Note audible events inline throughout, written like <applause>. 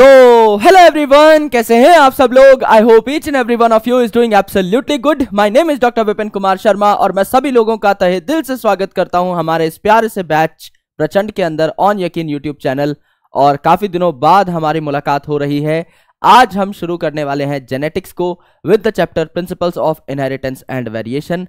So hello everyone कैसे हैं आप सब लोग I hope each and every one of you is doing absolutely good my name is doctor Vipin Kumar Sharma और मैं सभी लोगों का तहे दिल से स्वागत करता हूं हमारे इस प्यारे से बैच प्रचंड के अंदर ऑन यकीन यूट्यूब चैनल और काफी दिनों बाद हमारी मुलाकात हो रही है आज हम शुरू करने वाले हैं जेनेटिक्स को with the chapter principles of inheritance and variation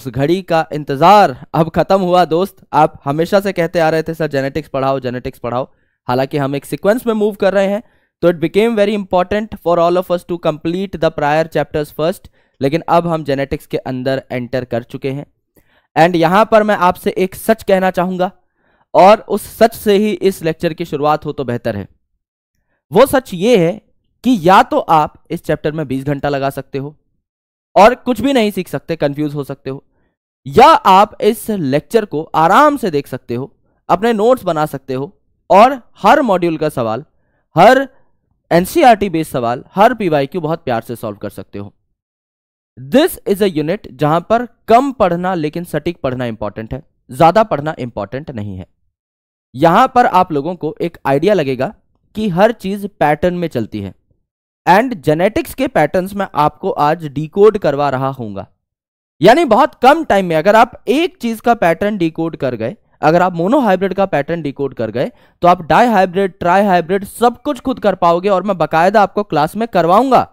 उस घड़ी का इंतजार अब खत्म हुआ दोस्त आप हमेशा से कहते आ रहे थे सर जेनेटिक्स पढ़ाओ जेनेटिक्स पढ़ाओ हालांकि हम एक सिक्वेंस में मूव कर रहे हैं तो it became very important for all of us to complete the prior chapters first लेकिन अब हम जेनेटिक्स के अंदर एंटर कर चुके हैं एंड यहां पर मैं आपसे एक सच कहना चाहूंगा और उस सच से ही इस लेक्चर की शुरुआत हो तो बेहतर है वो सच ये है कि या तो आप इस चैप्टर में 20 घंटा लगा सकते हो और कुछ भी नहीं सीख सकते कंफ्यूज हो सकते हो या आप इस लेक्चर को आराम से देख सकते हो अपने नोट्स बना सकते हो और हर मॉड्यूल का सवाल हर टी बेस्ड e सवाल हर पीवाईक्यू बहुत प्यार से सॉल्व कर सकते हो दिस इज अ यूनिट जहां पर कम पढ़ना लेकिन सटीक पढ़ना इंपॉर्टेंट है ज्यादा पढ़ना इंपॉर्टेंट नहीं है यहां पर आप लोगों को एक आइडिया लगेगा कि हर चीज पैटर्न में चलती है एंड जेनेटिक्स के पैटर्न्स में आपको आज डिकोड करवा रहा हूंगा यानी बहुत कम टाइम में अगर आप एक चीज का पैटर्न डिकोड कर गए अगर आप मोनो हाइब्रिड का पैटर्न डिकोड कर गए तो आप डाई हाइब्रिड ट्राई हाइब्रिड सब कुछ खुद कर पाओगे और मैं बकायदा आपको क्लास में करवाऊंगा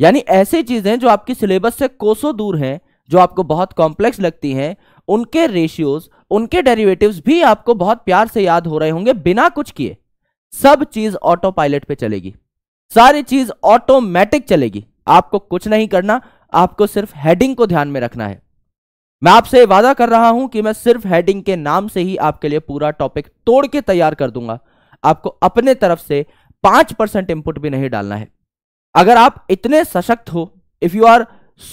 यानी ऐसी चीजें जो आपकी सिलेबस से कोसों दूर हैं जो आपको बहुत कॉम्प्लेक्स लगती हैं उनके रेशियोज उनके डेरिवेटिव्स भी आपको बहुत प्यार से याद हो रहे होंगे बिना कुछ किए सब चीज ऑटो पायलट पर चलेगी सारी चीज ऑटोमेटिक चलेगी आपको कुछ नहीं करना आपको सिर्फ हेडिंग को ध्यान में रखना है मैं आपसे वादा कर रहा हूं कि मैं सिर्फ हेडिंग के नाम से ही आपके लिए पूरा टॉपिक तोड़ के तैयार कर दूंगा आपको अपने तरफ से पांच परसेंट इनपुट भी नहीं डालना है अगर आप इतने सशक्त हो if you are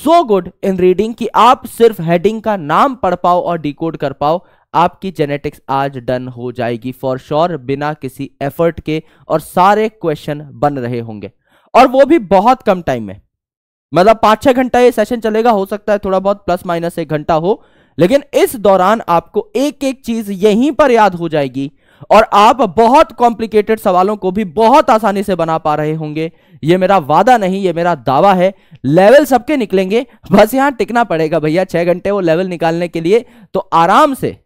so good in reading कि आप सिर्फ हेडिंग का नाम पढ़ पाओ और डिकोड कर पाओ आपकी जेनेटिक्स आज डन हो जाएगी फॉर श्योर sure, बिना किसी एफर्ट के और सारे क्वेश्चन बन रहे होंगे और वो भी बहुत कम टाइम में मतलब पांच छह घंटा ये सेशन चलेगा हो सकता है थोड़ा बहुत प्लस माइनस एक घंटा हो लेकिन इस दौरान आपको एक एक चीज यहीं पर याद हो जाएगी और आप बहुत कॉम्प्लिकेटेड सवालों को भी बहुत आसानी से बना पा रहे होंगे ये मेरा वादा नहीं ये मेरा दावा है लेवल सबके निकलेंगे बस यहां टिकना पड़ेगा भैया छह घंटे वो लेवल निकालने के लिए तो आराम से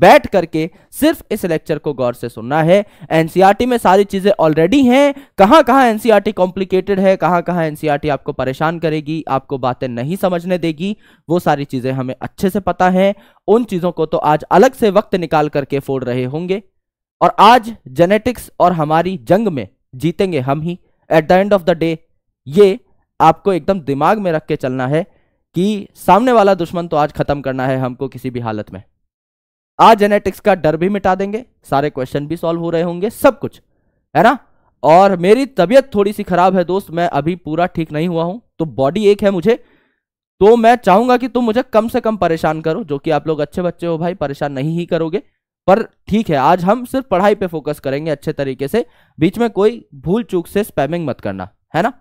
बैठ करके सिर्फ इस लेक्चर को गौर से सुनना है एनसीईआरटी e में सारी चीजें ऑलरेडी हैं कहां कहां एनसीईआरटी कॉम्प्लिकेटेड है कहां कहां एनसीईआरटी e आपको परेशान करेगी आपको बातें नहीं समझने देगी वो सारी चीजें हमें अच्छे से पता है उन चीजों को तो आज अलग से वक्त निकाल करके फोड़ रहे होंगे और आज जेनेटिक्स और हमारी जंग में जीतेंगे हम ही at the end of the day ये आपको एकदम दिमाग में रख के चलना है कि सामने वाला दुश्मन तो आज खत्म करना है हमको किसी भी हालत में आज जेनेटिक्स का डर भी मिटा देंगे सारे क्वेश्चन भी सॉल्व हो रहे होंगे सब कुछ है ना और मेरी तबीयत थोड़ी सी खराब है दोस्त मैं अभी पूरा ठीक नहीं हुआ हूं तो बॉडी एक है मुझे तो मैं चाहूंगा कि तुम मुझे कम से कम परेशान करो जो कि आप लोग अच्छे बच्चे हो भाई परेशान नहीं ही करोगे पर ठीक है आज हम सिर्फ पढ़ाई पे फोकस करेंगे अच्छे तरीके से बीच में कोई भूल चूक से स्पैमिंग मत करना है ना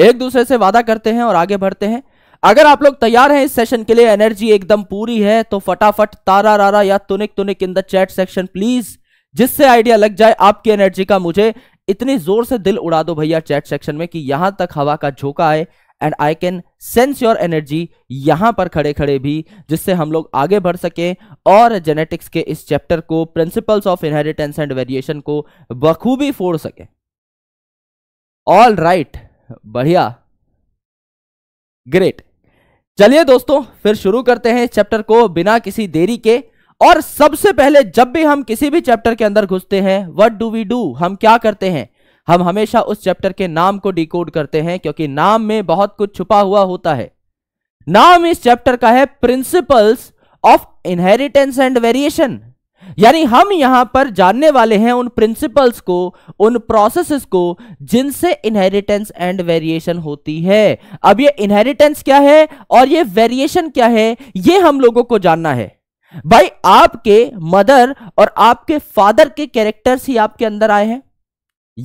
एक दूसरे से वादा करते हैं और आगे बढ़ते हैं अगर आप लोग तैयार हैं इस सेशन के लिए एनर्जी एकदम पूरी है तो फटाफट तारा रारा या तुनिक तुनिक in the chat section please जिससे आइडिया लग जाए आपकी एनर्जी का मुझे इतनी जोर से दिल उड़ा दो भैया चैट सेक्शन में कि यहां तक हवा का झोंका आए and I can sense your energy यहां पर खड़े खड़े भी जिससे हम लोग आगे बढ़ सकें और जेनेटिक्स के इस चैप्टर को principles of inheritance and variation को बखूबी फोड़ सकें ऑल राइट बढ़िया ग्रेट चलिए दोस्तों फिर शुरू करते हैं चैप्टर को बिना किसी देरी के और सबसे पहले जब भी हम किसी भी चैप्टर के अंदर घुसते हैं वट डू वी डू हम क्या करते हैं हम हमेशा उस चैप्टर के नाम को डिकोड करते हैं क्योंकि नाम में बहुत कुछ छुपा हुआ होता है नाम इस चैप्टर का है principles of inheritance and variation यानी हम यहां पर जानने वाले हैं उन प्रिंसिपल्स को उन प्रोसेसेस को जिनसे इनहेरिटेंस एंड वेरिएशन होती है अब ये इनहेरिटेंस क्या है और ये वेरिएशन क्या है ये हम लोगों को जानना है भाई आपके मदर और आपके फादर के कैरेक्टर्स ही आपके अंदर आए हैं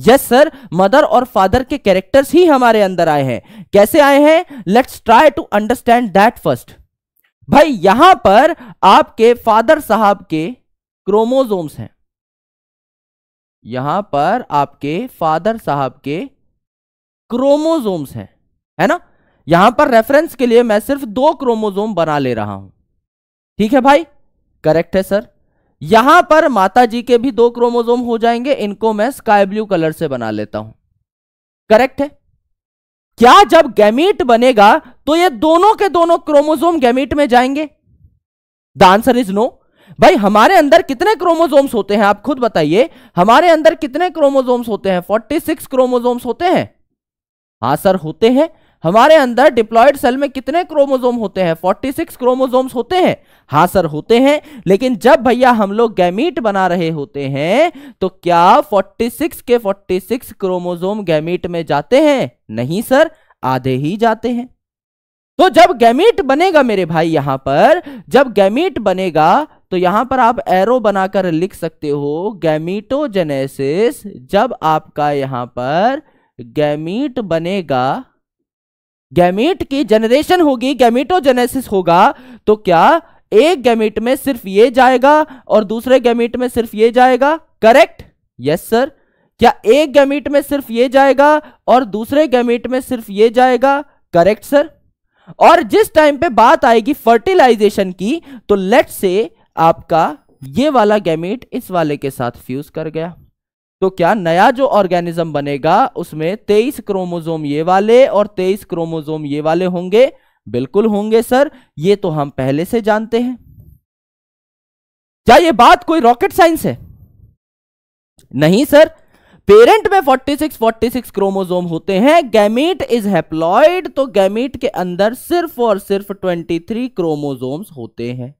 यस सर मदर और फादर के कैरेक्टर्स ही हमारे अंदर आए हैं कैसे आए हैं let's try to understand that first भाई यहां पर आपके फादर साहब के क्रोमोजोम्स हैं यहां पर आपके फादर साहब के क्रोमोजोम्स हैं है ना यहां पर रेफरेंस के लिए मैं सिर्फ दो क्रोमोजोम बना ले रहा हूं ठीक है भाई करेक्ट है सर यहां पर माता जी के भी दो क्रोमोजोम हो जाएंगे इनको मैं स्काई ब्लू कलर से बना लेता हूं करेक्ट है क्या जब गैमीट बनेगा तो ये दोनों के दोनों क्रोमोजोम गैमीट में जाएंगे द आंसर इज नो भाई हमारे अंदर कितने क्रोमोजोम्स होते हैं आप खुद बताइए हमारे अंदर कितने क्रोमोजोम्स होते हैं 46 क्रोमोजोम्स होते हैं हाँ सर होते हैं हमारे अंदर डिप्लॉयड सेल में कितने क्रोमोजोम होते हैं 46 क्रोमोजोम्स होते हैं हाँ सर होते हैं लेकिन जब भैया हम लोग गैमीट बना रहे होते हैं तो क्या 46 के 46 क्रोमोजोम गैमीट में जाते हैं नहीं सर आधे ही जाते हैं तो जब गैमीट बनेगा मेरे भाई यहां पर जब गैमीट बनेगा तो यहां पर आप एरो बनाकर लिख सकते हो गैमिटोजेनेसिस जब आपका यहां पर गैमीट बनेगा गैमीट की जनरेशन होगी गैमिटोजेनेसिस होगा तो क्या एक गैमीट में सिर्फ ये जाएगा और दूसरे गैमीट में सिर्फ ये जाएगा करेक्ट यस सर क्या एक गैमीट में सिर्फ ये जाएगा और दूसरे गैमीट में सिर्फ ये जाएगा करेक्ट सर और जिस टाइम पे बात आएगी फर्टिलाइजेशन की तो लेट से आपका ये वाला गैमेट इस वाले के साथ फ्यूज कर गया तो क्या नया जो ऑर्गेनिज्म बनेगा उसमें तेईस क्रोमोजोम ये वाले और तेईस क्रोमोजोम ये वाले होंगे बिल्कुल होंगे सर ये तो हम पहले से जानते हैं क्या ये बात कोई रॉकेट साइंस है नहीं सर पेरेंट में 46 46 क्रोमोसोम होते हैं गैमेट इज हेप्लॉइड तो गैमेट के अंदर सिर्फ और सिर्फ 23 क्रोमोसोम्स होते हैं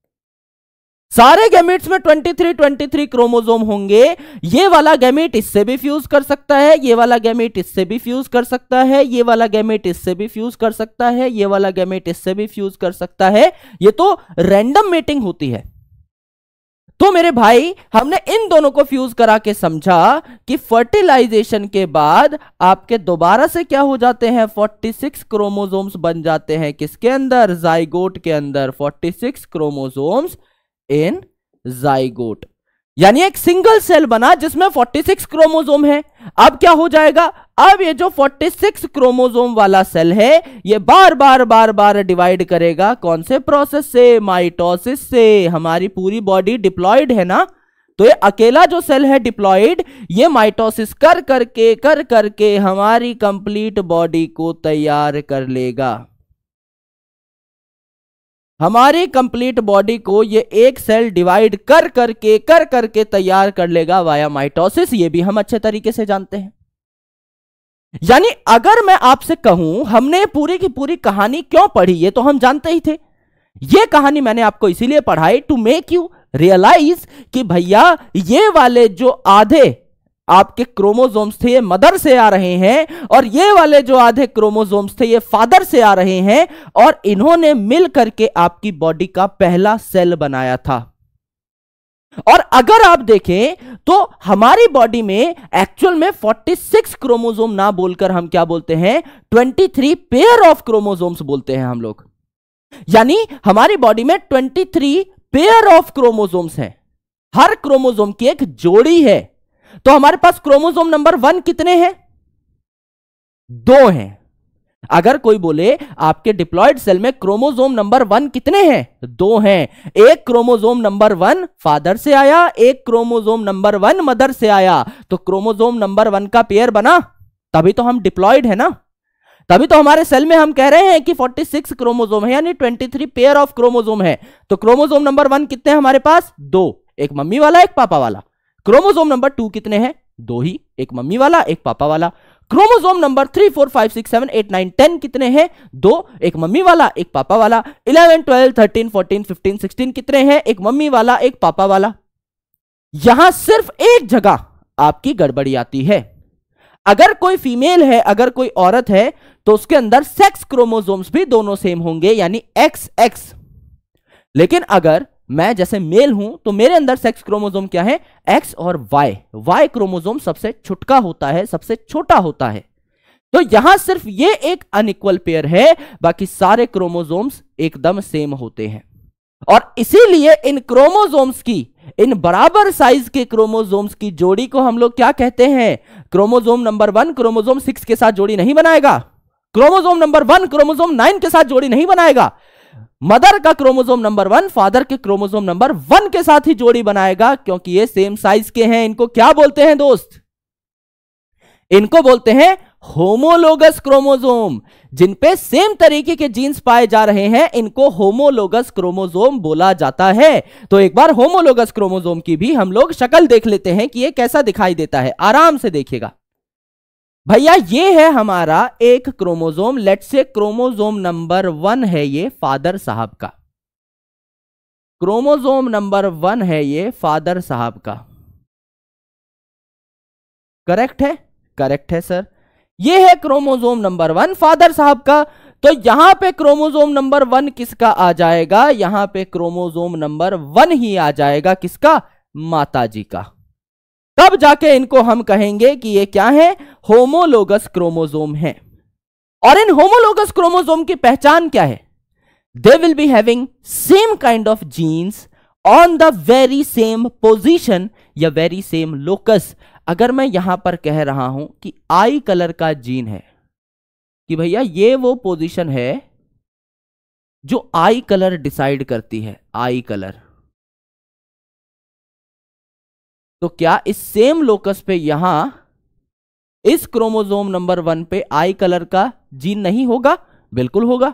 सारे गैमेट्स में 23 23 क्रोमोसोम होंगे ये वाला गैमेट इससे भी फ्यूज कर सकता है ये वाला गैमेट इससे भी फ्यूज कर सकता है ये वाला गैमेट इससे भी फ्यूज कर सकता है ये वाला गैमेट इससे भी फ्यूज कर सकता है ये तो रैंडम मेटिंग होती है तो मेरे भाई हमने इन दोनों को फ्यूज करा के समझा कि फर्टिलाइजेशन के बाद आपके दोबारा से क्या हो जाते हैं 46 क्रोमोसोम्स बन जाते हैं किसके अंदर जाइगोट के अंदर 46 क्रोमोसोम्स इन जाइगोट यानी एक सिंगल सेल बना जिसमें 46 क्रोमोसोम है अब क्या हो जाएगा अब ये जो 46 क्रोमोसोम वाला सेल है ये बार बार बार बार डिवाइड करेगा कौन से प्रोसेस से माइटोसिस से हमारी पूरी बॉडी डिप्लॉयड है ना तो ये अकेला जो सेल है डिप्लॉयड ये माइटोसिस कर करके कर करके हमारी कंप्लीट बॉडी को तैयार कर लेगा हमारे कंप्लीट बॉडी को ये एक सेल डिवाइड कर करके कर करके तैयार कर लेगा वाया माइटोसिस ये भी हम अच्छे तरीके से जानते हैं यानी अगर मैं आपसे कहूं हमने पूरी की पूरी कहानी क्यों पढ़ी ये तो हम जानते ही थे ये कहानी मैंने आपको इसीलिए पढ़ाई टू मेक यू रियलाइज कि भैया ये वाले जो आधे आपके क्रोमोजोम्स थे ये मदर से आ रहे हैं और ये वाले जो आधे क्रोमोजोम्स थे ये फादर से आ रहे हैं और इन्होंने मिल करके आपकी बॉडी का पहला सेल बनाया था और अगर आप देखें तो हमारी बॉडी में एक्चुअल में 46 क्रोमोजोम ना बोलकर हम क्या बोलते हैं 23 पेयर ऑफ क्रोमोजोम्स बोलते हैं हम लोग यानी हमारी बॉडी में 23 पेयर ऑफ क्रोमोजोम्स हैं हर क्रोमोजोम की एक जोड़ी है तो हमारे पास क्रोमोजोम नंबर वन कितने हैं दो हैं अगर कोई बोले आपके डिप्लॉयड सेल में क्रोमोजोम नंबर वन कितने हैं दो हैं एक क्रोमोजोम नंबर वन फादर से आया एक क्रोमोजोम नंबर वन मदर से आया तो क्रोमोजोम नंबर वन का पेयर बना तभी तो हम डिप्लॉयड है ना तभी तो हमारे सेल में हम कह रहे हैं कि 46 क्रोमोजोम है यानी 23 पेयर ऑफ क्रोमोजोम है तो क्रोमोजोम नंबर वन कितने हमारे पास दो एक मम्मी वाला एक पापा वाला क्रोमोजोम नंबर टू कितने हैं दो ही एक मम्मी वाला एक पापा वाला chromosome number three four five six seven eight nine ten कितने हैं दो एक मम्मी वाला एक पापा वाला eleven twelve thirteen fourteen fifteen sixteen कितने हैं एक मम्मी वाला एक पापा वाला यहां सिर्फ एक जगह आपकी गड़बड़ी आती है अगर कोई फीमेल है अगर कोई औरत है तो उसके अंदर सेक्स क्रोमोजोम्स भी दोनों सेम होंगे यानी एक्स एक्स लेकिन अगर मैं जैसे मेल हूं तो मेरे अंदर सेक्स क्रोमोजोम क्या है एक्स और वाई वाई क्रोमोजोम सबसे छुटका होता है सबसे छोटा होता है तो यहां सिर्फ ये एक अनइक्वल पेयर है बाकी सारे क्रोमोजोम्स एकदम सेम होते हैं और इसीलिए इन क्रोमोजोम्स की इन बराबर साइज के क्रोमोजोम्स की जोड़ी को हम लोग क्या कहते हैं chromosome number one chromosome six के साथ जोड़ी नहीं बनाएगा chromosome number one chromosome nine के साथ जोड़ी नहीं बनाएगा मदर का क्रोमोजोम नंबर वन फादर के क्रोमोजोम नंबर वन के साथ ही जोड़ी बनाएगा क्योंकि ये सेम साइज के हैं इनको क्या बोलते हैं दोस्त इनको बोलते हैं होमोलोगस क्रोमोजोम जिन पे सेम तरीके के जीन्स पाए जा रहे हैं इनको होमोलोगस क्रोमोजोम बोला जाता है तो एक बार होमोलोगस क्रोमोजोम की भी हम लोग शक्ल देख लेते हैं कि ये कैसा दिखाई देता है आराम से देखिएगा भैया ये है हमारा एक chromosome let say chromosome number one है ये फादर साहब का क्रोमोजोम नंबर वन है ये फादर साहब का करेक्ट है करेक्ट है सर ये है क्रोमोजोम नंबर वन फादर साहब का तो यहां पे क्रोमोजोम नंबर वन किसका आ जाएगा यहां पे क्रोमोजोम नंबर वन ही आ जाएगा किसका माताजी का तब जाके इनको हम कहेंगे कि ये क्या है होमोलोगस क्रोमोजोम है और इन होमोलोगस क्रोमोजोम की पहचान क्या है they will be having same kind of genes on the very same position या वेरी सेम लोकस अगर मैं यहां पर कह रहा हूं कि आई कलर का जीन है कि भैया ये वो पोजिशन है जो आई कलर डिसाइड करती है आई कलर तो क्या इस सेम लोकस पे यहां इस क्रोमोजोम नंबर वन पे आई कलर का जीन नहीं होगा बिल्कुल होगा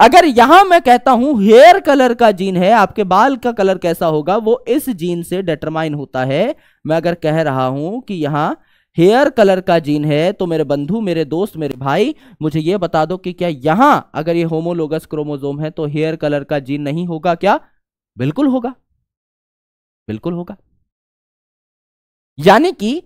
अगर यहां मैं कहता हूं हेयर कलर का जीन है आपके बाल का कलर कैसा होगा वो इस जीन से डिटरमाइन होता है मैं अगर कह रहा हूं कि यहां हेयर कलर का जीन है तो मेरे बंधु मेरे दोस्त मेरे भाई मुझे ये बता दो कि क्या यहां अगर ये होमोलोगस क्रोमोजोम है तो हेयर कलर का जीन नहीं होगा क्या बिल्कुल होगा बिल्कुल होगा यानी कि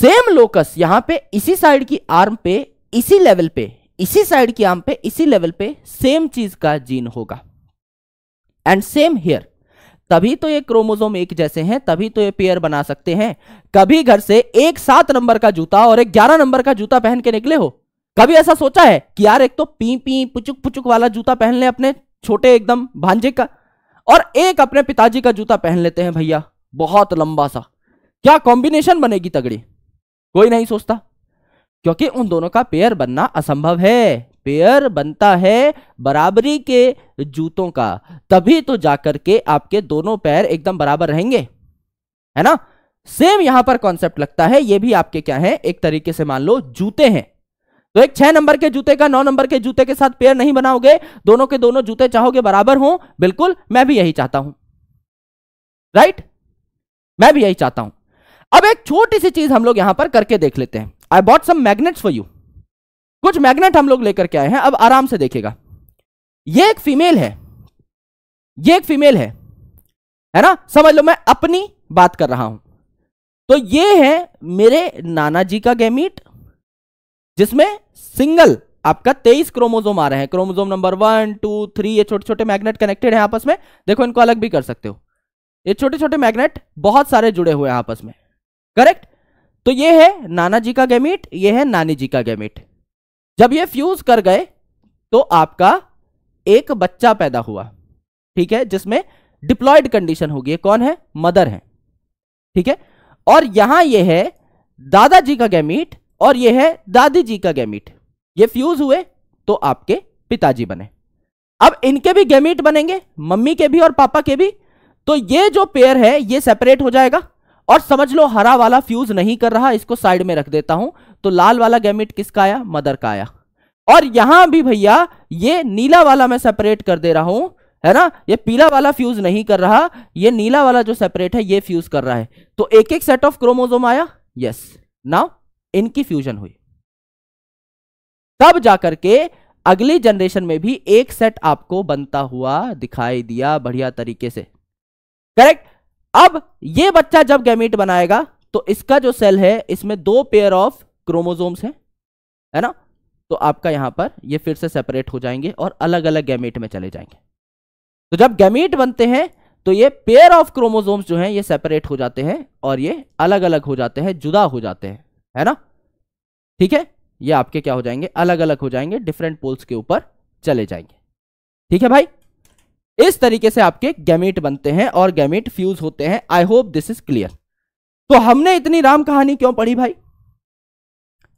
सेम लोकस यहां पे इसी साइड की आर्म पे इसी लेवल पे इसी साइड की आर्म पे इसी लेवल पे सेम चीज का जीन होगा एंड सेम हेयर तभी तो ये क्रोमोजोम एक जैसे हैं तभी तो ये पेयर बना सकते हैं कभी घर से एक सात नंबर का जूता और एक ग्यारह नंबर का जूता पहन के निकले हो कभी ऐसा सोचा है कि यार एक तो पी पी पुचुक पुचुक वाला जूता पहन ले अपने छोटे एकदम भांजे का और एक अपने पिताजी का जूता पहन लेते हैं भैया बहुत लंबा सा क्या कॉम्बिनेशन बनेगी तगड़ी कोई नहीं सोचता क्योंकि उन दोनों का पेयर बनना असंभव है पेयर बनता है बराबरी के जूतों का तभी तो जाकर के आपके दोनों पैर एकदम बराबर रहेंगे है ना सेम यहां पर कॉन्सेप्ट लगता है ये भी आपके क्या है एक तरीके से मान लो जूते हैं तो एक छह नंबर के जूते का नौ नंबर के जूते के साथ पेयर नहीं बनाओगे दोनों के दोनों जूते चाहोगे बराबर हो बिल्कुल मैं भी यही चाहता हूं राइट मैं भी यही चाहता हूं अब एक छोटी सी चीज हम लोग यहां पर करके देख लेते हैं I bought some magnets for you कुछ मैग्नेट हम लोग लेकर के आए हैं अब आराम से देखेगा ये एक फीमेल है ये एक फीमेल है है ना समझ लो मैं अपनी बात कर रहा हूं तो ये है मेरे नाना जी का गैमीट जिसमें सिंगल आपका तेईस क्रोमोजोम आ रहे हैं chromosome number one two three ये छोटे छोटे मैग्नेट कनेक्टेड है आपस में देखो इनको अलग भी कर सकते हो ये छोटे छोटे मैग्नेट बहुत सारे जुड़े हुए हैं आपस में करेक्ट तो ये है नाना जी का गैमिट ये है नानी जी का गैमिट जब ये फ्यूज कर गए तो आपका एक बच्चा पैदा हुआ ठीक है जिसमें डिप्लॉयड कंडीशन होगी कौन है मदर है ठीक है और यहां ये है दादाजी का गैमीट और ये है दादी जी का गैमीट ये फ्यूज हुए तो आपके पिताजी बने अब इनके भी गैमीट बनेंगे मम्मी के भी और पापा के भी तो ये जो पेयर है ये सेपरेट हो जाएगा और समझ लो हरा वाला फ्यूज नहीं कर रहा इसको साइड में रख देता हूं तो लाल वाला गैमिट किसका आया मदर का आया और यहां भी भैया ये नीला वाला मैं सेपरेट कर दे रहा हूं है ना ये पीला वाला फ्यूज नहीं कर रहा ये नीला वाला जो सेपरेट है ये फ्यूज कर रहा है तो एक एक सेट ऑफ क्रोमोजोम आया यस नाउ इनकी फ्यूजन हुई तब जाकर के अगली जनरेशन में भी एक सेट आपको बनता हुआ दिखाई दिया बढ़िया तरीके से करेक्ट अब ये बच्चा जब गैमेट बनाएगा तो इसका जो सेल है इसमें दो पेयर ऑफ क्रोमोजोम्स हैं है ना तो आपका यहां पर ये फिर से सेपरेट हो जाएंगे और अलग अलग गैमेट में चले जाएंगे तो जब गैमेट बनते हैं तो ये पेयर ऑफ क्रोमोजोम्स जो हैं ये सेपरेट हो जाते हैं और ये अलग अलग हो जाते हैं जुदा हो जाते हैं है ना ठीक है ये आपके क्या हो जाएंगे अलग अलग हो जाएंगे डिफरेंट पोल्स के ऊपर चले जाएंगे ठीक है भाई इस तरीके से आपके गैमेट बनते हैं और गैमेट फ्यूज होते हैं I hope this is clear तो हमने इतनी राम कहानी क्यों पढ़ी भाई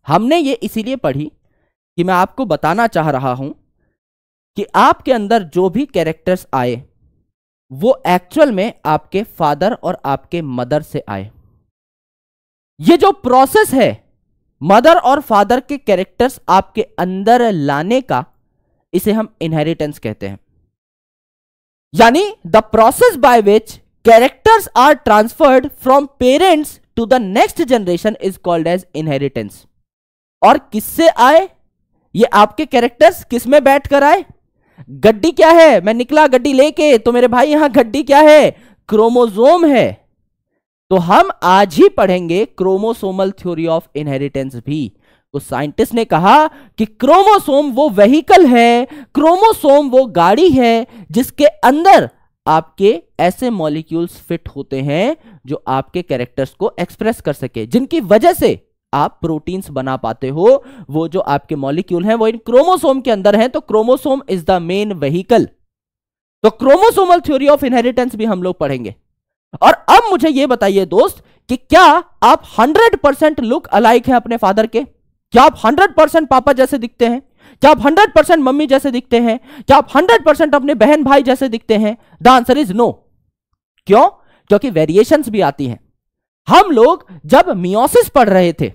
हमने ये इसीलिए पढ़ी कि मैं आपको बताना चाह रहा हूं कि आपके अंदर जो भी कैरेक्टर्स आए वो एक्चुअल में आपके फादर और आपके मदर से आए ये जो प्रोसेस है मदर और फादर के कैरेक्टर्स आपके अंदर लाने का इसे हम इनहेरिटेंस कहते हैं यानी the process by which characters are transferred from parents to the next generation is called as inheritance और किससे आए ये आपके कैरेक्टर्स किस में बैठ कर आए गड्डी क्या है मैं निकला गड्डी लेके तो मेरे भाई यहां गड्डी क्या है क्रोमोजोम है तो हम आज ही पढ़ेंगे क्रोमोसोमल थ्योरी ऑफ इनहेरिटेंस भी तो साइंटिस्ट ने कहा कि क्रोमोसोम वो वेहीकल है क्रोमोसोम वो गाड़ी है जिसके अंदर आपके ऐसे मॉलिक्यूल्स फिट होते हैं जो आपके कैरेक्टर्स को एक्सप्रेस कर सके जिनकी वजह से आप प्रोटीन्स बना पाते हो वो जो आपके मॉलिक्यूल हैं वो इन क्रोमोसोम के अंदर हैं तो chromosome is the main vehicle तो क्रोमोसोमल थ्योरी ऑफ इनहेरिटेंस भी हम लोग पढ़ेंगे और अब मुझे यह बताइए दोस्त कि क्या आप 100% लुक अलाइक हैं अपने फादर के क्या आप हंड्रेड परसेंट पापा जैसे दिखते हैं क्या आप हंड्रेड परसेंट मम्मी जैसे दिखते हैं क्या आप हंड्रेड परसेंट अपने बहन भाई जैसे दिखते हैं द आंसर इज नो क्यों क्योंकि वेरिएशंस भी आती हैं हम लोग जब मियोसिस पढ़ रहे थे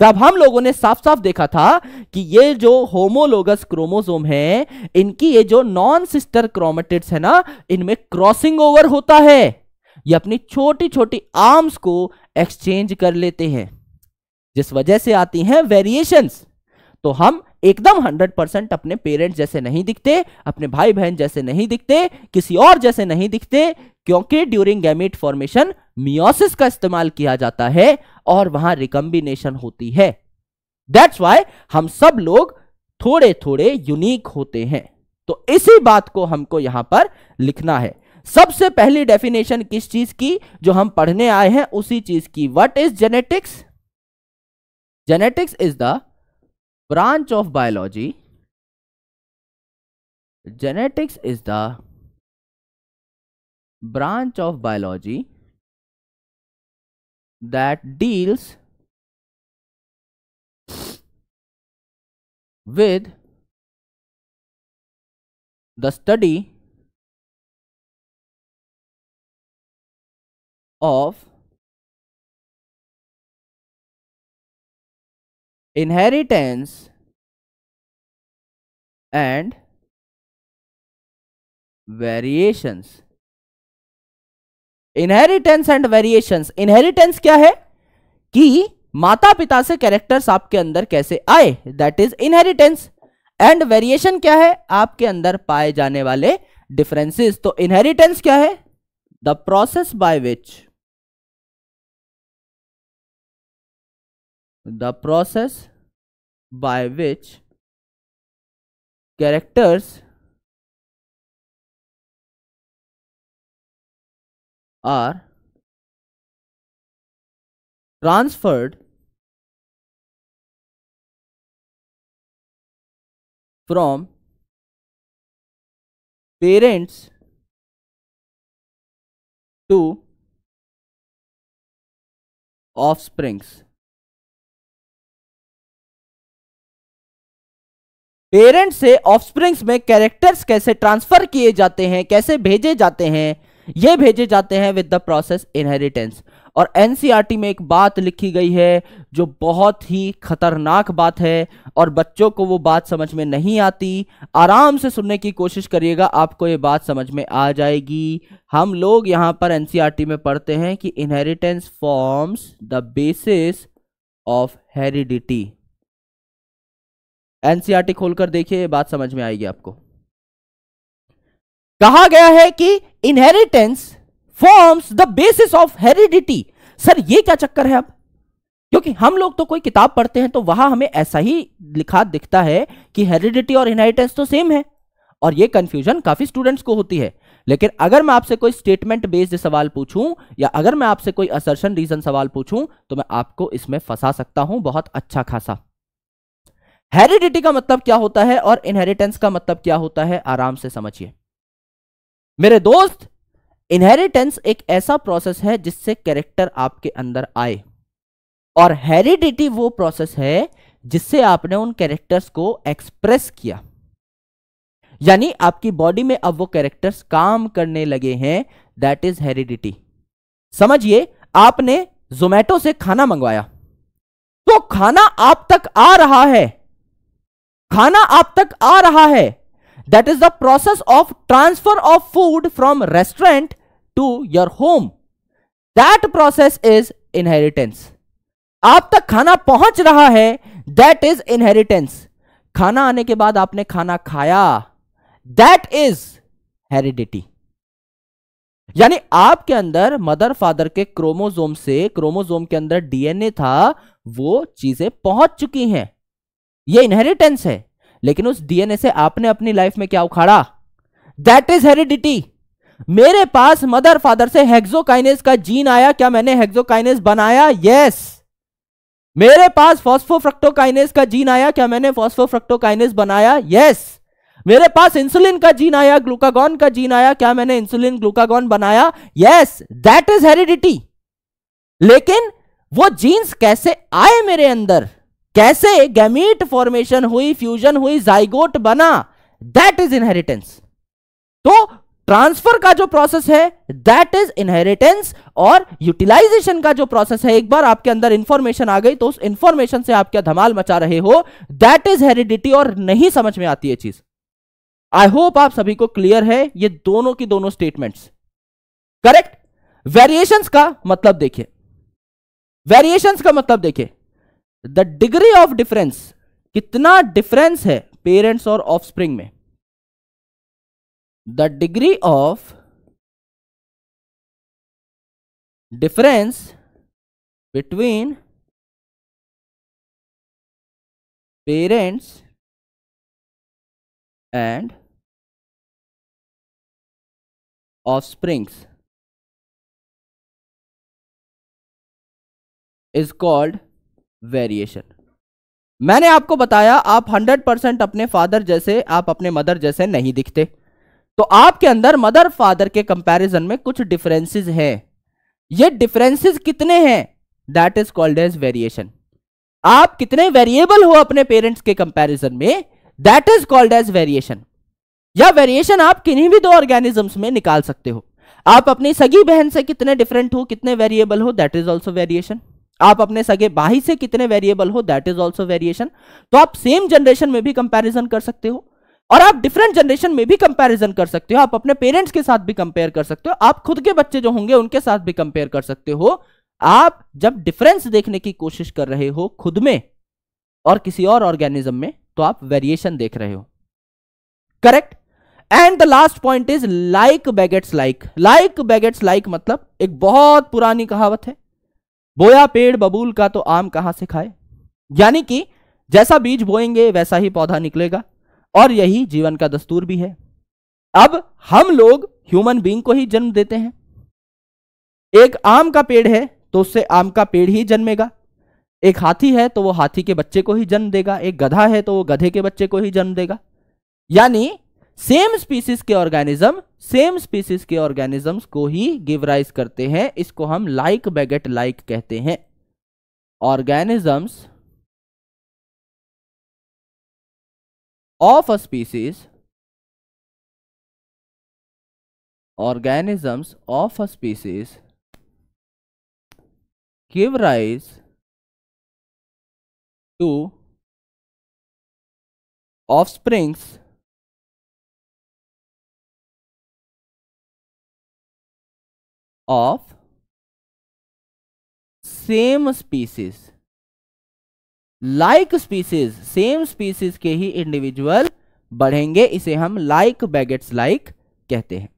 तब हम लोगों ने साफ साफ देखा था कि ये जो होमोलोगस क्रोमोसोम है इनकी ये जो नॉन सिस्टर क्रोमेटिड्स है ना इनमें क्रॉसिंग ओवर होता है ये अपनी छोटी छोटी आर्म्स को एक्सचेंज कर लेते हैं जिस वजह से आती हैं वेरिएशंस तो हम एकदम 100 परसेंट अपने पेरेंट्स जैसे नहीं दिखते अपने भाई बहन जैसे नहीं दिखते किसी और जैसे नहीं दिखते क्योंकि ड्यूरिंग गैमेट फॉर्मेशन मियोसिस का इस्तेमाल किया जाता है और वहां रिकम्बिनेशन होती है दैट्स वाई हम सब लोग थोड़े थोड़े यूनिक होते हैं तो इसी बात को हमको यहां पर लिखना है सबसे पहली डेफिनेशन किस चीज की जो हम पढ़ने आए हैं उसी चीज की what is genetics genetics is the branch of biology genetics is the branch of biology that deals with the study of inheritance and variations inheritance and variations inheritance क्या है कि माता पिता से कैरेक्टर्स आपके अंदर कैसे आए that is inheritance and variation क्या है आपके अंदर पाए जाने वाले डिफरेंसेस तो इनहेरिटेंस क्या है the process by which the process by which characters are transferred from parents to offsprings parents से ऑफस्प्रिंग्स में कैरेक्टर्स कैसे ट्रांसफर किए जाते हैं कैसे भेजे जाते हैं ये भेजे जाते हैं विद द प्रोसेस इनहेरिटेंस और एनसीईआरटी e में एक बात लिखी गई है जो बहुत ही खतरनाक बात है और बच्चों को वो बात समझ में नहीं आती आराम से सुनने की कोशिश करिएगा आपको ये बात समझ में आ जाएगी हम लोग यहाँ पर एनसीईआरटी e में पढ़ते हैं कि inheritance forms the basis of heredity NCERT खोलकर देखिए बात समझ में आएगी आपको कहा गया है कि inheritance forms the basis of heredity sir ये क्या चक्कर है अब क्योंकि हम लोग तो कोई किताब पढ़ते हैं तो वहां हमें ऐसा ही लिखा दिखता है कि हेरिडिटी और इनहेरिटेंस तो सेम है और ये कंफ्यूजन काफी स्टूडेंट्स को होती है लेकिन अगर मैं आपसे कोई स्टेटमेंट बेस्ड सवाल पूछूं या अगर मैं आपसे कोई असर्शन रीजन सवाल पूछूं तो मैं आपको इसमें फंसा सकता हूं बहुत अच्छा खासा हेरिडिटी का मतलब क्या होता है और इनहेरिटेंस का मतलब क्या होता है आराम से समझिए मेरे दोस्त इनहेरिटेंस एक ऐसा प्रोसेस है जिससे कैरेक्टर आपके अंदर आए और हेरिडिटी वो प्रोसेस है जिससे आपने उन कैरेक्टर्स को एक्सप्रेस किया यानी आपकी बॉडी में अब वो कैरेक्टर्स काम करने लगे हैं दैट इज हेरिडिटी समझिए आपने जोमेटो से खाना मंगवाया तो खाना आप तक आ रहा है खाना आप तक आ रहा है that is the process of transfer of food from restaurant to your home that process is inheritance आप तक खाना पहुंच रहा है दैट इज इनहेरिटेंस खाना आने के बाद आपने खाना खाया दैट इज हेरिडिटी यानी आपके अंदर मदर फादर के क्रोमोजोम से क्रोमोजोम के अंदर डीएनए था वो चीजें पहुंच चुकी हैं ये इनहेरिटेंस है लेकिन उस डीएनए से आपने अपनी लाइफ में क्या उखाड़ा दैट इज हेरिडिटी मेरे पास मदर फादर से हेक्सोकाइनेस का जीन आया क्या मैंने हेक्सोकाइनेस बनाया यस yes. मेरे पास फॉस्फोफ्रक्टोकाइनेस का जीन आया क्या मैंने फॉस्फोफ्रक्टोकाइनेस बनाया यस yes. मेरे पास इंसुलिन का जीन आया ग्लूकागॉन का जीन आया क्या मैंने इंसुलिन ग्लूकागॉन बनाया यस दैट इज हेरिडिटी लेकिन वो जीन्स कैसे आए मेरे अंदर कैसे गैमीट फॉर्मेशन हुई फ्यूजन हुई जाइगोट बना दैट इज इनहेरिटेंस तो ट्रांसफर का जो प्रोसेस है दैट इज इनहेरिटेंस और यूटिलाइजेशन का जो प्रोसेस है एक बार आपके अंदर इंफॉर्मेशन आ गई तो उस इंफॉर्मेशन से आप क्या धमाल मचा रहे हो दैट इज हेरिडिटी और नहीं समझ में आती है चीज आई होप आप सभी को क्लियर है ये दोनों की दोनों स्टेटमेंट्स करेक्ट वेरिएशंस का मतलब देखिए वेरिएशंस का मतलब देखिए द डिग्री ऑफ डिफरेंस कितना डिफरेंस है पेरेंट्स और ऑफस्प्रिंग में the degree of difference between parents and springs is called variation मैंने आपको बताया आप 100 परसेंट अपने फादर जैसे आप अपने मदर जैसे नहीं दिखते तो आपके अंदर मदर फादर के कंपैरिजन में कुछ डिफरेंसेस हैं ये डिफरेंसेस कितने हैं that is called as variation आप कितने वेरिएबल हो अपने पेरेंट्स के कंपैरिजन में that is called as variation या वेरिएशन आप किन्हीं भी दो ऑर्गेनिजम्स में निकाल सकते हो आप अपनी सगी बहन से कितने डिफरेंट हो कितने वेरिएबल हो दैट इज ऑल्सो वेरिएशन आप अपने सगे भाई से कितने वेरिएबल हो दैट इज ऑल्सो वेरिएशन तो आप सेम जनरेशन में भी कंपेरिजन कर सकते हो और आप डिफरेंट जनरेशन में भी कंपैरिजन कर सकते हो आप अपने पेरेंट्स के साथ भी कंपेयर कर सकते हो आप खुद के बच्चे जो होंगे उनके साथ भी कंपेयर कर सकते हो आप जब डिफरेंस देखने की कोशिश कर रहे हो खुद में और किसी और ऑर्गेनिज्म में तो आप वेरिएशन देख रहे हो correct and the last point is like begets like like begets like मतलब एक बहुत पुरानी कहावत है बोया पेड़ बबूल का तो आम कहां से खाए यानी कि जैसा बीज बोएंगे वैसा ही पौधा निकलेगा और यही जीवन का दस्तूर भी है अब हम लोग ह्यूमन बींग को ही जन्म देते हैं एक आम का पेड़ है तो उससे आम का पेड़ ही जन्मेगा एक हाथी है तो वो हाथी के बच्चे को ही जन्म देगा एक गधा है तो वो गधे के बच्चे को ही जन्म देगा यानी सेम स्पीसीज के ऑर्गेनिज्म सेम स्पीसीज के ऑर्गेनिजम्स को ही गिव राइज करते हैं इसको हम लाइक बैगेट लाइक कहते हैं organisms of a species of a species give rise to offsprings of same species like species same species के ही इंडिविजुअल बढ़ेंगे इसे हम लाइक बैगेट्स लाइक कहते हैं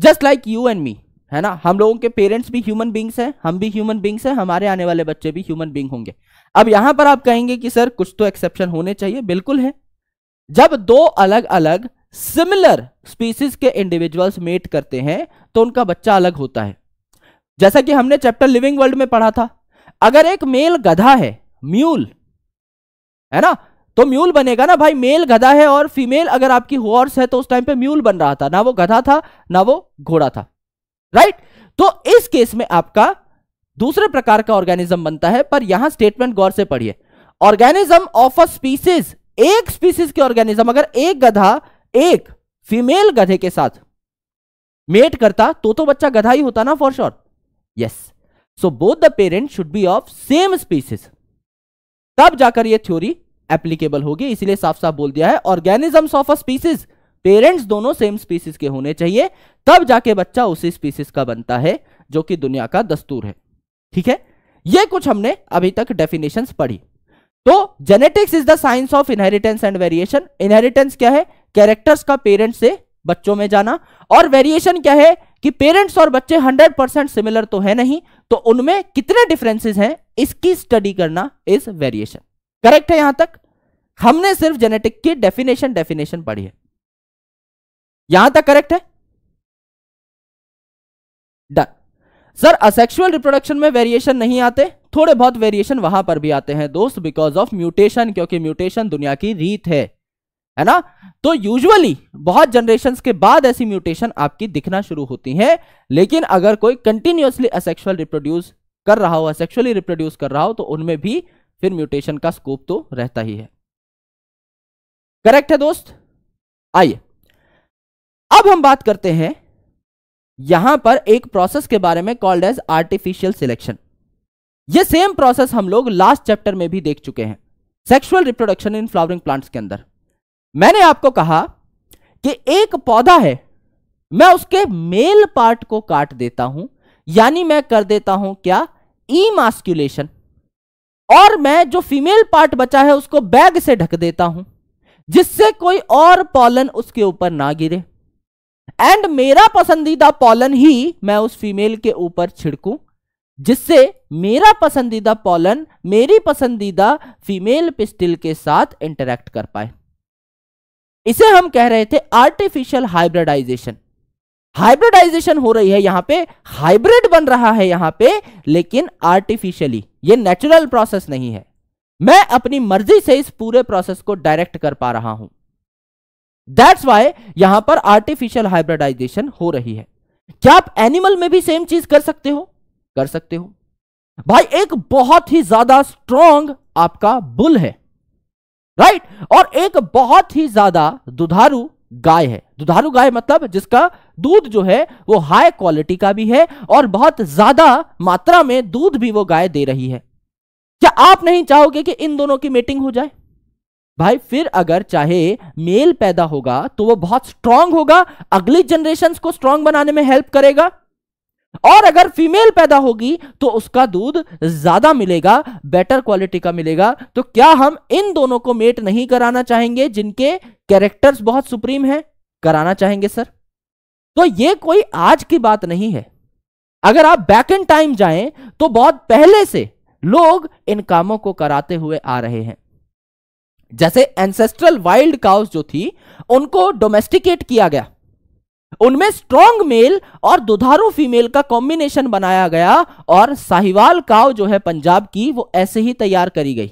just like you and me है ना हम लोगों के पेरेंट्स भी ह्यूमन बींग्स हैं हम भी ह्यूमन बींग्स हैं हमारे आने वाले बच्चे भी ह्यूमन बींग होंगे अब यहां पर आप कहेंगे कि सर कुछ तो एक्सेप्शन होने चाहिए बिल्कुल है जब दो अलग अलग सिमिलर स्पीसीज के इंडिविजुअल्स मेट करते हैं तो उनका बच्चा अलग होता है जैसा कि हमने चैप्टर लिविंग वर्ल्ड में पढ़ा था अगर एक मेल गधा है म्यूल है ना तो म्यूल बनेगा ना भाई मेल गधा है और फीमेल अगर आपकी हॉर्स है तो उस टाइम पे म्यूल बन रहा था ना वो गधा था ना वो घोड़ा था राइट तो इस केस में आपका दूसरे प्रकार का ऑर्गेनिज्म बनता है पर यहां स्टेटमेंट गौर से पढ़िए ऑर्गेनिज्म ऑफ अ स्पीसीज एक स्पीसीज के ऑर्गेनिज्म अगर एक गधा एक फीमेल गधे के साथ मेट करता तो तो बच्चा गधा ही होता ना for sure yes so both the parent should be of same species तब जाकर ये थ्योरी एप्लीकेबल होगी इसलिए साफ साफ बोल दिया है organisms of a species parents दोनों सेम स्पीसीज के होने चाहिए तब जाके बच्चा उसी स्पीसीज का बनता है जो कि दुनिया का दस्तूर है ठीक है ये कुछ हमने अभी तक डेफिनेशंस पढ़ी तो genetics is the science of inheritance and variation inheritance क्या है कैरेक्टर्स का पेरेंट्स से बच्चों में जाना और वेरिएशन क्या है कि पेरेंट्स और बच्चे 100 परसेंट सिमिलर तो है नहीं तो उनमें कितने डिफरेंसेस हैं इसकी स्टडी करना इज वेरिएशन करेक्ट है यहां तक हमने सिर्फ जेनेटिक की डेफिनेशन डेफिनेशन पढ़ी है यहां तक करेक्ट है डन सर असेक्सुअल रिप्रोडक्शन में वेरिएशन नहीं आते थोड़े बहुत वेरिएशन वहां पर भी आते हैं दोस्त बिकॉज ऑफ म्यूटेशन क्योंकि म्यूटेशन दुनिया की रीत है है ना तो यूजुअली बहुत जनरेशन के बाद ऐसी म्यूटेशन आपकी दिखना शुरू होती है लेकिन अगर कोई कंटिन्यूसली असेक्सुअल रिप्रोड्यूस कर रहा हो असेक्सुअली रिप्रोड्यूस कर रहा हो तो उनमें भी फिर म्यूटेशन का स्कोप तो रहता ही है करेक्ट है दोस्त आइए अब हम बात करते हैं यहां पर एक प्रोसेस के बारे में कॉल्ड एज आर्टिफिशियल सिलेक्शन ये सेम प्रोसेस हम लोग लास्ट चैप्टर में भी देख चुके हैं sexual reproduction in flowering plants के अंदर मैंने आपको कहा कि एक पौधा है मैं उसके मेल पार्ट को काट देता हूं यानी मैं कर देता हूं क्या ई मास्क्यूलेशन और मैं जो फीमेल पार्ट बचा है उसको बैग से ढक देता हूं जिससे कोई और पॉलन उसके ऊपर ना गिरे एंड मेरा पसंदीदा पॉलन ही मैं उस फीमेल के ऊपर छिड़कूं जिससे मेरा पसंदीदा पॉलन मेरी पसंदीदा फीमेल पिस्टिल के साथ इंटरेक्ट कर पाए इसे हम कह रहे थे आर्टिफिशियल हाइब्रिडाइजेशन हाइब्रिडाइजेशन हो रही है यहां पे हाइब्रिड बन रहा है यहां पे लेकिन आर्टिफिशियली ये नेचुरल प्रोसेस नहीं है मैं अपनी मर्जी से इस पूरे प्रोसेस को डायरेक्ट कर पा रहा हूं दैट्स वाई यहां पर आर्टिफिशियल हाइब्रिडाइजेशन हो रही है क्या आप एनिमल में भी सेम चीज कर सकते हो कर सकते हो भाई एक बहुत ही ज्यादा स्ट्रॉन्ग आपका बुल है राइट और एक बहुत ही ज्यादा दुधारू गाय है दुधारू गाय मतलब जिसका दूध जो है वो हाई क्वालिटी का भी है और बहुत ज्यादा मात्रा में दूध भी वो गाय दे रही है क्या आप नहीं चाहोगे कि इन दोनों की मीटिंग हो जाए भाई फिर अगर चाहे मेल पैदा होगा तो वो बहुत स्ट्रांग होगा अगली जनरेशन को स्ट्रांग बनाने में हेल्प करेगा और अगर फीमेल पैदा होगी तो उसका दूध ज्यादा मिलेगा बेटर क्वालिटी का मिलेगा तो क्या हम इन दोनों को मेट नहीं कराना चाहेंगे जिनके कैरेक्टर्स बहुत सुप्रीम हैं कराना चाहेंगे सर तो ये कोई आज की बात नहीं है अगर आप बैक इन टाइम जाएं तो बहुत पहले से लोग इन कामों को कराते हुए आ रहे हैं जैसे एंसेस्ट्रल वाइल्ड काउस जो थी उनको डोमेस्टिकेट किया गया उनमें स्ट्रॉन्ग मेल और दुधारू फीमेल का कॉम्बिनेशन बनाया गया और साहिवाल काव जो है पंजाब की वो ऐसे ही तैयार करी गई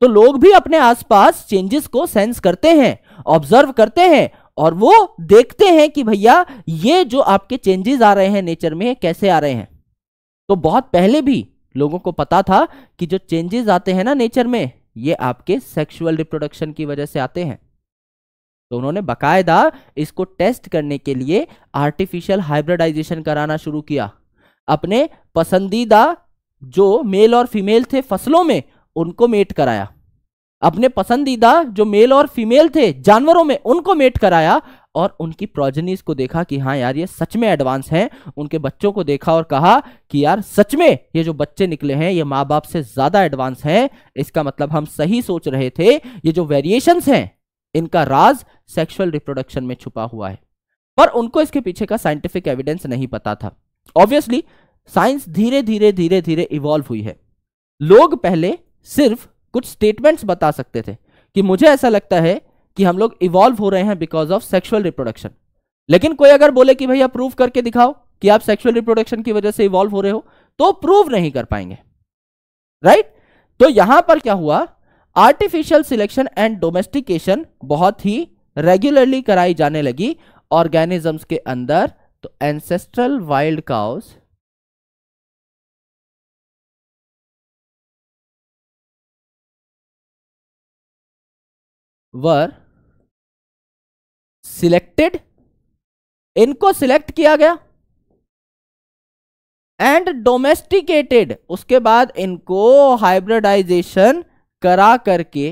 तो लोग भी अपने आसपास चेंजेस को सेंस करते हैं ऑब्जर्व करते हैं और वो देखते हैं कि भैया ये जो आपके चेंजेस आ रहे हैं नेचर में कैसे आ रहे हैं तो बहुत पहले भी लोगों को पता था कि जो चेंजेस आते हैं ना नेचर में ये आपके सेक्सुअल रिप्रोडक्शन की वजह से आते हैं तो उन्होंने बकायदा इसको टेस्ट करने के लिए आर्टिफिशियल हाइब्रिडाइजेशन कराना शुरू किया अपने पसंदीदा जो मेल और फीमेल थे फसलों में उनको मेट कराया अपने पसंदीदा जो मेल और फीमेल थे जानवरों में उनको मेट कराया और उनकी प्रोजनीस को देखा कि हाँ यार ये सच में एडवांस हैं उनके बच्चों को देखा और कहा कि यार सच में ये जो बच्चे निकले हैं ये माँ बाप से ज़्यादा एडवांस हैं इसका मतलब हम सही सोच रहे थे ये जो वेरिएशंस हैं इनका राज सेक्सुअल रिप्रोडक्शन में छुपा हुआ है पर उनको इसके पीछे का साइंटिफिक एविडेंस नहीं पता था ऑब्वियसली साइंस धीरे धीरे धीरे धीरे इवॉल्व हुई है लोग पहले सिर्फ कुछ स्टेटमेंट्स बता सकते थे कि मुझे ऐसा लगता है कि हम लोग इवॉल्व हो रहे हैं बिकॉज ऑफ सेक्सुअल रिप्रोडक्शन लेकिन कोई अगर बोले कि भैया प्रूव करके दिखाओ कि आप सेक्सुअल रिप्रोडक्शन की वजह से इवॉल्व हो रहे हो तो प्रूव नहीं कर पाएंगे राइट right? तो यहां पर क्या हुआ आर्टिफिशियल सिलेक्शन एंड डोमेस्टिकेशन बहुत ही रेगुलरली कराई जाने लगी ऑर्गेनिजम्स के अंदर तो ancestral wild cows were selected इनको सिलेक्ट किया गया एंड डोमेस्टिकेटेड उसके बाद इनको हाइब्रिडाइजेशन करा करके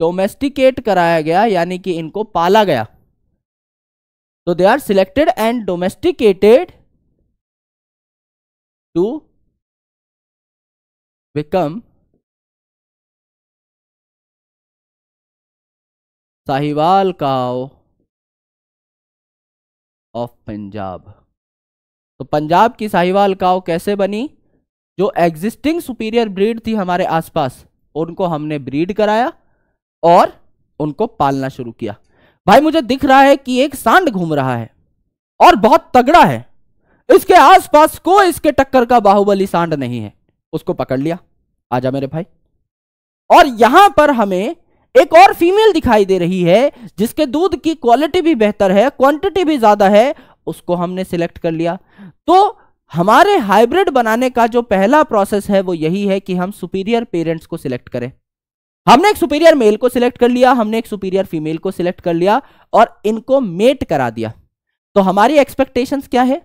डोमेस्टिकेट कराया गया यानी कि इनको पाला गया तो they are selected and domesticated to become Sahiwal cow of Punjab तो पंजाब की साहिवाल काओ कैसे बनी जो एग्जिस्टिंग सुपीरियर ब्रीड थी हमारे आसपास उनको हमने ब्रीड कराया और उनको पालना शुरू किया भाई मुझे दिख रहा है कि एक सांड घूम रहा है और बहुत तगड़ा है इसके आसपास कोई इसके टक्कर का बाहुबली सांड नहीं है उसको पकड़ लिया आजा मेरे भाई और यहां पर हमें एक और फीमेल दिखाई दे रही है जिसके दूध की क्वालिटी भी बेहतर है क्वांटिटी भी ज्यादा है उसको हमने सिलेक्ट कर लिया तो हमारे हाइब्रिड बनाने का जो पहला प्रोसेस है वो यही है कि हम सुपीरियर पेरेंट्स को सिलेक्ट करें हमने एक सुपीरियर मेल को सिलेक्ट कर लिया हमने एक सुपीरियर फीमेल को सिलेक्ट कर लिया और इनको मेट करा दिया तो हमारी एक्सपेक्टेशंस क्या है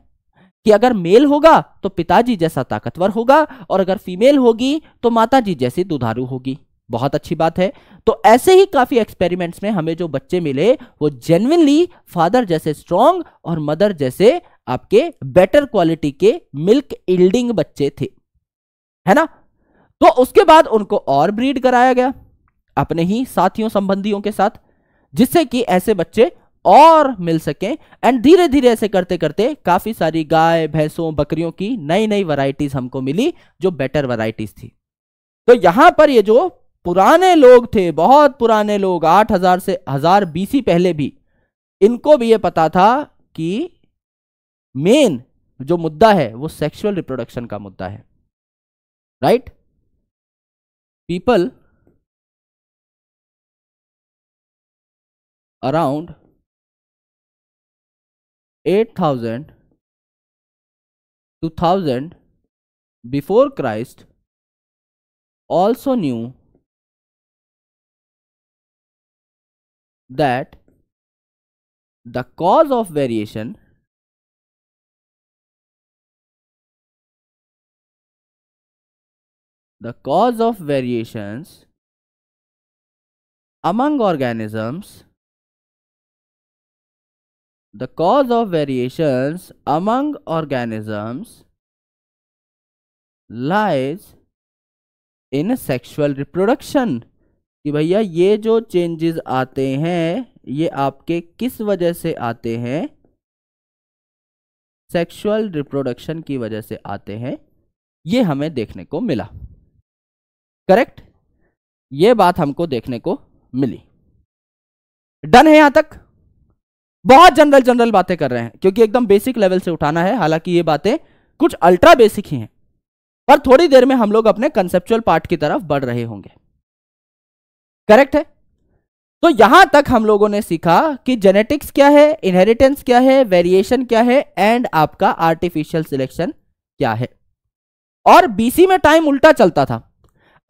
कि अगर मेल होगा तो पिताजी जैसा ताकतवर होगा और अगर फीमेल होगी तो माताजी जैसी दुधारू होगी बहुत अच्छी बात है तो ऐसे ही काफी एक्सपेरिमेंट्स में हमें जो बच्चे मिले वो जेनविनली फादर जैसे स्ट्रॉन्ग और मदर जैसे आपके बेटर क्वालिटी के मिल्क इल्डिंग बच्चे थे है ना तो उसके बाद उनको और ब्रीड कराया गया अपने ही साथियों संबंधियों के साथ जिससे कि ऐसे बच्चे और मिल सकें एंड धीरे धीरे ऐसे करते करते काफी सारी गाय भैंसों बकरियों की नई नई वराइटीज हमको मिली जो बेटर वराइटीज थी तो यहां पर ये जो पुराने लोग थे बहुत पुराने लोग आठ हजार से हजार बीसी पहले भी इनको भी ये पता था कि मेन जो मुद्दा है वो सेक्सुअल रिप्रोडक्शन का मुद्दा है right people around 8000 2000 before Christ also knew that the cause of variation the cause of variations among organisms the cause of variations among organisms lies in sexual reproduction कि भैया ये जो चेंजेस आते हैं ये आपके किस वजह से आते हैं सेक्सुअल रिप्रोडक्शन की वजह से आते हैं ये हमें देखने को मिला करेक्ट ये बात हमको देखने को मिली डन है यहां तक बहुत जनरल जनरल बातें कर रहे हैं क्योंकि एकदम बेसिक लेवल से उठाना है हालांकि ये बातें कुछ अल्ट्रा बेसिक ही हैं पर थोड़ी देर में हम लोग अपने कंसेप्चुअल पार्ट की तरफ बढ़ रहे होंगे करेक्ट है तो यहां तक हम लोगों ने सीखा कि जेनेटिक्स क्या है इनहेरिटेंस क्या है वेरिएशन क्या है एंड आपका आर्टिफिशियल सिलेक्शन क्या है और बीसी में टाइम उल्टा चलता था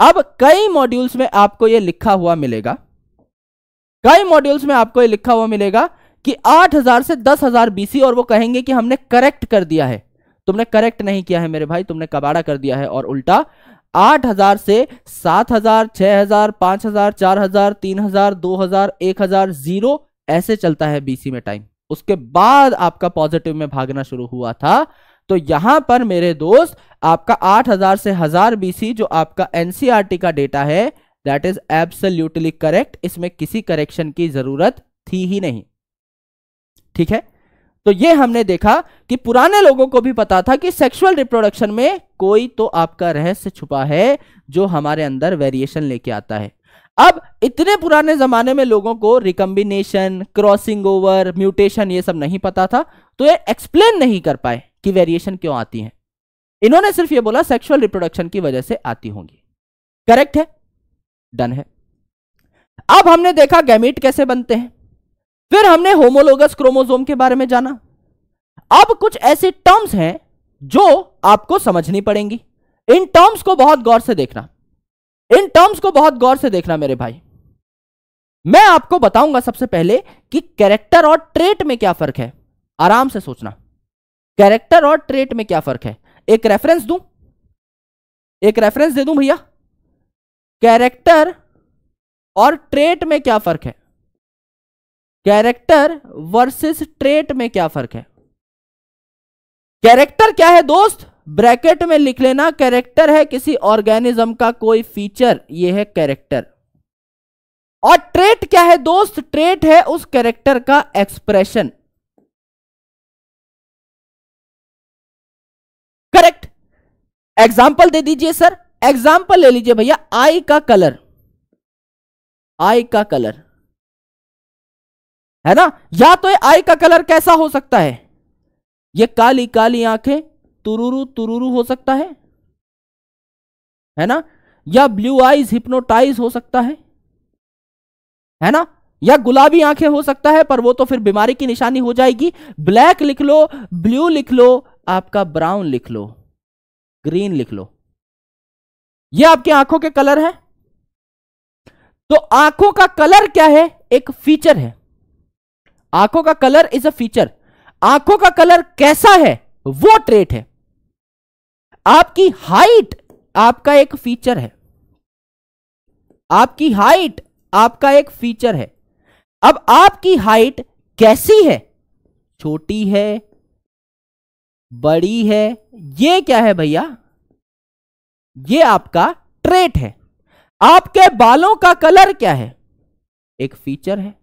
अब कई मॉड्यूल्स में आपको यह लिखा हुआ मिलेगा कई मॉड्यूल्स में आपको यह लिखा हुआ मिलेगा कि 8000 से 10000 बीसी और वो कहेंगे कि हमने करेक्ट कर दिया है तुमने करेक्ट नहीं किया है मेरे भाई तुमने कबाड़ा कर दिया है और उल्टा 8000 से 7000, 6000, 5000, 4000, 3000, 2000, 1000, जीरो ऐसे चलता है बीसी में टाइम उसके बाद आपका पॉजिटिव में भागना शुरू हुआ था तो यहां पर मेरे दोस्त आपका 8000 से हजार बीसी जो आपका एनसीआरटी e का डेटा है दैट इज एब्सल्यूटली करेक्ट इसमें किसी करेक्शन की जरूरत थी ही नहीं ठीक है तो ये हमने देखा कि पुराने लोगों को भी पता था कि सेक्सुअल रिप्रोडक्शन में कोई तो आपका रहस्य छुपा है जो हमारे अंदर वेरिएशन लेके आता है अब इतने पुराने जमाने में लोगों को रिकम्बिनेशन क्रॉसिंग ओवर म्यूटेशन ये सब नहीं पता था तो ये एक्सप्लेन नहीं कर पाए कि वेरिएशन क्यों आती है इन्होंने सिर्फ ये बोला सेक्सुअल रिप्रोडक्शन की वजह से आती होंगी करेक्ट है डन है अब हमने देखा गैमिट कैसे बनते हैं फिर हमने होमोलोगस क्रोमोजोम के बारे में जाना अब कुछ ऐसे टर्म्स हैं जो आपको समझनी पड़ेंगी इन टर्म्स को बहुत गौर से देखना इन टर्म्स को बहुत गौर से देखना मेरे भाई मैं आपको बताऊंगा सबसे पहले कि कैरेक्टर और ट्रेट में क्या फर्क है आराम से सोचना कैरेक्टर और ट्रेट में क्या फर्क है एक रेफरेंस दू एक रेफरेंस दे दू भैया कैरेक्टर और ट्रेट में क्या फर्क है कैरेक्टर वर्सेस ट्रेट में क्या फर्क है कैरेक्टर क्या है दोस्त ब्रैकेट में लिख लेना कैरेक्टर है किसी ऑर्गेनिज्म का कोई फीचर ये है कैरेक्टर और ट्रेट क्या है दोस्त ट्रेट है उस कैरेक्टर का एक्सप्रेशन करेक्ट एग्जाम्पल दे दीजिए सर एग्जाम्पल ले लीजिए भैया आई का कलर आई का कलर है ना या तो आई का कलर कैसा हो सकता है ये काली काली आंखें तुरुरु तुरुरु हो सकता है है ना या ब्लू आईज हिप्नोटाइज हो सकता है है ना या गुलाबी आंखें हो सकता है पर वो तो फिर बीमारी की निशानी हो जाएगी ब्लैक लिख लो ब्लू लिख लो आपका ब्राउन लिख लो ग्रीन लिख लो ये आपकी आंखों के कलर है तो आंखों का कलर क्या है एक फीचर है आंखों का कलर इज अ फीचर आंखों का कलर कैसा है वो ट्रेट है आपकी हाइट आपका एक फीचर है आपकी हाइट आपका एक फीचर है अब आपकी हाइट कैसी है छोटी है बड़ी है ये क्या है भैया ये आपका ट्रेट है आपके बालों का कलर क्या है एक फीचर है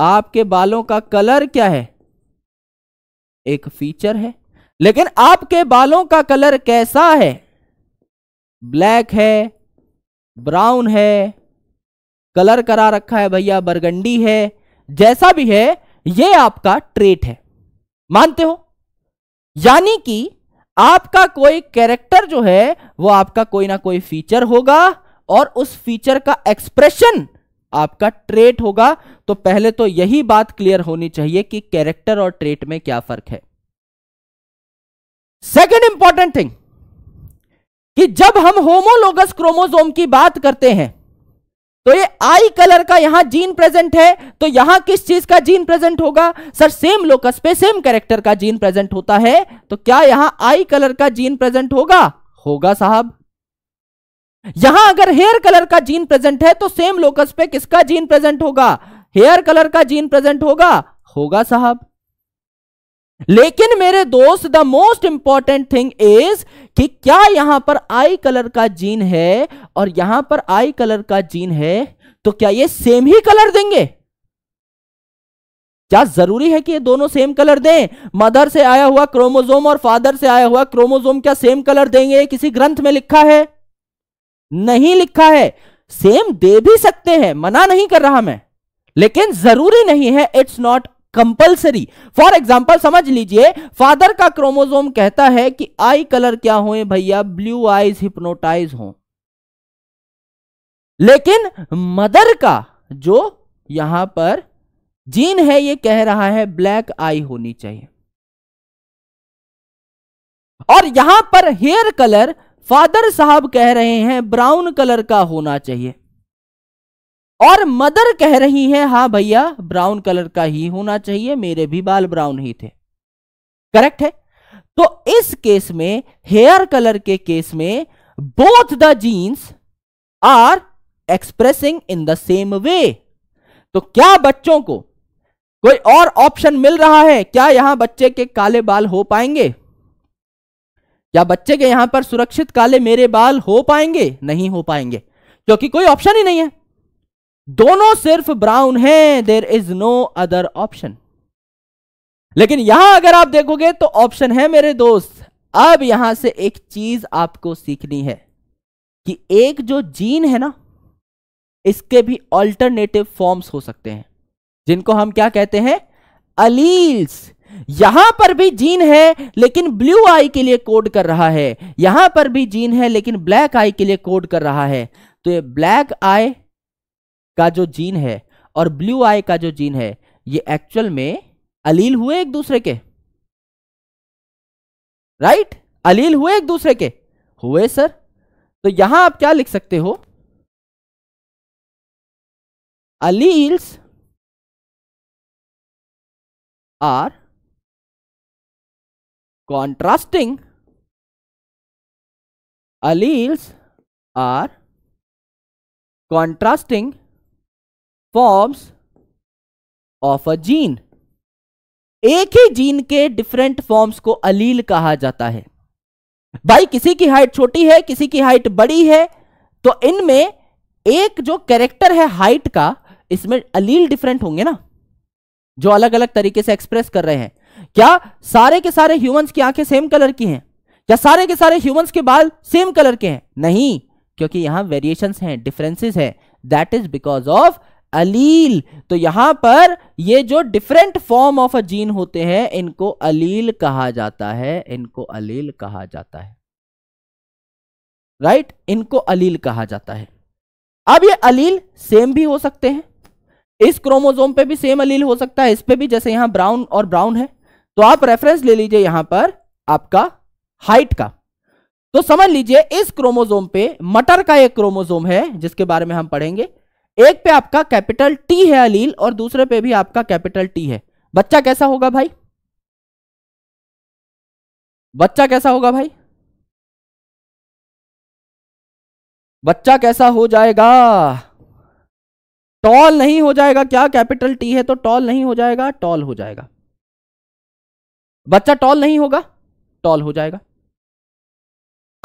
आपके बालों का कलर क्या है एक फीचर है लेकिन आपके बालों का कलर कैसा है ब्लैक है ब्राउन है कलर करा रखा है भैया बरगंडी है जैसा भी है यह आपका ट्रेट है मानते हो यानी कि आपका कोई कैरेक्टर जो है वो आपका कोई ना कोई फीचर होगा और उस फीचर का एक्सप्रेशन आपका ट्रेट होगा तो पहले तो यही बात क्लियर होनी चाहिए कि कैरेक्टर और ट्रेट में क्या फर्क है सेकेंड इंपॉर्टेंट थिंग कि जब हम होमोलोगस क्रोमोसोम की बात करते हैं तो ये आई कलर का यहां जीन प्रेजेंट है तो यहां किस चीज का जीन प्रेजेंट होगा सर सेम लोकस पे सेम कैरेक्टर का जीन प्रेजेंट होता है तो क्या यहां आई कलर का जीन प्रेजेंट होगा होगा साहब यहां अगर हेयर कलर का जीन प्रेजेंट है तो सेम लोकस पे किसका जीन प्रेजेंट होगा हेयर कलर का जीन प्रेजेंट होगा होगा साहब लेकिन मेरे दोस्त the most important thing is कि क्या यहां पर आई कलर का जीन है और यहां पर आई कलर का जीन है तो क्या ये सेम ही कलर देंगे क्या जरूरी है कि ये दोनों सेम कलर दें मदर से आया हुआ क्रोमोजोम और फादर से आया हुआ क्रोमोजोम क्या सेम कलर देंगे किसी ग्रंथ में लिखा है नहीं लिखा है सेम दे भी सकते हैं मना नहीं कर रहा मैं लेकिन जरूरी नहीं है it's not compulsory for example समझ लीजिए फादर का क्रोमोजोम कहता है कि आई कलर क्या हो भैया ब्लू आईज हिप्नोटाइज हो लेकिन मदर का जो यहां पर जीन है ये कह रहा है ब्लैक आई होनी चाहिए और यहां पर हेयर कलर फादर साहब कह रहे हैं ब्राउन कलर का होना चाहिए और मदर कह रही है हा भैया ब्राउन कलर का ही होना चाहिए मेरे भी बाल ब्राउन ही थे करेक्ट है तो इस केस में हेयर कलर के केस में both the genes are expressing in the same way तो क्या बच्चों को कोई और ऑप्शन मिल रहा है क्या यहां बच्चे के काले बाल हो पाएंगे या बच्चे के यहां पर सुरक्षित काले मेरे बाल हो पाएंगे नहीं हो पाएंगे क्योंकि कोई ऑप्शन ही नहीं है दोनों सिर्फ ब्राउन है there is no other option लेकिन यहां अगर आप देखोगे तो ऑप्शन है मेरे दोस्त अब यहां से एक चीज आपको सीखनी है कि एक जो जीन है ना इसके भी ऑल्टरनेटिव फॉर्म्स हो सकते हैं जिनको हम क्या कहते हैं अलील्स यहां पर भी जीन है लेकिन ब्लू आई के लिए कोड कर रहा है यहां पर भी जीन है लेकिन ब्लैक आई के लिए कोड कर रहा है तो ये ब्लैक आई का जो जीन है और ब्लू आई का जो जीन है ये एक्चुअल में अलील हुए एक दूसरे के राइट अलील हुए एक दूसरे के हुए सर तो यहां आप क्या लिख सकते हो alleles are Contrasting alleles are contrasting forms of a gene. एक ही जीन के डिफरेंट फॉर्म्स को अलील कहा जाता है भाई किसी की हाइट छोटी है किसी की हाइट बड़ी है तो इनमें एक जो कैरेक्टर है हाइट का इसमें अलील डिफरेंट होंगे ना जो अलग अलग तरीके से एक्सप्रेस कर रहे हैं क्या सारे के सारे ह्यूमंस की आंखें सेम कलर की हैं क्या सारे के सारे ह्यूमंस के बाल सेम कलर के हैं नहीं क्योंकि यहां वेरिएशन हैं डिफरेंसेस हैं that is because of allele तो यहां पर ये जो different form of a gene होते हैं इनको अलील कहा जाता है इनको अलील कहा जाता है राइट right? इनको अलील कहा जाता है अब ये अलील सेम भी हो सकते हैं इस क्रोमोजोम पे भी सेम अलील हो सकता है इस पे भी जैसे यहां ब्राउन और ब्राउन है तो आप रेफरेंस ले लीजिए यहां पर आपका हाइट का तो समझ लीजिए इस क्रोमोजोम पे मटर का एक क्रोमोजोम है जिसके बारे में हम पढ़ेंगे एक पे आपका कैपिटल टी है अलील और दूसरे पे भी आपका कैपिटल टी है बच्चा कैसा होगा भाई बच्चा कैसा होगा भाई बच्चा कैसा हो जाएगा टॉल नहीं हो जाएगा क्या कैपिटल टी है तो टॉल नहीं हो जाएगा टॉल हो जाएगा बच्चा टॉल नहीं होगा टॉल हो जाएगा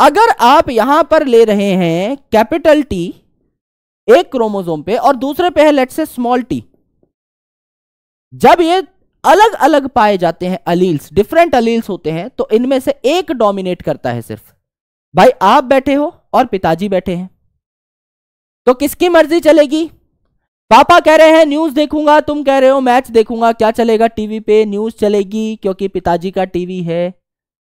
अगर आप यहां पर ले रहे हैं कैपिटल टी एक क्रोमोजोम पे और दूसरे पे है लेट से स्मॉल टी जब ये अलग अलग पाए जाते हैं अलील्स डिफरेंट अलील्स होते हैं तो इनमें से एक डोमिनेट करता है सिर्फ भाई आप बैठे हो और पिताजी बैठे हैं तो किसकी मर्जी चलेगी पापा कह रहे हैं न्यूज देखूंगा तुम कह रहे हो मैच देखूंगा क्या चलेगा टीवी पे न्यूज चलेगी क्योंकि पिताजी का टीवी है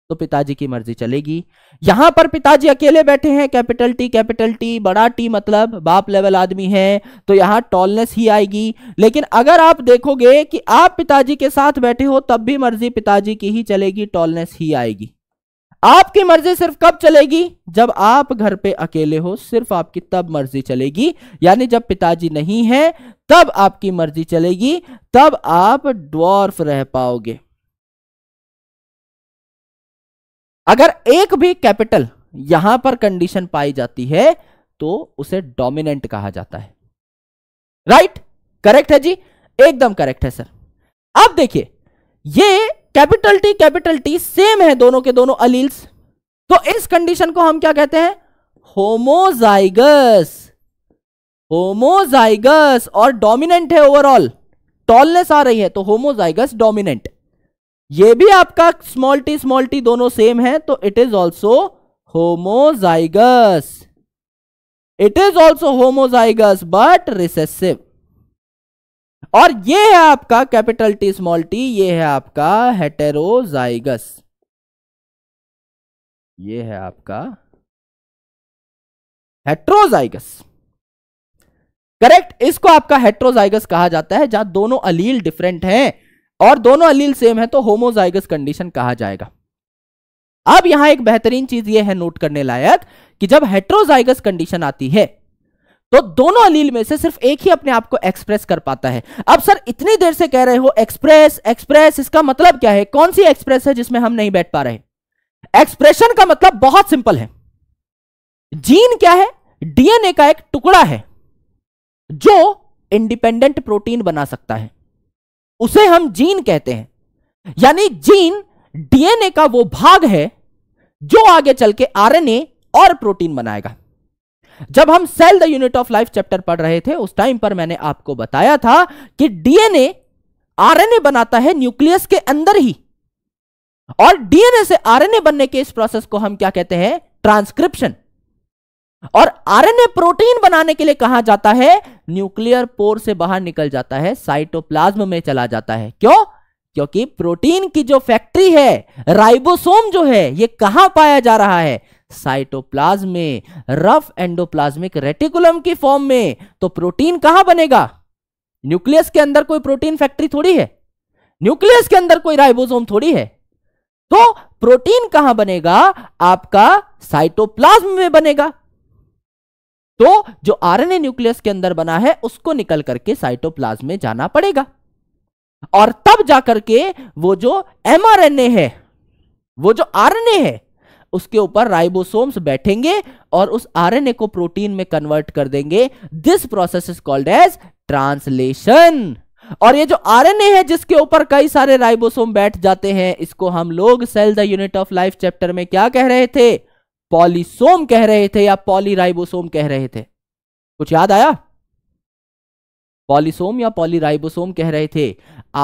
तो पिताजी की मर्जी चलेगी यहां पर पिताजी अकेले बैठे हैं कैपिटल टी कैपिटल टी बड़ा टी मतलब बाप लेवल आदमी है तो यहां टॉलनेस ही आएगी लेकिन अगर आप देखोगे कि आप पिताजी के साथ बैठे हो तब भी मर्जी पिताजी की ही चलेगी टॉलनेस ही आएगी आपकी मर्जी सिर्फ कब चलेगी जब आप घर पे अकेले हो सिर्फ आपकी तब मर्जी चलेगी यानी जब पिताजी नहीं है तब आपकी मर्जी चलेगी तब आप ड्वार्फ रह पाओगे अगर एक भी कैपिटल यहां पर कंडीशन पाई जाती है तो उसे डोमिनेंट कहा जाता है राइट right? करेक्ट है जी एकदम करेक्ट है सर अब देखिए ये capital T capital T same है दोनों के दोनों अलील्स तो इस कंडीशन को हम क्या कहते हैं होमोजाइगस होमोजाइगस और डोमिनेंट है ओवरऑल टॉलनेस आ रही है तो होमोजाइगस डोमिनेंट ये भी आपका स्मॉल टी स्मॉल टी दोनों सेम है तो it is also homozygous it is also homozygous but recessive और ये है आपका कैपिटल टी स्मॉल टी ये है आपका हेटेरोजाइगस ये है आपका हेट्रोजाइगस करेक्ट इसको आपका हेट्रोजाइगस कहा जाता है जहां दोनों अलील डिफरेंट हैं और दोनों अलील सेम है तो होमोजाइगस कंडीशन कहा जाएगा अब यहां एक बेहतरीन चीज यह है नोट करने लायक कि जब हेट्रोजाइगस कंडीशन आती है तो दोनों अलील में से सिर्फ एक ही अपने आप को एक्सप्रेस कर पाता है अब सर इतनी देर से कह रहे हो एक्सप्रेस एक्सप्रेस इसका मतलब क्या है कौन सी एक्सप्रेस है जिसमें हम नहीं बैठ पा रहे एक्सप्रेशन का मतलब बहुत सिंपल है जीन क्या है डीएनए का एक टुकड़ा है जो इंडिपेंडेंट प्रोटीन बना सकता है उसे हम जीन कहते हैं यानी जीन डीएनए का वो भाग है जो आगे चल के आरएनए और प्रोटीन बनाएगा जब हम cell the unit of life chapter पढ़ रहे थे उस टाइम पर मैंने आपको बताया था कि डीएनए आरएनए बनाता है न्यूक्लियस के अंदर ही और डीएनए से आरएनए बनने के इस प्रोसेस को हम क्या कहते हैं ट्रांसक्रिप्शन और आरएनए प्रोटीन बनाने के लिए कहा जाता है न्यूक्लियर पोर से बाहर निकल जाता है साइटोप्लाज्म में चला जाता है क्यों क्योंकि प्रोटीन की जो फैक्ट्री है राइबोसोम जो है ये कहां पाया जा रहा है साइटोप्लाज्म में रफ एंडोप्लाज्मिक रेटिकुलम की फॉर्म में तो प्रोटीन कहां बनेगा न्यूक्लियस के अंदर कोई प्रोटीन फैक्ट्री थोड़ी है न्यूक्लियस के अंदर कोई राइबोसोम थोड़ी है तो प्रोटीन कहां बनेगा आपका साइटोप्लाज्म में बनेगा तो जो आरएनए न्यूक्लियस के अंदर बना है उसको निकल करके साइटोप्लाज्म में जाना पड़ेगा और तब जाकर के वो जो एमआरएनए है वो जो आरएनए है उसके ऊपर राइबोसोम्स बैठेंगे और उस आरएनए को प्रोटीन में कन्वर्ट कर देंगे this process is called as translation और ये जो आरएनए है जिसके ऊपर कई सारे राइबोसोम बैठ जाते हैं इसको हम लोग cell the unit of life chapter में क्या कह रहे थे पॉलीसोम कह रहे थे या राइबोसोम कह रहे थे कुछ याद आया पॉलीसोम या पॉलीराइबोसोम कह रहे थे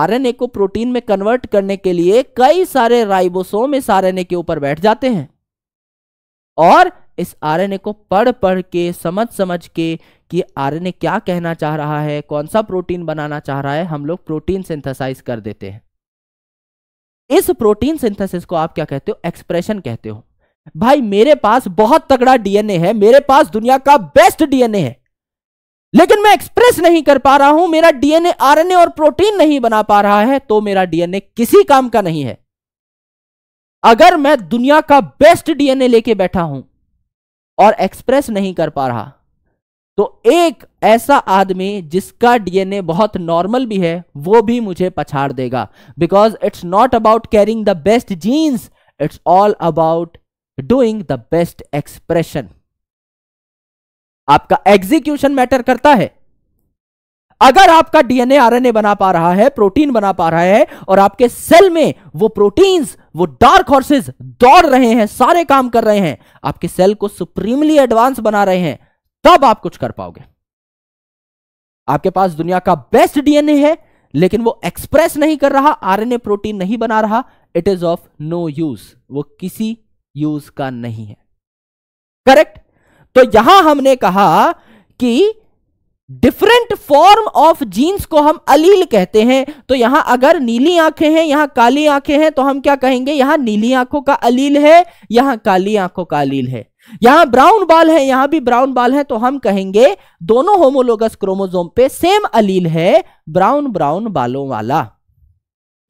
आरएनए को प्रोटीन में कन्वर्ट करने के लिए कई सारे राइबोसोम इस आरएनए के ऊपर बैठ जाते हैं और इस आरएनए को पढ़ पढ़ के समझ समझ के कि आरएनए क्या कहना चाह रहा है कौन सा प्रोटीन बनाना चाह रहा है हम लोग प्रोटीन सिंथेसाइज कर देते हैं इस प्रोटीन सिंथेसिस को आप क्या कहते हो एक्सप्रेशन कहते हो भाई मेरे पास बहुत तगड़ा डीएनए है मेरे पास दुनिया का बेस्ट डीएनए है लेकिन मैं एक्सप्रेस नहीं कर पा रहा हूं मेरा डीएनए आरएनए और प्रोटीन नहीं बना पा रहा है तो मेरा डीएनए किसी काम का नहीं है अगर मैं दुनिया का बेस्ट डीएनए लेके बैठा हूं और एक्सप्रेस नहीं कर पा रहा तो एक ऐसा आदमी जिसका डीएनए बहुत नॉर्मल भी है वो भी मुझे पछाड़ देगा because it's not about carrying the best genes it's all about doing the best expression आपका एग्जीक्यूशन मैटर करता है अगर आपका डीएनए आरएनए बना पा रहा है प्रोटीन बना पा रहा है और आपके सेल में वो प्रोटीन्स वो डार्क हॉर्सेस दौड़ रहे हैं सारे काम कर रहे हैं आपके सेल को सुप्रीमली एडवांस बना रहे हैं तब आप कुछ कर पाओगे आपके पास दुनिया का बेस्ट डीएनए है लेकिन वो एक्सप्रेस नहीं कर रहा आरएनए प्रोटीन नहीं बना रहा it is of no use वो किसी यूज का नहीं है करेक्ट तो यहां हमने कहा कि डिफरेंट फॉर्म ऑफ जीन्स को हम अलील कहते हैं तो यहां अगर नीली आंखें हैं यहां काली आंखें हैं तो हम क्या कहेंगे यहां नीली आंखों का अलील है यहां काली आंखों का अलील है यहां ब्राउन बाल है यहां भी ब्राउन बाल है तो हम कहेंगे दोनों होमोलोगस क्रोमोजोम पे सेम अलील है ब्राउन ब्राउन बालों वाला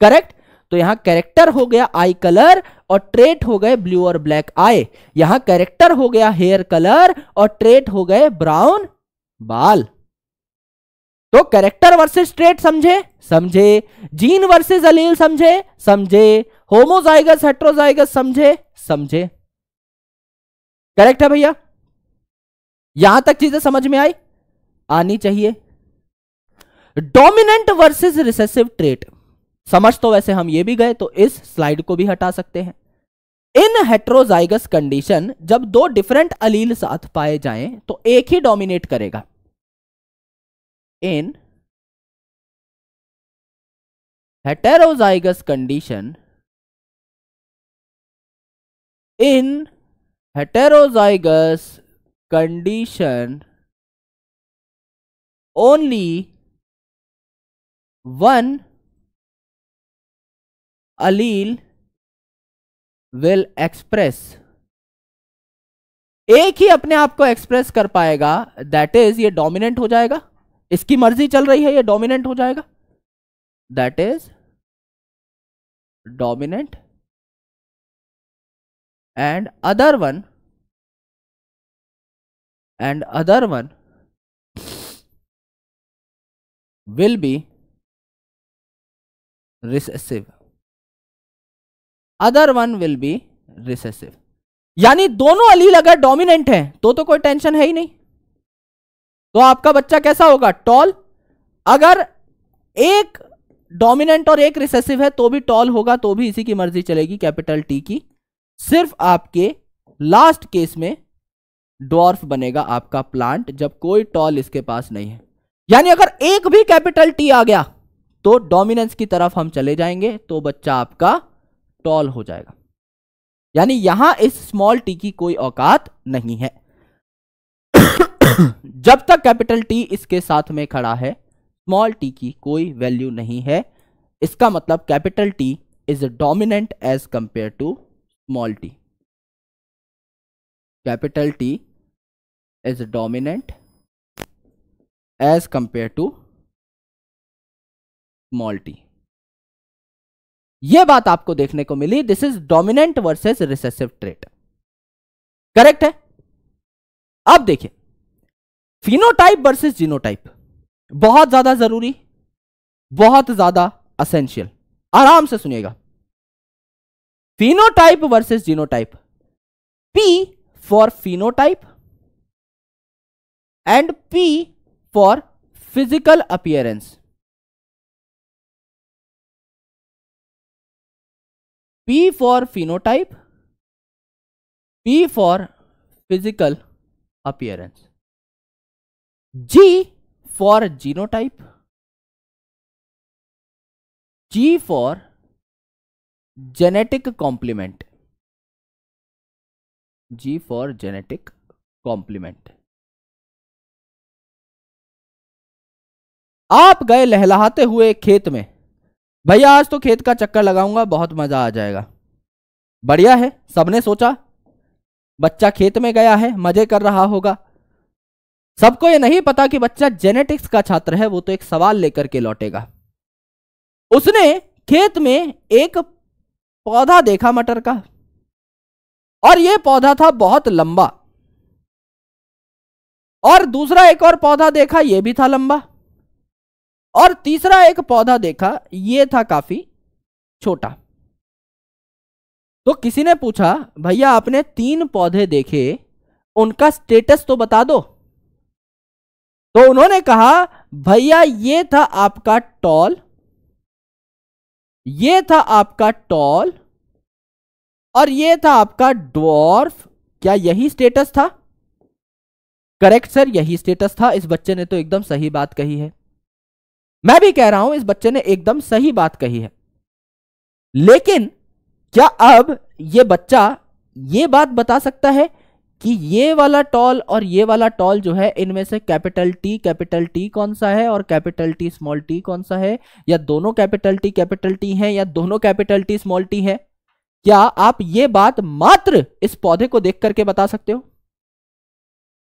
करेक्ट तो यहां कैरेक्टर हो गया आई कलर और ट्रेट हो गए ब्लू और ब्लैक आई यहां कैरेक्टर हो गया हेयर कलर और ट्रेट हो गए ब्राउन बाल तो कैरेक्टर वर्सेस ट्रेट समझे समझे जीन वर्सेस अलील समझे समझे होमोजाइगस हेट्रोजाइगस समझे समझे करेक्ट है भैया यहां तक चीजें समझ में आई आनी चाहिए डोमिनेंट वर्सेस रिसेसिव ट्रेट समझ तो वैसे हम ये भी गए तो इस स्लाइड को भी हटा सकते हैं इन हेट्रोजाइगस कंडीशन जब दो डिफरेंट अलील साथ पाए जाएं तो एक ही डोमिनेट करेगा in heterozygous condition in heterozygous condition only one allele will express एक ही अपने आप को एक्सप्रेस कर पाएगा दैट इज ये डोमिनेंट हो जाएगा इसकी मर्जी चल रही है ये डोमिनेंट हो जाएगा that is dominant and other one and other one will be recessive other one will be recessive यानी दोनों अलील अगर डोमिनेंट हैं तो तो कोई टेंशन है ही नहीं तो आपका बच्चा कैसा होगा टॉल अगर एक डोमिनेंट और एक रिसेसिव है तो भी टॉल होगा तो भी इसी की मर्जी चलेगी कैपिटल टी की सिर्फ आपके लास्ट केस में डॉर्फ बनेगा आपका प्लांट जब कोई टॉल इसके पास नहीं है यानी अगर एक भी कैपिटल टी आ गया तो डोमिनेंस की तरफ हम चले जाएंगे तो बच्चा आपका टॉल हो जाएगा यानी यहां इस स्मॉल टी की कोई औकात नहीं है <coughs> जब तक कैपिटल टी इसके साथ में खड़ा है स्मॉल टी की कोई वैल्यू नहीं है इसका मतलब capital T is dominant as compare to small T capital T is dominant as compare to small T ये बात आपको देखने को मिली this is dominant versus recessive trait correct है अब देखिए फिनोटाइप वर्सेस जीनोटाइप बहुत ज्यादा जरूरी बहुत ज्यादा असेंशियल आराम से सुनिएगा phenotype versus genotype P for phenotype and P for physical appearance P for phenotype, P for physical appearance. G for genotype G for genetic complement G for genetic complement आप गए लहलाते हुए खेत में भैया आज तो खेत का चक्कर लगाऊंगा बहुत मजा आ जाएगा बढ़िया है सबने सोचा बच्चा खेत में गया है मजे कर रहा होगा सबको ये नहीं पता कि बच्चा जेनेटिक्स का छात्र है वो तो एक सवाल लेकर के लौटेगा उसने खेत में एक पौधा देखा मटर का और यह पौधा था बहुत लंबा और दूसरा एक और पौधा देखा यह भी था लंबा और तीसरा एक पौधा देखा यह था काफी छोटा तो किसी ने पूछा भैया आपने तीन पौधे देखे उनका स्टेटस तो बता दो तो उन्होंने कहा भैया ये था आपका टॉल ये था आपका टॉल और ये था आपका डॉर्फ क्या यही स्टेटस था करेक्ट सर यही स्टेटस था इस बच्चे ने तो एकदम सही बात कही है मैं भी कह रहा हूं इस बच्चे ने एकदम सही बात कही है लेकिन क्या अब यह बच्चा यह बात बता सकता है कि ये वाला टॉल और ये वाला टॉल जो है इनमें से कैपिटल टी कैपिटल टी कौन सा है और कैपिटल टी स्मॉल टी कौन सा है या दोनों कैपिटल टी कैपिटल टी है या दोनों कैपिटल टी स्मॉल टी है क्या आप ये बात मात्र इस पौधे को देख करके बता सकते हो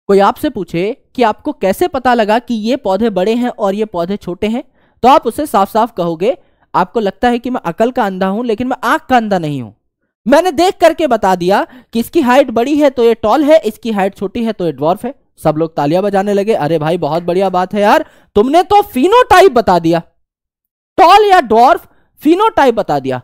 कोई आपसे पूछे कि आपको कैसे पता लगा कि ये पौधे बड़े हैं और ये पौधे छोटे हैं तो आप उसे साफ साफ कहोगे आपको लगता है कि मैं अकल का अंधा हूं लेकिन मैं आंख का अंधा नहीं हूं मैंने देख करके बता दिया कि इसकी हाइट बड़ी है तो ये टॉल है इसकी हाइट छोटी है तो ये ड्वार्फ है सब लोग तालियां बजाने लगे अरे भाई बहुत बढ़िया बात है यार तुमने तो फिनोटाइप बता दिया टॉल या ड्वार्फ फिनोटाइप बता दिया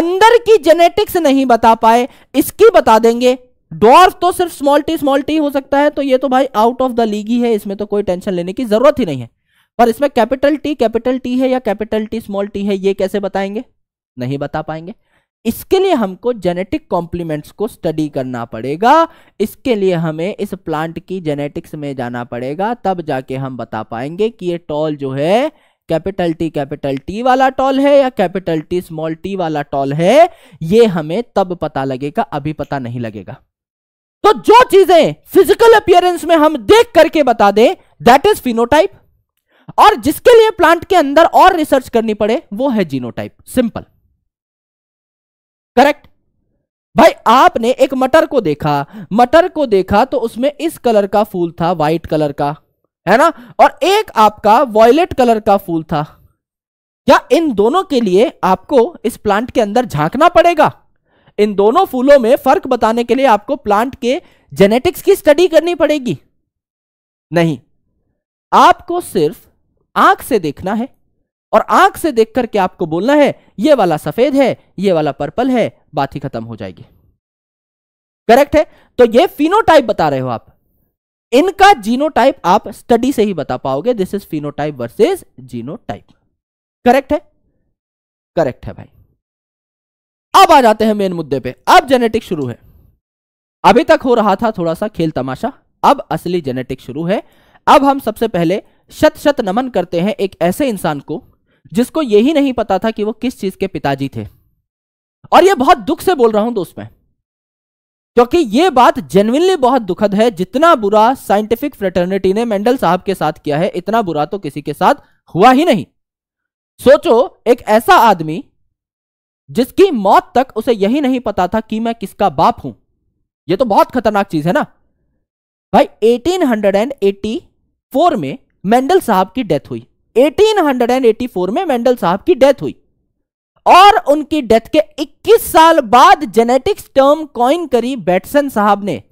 अंदर की जेनेटिक्स नहीं बता पाए इसकी बता देंगे डॉर्फ तो सिर्फ स्मॉल टी स्मॉल टी हो सकता है तो ये तो भाई आउट ऑफ द लीग ही है इसमें तो कोई टेंशन लेने की जरूरत ही नहीं है पर इसमें कैपिटल टी कैपिटल टी है या कैपिटल टी स्मॉल टी है ये कैसे बताएंगे नहीं बता पाएंगे इसके लिए हमको जेनेटिक कॉम्प्लीमेंट्स को स्टडी करना पड़ेगा इसके लिए हमें इस प्लांट की जेनेटिक्स में जाना पड़ेगा तब जाके हम बता पाएंगे कि ये टॉल जो है कैपिटल टी कैपिटल टी वाला टॉल है या कैपिटल टी स्मॉल टी वाला टॉल है ये हमें तब पता लगेगा अभी पता नहीं लगेगा तो जो चीजें फिजिकल अपियरेंस में हम देख करके बता दें दैट इज फिनोटाइप और जिसके लिए प्लांट के अंदर और रिसर्च करनी पड़े वो है जीनोटाइप सिंपल करेक्ट भाई आपने एक मटर को देखा मटर को देखा तो उसमें इस कलर का फूल था व्हाइट कलर का है ना और एक आपका वॉयलेट कलर का फूल था क्या इन दोनों के लिए आपको इस प्लांट के अंदर झांकना पड़ेगा इन दोनों फूलों में फर्क बताने के लिए आपको प्लांट के जेनेटिक्स की स्टडी करनी पड़ेगी नहीं आपको सिर्फ आंख से देखना है और आंख से देख करके आपको बोलना है ये वाला सफेद है ये वाला पर्पल है बात ही खत्म हो जाएगी करेक्ट है तो ये फिनोटाइप बता रहे हो आप इनका जीनोटाइप आप स्टडी से ही बता पाओगे this is phenotype versus genotype correct है करेक्ट है भाई अब आ जाते हैं मेन मुद्दे पे अब जेनेटिक शुरू है अभी तक हो रहा था थोड़ा सा खेल तमाशा अब असली जेनेटिक शुरू है अब हम सबसे पहले शत शत नमन करते हैं एक ऐसे इंसान को जिसको यही नहीं पता था कि वो किस चीज के पिताजी थे और ये बहुत दुख से बोल रहा हूं दोस्त मैं क्योंकि ये बात जेनविनली बहुत दुखद है जितना बुरा साइंटिफिक फ्रेटर्निटी ने मेंडल साहब के साथ किया है इतना बुरा तो किसी के साथ हुआ ही नहीं सोचो एक ऐसा आदमी जिसकी मौत तक उसे यही नहीं पता था कि मैं किसका बाप हूं यह तो बहुत खतरनाक चीज है ना भाई 1884 में मेंडल साहब की डेथ हुई 1884 में मेंडल साहब की डेथ हुई और उनकी डेथ के 21 साल बाद जेनेटिक्स टर्म कॉइन करी बैटसन साहब ने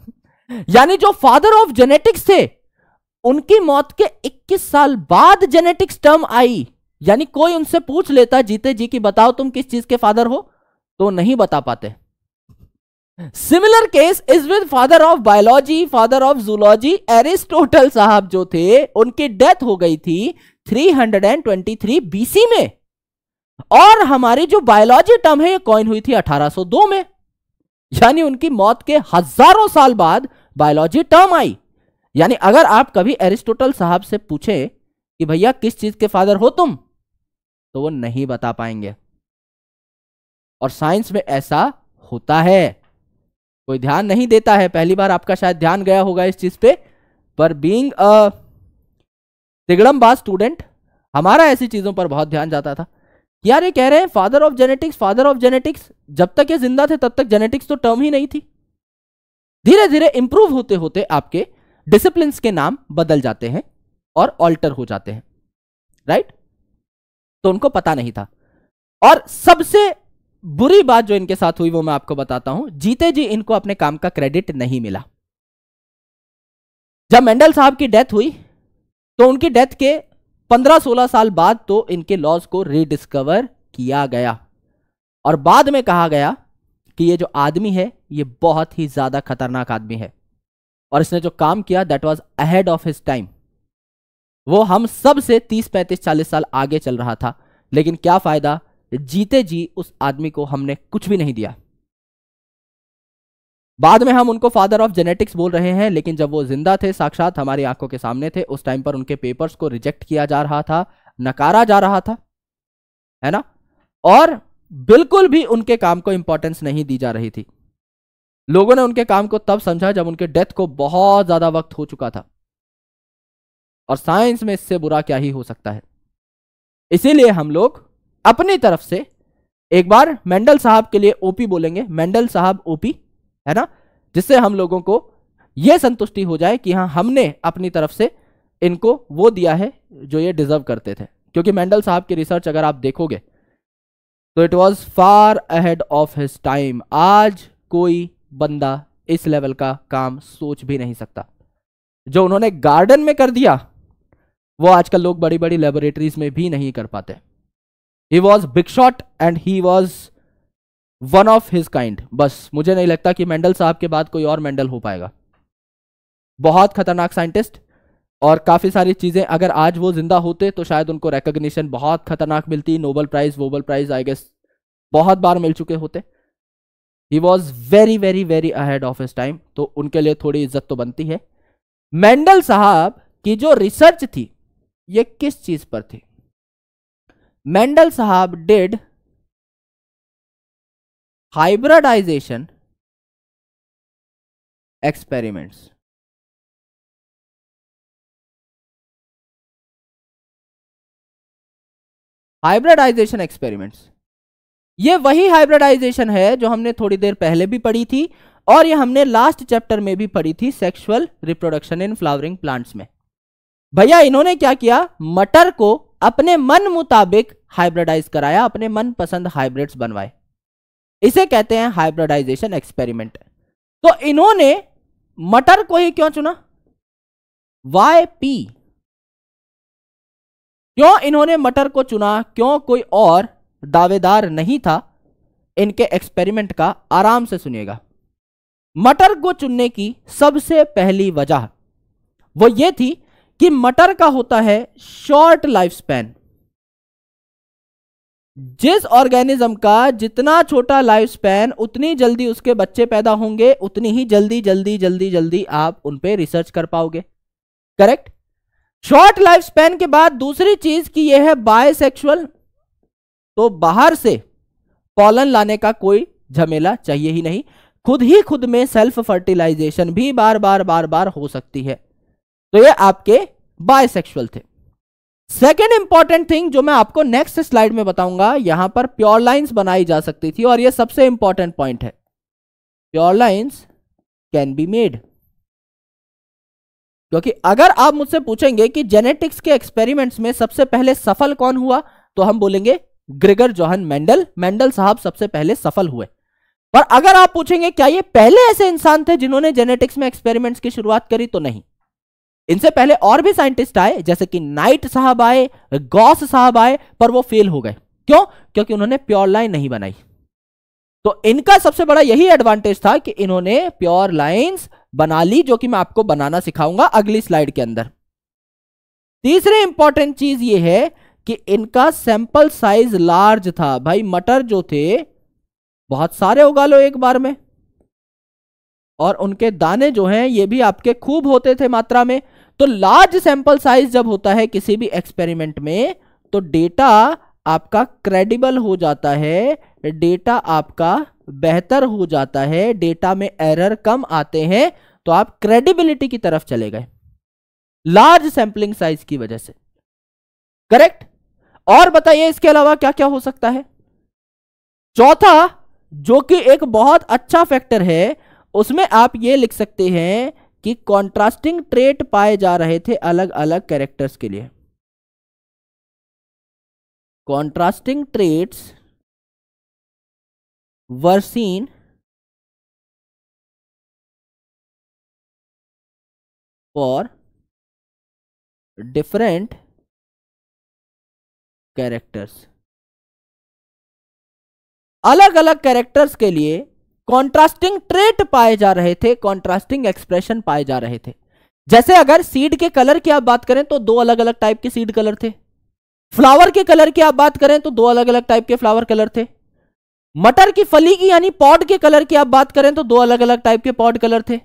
यानी जो फादर ऑफ जेनेटिक्स थे उनकी मौत के 21 साल बाद जेनेटिक्स टर्म आई यानी कोई उनसे पूछ लेता जीते जी की बताओ तुम किस चीज के फादर हो तो नहीं बता पाते similar case is with father of biology father of zoology Aristotle साहब जो थे उनकी डेथ हो गई थी 323 BC में और हमारी जो बायोलॉजी टर्म है ये कॉइन हुई थी 1802 में यानी उनकी मौत के हजारों साल बाद बायोलॉजी टर्म आई यानी अगर आप कभी एरिस्टोटल साहब से पूछे कि भैया किस चीज के फादर हो तुम तो वो नहीं बता पाएंगे और साइंस में ऐसा होता है कोई ध्यान नहीं देता है पहली बार आपका शायद ध्यान गया होगा इस चीज पे पर बींग अ तिगड़मबाज स्टूडेंट हमारा ऐसी चीज़ों पर बहुत ध्यान जाता था यार ये कह रहे हैं father of genetics father of genetics जब तक ये जिंदा थे तब तक जेनेटिक्स तो टर्म ही नहीं थी धीरे धीरे इंप्रूव होते होते आपके डिसिप्लिन के नाम बदल जाते हैं और ऑल्टर हो जाते हैं राइट तो उनको पता नहीं था और सबसे बुरी बात जो इनके साथ हुई वो मैं आपको बताता हूं जीते जी इनको अपने काम का क्रेडिट नहीं मिला जब मेंडल साहब की डेथ हुई तो उनकी डेथ के 15-16 साल बाद तो इनके लॉज को रिडिस्कवर किया गया और बाद में कहा गया कि ये जो आदमी है ये बहुत ही ज्यादा खतरनाक आदमी है और इसने जो काम किया that was ahead of his time वो हम सब से 30 35 40 साल आगे चल रहा था लेकिन क्या फायदा जीते जी उस आदमी को हमने कुछ भी नहीं दिया बाद में हम उनको फादर ऑफ जेनेटिक्स बोल रहे हैं लेकिन जब वो जिंदा थे साक्षात हमारी आंखों के सामने थे उस टाइम पर उनके पेपर्स को रिजेक्ट किया जा रहा था नकारा जा रहा था है ना और बिल्कुल भी उनके काम को इंपॉर्टेंस नहीं दी जा रही थी लोगों ने उनके काम को तब समझा जब उनके डेथ को बहुत ज्यादा वक्त हो चुका था और साइंस में इससे बुरा क्या ही हो सकता है इसीलिए हम लोग अपनी तरफ से एक बार मेंडल साहब के लिए ओपी बोलेंगे मेंडल साहब ओपी है ना जिससे हम लोगों को यह संतुष्टि हो जाए कि हाँ हमने अपनी तरफ से इनको वो दिया है जो ये डिजर्व करते थे क्योंकि मैंडल साहब की रिसर्च अगर आप देखोगे तो it was far ahead of his time आज कोई बंदा इस लेवल का काम सोच भी नहीं सकता जो उन्होंने गार्डन में कर दिया वो आजकल लोग बड़ी बड़ी लेबोरेटरीज में भी नहीं कर पाते he was big shot and he was one of his kind बस मुझे नहीं लगता कि मेंडल साहब के बाद कोई और मेंडल हो पाएगा बहुत खतरनाक साइंटिस्ट और काफ़ी सारी चीज़ें अगर आज वो ज़िंदा होते तो शायद उनको रिकग्निशन बहुत खतरनाक मिलती नोबल प्राइज़ वोबल प्राइज़ आई गेस बहुत बार मिल चुके होते he was very very very ahead of his time तो उनके लिए थोड़ी इज्जत तो बनती है मेंडल साहब की जो रिसर्च थी ये किस चीज़ पर थी मेंडल साहब did hybridization experiments hybridization experiments ये वही हाइब्रिडाइजेशन है जो हमने थोड़ी देर पहले भी पढ़ी थी और ये हमने लास्ट चैप्टर में भी पढ़ी थी sexual reproduction in flowering plants में भैया इन्होंने क्या किया मटर को अपने मन मुताबिक हाइब्रिडाइज कराया अपने मन पसंद हाइब्रिड्स बनवाए इसे कहते हैं हाइब्रिडाइजेशन एक्सपेरिमेंट तो इन्होंने मटर को ही क्यों चुना वाई पी क्यों इन्होंने मटर को चुना क्यों कोई और दावेदार नहीं था इनके एक्सपेरिमेंट का आराम से सुनिएगा मटर को चुनने की सबसे पहली वजह वो ये थी कि मटर का होता है शॉर्ट लाइफ स्पैन जिस ऑर्गेनिज्म का जितना छोटा लाइफ स्पैन उतनी जल्दी उसके बच्चे पैदा होंगे उतनी ही जल्दी जल्दी जल्दी जल्दी आप उन पे रिसर्च कर पाओगे करेक्ट शॉर्ट लाइफ स्पैन के बाद दूसरी चीज की यह है बायसेक्सुअल तो बाहर से पॉलन लाने का कोई झमेला चाहिए ही नहीं खुद ही खुद में सेल्फ फर्टिलाइजेशन भी बार बार बार बार हो सकती है तो ये आपके बायसेक्सुअल थे सेकेंड इंपॉर्टेंट थिंग जो मैं आपको नेक्स्ट स्लाइड में बताऊंगा यहां पर प्योर लाइन्स बनाई जा सकती थी और यह सबसे इंपॉर्टेंट पॉइंट है pure lines can be made क्योंकि अगर आप मुझसे पूछेंगे कि जेनेटिक्स के एक्सपेरिमेंट्स में सबसे पहले सफल कौन हुआ तो हम बोलेंगे ग्रिगर जोहन मेंडल मेंडल साहब सबसे पहले सफल हुए पर अगर आप पूछेंगे क्या ये पहले ऐसे इंसान थे जिन्होंने जेनेटिक्स में एक्सपेरिमेंट्स की शुरुआत करी तो नहीं इनसे पहले और भी साइंटिस्ट आए जैसे कि नाइट साहब आए गॉस साहब आए पर वो फेल हो गए क्यों क्योंकि उन्होंने प्योर लाइन नहीं बनाई तो इनका सबसे बड़ा यही एडवांटेज था कि इन्होंने प्योर लाइन बना ली जो कि मैं आपको बनाना सिखाऊंगा अगली स्लाइड के अंदर तीसरी इंपॉर्टेंट चीज ये है कि इनका सैंपल साइज लार्ज था भाई मटर जो थे बहुत सारे उगा लो एक बार में और उनके दाने जो हैं ये भी आपके खूब होते थे मात्रा में तो लार्ज सैंपल साइज जब होता है किसी भी एक्सपेरिमेंट में तो डेटा आपका क्रेडिबल हो जाता है डेटा आपका बेहतर हो जाता है डेटा में एरर कम आते हैं तो आप क्रेडिबिलिटी की तरफ चले गए लार्ज सैंपलिंग साइज की वजह से करेक्ट और बताइए इसके अलावा क्या क्या हो सकता है चौथा जो कि एक बहुत अच्छा फैक्टर है उसमें आप ये लिख सकते हैं कि कॉन्ट्रास्टिंग ट्रेट पाए जा रहे थे अलग अलग कैरेक्टर्स के लिए contrasting traits were seen for different characters अलग अलग कैरेक्टर्स के लिए कॉन्ट्रास्टिंग ट्रेट पाए जा रहे थे कॉन्ट्रास्टिंग एक्सप्रेशन पाए जा रहे थे जैसे अगर सीड के कलर की आप बात करें तो दो अलग अलग टाइप के सीड कलर थे फ्लावर के कलर की आप बात करें तो दो अलग अलग टाइप के फ्लावर कलर थे मटर की फली की यानी पॉड के कलर की आप बात करें तो दो अलग अलग टाइप के पॉड कलर थे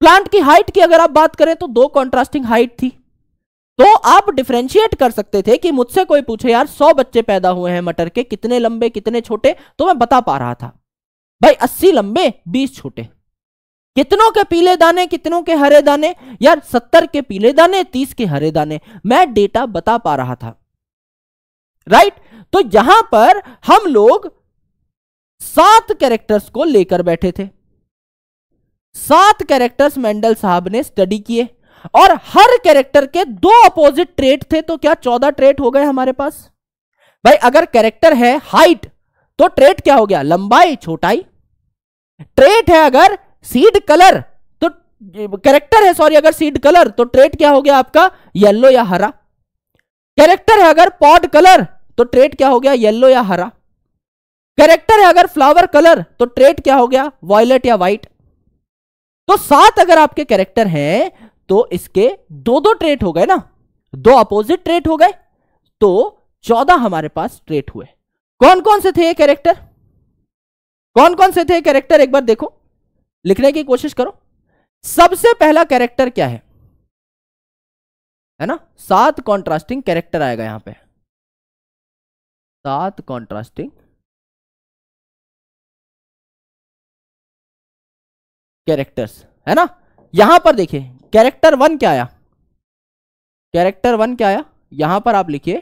प्लांट की हाइट की अगर आप बात करें तो दो कॉन्ट्रास्टिंग हाइट थी तो आप डिफ्रेंशिएट कर सकते थे कि मुझसे कोई पूछे यार सौ बच्चे पैदा हुए हैं मटर के कितने लंबे कितने छोटे तो मैं बता पा रहा था भाई अस्सी लंबे बीस छोटे कितनों के पीले दाने कितनों के हरे दाने यार सत्तर के पीले दाने तीस के हरे दाने मैं डेटा बता पा रहा था राइट तो यहां पर हम लोग सात कैरेक्टर्स को लेकर बैठे थे सात कैरेक्टर्स मेंडल साहब ने स्टडी किए और हर कैरेक्टर के दो अपोजिट ट्रेट थे तो क्या चौदह ट्रेट हो गए हमारे पास भाई अगर कैरेक्टर है हाइट तो ट्रेट क्या हो गया लंबाई छोटाई ट्रेट है अगर सीड कलर तो कैरेक्टर है सॉरी अगर सीड कलर तो ट्रेट क्या हो गया आपका येल्लो या हरा कैरेक्टर है अगर पॉड कलर तो ट्रेट क्या हो गया येल्लो या हरा कैरेक्टर है अगर फ्लावर कलर तो ट्रेट क्या हो गया वॉयलेट या व्हाइट तो सात अगर आपके कैरेक्टर हैं तो इसके दो दो ट्रेट हो गए ना दो अपोजिट ट्रेट हो गए तो चौदह हमारे पास ट्रेट हुए कौन कौन से थे ये कैरेक्टर कौन कौन से थे कैरेक्टर एक बार देखो लिखने की कोशिश करो सबसे पहला कैरेक्टर क्या है है ना सात कॉन्ट्रास्टिंग कैरेक्टर आएगा यहां पे सात कॉन्ट्रास्टिंग कैरेक्टर्स है ना यहां पर देखिए कैरेक्टर वन क्या आया कैरेक्टर वन क्या आया यहां पर आप लिखिए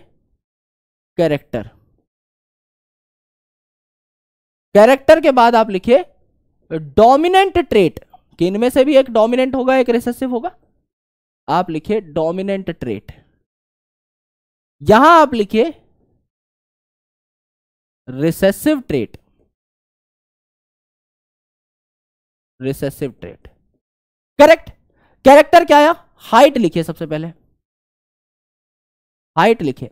कैरेक्टर कैरेक्टर के बाद आप लिखिए डोमिनेंट ट्रेट कि इनमें से भी एक डोमिनेंट होगा एक रिसेसिव होगा आप लिखिए डोमिनेंट ट्रेट यहां आप लिखिए recessive trait recessive trait correct character क्या आया हाइट लिखिए सबसे पहले हाइट लिखिए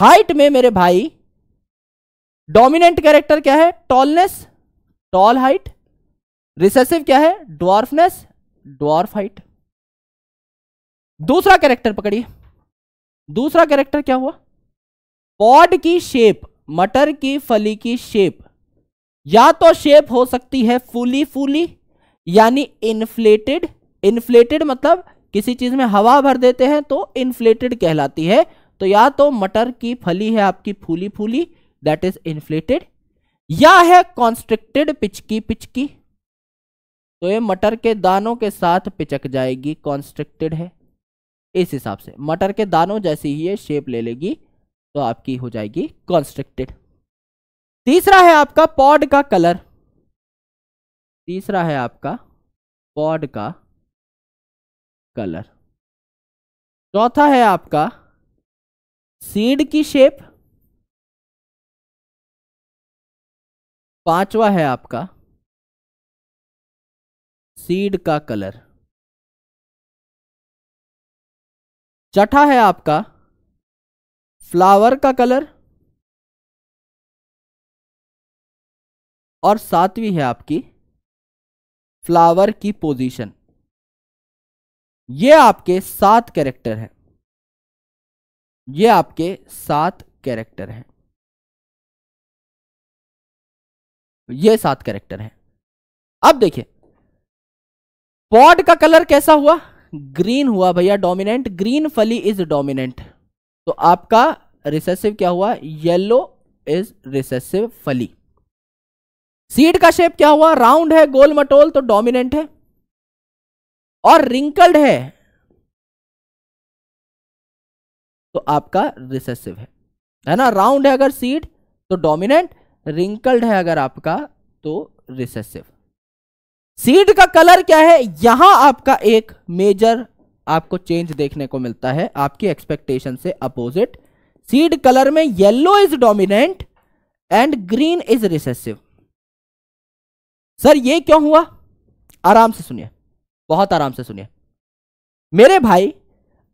हाइट में मेरे भाई डोमिनेंट कैरेक्टर क्या है टॉलनेस टॉल हाइट रिसेसिव क्या है ड्वार्फनेस ड्वार्फ हाइट दूसरा कैरेक्टर पकड़िए दूसरा कैरेक्टर क्या हुआ पॉड की शेप मटर की फली की शेप या तो शेप हो सकती है फूली फूली यानी इन्फ्लेटेड इन्फ्लेटेड मतलब किसी चीज में हवा भर देते हैं तो इन्फ्लेटेड कहलाती है तो या तो मटर की फली है आपकी फूली फूली दैट इज इन्फ्लेटेड या है कॉन्स्ट्रिक्टेड पिचकी पिचकी तो ये मटर के दानों के साथ पिचक जाएगी कॉन्स्ट्रिक्टेड है इस हिसाब से मटर के दानों जैसी ही ये शेप ले लेगी तो आपकी हो जाएगी कॉन्स्ट्रिक्टेड तीसरा है आपका पॉड का कलर तीसरा है आपका पॉड का कलर चौथा है आपका सीड की शेप पांचवा है आपका सीड का कलर छठा है आपका फ्लावर का कलर और सातवीं है आपकी फ्लावर की पोजीशन ये आपके सात कैरेक्टर हैं ये आपके सात कैरेक्टर हैं ये सात कैरेक्टर हैं अब देखिए पॉड का कलर कैसा हुआ ग्रीन हुआ भैया डोमिनेंट ग्रीन फली इज डोमिनेंट तो आपका रिसेसिव क्या हुआ येलो इज रिसेसिव फली सीड का शेप क्या हुआ राउंड है गोल मटोल तो डोमिनेंट है और रिंकल्ड है तो आपका रिसेसिव है है ना राउंड है अगर सीड तो डोमिनेंट रिंकल्ड है अगर आपका तो रिसेसिव सीड का कलर क्या है यहां आपका एक मेजर आपको चेंज देखने को मिलता है आपकी एक्सपेक्टेशन से अपोजिट सीड कलर में yellow is dominant and green is recessive sir ये क्यों हुआ आराम से सुनिए बहुत आराम से सुनिए मेरे भाई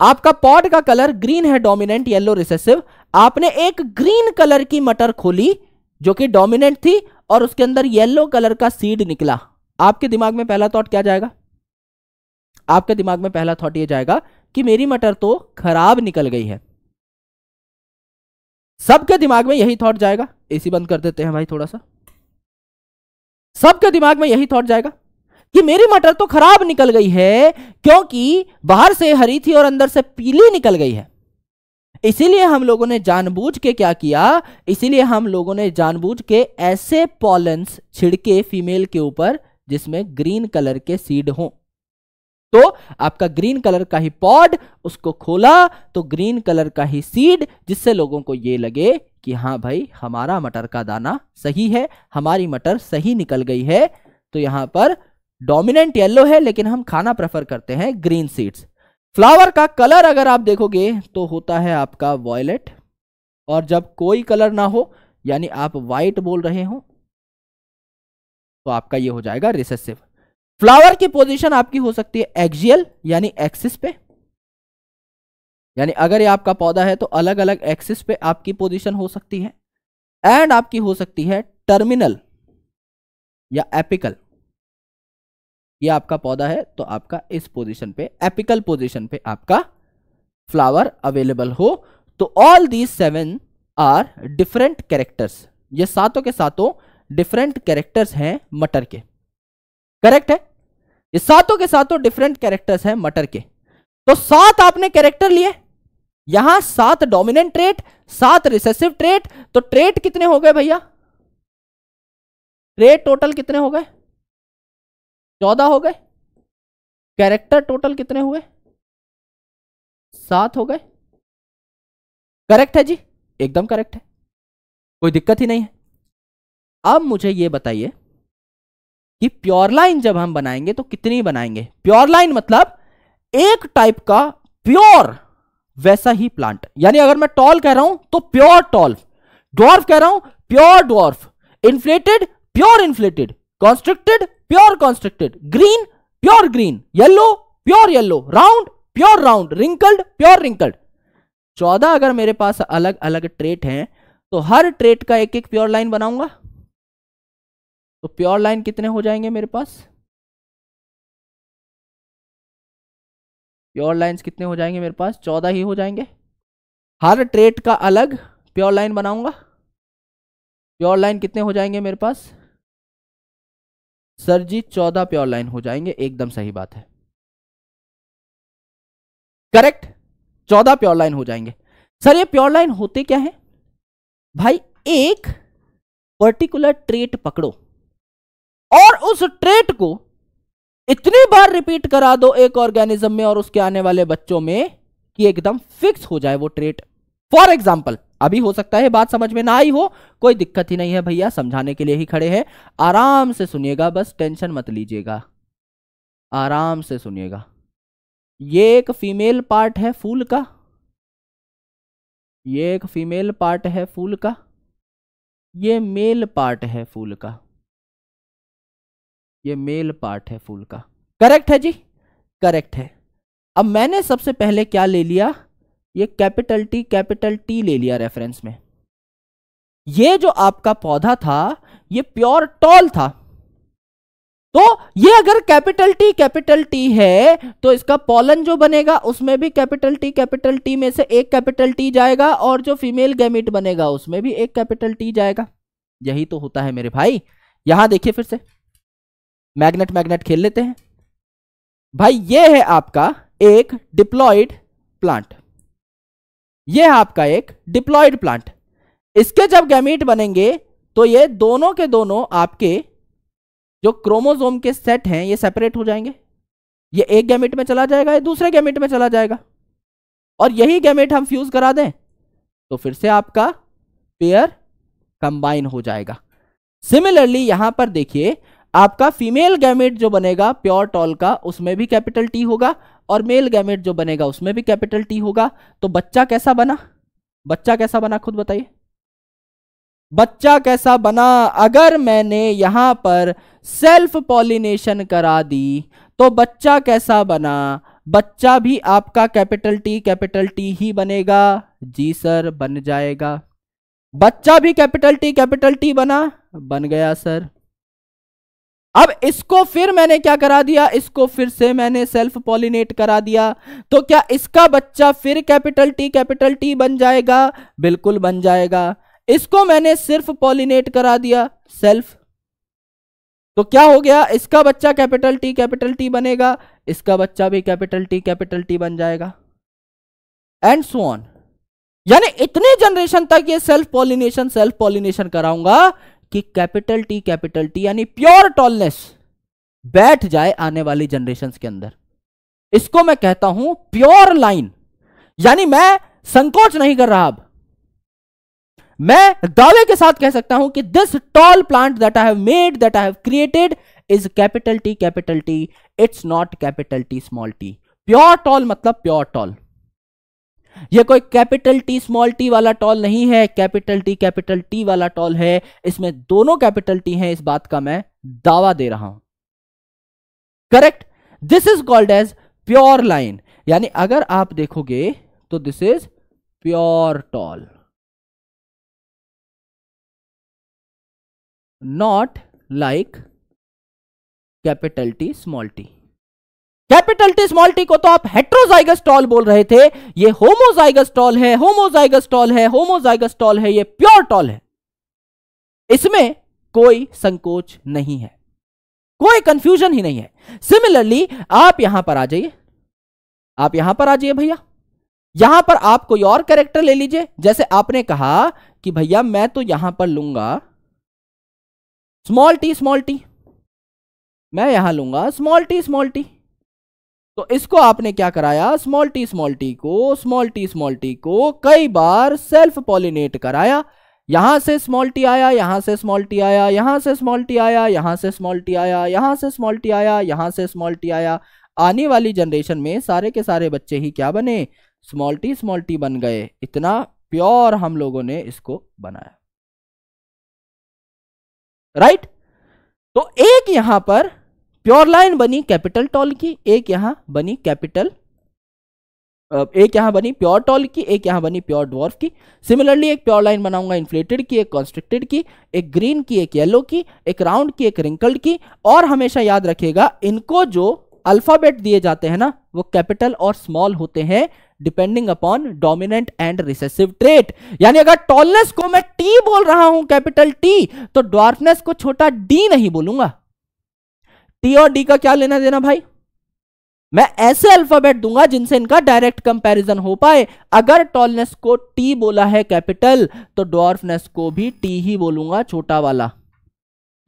आपका पॉट का कलर ग्रीन है डोमिनेंट येलो रिसेसिव आपने एक ग्रीन कलर की मटर खोली जो कि डोमिनेंट थी और उसके अंदर येलो कलर का सीड निकला आपके दिमाग में पहला थॉट क्या जाएगा आपके दिमाग में पहला थॉट ये जाएगा कि मेरी मटर तो खराब निकल गई है सबके दिमाग में यही थॉट जाएगा एसी बंद कर देते हैं भाई थोड़ा सा सबके दिमाग में यही थॉट जाएगा कि मेरी मटर तो खराब निकल गई है क्योंकि बाहर से हरी थी और अंदर से पीली निकल गई है इसीलिए हम लोगों ने जानबूझ के क्या किया इसीलिए हम लोगों ने जानबूझ के ऐसे पॉलन्स छिड़के फीमेल के ऊपर जिसमें ग्रीन कलर के सीड हों तो आपका ग्रीन कलर का ही पॉड उसको खोला तो ग्रीन कलर का ही सीड जिससे लोगों को ये लगे कि हाँ भाई हमारा मटर का दाना सही है हमारी मटर सही निकल गई है तो यहां पर डोमिनेंट येलो है लेकिन हम खाना प्रेफर करते हैं ग्रीन सीड्स फ्लावर का कलर अगर आप देखोगे तो होता है आपका वॉयलेट और जब कोई कलर ना हो यानी आप वाइट बोल रहे हो तो आपका ये हो जाएगा रिसेसिव फ्लावर की पोजीशन आपकी हो सकती है एक्जियल यानी एक्सिस पे यानी अगर ये आपका पौधा है तो अलग अलग एक्सिस पे आपकी पोजीशन हो सकती है एंड आपकी हो सकती है टर्मिनल या एपिकल ये आपका पौधा है तो आपका इस पोजीशन पे एपिकल पोजीशन पे आपका फ्लावर अवेलेबल हो तो all these seven are different characters ये सातों के सातों डिफरेंट कैरेक्टर्स हैं मटर के करेक्ट है ये सातों के सातों डिफरेंट कैरेक्टर्स हैं मटर के तो सात आपने कैरेक्टर लिए यहां सात डोमिनेंट ट्रेट सात रिसेसिव ट्रेट तो ट्रेट कितने हो गए भैया ट्रेट टोटल कितने हो गए चौदह हो गए कैरेक्टर टोटल कितने हुए सात हो गए करेक्ट है जी एकदम करेक्ट है कोई दिक्कत ही नहीं है अब मुझे ये बताइए कि प्योर लाइन जब हम बनाएंगे तो कितनी बनाएंगे प्योर लाइन मतलब एक टाइप का प्योर वैसा ही प्लांट यानी अगर मैं टॉल कह रहा हूं तो प्योर टॉल ड्वार्फ कह रहा हूं pure dwarf inflated pure inflated constricted pure constructed green pure green yellow pure yellow round pure round wrinkled pure wrinkled चौदह अगर मेरे पास अलग अलग ट्रेट हैं तो हर ट्रेट का एक एक प्योर लाइन बनाऊंगा तो प्योर लाइन कितने हो जाएंगे मेरे पास प्योर लाइंस कितने हो जाएंगे मेरे पास चौदह ही हो जाएंगे हर ट्रेट का अलग प्योर लाइन बनाऊंगा प्योर लाइन कितने हो जाएंगे मेरे पास सर जी चौदह प्योर लाइन हो जाएंगे एकदम सही बात है करेक्ट चौदह प्योर लाइन हो जाएंगे सर ये प्योर लाइन होते क्या है भाई एक पर्टिकुलर ट्रेट पकड़ो और उस ट्रेट को इतनी बार रिपीट करा दो एक ऑर्गेनिज्म में और उसके आने वाले बच्चों में कि एकदम फिक्स हो जाए वो ट्रेट फॉर एग्जाम्पल अभी हो सकता है बात समझ में ना आई हो कोई दिक्कत ही नहीं है भैया समझाने के लिए ही खड़े हैं आराम से सुनिएगा बस टेंशन मत लीजिएगा आराम से सुनिएगा ये एक फीमेल पार्ट है फूल का ये एक फीमेल पार्ट है फूल का ये मेल पार्ट है फूल का ये मेल पार्ट है फूल का करेक्ट है जी करेक्ट है अब मैंने सबसे पहले क्या ले लिया ये कैपिटल टी कैपिटल टी ले लिया रेफरेंस में ये जो आपका पौधा था ये प्योर टॉल था तो ये अगर कैपिटल टी कैपिटल टी है तो इसका पॉलन जो बनेगा उसमें भी कैपिटल टी कैपिटल टी में से एक कैपिटल टी जाएगा और जो फीमेल गैमिट बनेगा उसमें भी एक कैपिटल टी जाएगा यही तो होता है मेरे भाई यहां देखिए फिर से मैग्नेट मैग्नेट खेल लेते हैं भाई ये है आपका एक डिप्लॉयड प्लांट ये है आपका एक डिप्लॉयड प्लांट इसके जब गैमिट बनेंगे तो ये दोनों के दोनों आपके जो क्रोमोजोम के सेट हैं ये सेपरेट हो जाएंगे ये एक गैमेट में चला जाएगा ये दूसरे गैमेट में चला जाएगा और यही गैमेट हम फ्यूज करा दें तो फिर से आपका पेयर कंबाइन हो जाएगा सिमिलरली यहां पर देखिए आपका फीमेल गैमेट जो बनेगा प्योर टॉल का उसमें भी कैपिटल टी होगा और मेल गैमेट जो बनेगा उसमें भी कैपिटल टी होगा तो बच्चा कैसा बना बच्चा कैसा बना खुद बताइए बच्चा कैसा बना अगर मैंने यहां पर सेल्फ पॉलिनेशन करा दी तो बच्चा कैसा बना बच्चा भी आपका कैपिटल टी कैपिटल टी ही बनेगा जी सर बन जाएगा बच्चा भी कैपिटल टी कैपिटल टी बना बन गया सर अब इसको फिर मैंने क्या करा दिया इसको फिर से मैंने सेल्फ पॉलिनेट करा दिया तो क्या इसका बच्चा फिर कैपिटल टी कैपिटल टी बन जाएगा बिल्कुल बन जाएगा इसको मैंने सिर्फ पॉलिनेट करा दिया सेल्फ तो क्या हो गया इसका बच्चा कैपिटल टी कैपिटल टी बनेगा इसका बच्चा भी कैपिटल टी कैपिटल टी बन जाएगा एंड सो ऑन यानी इतने जनरेशन तक ये सेल्फ पॉलिनेशन सेल्फ पॉलिनेशन कराऊंगा कि कैपिटल टी कैपिटल टी यानी प्योर टॉलनेस बैठ जाए आने वाली जनरेशन के अंदर इसको मैं कहता हूं प्योर लाइन यानी मैं संकोच नहीं कर रहा अब मैं दावे के साथ कह सकता हूं कि this tall plant that I have made that I have created is capital T capital T it's not capital T small T pure tall मतलब प्योर टॉल यह कोई कैपिटल टी स्मॉल टी वाला टॉल नहीं है capital T capital T वाला tall है इसमें दोनों कैपिटल टी हैं इस बात का मैं दावा दे रहा हूं correct this is called as pure line यानी अगर आप देखोगे तो this is pure tall not like capital T small T capital T small T को तो आप हेट्रोजाइगस टॉल बोल रहे थे ये होमोजाइगस टॉल है होमोजाइगस टॉल है होमोजाइगस टॉल है ये प्योर टॉल है इसमें कोई संकोच नहीं है कोई कंफ्यूजन ही नहीं है सिमिलरली आप यहां पर आ जाइए आप यहां पर आ जाइए भैया यहां पर आप कोई और कैरेक्टर ले लीजिए जैसे आपने कहा कि भैया मैं तो यहां पर लूंगा स्मॉल टी स्मॉल टी मैं यहां लूंगा स्मॉल टी स्मॉल टी तो इसको आपने क्या कराया स्मॉल टी स्मॉल टी को स्मॉल टी स्मॉल टी को कई बार सेल्फ पॉलिनेट कराया यहां से स्मॉल टी आया यहां से स्मॉल टी आया यहां से स्मॉल टी आया यहां से स्मॉल टी आया यहां से स्मॉल टी आया यहां से स्मॉल टी आया आने वाली जनरेशन में सारे के सारे बच्चे ही क्या बने स्मॉल टी स्मॉल टी बन गए इतना प्योर हम लोगों ने इसको बनाया राइट right? तो एक यहां पर प्योर लाइन बनी कैपिटल टॉल की एक यहां बनी कैपिटल एक यहां बनी प्योर टॉल की एक यहां बनी प्योर ड्वार्फ की सिमिलरली एक प्योर लाइन बनाऊंगा इन्फ्लेटेड की एक कॉन्स्ट्रिक्टेड की एक ग्रीन की एक येलो की एक राउंड की एक रिंकल्ड की और हमेशा याद रखेगा इनको जो अल्फाबेट दिए जाते हैं ना वो कैपिटल और स्मॉल होते हैं depending upon dominant and recessive trait यानी अगर टॉलनेस को मैं टी बोल रहा हूं कैपिटल टी तो डॉर्फनेस को छोटा डी नहीं बोलूंगा टी और डी का क्या लेना देना भाई मैं ऐसे अल्फाबेट दूंगा जिनसे इनका डायरेक्ट कंपैरिजन हो पाए अगर टॉलनेस को टी बोला है कैपिटल तो डॉर्फनेस को भी टी ही बोलूंगा छोटा वाला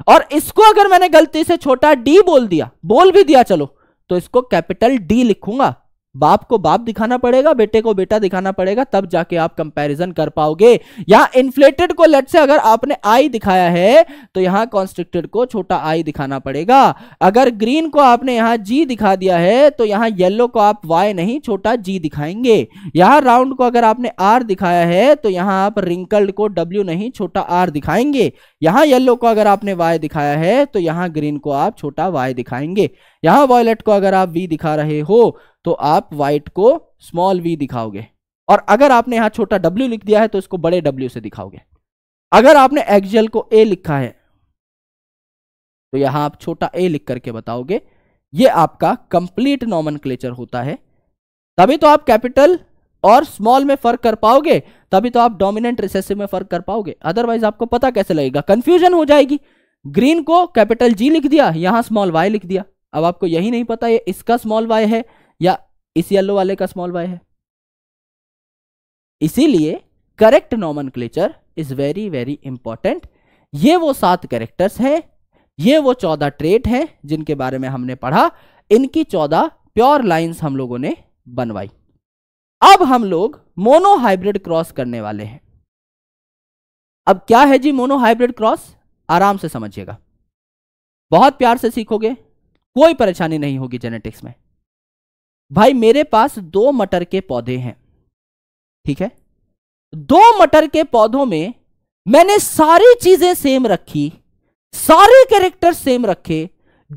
और इसको अगर मैंने गलती से छोटा डी बोल दिया बोल भी दिया चलो तो इसको कैपिटल डी लिखूंगा बाप को बाप दिखाना पड़ेगा बेटे को बेटा दिखाना पड़ेगा तब जाके आप कंपैरिजन कर पाओगे यहां इन्फ्लेटेड को लेट से अगर आपने आई दिखाया है तो यहां कॉन्स्ट्रिक्टेड को छोटा आई दिखाना पड़ेगा अगर ग्रीन को आपने यहां जी दिखा दिया है तो यहां येलो को आप वाई नहीं छोटा जी दिखाएंगे यहां राउंड को अगर आपने आर दिखाया है तो यहां आप रिंकल्ड को डब्ल्यू नहीं छोटा आर दिखाएंगे यहां येलो को अगर आपने वाई दिखाया है तो यहां ग्रीन को आप छोटा वाई दिखाएंगे यहां वॉयलेट को अगर आप वी दिखा रहे हो तो आप व्हाइट को स्मॉल वी दिखाओगे और अगर आपने यहां छोटा डब्ल्यू लिख दिया है तो इसको बड़े डब्ल्यू से दिखाओगे अगर आपने एक्जल को ए लिखा है तो यहां आप छोटा ए लिख करके बताओगे ये आपका कंप्लीट नॉमन होता है तभी तो आप कैपिटल और स्मॉल में फर्क कर पाओगे तभी तो आप डोमिनेंट रिसेसिव में फर्क कर पाओगे अदरवाइज आपको पता कैसे लगेगा कंफ्यूजन हो जाएगी ग्रीन को कैपिटल जी लिख दिया यहां स्मॉल वाई लिख दिया अब आपको यही नहीं पता ये इसका स्मॉल वाई है या इस येलो वाले का स्मॉल वाई है इसीलिए correct nomenclature is very very important ये वो सात कैरेक्टर्स है ये वो चौदह ट्रेट हैं जिनके बारे में हमने पढ़ा इनकी चौदह प्योर लाइन्स हम लोगों ने बनवाई अब हम लोग मोनोहाइब्रिड क्रॉस करने वाले हैं अब क्या है जी मोनोहाइब्रिड क्रॉस आराम से समझिएगा बहुत प्यार से सीखोगे कोई परेशानी नहीं होगी जेनेटिक्स में भाई मेरे पास दो मटर के पौधे हैं ठीक है दो मटर के पौधों में मैंने सारी चीजें सेम रखी सारे कैरेक्टर सेम रखे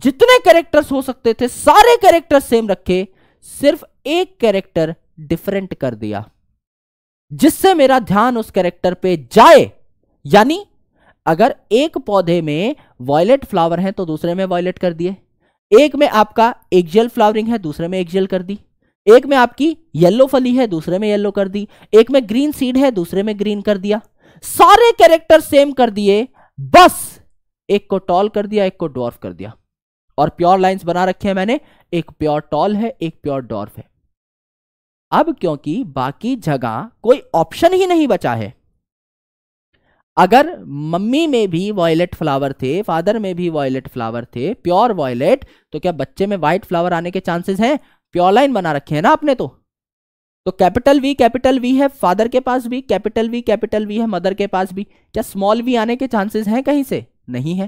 जितने कैरेक्टर्स हो सकते थे सारे कैरेक्टर सेम रखे सिर्फ एक कैरेक्टर डिफरेंट कर दिया जिससे मेरा ध्यान उस कैरेक्टर पे जाए यानी अगर एक पौधे में वॉयलेट फ्लावर है तो दूसरे में वॉयलेट कर दिए एक में आपका एक्जेल फ्लावरिंग है दूसरे में एक्जेल कर दी एक में आपकी येलो फली है दूसरे में येलो कर दी एक में ग्रीन सीड है दूसरे में ग्रीन कर दिया सारे कैरेक्टर सेम कर दिए बस एक को टॉल कर दिया एक को डॉर्फ कर दिया और प्योर लाइंस बना रखे हैं मैंने एक प्योर टॉल है एक प्योर डॉर्फ है अब क्योंकि बाकी जगह कोई ऑप्शन ही नहीं बचा है अगर मम्मी में भी वॉयलेट फ्लावर थे फादर में भी वॉयलेट फ्लावर थे प्योर वॉयलेट तो क्या बच्चे में व्हाइट फ्लावर आने के चांसेस हैं प्योर लाइन बना रखे हैं ना आपने तो तो कैपिटल वी कैपिटल वी है फादर के पास भी कैपिटल वी कैपिटल वी है मदर के पास भी क्या स्मॉल वी आने के चांसेस हैं कहीं से नहीं है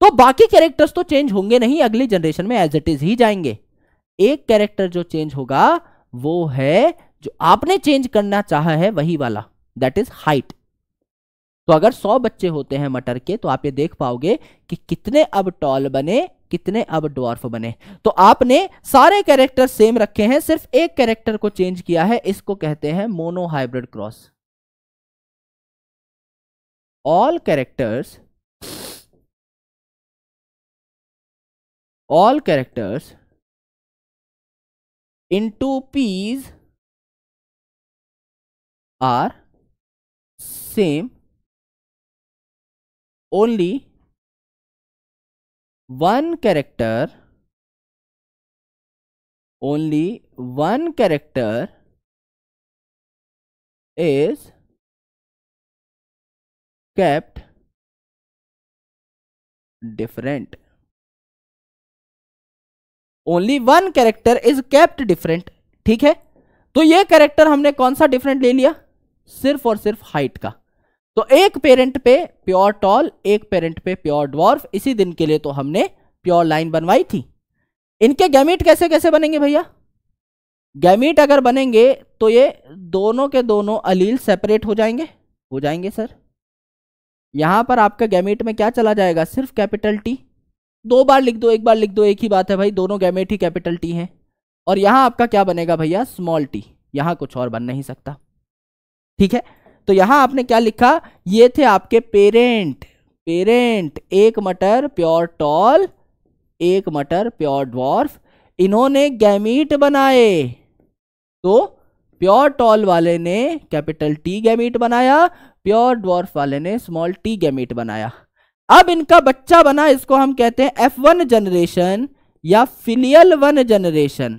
तो बाकी कैरेक्टर्स तो चेंज होंगे नहीं अगली जनरेशन में एज इट इज ही जाएंगे एक कैरेक्टर जो चेंज होगा वो है जो आपने चेंज करना चाहा है वही वाला दैट इज हाइट तो अगर 100 बच्चे होते हैं मटर के तो आप ये देख पाओगे कि कितने अब टॉल बने कितने अब डॉर्फ बने तो आपने सारे कैरेक्टर सेम रखे हैं सिर्फ एक कैरेक्टर को चेंज किया है इसको कहते हैं mono hybrid cross all characters all characters into p's are same only one character only one character is kept different only one character is kept different ठीक है तो ये कैरेक्टर हमने कौन सा डिफरेंट ले लिया सिर्फ और सिर्फ हाइट का तो एक पेरेंट पे प्योर टॉल एक पेरेंट पे प्योर ड्वार्फ इसी दिन के लिए तो हमने प्योर लाइन बनवाई थी इनके गैमिट कैसे कैसे बनेंगे भैया गैमिट अगर बनेंगे तो ये दोनों के दोनों अलील सेपरेट हो जाएंगे हो जाएंगे सर यहां पर आपका गैमिट में क्या चला जाएगा सिर्फ कैपिटल टी दो बार लिख दो एक बार लिख दो एक ही बात है भाई दोनों गैमेट ही कैपिटल टी हैं और यहाँ आपका क्या बनेगा भैया स्मॉल टी यहाँ कुछ और बन नहीं सकता ठीक है तो यहाँ आपने क्या लिखा ये थे आपके पेरेंट पेरेंट एक मटर प्योर टॉल एक मटर प्योर ड्वार्फ इन्होंने गैमीट बनाए तो प्योर टॉल वाले ने कैपिटल टी गैमीट बनाया प्योर ड्वार्फ वाले ने स्मॉल टी गैमीट बनाया अब इनका बच्चा बना इसको हम कहते हैं एफ वन जनरेशन या filial one generation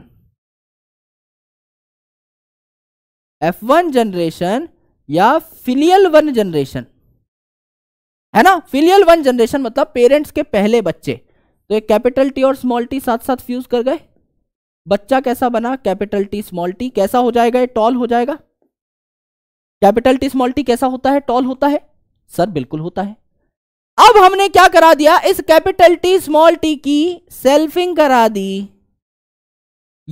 F one generation या फिलियल वन जनरेशन है ना फिलियल वन जनरेशन मतलब पेरेंट्स के पहले बच्चे तो ये कैपिटल टी और स्मॉल टी साथ साथ फ्यूज कर गए बच्चा कैसा बना कैपिटल टी स्मॉल टी कैसा हो जाएगा ये टॉल हो जाएगा कैपिटल टी स्मॉल टी कैसा होता है टॉल होता है सर बिल्कुल होता है अब हमने क्या करा दिया इस कैपिटल टी स्मॉल टी की सेल्फिंग करा दी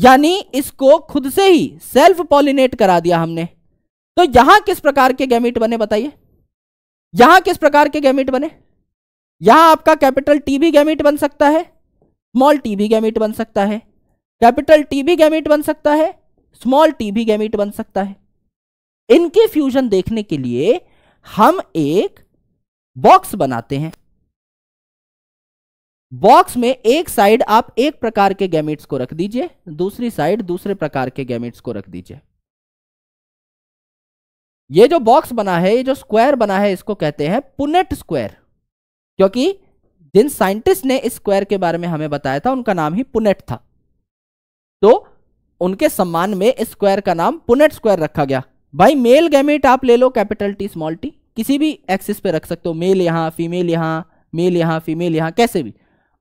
यानी इसको खुद से ही सेल्फ पॉलिनेट करा दिया हमने तो यहां किस प्रकार के गैमिट बने बताइए यहां किस प्रकार के गैमिट बने यहां आपका कैपिटल टी भी गैमिट बन सकता है स्मॉल टी भी गैमिट बन सकता है कैपिटल टी भी गैमिट बन सकता है स्मॉल टी भी गैमिट बन सकता है इनके फ्यूजन देखने के लिए हम एक बॉक्स बनाते हैं बॉक्स में एक साइड आप एक प्रकार के गैमेट्स को रख दीजिए दूसरी साइड दूसरे प्रकार के गैमेट्स को रख दीजिए ये जो बॉक्स बना है ये जो स्क्वायर बना है इसको कहते हैं पुनेट स्क्वायर क्योंकि जिन साइंटिस्ट ने इस स्क्वायर के बारे में हमें बताया था उनका नाम ही पुनेट था तो उनके सम्मान में इस स्क्वायर का नाम पुनेट स्क्वायर रखा गया भाई मेल गैमेट आप ले लो कैपिटल टी स्मॉल टी किसी भी एक्सिस पे रख सकते हो मेल यहाँ फीमेल यहाँ मेल यहाँ फीमेल यहाँ कैसे भी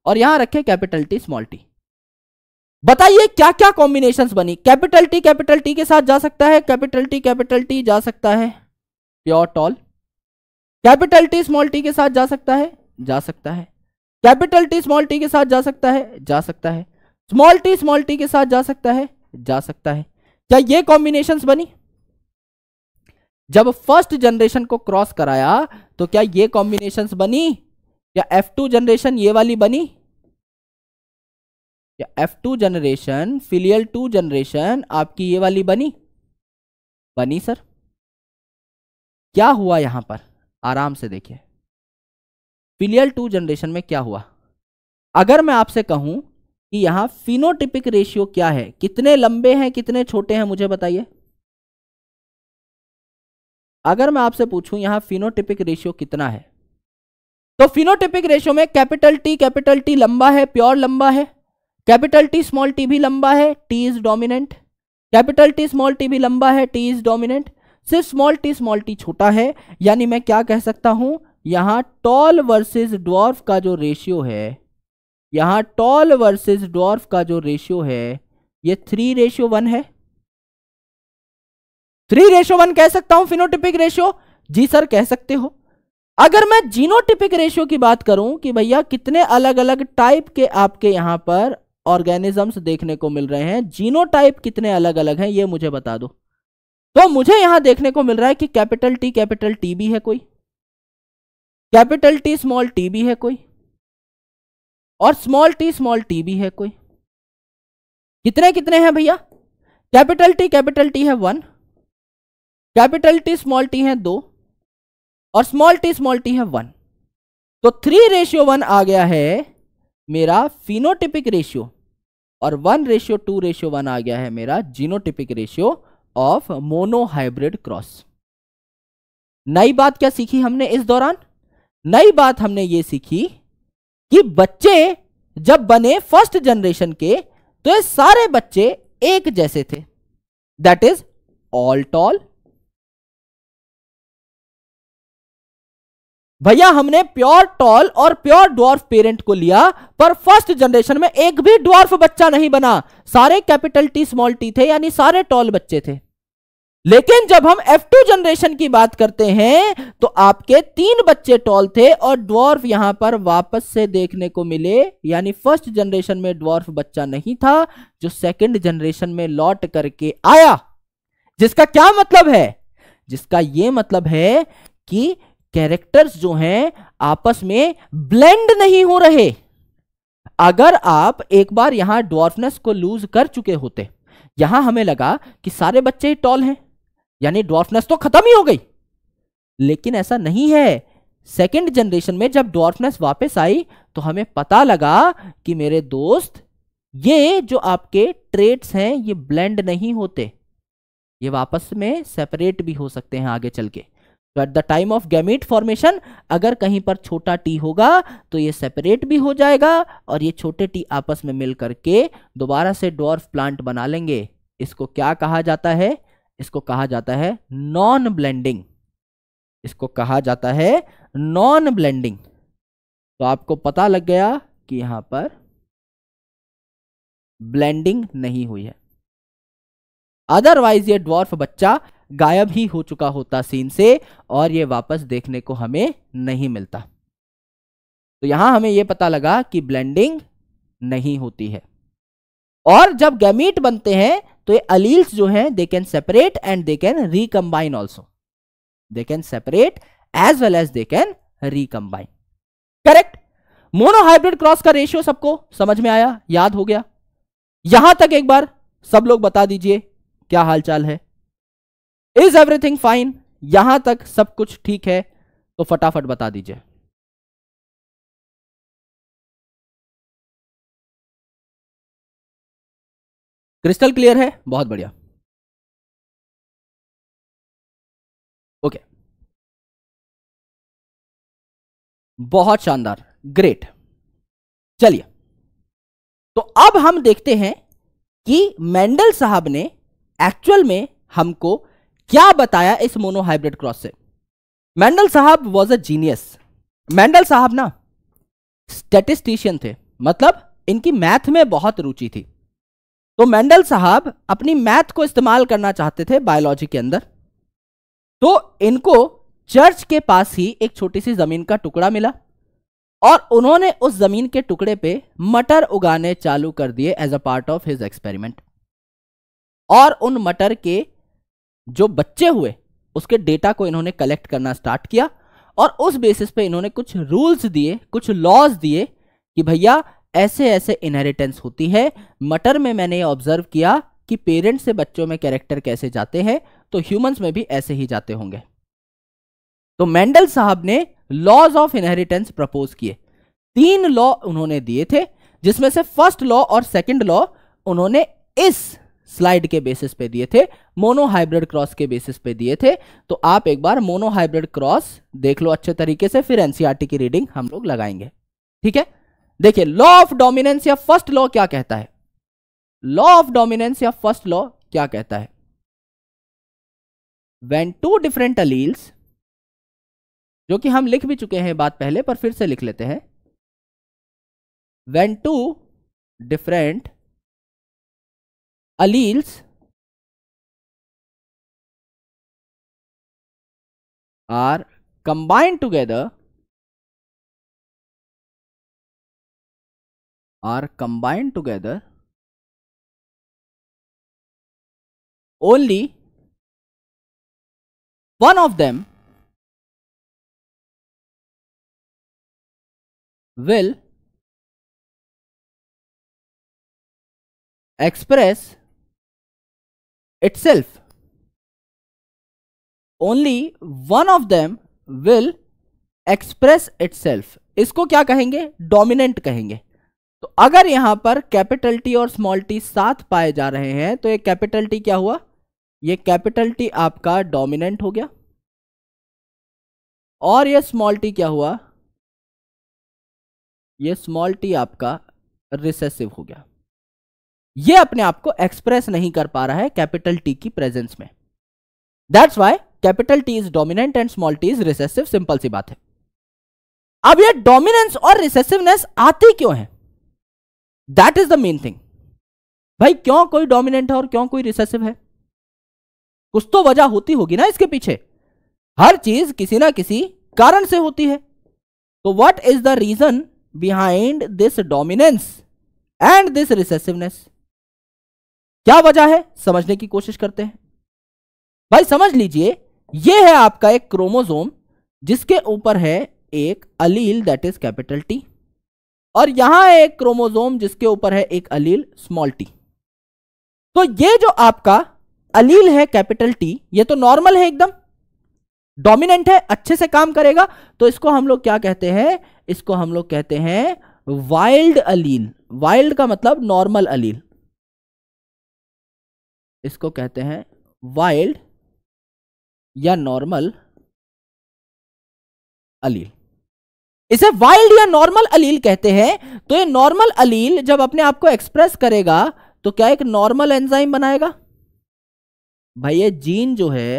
और यहाँ रखे कैपिटल टी स्मॉल टी बताइए क्या क्या कॉम्बिनेशंस बनी कैपिटल टी कैपिटल टी के साथ जा सकता है कैपिटल टी कैपिटल टी जा सकता है pure tall capital T small T के साथ जा सकता है जा सकता है कैपिटल टी स्मॉल टी के साथ जा सकता है जा सकता है स्मॉल टी स्मॉल टी के साथ जा सकता है जा सकता है क्या ये कॉम्बिनेशंस बनी जब फर्स्ट जनरेशन को क्रॉस कराया तो क्या ये कॉम्बिनेशन बनी या F2 जनरेशन ये वाली बनी या F2 generation filial to generation आपकी ये वाली बनी बनी सर क्या हुआ यहां पर आराम से देखिए फिलियल टू जनरेशन में क्या हुआ अगर मैं आपसे कहूं कि यहां फिनोटिपिक रेशियो क्या है कितने लंबे हैं कितने छोटे हैं मुझे बताइए अगर मैं आपसे पूछूं यहां फिनोटिपिक रेशियो कितना है तो फिनोटिपिक रेशियो में कैपिटल टी कैपिटल टी लंबा है प्योर लंबा है कैपिटल टी स्मॉल टी भी लंबा है T is dominant capital T small T भी लंबा है टी इज डोमिनेंट सिर्फ स्मॉल टी स्मॉल टी छोटा है यानी मैं क्या कह सकता हूं यहां टॉल वर्सेस ड्वार्फ का जो रेशियो है यहां टॉल वर्सेस ड्वार्फ का जो रेशियो है ये थ्री रेशियो वन है थ्री रेशो वन कह सकता हूं फिनोटिपिक रेशियो जी सर कह सकते हो अगर मैं जीनोटिपिक रेशियो की बात करूं कि भैया कितने अलग अलग टाइप के आपके यहां पर ऑर्गेनिजम्स देखने को मिल रहे हैं जीनोटाइप कितने अलग अलग हैं ये मुझे बता दो तो मुझे यहां देखने को मिल रहा है कि कैपिटल टी कैपिटल टी भी है कोई कैपिटल टी स्मॉल टी भी है कोई और स्मॉल टी स्मॉल टी भी है कोई कितने कितने हैं भैया कैपिटल टी कैपिटल टी है one capital T small T है दो और स्मॉल टी स्मॉल टी है वन तो थ्री रेशियो वन आ गया है मेरा फिनोटिपिक रेशियो और one ratio two ratio one आ गया है मेरा genotypic ratio of monohybrid cross नई बात क्या सीखी हमने इस दौरान नई बात हमने ये सीखी कि बच्चे जब बने फर्स्ट जनरेशन के तो ये सारे बच्चे एक जैसे थे दैट इज ऑल टॉल भैया हमने प्योर टॉल और प्योर ड्वार्फ पेरेंट को लिया पर फर्स्ट जनरेशन में एक भी ड्वार्फ बच्चा नहीं बना सारे कैपिटल टी स्मॉल टी थे यानी सारे टॉल बच्चे थे लेकिन जब हम F2 जनरेशन की बात करते हैं तो आपके तीन बच्चे टॉल थे और ड्वार्फ यहां पर वापस से देखने को मिले यानी फर्स्ट जनरेशन में ड्वार्फ बच्चा नहीं था जो सेकंड जनरेशन में लौट करके आया जिसका क्या मतलब है जिसका यह मतलब है कि कैरेक्टर्स जो हैं आपस में ब्लेंड नहीं हो रहे अगर आप एक बार यहां डॉर्फनेस को लूज कर चुके होते यहां हमें लगा कि सारे बच्चे ही टॉल हैं यानी डॉर्फनेस तो खत्म ही हो गई लेकिन ऐसा नहीं है सेकेंड जनरेशन में जब डॉर्फनेस वापस आई तो हमें पता लगा कि मेरे दोस्त ये जो आपके ट्रेड्स हैं ये ब्लेंड नहीं होते ये वापस में सेपरेट भी हो सकते हैं आगे चल के तो at the time of gamete formation अगर कहीं पर छोटा टी होगा तो ये सेपरेट भी हो जाएगा और ये छोटे टी आपस में मिल करके दोबारा से डॉर्फ प्लांट बना लेंगे इसको क्या कहा जाता है इसको कहा जाता है नॉन ब्लेंडिंग इसको कहा जाता है नॉन ब्लेंडिंग तो आपको पता लग गया कि यहां पर ब्लेंडिंग नहीं हुई है अदरवाइज ये ड्वार्फ बच्चा गायब ही हो चुका होता सीन से और ये वापस देखने को हमें नहीं मिलता तो यहां हमें यह पता लगा कि ब्लेंडिंग नहीं होती है और जब गैमीट बनते हैं तो ये अलील्स जो हैं they can separate and they can recombine also they can separate as well as they can recombine correct monohybrid cross का रेशियो सबको समझ में आया याद हो गया यहां तक एक बार सब लोग बता दीजिए क्या हालचाल है इज एवरीथिंग फाइन यहां तक सब कुछ ठीक है तो फटाफट बता दीजिए क्रिस्टल क्लियर है बहुत बढ़िया ओके okay. बहुत शानदार ग्रेट चलिए तो अब हम देखते हैं कि मेंडल साहब ने एक्चुअल में हमको क्या बताया इस मोनोहाइब्रिड क्रॉस से मैंडल साहब वॉज अ जीनियस मैंडल साहब ना स्टेटिस्टिशियन थे मतलब इनकी मैथ में बहुत रुचि थी तो मैंडल साहब अपनी मैथ को इस्तेमाल करना चाहते थे बायोलॉजी के अंदर तो इनको चर्च के पास ही एक छोटी सी जमीन का टुकड़ा मिला और उन्होंने उस जमीन के टुकड़े पे मटर उगाने चालू कर दिए as a part of his experiment और उन मटर के जो बच्चे हुए उसके डेटा को इन्होंने कलेक्ट करना स्टार्ट किया और उस बेसिस पे इन्होंने कुछ रूल्स दिए कुछ लॉज दिए कि भैया ऐसे ऐसे इनहेरिटेंस होती है मटर में मैंने ऑब्जर्व किया कि पेरेंट्स से बच्चों में कैरेक्टर कैसे जाते हैं तो ह्यूमंस में भी ऐसे ही जाते होंगे तो मैंडल साहब ने लॉज ऑफ इनहेरिटेंस प्रपोज किए तीन लॉ उन्होंने दिए थे जिसमें से फर्स्ट लॉ और सेकेंड लॉ उन्होंने इस स्लाइड के बेसिस पे दिए थे मोनोहाइब्रिड क्रॉस के बेसिस पे दिए थे तो आप एक बार मोनोहाइब्रिड क्रॉस देख लो अच्छे तरीके से फिर एनसीआरटी e की रीडिंग हम लोग लगाएंगे ठीक है देखिए लॉ ऑफ डोमिनेंस या फर्स्ट लॉ क्या कहता है लॉ ऑफ डोमिनेंस या फर्स्ट लॉ क्या कहता है वेन टू डिफरेंट अलील्स जो कि हम लिख भी चुके हैं बात पहले पर फिर से लिख लेते हैं when two different alleles are combined together are combined together only one of them will express itself. Only one of them will express itself. इसको क्या कहेंगे डोमिनेंट कहेंगे तो अगर यहां पर कैपिटल टी और स्मॉल टी साथ पाए जा रहे हैं तो ये कैपिटल टी क्या हुआ ये कैपिटल टी आपका डोमिनेंट हो गया और ये स्मॉल टी क्या हुआ ये स्मॉल टी आपका रिसेसिव हो गया ये अपने आप को एक्सप्रेस नहीं कर पा रहा है कैपिटल टी की प्रेजेंस में that's why capital T is dominant and small T is recessive simple सी बात है अब ये डोमिनेंस और रिसेसिवनेस आती क्यों है that is the main thing भाई क्यों कोई डोमिनेंट है और क्यों कोई रिसेसिव है कुछ तो वजह होती होगी ना इसके पीछे हर चीज किसी ना किसी कारण से होती है तो what is the reason behind this dominance and this recessiveness क्या वजह है समझने की कोशिश करते हैं भाई समझ लीजिए यह है आपका एक क्रोमोजोम जिसके ऊपर है एक allele that is capital T और यहां है एक क्रोमोजोम जिसके ऊपर है एक अलील स्मॉल टी तो ये जो आपका अलील है कैपिटल टी ये तो नॉर्मल है एकदम डोमिनेंट है अच्छे से काम करेगा तो इसको हम लोग क्या कहते हैं इसको हम लोग कहते हैं वाइल्ड अलील वाइल्ड का मतलब नॉर्मल अलील इसको कहते हैं वाइल्ड या नॉर्मल अलील इसे वाइल्ड या नॉर्मल अलील कहते हैं तो ये नॉर्मल अलील जब अपने आप को एक्सप्रेस करेगा तो क्या एक नॉर्मल एंजाइम बनाएगा भाई ये जीन जो है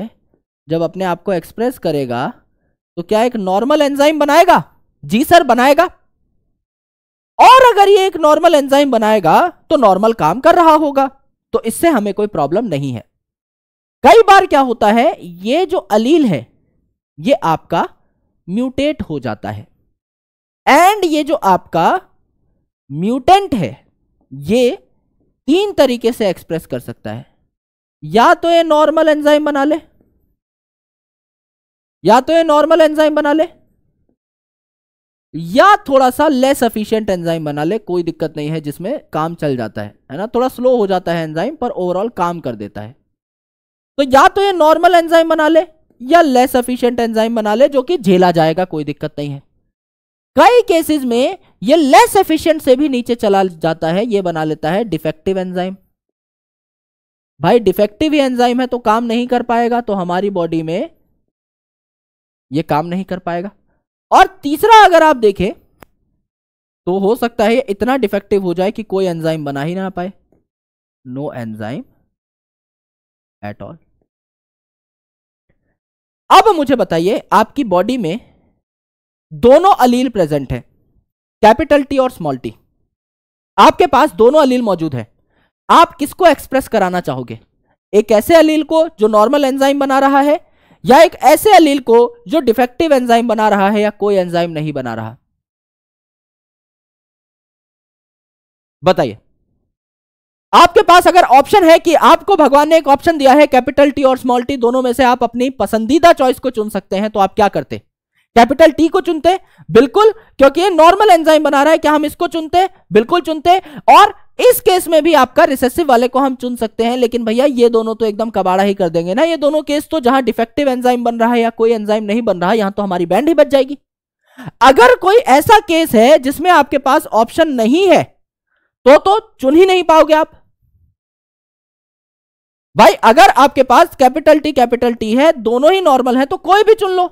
जब अपने आप को एक्सप्रेस करेगा तो क्या एक नॉर्मल एंजाइम बनाएगा जी सर बनाएगा और अगर ये एक नॉर्मल एंजाइम बनाएगा तो नॉर्मल काम कर रहा होगा तो इससे हमें कोई प्रॉब्लम नहीं है कई बार क्या होता है ये जो अलील है ये आपका म्यूटेट हो जाता है एंड ये जो आपका म्यूटेंट है ये तीन तरीके से एक्सप्रेस कर सकता है या तो ये नॉर्मल एंजाइम बना ले या तो ये नॉर्मल एंजाइम बना ले या थोड़ा सा लेस एफिशिएंट एंजाइम बना ले कोई दिक्कत नहीं है जिसमें काम चल जाता है है ना थोड़ा स्लो हो जाता है एंजाइम पर ओवरऑल काम कर देता है तो या तो ये नॉर्मल एंजाइम बना ले या लेस एफिशिएंट एंजाइम बना ले जो कि झेला जाएगा कोई दिक्कत नहीं है कई केसेस में ये लेस एफिशिएंट से भी नीचे चला जाता है ये बना लेता है डिफेक्टिव एंजाइम भाई डिफेक्टिव ही एंजाइम है तो काम नहीं कर पाएगा तो हमारी बॉडी में ये काम नहीं कर पाएगा और तीसरा अगर आप देखें तो हो सकता है इतना डिफेक्टिव हो जाए कि कोई एंजाइम बना ही ना पाए नो एंजाइम एट ऑल अब मुझे बताइए आपकी बॉडी में दोनों अलील प्रेजेंट है कैपिटल टी और स्मॉल टी आपके पास दोनों अलील मौजूद है आप किसको एक्सप्रेस कराना चाहोगे एक ऐसे अलील को जो नॉर्मल एंजाइम बना रहा है या एक ऐसे अलील को जो डिफेक्टिव एंजाइम बना रहा है या कोई एंजाइम नहीं बना रहा बताइए आपके पास अगर ऑप्शन है कि आपको भगवान ने एक ऑप्शन दिया है कैपिटल टी और स्मॉल टी दोनों में से आप अपनी पसंदीदा चॉइस को चुन सकते हैं तो आप क्या करते कैपिटल टी को चुनते बिल्कुल क्योंकि ये नॉर्मल एंजाइम बना रहा है क्या हम इसको चुनते बिल्कुल चुनते और इस केस में भी आपका रिसेसिव वाले को हम चुन सकते हैं लेकिन भैया ये दोनों तो एकदम कबाड़ा ही कर देंगे ना ये दोनों केस तो जहां डिफेक्टिव एंजाइम बन रहा है या कोई एंजाइम नहीं बन रहा यहां तो हमारी बैंड ही बच जाएगी अगर कोई ऐसा केस है जिसमें आपके पास ऑप्शन नहीं है तो तो चुन ही नहीं पाओगे आप भाई अगर आपके पास कैपिटल टी कैपिटल टी है दोनों ही नॉर्मल है तो कोई भी चुन लो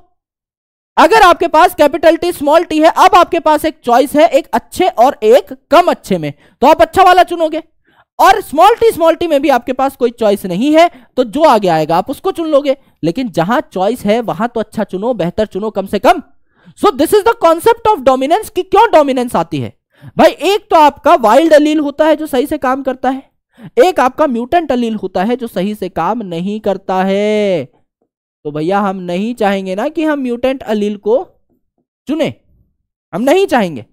अगर आपके पास कैपिटल टी स्मॉल टी है अब आपके पास एक चॉइस है एक अच्छे और एक कम अच्छे में तो आप अच्छा वाला चुनोगे और स्मॉल टी स्मॉल टी में भी आपके पास कोई चॉइस नहीं है तो जो आगे आएगा आप उसको चुन लोगे लेकिन जहां चॉइस है वहां तो अच्छा चुनो बेहतर चुनो कम से कम so this is the concept of dominance की क्यों डोमिनेंस आती है भाई एक तो आपका वाइल्ड अलील होता है जो सही से काम करता है एक आपका म्यूटेंट अलील होता है जो सही से काम नहीं करता है तो भैया हम नहीं चाहेंगे ना कि हम म्यूटेंट अलील को चुने हम नहीं चाहेंगे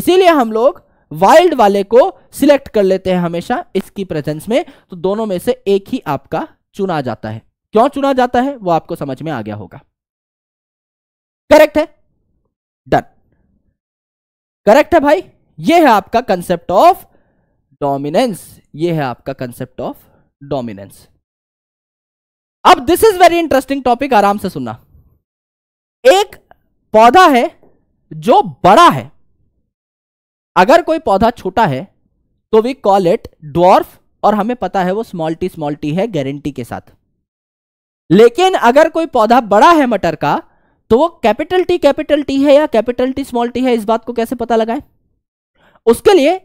इसीलिए हम लोग वाइल्ड वाले को सिलेक्ट कर लेते हैं हमेशा इसकी प्रेजेंस में तो दोनों में से एक ही आपका चुना जाता है क्यों चुना जाता है वो आपको समझ में आ गया होगा करेक्ट है डन करेक्ट है भाई ये है आपका कंसेप्ट ऑफ डोमिनेंस ये है आपका कंसेप्ट ऑफ डोमिनेंस अब this is very interesting topic आराम से सुनना एक पौधा है जो बड़ा है अगर कोई पौधा छोटा है तो वी कॉल इट ड्वॉर्फ और हमें पता है वो स्मॉल टी स्मॉल टी है गारंटी के साथ लेकिन अगर कोई पौधा बड़ा है मटर का तो वो कैपिटल टी कैपिटल टी है या कैपिटल टी स्मॉल टी है इस बात को कैसे पता लगाए उसके लिए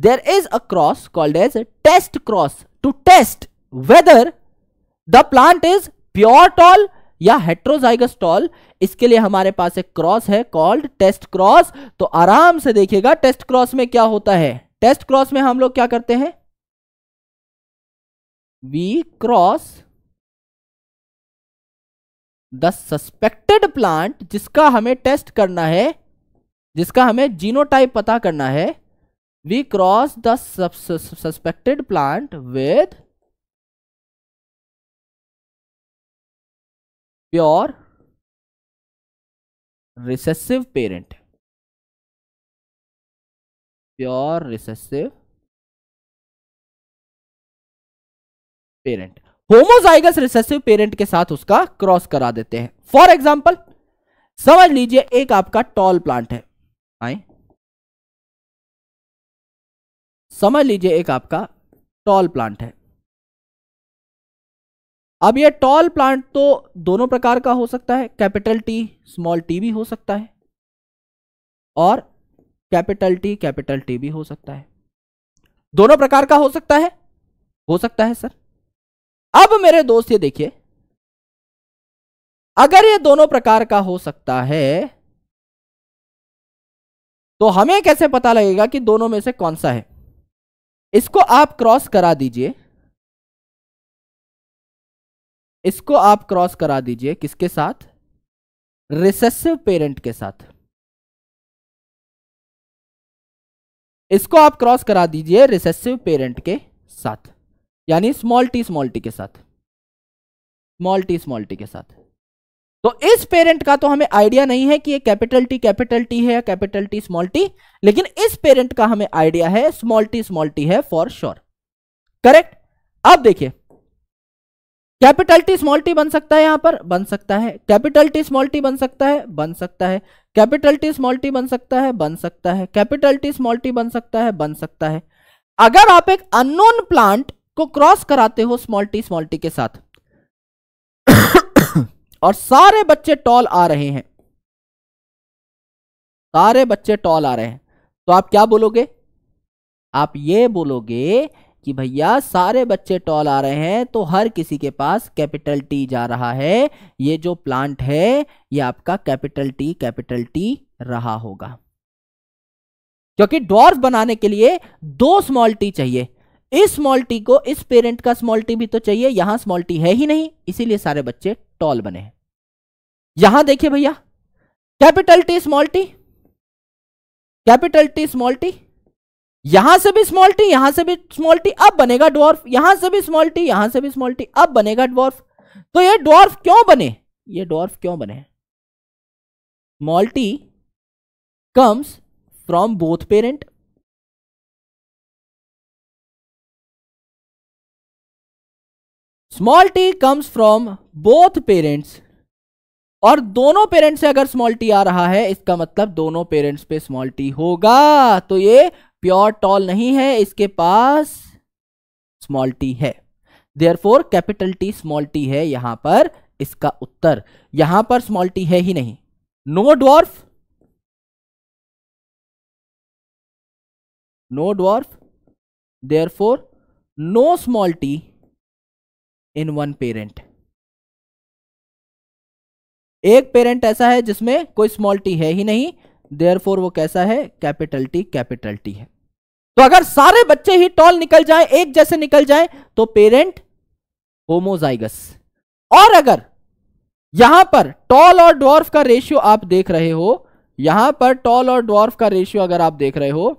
there is a cross called as test cross to test whether the plant is pure tall या हेट्रोजाइगस टॉल इसके लिए हमारे पास एक क्रॉस है कॉल्ड टेस्ट क्रॉस तो आराम से देखिएगा टेस्ट क्रॉस में क्या होता है टेस्ट क्रॉस में हम लोग क्या करते हैं we cross the suspected plant जिसका हमें टेस्ट करना है जिसका हमें जीनोटाइप पता करना है we cross the suspected plant with pure recessive parent pure recessive parent homozygous recessive parent के साथ उसका क्रॉस करा देते हैं फॉर एग्जाम्पल समझ लीजिए एक आपका टॉल प्लांट है आए समझ लीजिए एक आपका टॉल प्लांट है अब ये टॉल प्लांट तो दोनों प्रकार का हो सकता है कैपिटल टी स्मॉल टी भी हो सकता है और कैपिटल टी कैपिटल टी भी हो सकता है दोनों प्रकार का हो सकता है हो सकता है सर अब मेरे दोस्त ये देखिए अगर ये दोनों प्रकार का हो सकता है तो हमें कैसे पता लगेगा कि दोनों में से कौन सा है इसको आप क्रॉस करा दीजिए इसको आप क्रॉस करा दीजिए किसके साथ रिसेसिव पेरेंट के साथ इसको आप क्रॉस करा दीजिए रिसेसिव पेरेंट के साथ यानी स्मॉल टी स्मॉल टी के साथ स्मॉल टी स्मॉल टी के साथ तो इस पेरेंट का तो हमें आइडिया नहीं है कि ये कैपिटल टी कैपिटल टी है या कैपिटल टी स्मॉल टी लेकिन इस पेरेंट का हमें आइडिया है स्मॉल टी स्मॉल टी है फॉर श्योर करेक्ट अब देखिए कैपिटल टी स्मॉल टी बन सकता है यहां पर बन सकता है कैपिटल टी स्मॉल टी बन सकता है बन सकता है कैपिटल टी स्मॉल टी बन सकता है बन सकता है कैपिटल टी स्मॉल टी बन सकता है बन सकता है अगर आप एक अननोन प्लांट को क्रॉस कराते हो स्मॉल टी स्मॉल टी के साथ <coughs> और सारे बच्चे टॉल आ रहे हैं सारे बच्चे टॉल आ रहे हैं तो आप क्या बोलोगे आप ये बोलोगे कि भैया सारे बच्चे टॉल आ रहे हैं तो हर किसी के पास कैपिटल टी जा रहा है ये जो प्लांट है ये आपका कैपिटल टी कैपिटल टी रहा होगा क्योंकि डॉर्स बनाने के लिए दो स्मॉल टी चाहिए इस स्मॉल टी को इस पेरेंट का स्मॉल टी भी तो चाहिए यहां स्मॉल टी है ही नहीं इसीलिए सारे बच्चे टॉल बने हैं यहां देखिए भैया capital T small T capital T small T यहां से भी स्मॉल टी यहां से भी स्मॉल टी अब बनेगा डॉर्फ यहां से भी स्मॉल टी यहां से भी स्मॉल टी अब बनेगा डॉर्फ तो ये डॉर्फ क्यों बने ये डॉर्फ क्यों बने small T comes from both parent small T comes from both parents और दोनों पेरेंट्स से अगर स्मॉल टी आ रहा है इसका मतलब दोनों पेरेंट्स पे स्मॉल टी होगा तो ये प्योर टॉल नहीं है इसके पास स्मॉल टी है therefore capital T small T है यहां पर इसका उत्तर यहां पर स्मॉल टी है ही नहीं no dwarf no dwarf therefore no small T in one parent एक पेरेंट ऐसा है जिसमें कोई स्मॉल टी है ही नहीं देयर फोर वो कैसा है कैपिटल टी कैपिटल टी है तो अगर सारे बच्चे ही टॉल निकल जाए एक जैसे निकल जाए तो पेरेंट होमोजाइगस और अगर यहां पर टॉल और डॉर्फ का रेशियो आप देख रहे हो यहां पर टॉल और डॉर्फ का रेशियो अगर आप देख रहे हो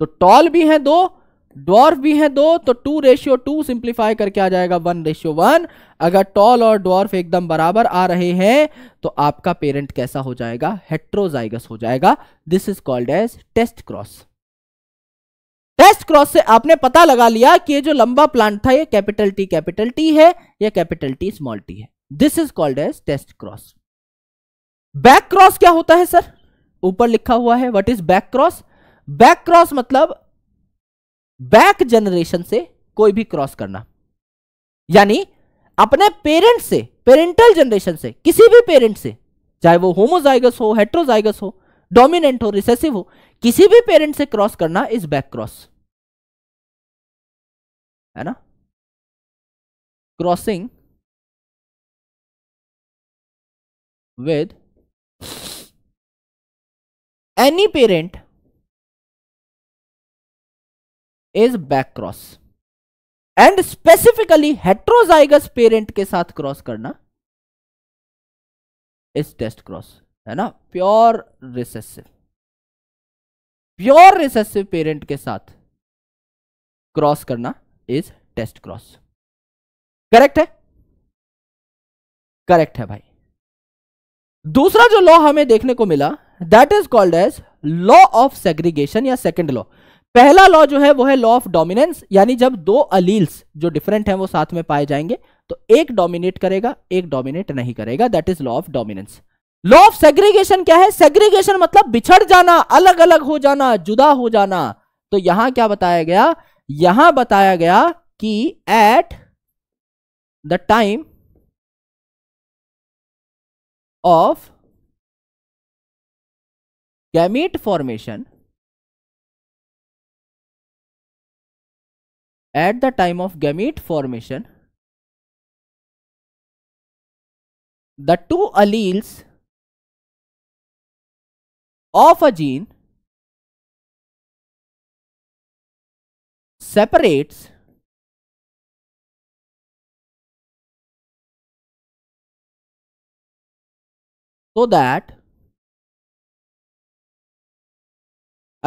तो टॉल भी है दो ड्वार्फ भी हैं दो तो टू रेशियो टू सिंप्लीफाई करके आ जाएगा वन रेशियो वन अगर टॉल और ड्वार्फ एकदम बराबर आ रहे हैं तो आपका पेरेंट कैसा हो जाएगा हेट्रोजाइगस हो जाएगा this is called as test cross test cross से आपने पता लगा लिया कि ये जो लंबा प्लांट था ये कैपिटल टी कैपिटल टी है या कैपिटल टी स्मॉल टी है this is called as test cross back cross क्या होता है सर ऊपर लिखा हुआ है what is back cross back cross मतलब बैक जनरेशन से कोई भी क्रॉस करना यानी अपने पेरेंट से पेरेंटल जनरेशन से किसी भी पेरेंट से चाहे वो होमोजाइगस हो हेट्रोजाइगस हो डोमिनेंट हो रिसेसिव हो किसी भी पेरेंट से क्रॉस करना इज बैक क्रॉस है ना crossing with any parent is back cross and specifically heterozygous parent के साथ क्रॉस करना इज टेस्ट क्रॉस है ना pure recessive pure recessive parent के साथ क्रॉस करना इज टेस्ट क्रॉस करेक्ट है करेक्ट है भाई दूसरा जो लॉ हमें देखने को मिला that is called as law of segregation या सेकेंड लॉ पहला लॉ जो है वो है लॉ ऑफ डोमिनेंस यानी जब दो अलील्स जो डिफरेंट हैं वो साथ में पाए जाएंगे तो एक डोमिनेट करेगा एक डोमिनेट नहीं करेगा that is law of dominance law of segregation क्या है सेग्रीगेशन मतलब बिछड़ जाना अलग अलग हो जाना जुदा हो जाना तो यहां क्या बताया गया यहां बताया गया कि at the time of gamete formation at the time of gamete formation the two alleles of a gene separates so that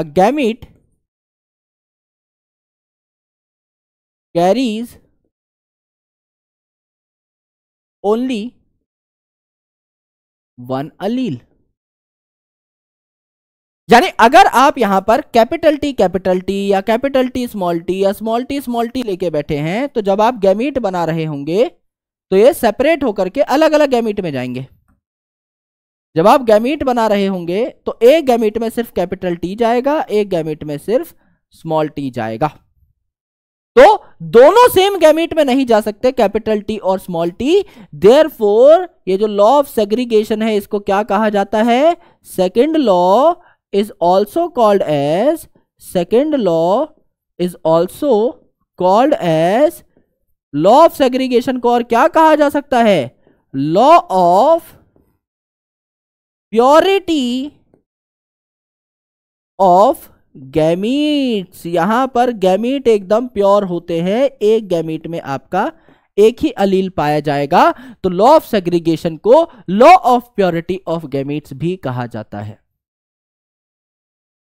a gamete carries only one allele यानी अगर आप यहां पर कैपिटल टी कैपिटल टी या capital T small T या small T small T लेके बैठे हैं तो जब आप गैमिट बना रहे होंगे तो ये सेपरेट होकर के अलग अलग गैमिट में जाएंगे जब आप गैमिट बना रहे होंगे तो एक गैमिट में सिर्फ कैपिटल टी जाएगा एक गैमिट में सिर्फ स्मॉल टी जाएगा तो दोनों सेम गैमिट में नहीं जा सकते कैपिटल टी और स्मॉल टी देयर फोर ये जो लॉ ऑफ सेग्रीगेशन है इसको क्या कहा जाता है second law is also called as second law is also called as law of segregation को और क्या कहा जा सकता है law of purity of gametes यहाँ पर गैमीट एकदम प्योर होते हैं एक गैमीट में आपका एक ही अलील पाया जाएगा तो लॉ ऑफ सेग्रीगेशन को law of purity of gametes भी कहा जाता है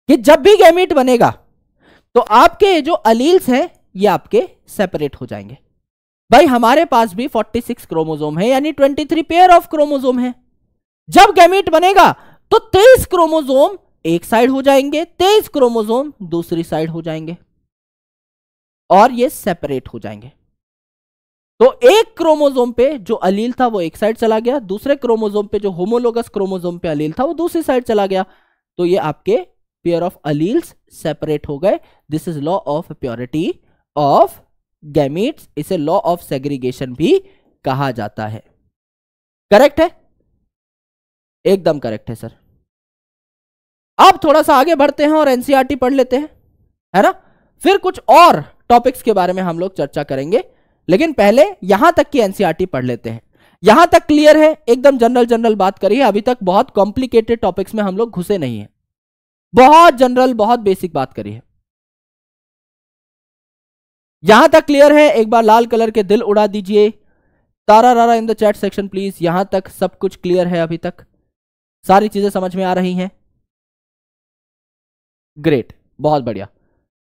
कि जब भी गैमीट बनेगा तो आपके जो अलील्स हैं ये आपके सेपरेट हो जाएंगे भाई हमारे पास भी 46 क्रोमोजोम है यानी 23 पेयर ऑफ क्रोमोजोम है जब गैमीट बनेगा तो 23 क्रोमोजोम एक साइड हो जाएंगे तेईस क्रोमोजोम दूसरी साइड हो जाएंगे और ये सेपरेट हो जाएंगे तो एक क्रोमोजोम पे जो अलील था वो एक साइड चला गया दूसरे क्रोमोजोम पे जो होमोलोगस क्रोमोजोम पे अलील था वो दूसरी साइड चला गया तो ये आपके पेयर ऑफ अलील्स सेपरेट हो गए this is law of purity of gametes इसे लॉ ऑफ सेग्रीगेशन भी कहा जाता है करेक्ट है एकदम करेक्ट है सर अब थोड़ा सा आगे बढ़ते हैं और एनसीईआरटी पढ़ लेते हैं है ना फिर कुछ और टॉपिक्स के बारे में हम लोग चर्चा करेंगे लेकिन पहले यहां तक की एनसीईआरटी पढ़ लेते हैं यहां तक क्लियर है एकदम जनरल जनरल बात करिए अभी तक बहुत कॉम्प्लिकेटेड टॉपिक्स में हम लोग घुसे नहीं है बहुत जनरल बहुत बेसिक बात करी है यहां तक क्लियर है एक बार लाल कलर के दिल उड़ा दीजिए तारा रारा in the chat section please यहां तक सब कुछ क्लियर है अभी तक सारी चीजें समझ में आ रही हैं ग्रेट बहुत बढ़िया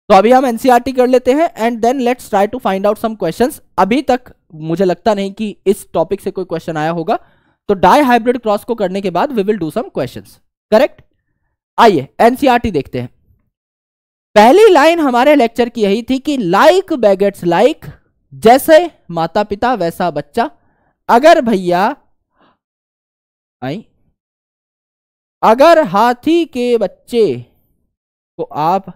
तो अभी हम एनसीईआरटी e कर लेते हैं and then let's try to find out some questions अभी तक मुझे लगता नहीं कि इस टॉपिक से कोई क्वेश्चन आया होगा तो डाई हाइब्रिड क्रॉस को करने के बाद we will do some question correct आइए एनसीईआरटी e देखते हैं पहली लाइन हमारे लेक्चर की यही थी कि लाइक बैगेट्स लाइक जैसे माता पिता वैसा बच्चा अगर भैया आई अगर हाथी के बच्चे को आप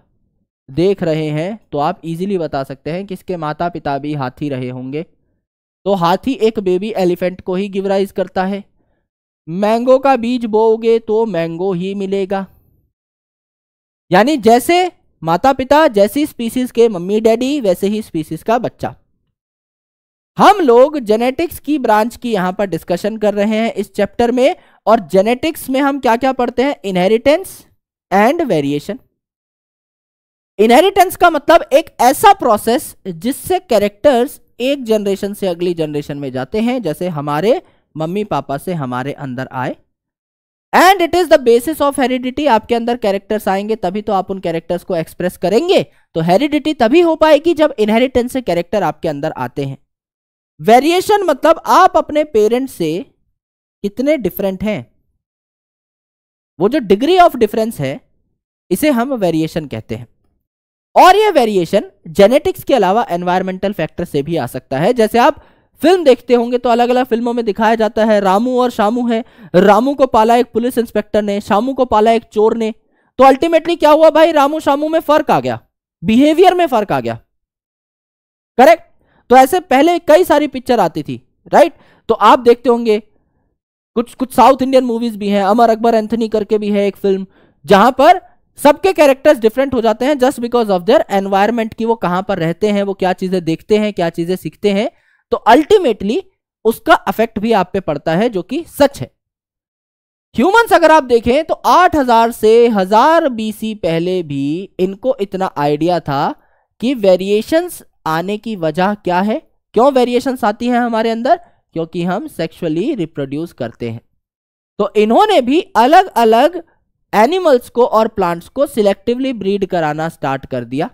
देख रहे हैं तो आप इजीली बता सकते हैं कि इसके माता पिता भी हाथी रहे होंगे तो हाथी एक बेबी एलिफेंट को ही गिवराइज करता है मैंगो का बीज बोओगे तो मैंगो ही मिलेगा यानी जैसे माता पिता जैसी स्पीसीज के मम्मी डैडी वैसे ही स्पीसीज का बच्चा हम लोग जेनेटिक्स की ब्रांच की यहां पर डिस्कशन कर रहे हैं इस चैप्टर में और जेनेटिक्स में हम क्या क्या पढ़ते हैं इनहेरिटेंस एंड वेरिएशन इनहेरिटेंस का मतलब एक ऐसा प्रोसेस जिससे कैरेक्टर्स एक जनरेशन से अगली जनरेशन में जाते हैं जैसे हमारे मम्मी पापा से हमारे अंदर आए and it is the basis of heredity आपके अंदर कैरेक्टर्स आएंगे तभी तो आप उन कैरेक्टर्स को एक्सप्रेस करेंगे तो हेरिडिटी तभी हो पाएगी जब इनहेरिटेंस से कैरेक्टर आपके अंदर आते हैं वेरिएशन मतलब आप अपने पेरेंट्स से कितने डिफरेंट हैं वो जो डिग्री ऑफ डिफरेंस है इसे हम वेरिएशन कहते हैं और यह वेरिएशन जेनेटिक्स के अलावा एनवायरमेंटल फैक्टर से भी आ सकता है जैसे आप फिल्म देखते होंगे तो अलग अलग फिल्मों में दिखाया जाता है रामू और शामू है रामू को पाला एक पुलिस इंस्पेक्टर ने शामू को पाला एक चोर ने तो अल्टीमेटली क्या हुआ भाई रामू शामू में फर्क आ गया बिहेवियर में फर्क आ गया करेक्ट तो ऐसे पहले कई सारी पिक्चर आती थी राइट तो आप देखते होंगे कुछ कुछ साउथ इंडियन मूवीज भी हैं अमर अकबर एंथनी करके भी है एक फिल्म जहां पर सबके कैरेक्टर्स डिफरेंट हो जाते हैं just because of their environment की वो कहां पर रहते हैं वो क्या चीजें देखते हैं क्या चीजें सीखते हैं तो अल्टीमेटली उसका अफेक्ट भी आप पे पड़ता है जो कि सच है ह्यूमंस अगर आप देखें तो 8000 से हजार बीसी पहले भी इनको इतना आइडिया था कि वेरिएशंस आने की वजह क्या है क्यों वेरिएशंस आती हैं हमारे अंदर क्योंकि हम सेक्सुअली रिप्रोड्यूस करते हैं तो इन्होंने भी अलग अलग एनिमल्स को और प्लांट्स को सिलेक्टिवली ब्रीड कराना स्टार्ट कर दिया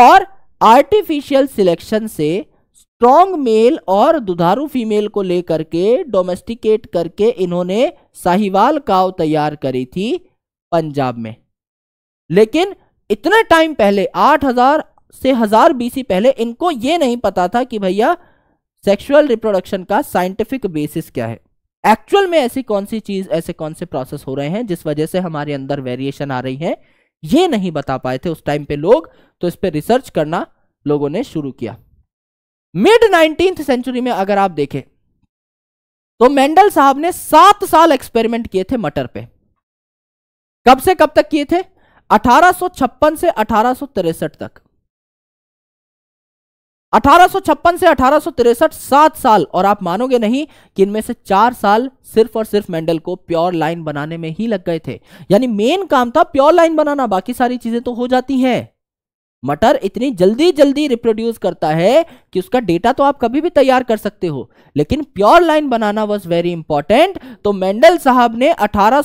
और आर्टिफिशियल सिलेक्शन से स्ट्रॉन्ग मेल और दुधारू फीमेल को लेकर के डोमेस्टिकेट करके इन्होंने साहिवाल काव तैयार करी थी पंजाब में लेकिन इतने टाइम पहले 8000 से हजार बीसी पहले इनको ये नहीं पता था कि भैया सेक्सुअल रिप्रोडक्शन का साइंटिफिक बेसिस क्या है एक्चुअल में ऐसी कौन सी चीज ऐसे कौन से प्रोसेस हो रहे हैं जिस वजह से हमारे अंदर वेरिएशन आ रही है ये नहीं बता पाए थे उस टाइम पे लोग तो इस पर रिसर्च करना लोगों ने शुरू किया मिड नाइनटीन सेंचुरी में अगर आप देखें तो मेंडल साहब ने सात साल एक्सपेरिमेंट किए थे मटर पे कब से कब तक किए थे 1856 से अठारह तक 1856 से अठारह सात साल और आप मानोगे नहीं कि इनमें से चार साल सिर्फ और सिर्फ मेंडल को प्योर लाइन बनाने में ही लग गए थे यानी मेन काम था प्योर लाइन बनाना बाकी सारी चीजें तो हो जाती हैं मटर इतनी जल्दी जल्दी रिप्रोड्यूस करता है कि उसका डेटा तो आप कभी भी तैयार कर सकते हो लेकिन प्योर लाइन बनाना वॉज वेरी इंपॉर्टेंट तो मेंडल साहब ने अठारह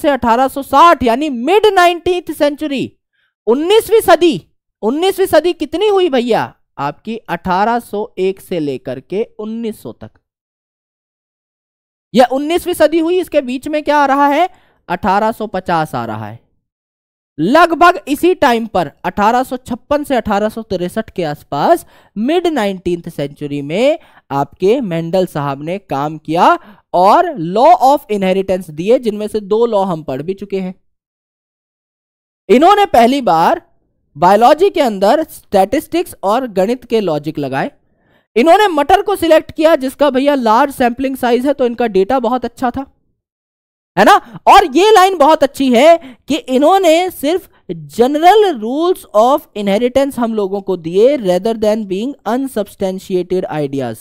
से अठारह यानी मिड नाइनटीन सेंचुरी उन्नीसवीं सदी 19वीं सदी कितनी हुई भैया आपकी 1801 से लेकर के 1900 तक यह 19वीं सदी हुई इसके बीच में क्या आ रहा है 1850 आ रहा है लगभग इसी टाइम पर 1856 से अठारह के आसपास मिड नाइनटीन सेंचुरी में आपके मेंडल साहब ने काम किया और लॉ ऑफ इनहेरिटेंस दिए जिनमें से दो लॉ हम पढ़ भी चुके हैं इन्होंने पहली बार बायोलॉजी के अंदर स्टैटिस्टिक्स और गणित के लॉजिक लगाए इन्होंने मटर को सिलेक्ट किया जिसका भैया लार्ज सैंपलिंग साइज है तो इनका डेटा बहुत अच्छा था है ना और ये लाइन बहुत अच्छी है कि इन्होंने सिर्फ जनरल रूल्स ऑफ इनहेरिटेंस हम लोगों को दिए rather than being unsubstantiated ideas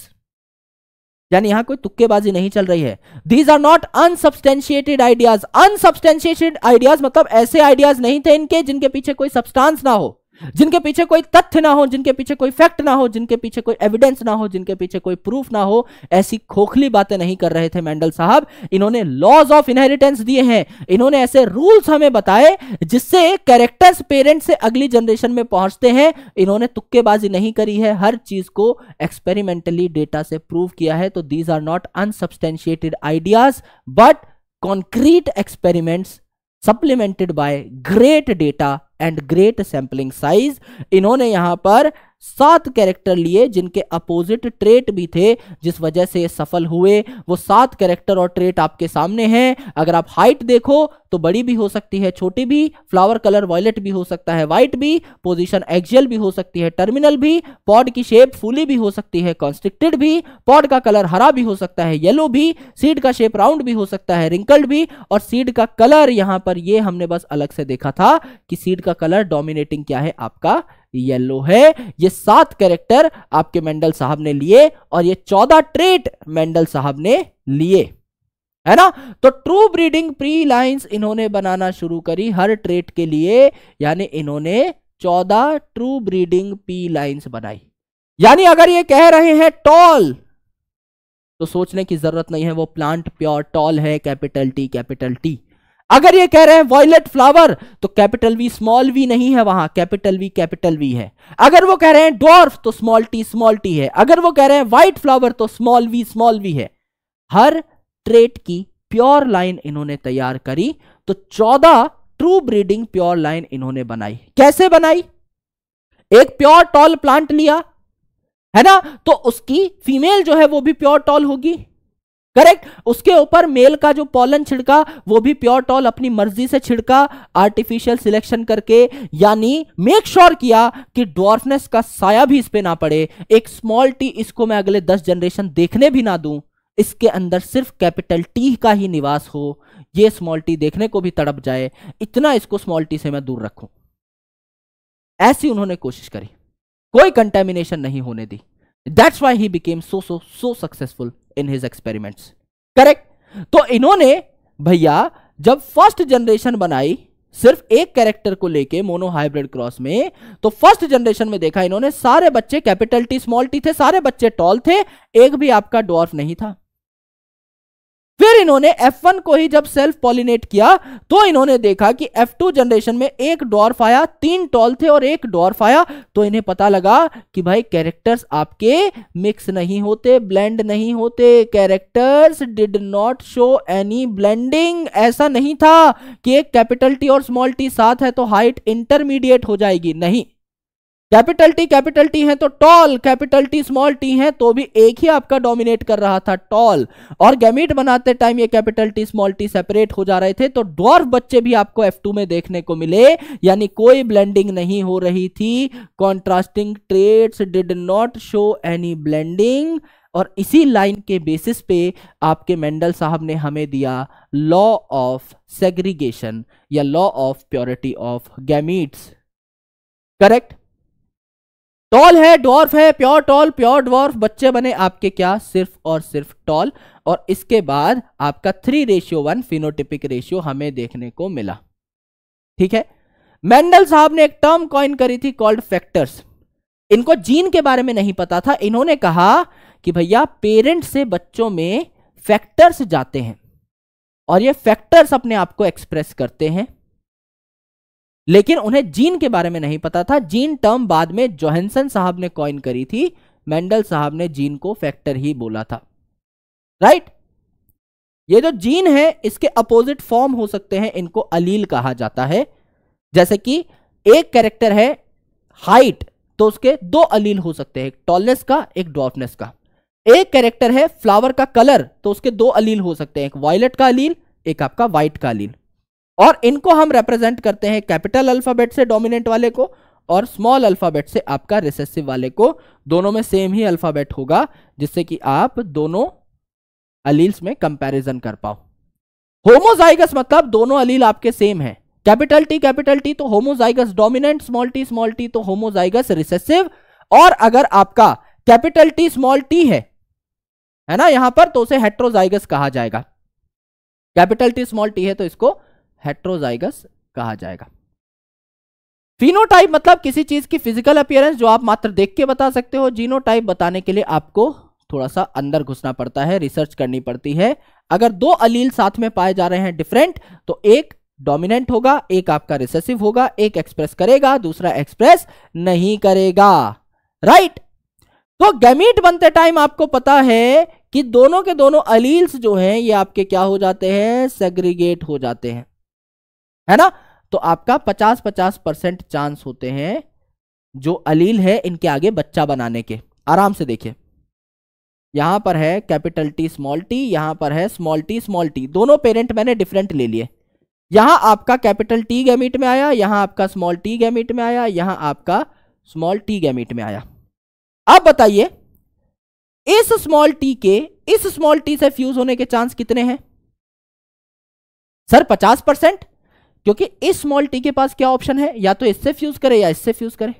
यानी यहां कोई तुक्केबाजी नहीं चल रही है these are not unsubstantiated ideas unsubstantiated ideas मतलब ऐसे आइडियाज नहीं थे इनके जिनके पीछे कोई सब्सटेंस ना हो जिनके पीछे कोई तथ्य ना हो जिनके पीछे कोई फैक्ट ना हो जिनके पीछे कोई एविडेंस ना हो जिनके पीछे कोई प्रूफ ना हो ऐसी खोखली बातें नहीं कर रहे थे मैंडल साहब इन्होंने लॉज ऑफ इनहेरिटेंस दिए हैं इन्होंने ऐसे रूल्स हमें बताए जिससे कैरेक्टर्स पेरेंट्स से अगली जनरेशन में पहुंचते हैं इन्होंने तुक्केबाजी नहीं करी है हर चीज को एक्सपेरिमेंटली डेटा से प्रूव किया है तो these are not unsubstantiated ideas but concrete experiments supplemented by great data and great sampling size इन्होंने यहां पर सात कैरेक्टर लिए जिनके अपोजिट ट्रेट भी थे जिस वजह से सफल हुए वो सात कैरेक्टर और ट्रेट आपके सामने हैं अगर आप हाइट देखो तो बड़ी भी हो सकती है छोटी भी फ्लावर कलर वॉयलेट भी हो सकता है व्हाइट भी पोजीशन एक्जल भी हो सकती है टर्मिनल भी पॉड की शेप फूली भी हो सकती है कॉन्स्ट्रिक्टेड भी पॉड का कलर हरा भी हो सकता है येलो भी सीड का शेप राउंड भी हो सकता है रिंकल्ड भी और सीड का कलर यहां पर ये हमने बस अलग से देखा था कि सीड का कलर डोमिनेटिंग क्या है आपका येलो है ये सात कैरेक्टर आपके मेंडल साहब ने लिए और ये चौदह ट्रेट मेंडल साहब ने लिए है ना तो ट्रू ब्रीडिंग प्री लाइंस इन्होंने बनाना शुरू करी हर ट्रेट के लिए यानी इन्होंने चौदह ट्रू ब्रीडिंग पी लाइंस बनाई यानी अगर ये कह रहे हैं टॉल तो सोचने की जरूरत नहीं है वो प्लांट प्योर टॉल है कैपिटल टी कैपिटल टी अगर ये कह रहे हैं वॉयलेट फ्लावर तो कैपिटल वी स्मॉल वी नहीं है वहां कैपिटल वी कैपिटल वी है अगर वो कह रहे हैं डॉर्फ तो स्मॉल टी स्मॉल टी है अगर वो कह रहे हैं व्हाइट फ्लावर तो स्मॉल वी स्मॉल वी है हर ट्रेट की प्योर लाइन इन्होंने तैयार करी तो चौदह ट्रू ब्रीडिंग प्योर लाइन इन्होंने बनाई कैसे बनाई एक प्योर टॉल प्लांट लिया है ना तो उसकी फीमेल जो है वो भी प्योर टॉल होगी करेक्ट उसके ऊपर मेल का जो पॉलन छिड़का वो भी प्योर टॉल अपनी मर्जी से छिड़का आर्टिफिशियल सिलेक्शन करके यानी मेक श्योर sure किया कि डॉर्फनेस का साया भी इस पे ना पड़े एक स्मॉल टी इसको मैं अगले दस जनरेशन देखने भी ना दूं इसके अंदर सिर्फ कैपिटल टी का ही निवास हो ये स्मॉल टी देखने को भी तड़प जाए इतना इसको स्मॉल टी से मैं दूर रखू ऐसी उन्होंने कोशिश करी कोई कंटेमिनेशन नहीं होने दी that's why he became so so so successful in his experiments correct तो इन्होंने भैया जब फर्स्ट जनरेशन बनाई सिर्फ एक कैरेक्टर को लेके मोनो हाइब्रिड क्रॉस में तो फर्स्ट जनरेशन में देखा इन्होंने सारे बच्चे कैपिटल टी स्मॉल टी थे सारे बच्चे टॉल थे एक भी आपका डॉर्फ नहीं था फिर इन्होंने F1 को ही जब सेल्फ पॉलिनेट किया तो इन्होंने देखा कि F2 जनरेशन में एक डॉर्फ आया तीन टॉल थे और एक डॉर्फ आया तो इन्हें पता लगा कि भाई कैरेक्टर्स आपके मिक्स नहीं होते ब्लेंड नहीं होते characters did not show any blending ऐसा नहीं था कि एक कैपिटल टी और स्मॉल टी साथ है तो हाइट इंटरमीडिएट हो जाएगी नहीं कैपिटल टी कैपिटल टी है तो tall capital T small T है तो भी एक ही आपका डोमिनेट कर रहा था टॉल और गैमिट बनाते टाइम ये capital T small T separate हो जा रहे थे तो डॉर्फ बच्चे भी आपको F2 में देखने को मिले यानी कोई ब्लेंडिंग नहीं हो रही थी contrasting traits did not show any blending और इसी लाइन के बेसिस पे आपके मेंडल साहब ने हमें दिया लॉ ऑफ सेग्रीगेशन या law of purity of gametes correct tall है डॉर्फ है प्योर टॉल प्योर डॉर्फ बच्चे बने आपके क्या सिर्फ और सिर्फ टॉल और इसके बाद आपका three ratio one phenotypic ratio हमें देखने को मिला ठीक है मैंडल साहब ने एक टर्म कॉइन करी थी कॉल्ड फैक्टर्स इनको जीन के बारे में नहीं पता था इन्होंने कहा कि भैया पेरेंट से बच्चों में फैक्टर्स जाते हैं और ये फैक्टर्स अपने आप को एक्सप्रेस करते हैं लेकिन उन्हें जीन के बारे में नहीं पता था जीन टर्म बाद में जोहेंसन साहब ने कॉइन करी थी मेंडल साहब ने जीन को फैक्टर ही बोला था राइट ये जो जीन है इसके अपोजिट फॉर्म हो सकते हैं इनको अलील कहा जाता है जैसे कि एक कैरेक्टर है हाइट तो उसके दो अलील हो सकते हैं टॉलनेस का एक डॉफनेस का एक कैरेक्टर है फ्लावर का कलर तो उसके दो अलील हो सकते हैं एक वॉयलेट तो का अलील एक आपका व्हाइट का अलील और इनको हम रिप्रेजेंट करते हैं कैपिटल अल्फाबेट से डोमिनेंट वाले को और स्मॉल अल्फाबेट से आपका रिसेसिव वाले को दोनों में सेम ही अल्फाबेट होगा जिससे कि आप दोनों अलील्स में कंपैरिजन कर पाओ होमोजाइगस मतलब दोनों अलील आपके सेम है कैपिटल टी कैपिटल टी तो homozygous dominant small T small T तो होमोजाइगस रिसेसिव और अगर आपका कैपिटल टी स्मॉल टी है है ना यहां पर तो उसे हेट्रोजाइगस कहा जाएगा कैपिटल टी स्मॉल टी है तो इसको हेट्रोजाइगस कहा जाएगा फिनोटाइप मतलब किसी चीज की फिजिकल अपियरेंस जो आप मात्र देख के बता सकते हो जीनोटाइप बताने के लिए आपको थोड़ा सा अंदर घुसना पड़ता है रिसर्च करनी पड़ती है अगर दो अलील साथ में पाए जा रहे हैं डिफरेंट तो एक डोमिनेंट होगा एक आपका रिसेसिव होगा एक एक्सप्रेस करेगा दूसरा एक्सप्रेस नहीं करेगा राइट तो गैमीट बनते टाइम आपको पता है कि दोनों के दोनों अलील्स जो हैं ये आपके क्या हो जाते हैं सेग्रीगेट हो जाते हैं है ना तो आपका पचास पचास परसेंट चांस होते हैं जो अलील है इनके आगे बच्चा बनाने के आराम से देखिए यहां पर है कैपिटल टी स्मॉल टी यहां पर है स्मॉल टी स्मॉल टी दोनों पेरेंट मैंने डिफरेंट ले लिए यहां आपका कैपिटल टी गैमिट में आया यहां आपका स्मॉल टी गैमिट में आया यहां आपका स्मॉल टी गैमिट में आया अब बताइए इस स्मॉल टी के इस स्मॉल टी से फ्यूज होने के चांस कितने हैं सर पचास परसेंट क्योंकि इस स्मॉल टी के पास क्या ऑप्शन है या तो इससे फ्यूज करे या इससे फ्यूज करे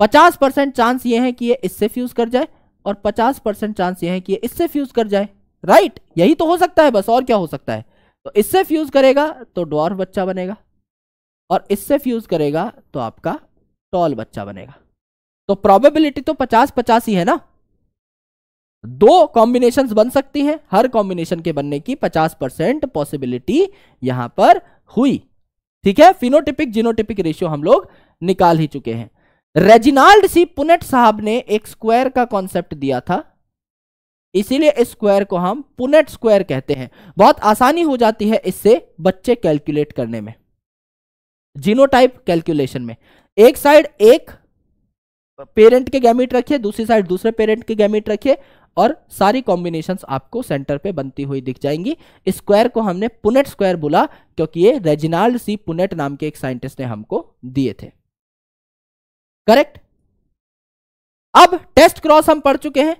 पचास परसेंट चांस ये है कि ये इससे फ्यूज कर जाए और पचास परसेंट चांस ये है कि ये इससे फ्यूज कर जाए राइट यही तो हो सकता है बस और क्या हो सकता है तो इससे फ्यूज करेगा तो डॉर बच्चा बनेगा और इससे फ्यूज करेगा तो आपका टॉल बच्चा बनेगा तो प्रॉबेबिलिटी तो पचास पचास ही है ना दो कॉम्बिनेशन बन सकती हैं हर कॉम्बिनेशन के बनने की पचास परसेंट पॉसिबिलिटी यहां पर हुई ठीक है फिनोटिपिक जिनोटिपिक रेशियो हम लोग निकाल ही चुके हैं रेजिनाल्ड सी पुनेट साहब ने एक स्क्वायर का कॉन्सेप्ट दिया था इसीलिए इस स्क्वायर को हम पुनेट स्क्वायर कहते हैं बहुत आसानी हो जाती है इससे बच्चे कैलकुलेट करने में जीनोटाइप कैलकुलेशन में एक साइड एक पेरेंट के गैमिट रखिए दूसरी साइड दूसरे पेरेंट के गैमिट रखिए और सारी कॉम्बिनेशंस आपको सेंटर पे बनती हुई दिख जाएंगी स्क्वायर को हमने पुनेट स्क्वायर बोला क्योंकि ये रेजिनाल्ड सी पुनेट नाम के एक साइंटिस्ट ने हमको दिए थे करेक्ट अब टेस्ट क्रॉस हम पढ़ चुके हैं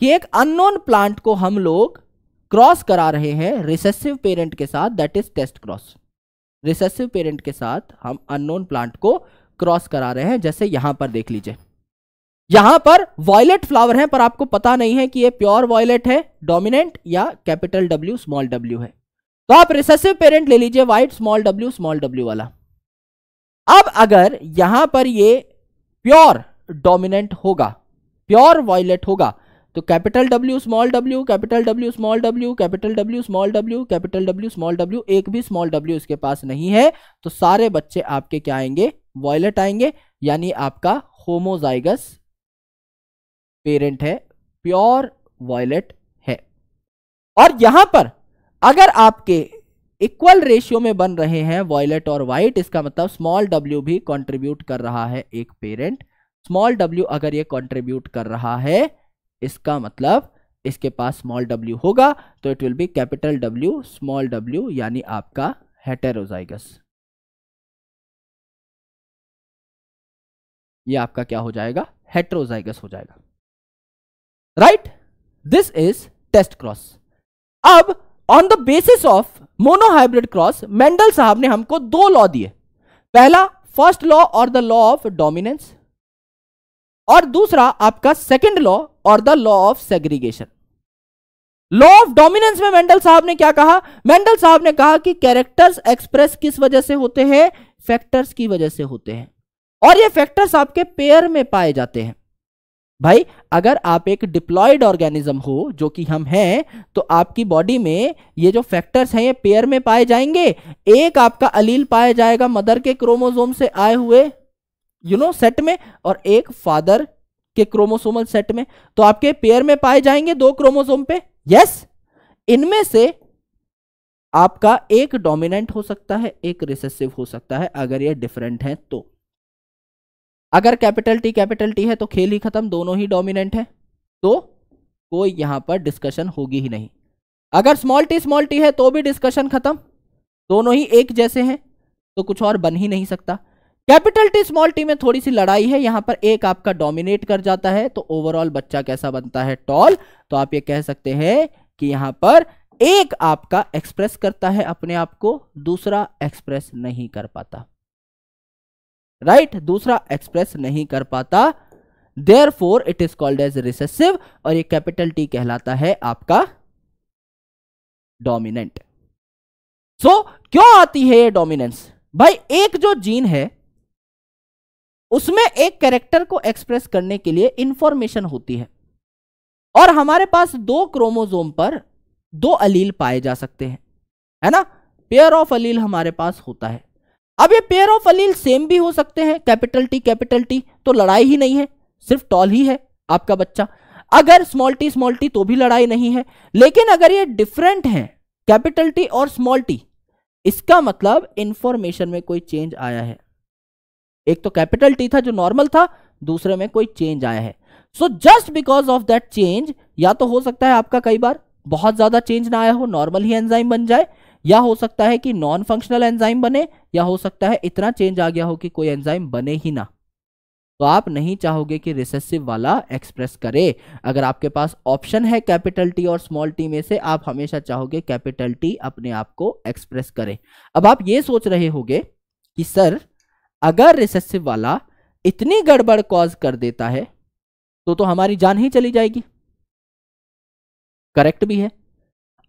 कि एक अननोन प्लांट को हम लोग क्रॉस करा रहे हैं रिसेसिव पेरेंट के साथ that is test cross recessive parent के साथ हम अननोन प्लांट को क्रॉस करा रहे हैं जैसे यहां पर देख लीजिए यहां पर वॉयलेट फ्लावर है पर आपको पता नहीं है कि ये प्योर वॉयलेट है डोमिनेंट या कैपिटल डब्ल्यू स्मॉल डब्ल्यू है तो आप रिसेसिव पेरेंट ले लीजिए white small W small W वाला अब अगर यहां पर ये प्योर डोमिनेंट होगा प्योर वॉयलेट होगा तो capital W small W capital W small W capital W small W capital W small W एक भी स्मॉल डब्ल्यू इसके पास नहीं है तो सारे बच्चे आपके क्या आएंगे वॉयलेट आएंगे यानी आपका होमोजाइगस पेरेंट है प्योर वॉयलेट है और यहां पर अगर आपके इक्वल रेशियो में बन रहे हैं वॉयलेट और वाइट इसका मतलब स्मॉल डब्ल्यू भी कंट्रीब्यूट कर रहा है एक पेरेंट स्मॉल डब्ल्यू अगर ये कंट्रीब्यूट कर रहा है इसका मतलब इसके पास स्मॉल डब्ल्यू होगा तो it will be capital W small W यानी आपका हेटेरोजाइगस ये आपका क्या हो जाएगा हेट्रोजाइगस हो जाएगा right this is test cross अब on the basis of monohybrid cross Mendel साहब ने हमको दो लॉ दिए पहला फर्स्ट लॉ और द लॉ ऑफ डोमिनेंस और दूसरा आपका सेकंड लॉ और the law of segregation law of dominance में मेंडल साहब ने क्या कहा मेंडल साहब ने कहा कि कैरेक्टर्स एक्सप्रेस किस वजह से होते हैं फैक्टर्स की वजह से होते हैं और ये फैक्टर्स आपके पेयर में पाए जाते हैं भाई अगर आप एक डिप्लॉयड ऑर्गेनिज्म हो जो कि हम हैं तो आपकी बॉडी में ये जो फैक्टर्स हैं ये पेयर में पाए जाएंगे एक आपका अलील पाया जाएगा मदर के क्रोमोसोम से आए हुए यू नो सेट में और एक फादर के क्रोमोसोमल सेट में तो आपके पेयर में पाए जाएंगे दो क्रोमोसोम पे यस इनमें से आपका एक डोमिनेंट हो सकता है एक रिसेसिव हो सकता है अगर ये डिफरेंट है तो अगर कैपिटल टी कैपिटल टी है तो खेल ही खत्म दोनों ही डोमिनेंट है तो कोई यहां पर डिस्कशन होगी ही नहीं अगर स्मॉल टी स्मॉल टी है तो भी डिस्कशन खत्म दोनों ही एक जैसे हैं तो कुछ और बन ही नहीं सकता कैपिटल टी स्मॉल टी में थोड़ी सी लड़ाई है यहां पर एक आपका डोमिनेट कर जाता है तो ओवरऑल बच्चा कैसा बनता है टॉल तो आप ये कह सकते हैं कि यहां पर एक आपका एक्सप्रेस करता है अपने आप को दूसरा एक्सप्रेस नहीं कर पाता राइट दूसरा एक्सप्रेस नहीं कर पाता therefore it is called as recessive और ये कैपिटल टी कहलाता है आपका डोमिनेंट सो so, क्यों आती है ये डोमिनेंस भाई एक जो जीन है उसमें एक कैरेक्टर को एक्सप्रेस करने के लिए इंफॉर्मेशन होती है और हमारे पास दो क्रोमोजोम पर दो अलील पाए जा सकते हैं है ना पेयर ऑफ अलील हमारे पास होता है अब ये पेयर ऑफ अलील सेम भी हो सकते हैं कैपिटल टी कैपिटल टी तो लड़ाई ही नहीं है सिर्फ टॉल ही है आपका बच्चा अगर स्मॉल टी स्मॉल टी तो भी लड़ाई नहीं है लेकिन अगर ये डिफरेंट है कैपिटल टी और स्मॉल टी इसका मतलब इंफॉर्मेशन में कोई चेंज आया है एक तो कैपिटल टी था जो नॉर्मल था दूसरे में कोई चेंज आया है so just because of that change या तो हो सकता है आपका कई बार बहुत ज्यादा चेंज ना आया हो नॉर्मल ही एंजाइम बन जाए या हो सकता है कि नॉन फंक्शनल एंजाइम बने या हो सकता है इतना चेंज आ गया हो कि कोई एंजाइम बने ही ना तो आप नहीं चाहोगे कि रिसेसिव वाला एक्सप्रेस करे अगर आपके पास ऑप्शन है कैपिटल टी और स्मॉल टी में से आप हमेशा चाहोगे कैपिटल टी अपने आप को एक्सप्रेस करे अब आप ये सोच रहे होगे कि सर अगर रिसेसिव वाला इतनी गड़बड़ कॉज कर देता है तो तो हमारी जान ही चली जाएगी करेक्ट भी है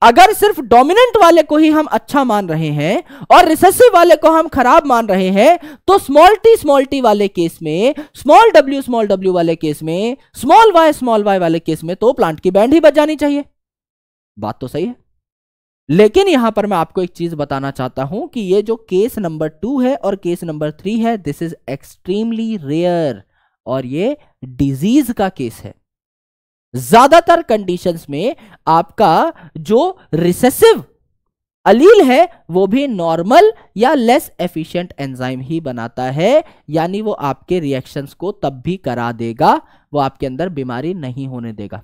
अगर सिर्फ डोमिनेंट वाले को ही हम अच्छा मान रहे हैं और रिसेसिव वाले को हम खराब मान रहे हैं तो स्मॉल टी स्मॉल टी वाले केस में स्मॉल डब्ल्यू स्मॉल डब्ल्यू वाले केस में स्मॉल वाई स्मॉल वाई वाले केस में तो प्लांट की बैंड ही बच जानी चाहिए बात तो सही है लेकिन यहां पर मैं आपको एक चीज बताना चाहता हूं कि ये जो केस नंबर टू है और केस नंबर थ्री है दिस इज एक्सट्रीमली रेयर और ये डिजीज का केस है ज्यादातर कंडीशंस में आपका जो रिसेसिव अलील है वो भी नॉर्मल या लेस एफिशिएंट एंजाइम ही बनाता है यानी वो आपके रिएक्शंस को तब भी करा देगा वो आपके अंदर बीमारी नहीं होने देगा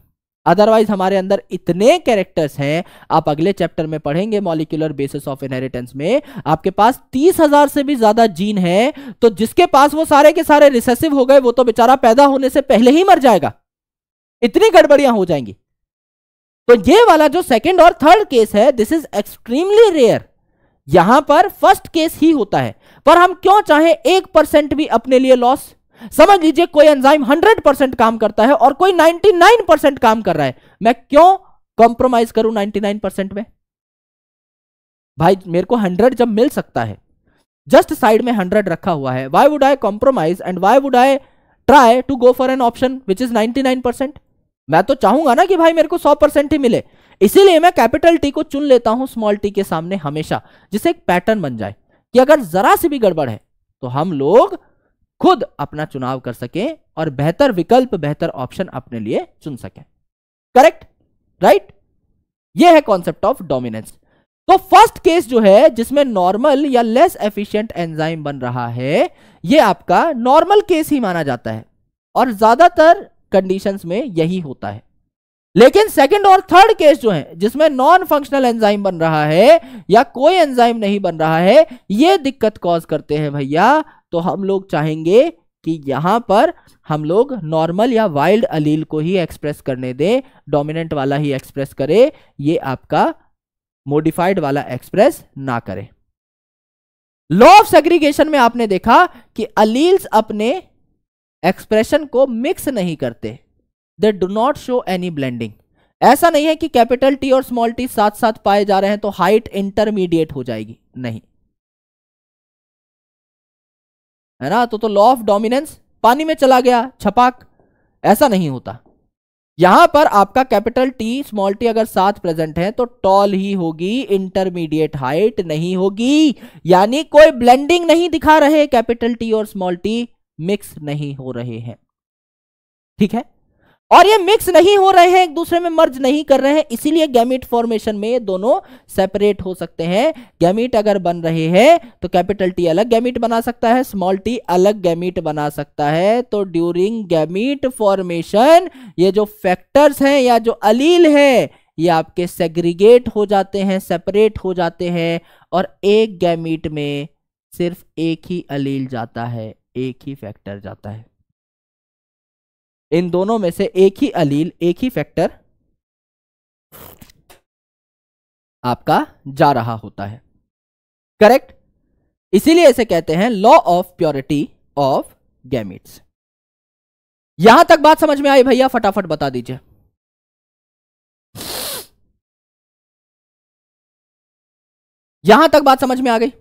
अदरवाइज हमारे अंदर इतने कैरेक्टर्स हैं आप अगले चैप्टर में पढ़ेंगे मॉलिकुलर बेसिस ऑफ इनहेरिटेंस में आपके पास तीस हजार से भी ज्यादा जीन है तो जिसके पास वो सारे के सारे रिसेसिव हो गए वो तो बेचारा पैदा होने से पहले ही मर जाएगा इतनी गड़बड़ियां हो जाएंगी तो ये वाला जो सेकंड और थर्ड केस है दिस इज एक्सट्रीमली रेयर यहां पर फर्स्ट केस ही होता है पर हम क्यों चाहे एक परसेंट भी अपने लिए लॉस समझ लीजिए कोई एंजाइम हंड्रेड परसेंट काम करता है और कोई नाइनटी नाइन परसेंट काम कर रहा है मैं क्यों कॉम्प्रोमाइज करूं नाइनटी नाइन परसेंट में भाई मेरे को हंड्रेड जब मिल सकता है जस्ट साइड में हंड्रेड रखा हुआ है why would I compromise and why would I try to go for an option which is ninety nine percent मैं तो चाहूंगा ना कि भाई मेरे को सौ परसेंट ही मिले इसीलिए मैं कैपिटल टी को चुन लेता हूं स्मॉल टी के सामने हमेशा जिससे एक पैटर्न बन जाए कि अगर जरा सी भी गड़बड़ है तो हम लोग खुद अपना चुनाव कर सकें और बेहतर विकल्प बेहतर ऑप्शन अपने लिए चुन सकें करेक्ट राइट ये है कॉन्सेप्ट ऑफ डोमिनेंस तो फर्स्ट केस जो है जिसमें नॉर्मल या लेस एफिशिएंट एंजाइम बन रहा है ये आपका नॉर्मल केस ही माना जाता है और ज्यादातर कंडीशंस में यही होता है लेकिन सेकंड और थर्ड केस जो है जिसमें नॉन फंक्शनल एंजाइम बन रहा है या कोई एंजाइम नहीं बन रहा है ये दिक्कत कॉज करते हैं भैया तो हम लोग चाहेंगे कि यहां पर हम लोग नॉर्मल या वाइल्ड अलील को ही एक्सप्रेस करने दें डोमिनेंट वाला ही एक्सप्रेस करें ये आपका मोडिफाइड वाला एक्सप्रेस ना करें लॉ ऑफ सेग्रीगेशन में आपने देखा कि अलील्स अपने एक्सप्रेशन को मिक्स नहीं करते they do not show any blending ऐसा नहीं है कि कैपिटल टी और स्मॉल टी साथ साथ पाए जा रहे हैं तो हाइट इंटरमीडिएट हो जाएगी नहीं है ना तो तो लॉ ऑफ डोमिनेंस पानी में चला गया छपाक ऐसा नहीं होता यहां पर आपका कैपिटल टी स्मॉल टी अगर साथ प्रेजेंट है तो टॉल ही होगी इंटरमीडिएट हाइट नहीं होगी यानी कोई ब्लेंडिंग नहीं दिखा रहे कैपिटल टी और स्मॉल टी मिक्स नहीं हो रहे हैं ठीक है और ये मिक्स नहीं हो रहे हैं एक दूसरे में मर्ज नहीं कर रहे हैं इसीलिए गैमिट फॉर्मेशन में ये दोनों सेपरेट हो सकते हैं गैमिट अगर बन रहे हैं तो कैपिटल टी अलग गैमिट बना सकता है स्मॉल टी अलग गैमिट बना सकता है तो ड्यूरिंग गैमिट फॉर्मेशन ये जो फैक्टर्स हैं या जो अलील है ये आपके सेग्रीगेट हो जाते हैं सेपरेट हो जाते हैं और एक गैमिट में सिर्फ एक ही अलील जाता है एक ही फैक्टर जाता है इन दोनों में से एक ही अलील एक ही फैक्टर आपका जा रहा होता है करेक्ट इसीलिए इसे कहते हैं law of purity of gametes यहां तक बात समझ में आई भैया फटाफट बता दीजिए यहां तक बात समझ में आ गई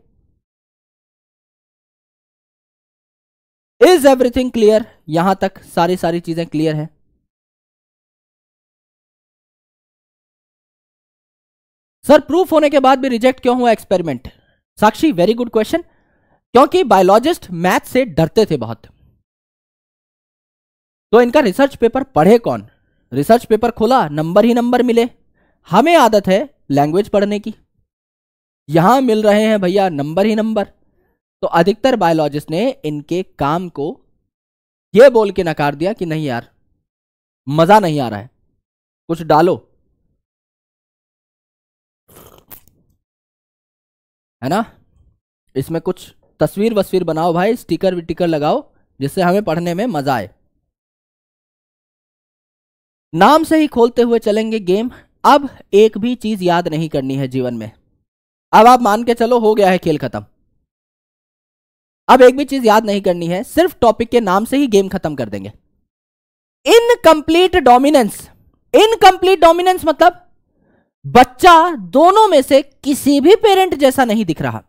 इज एवरीथिंग क्लियर यहां तक सारी सारी चीजें क्लियर है सर प्रूफ होने के बाद भी रिजेक्ट क्यों हुआ experiment Sakshi very good question क्योंकि बायोलॉजिस्ट मैथ से डरते थे बहुत तो इनका रिसर्च पेपर पढ़े कौन रिसर्च पेपर खोला नंबर ही नंबर मिले हमें आदत है लैंग्वेज पढ़ने की यहां मिल रहे हैं भैया नंबर ही नंबर तो अधिकतर बायोलॉजिस्ट ने इनके काम को यह बोल के नकार दिया कि नहीं यार मजा नहीं आ रहा है कुछ डालो है ना इसमें कुछ तस्वीर वस्वीर बनाओ भाई स्टिकर विटिकर लगाओ जिससे हमें पढ़ने में मजा आए नाम से ही खोलते हुए चलेंगे गेम अब एक भी चीज याद नहीं करनी है जीवन में अब आप मान के चलो हो गया है खेल खत्म अब एक भी चीज याद नहीं करनी है सिर्फ टॉपिक के नाम से ही गेम खत्म कर देंगे इनकम्प्लीट डोमिनेंस इनकम्प्लीट डोमिनेंस मतलब बच्चा दोनों में से किसी भी पेरेंट जैसा नहीं दिख रहा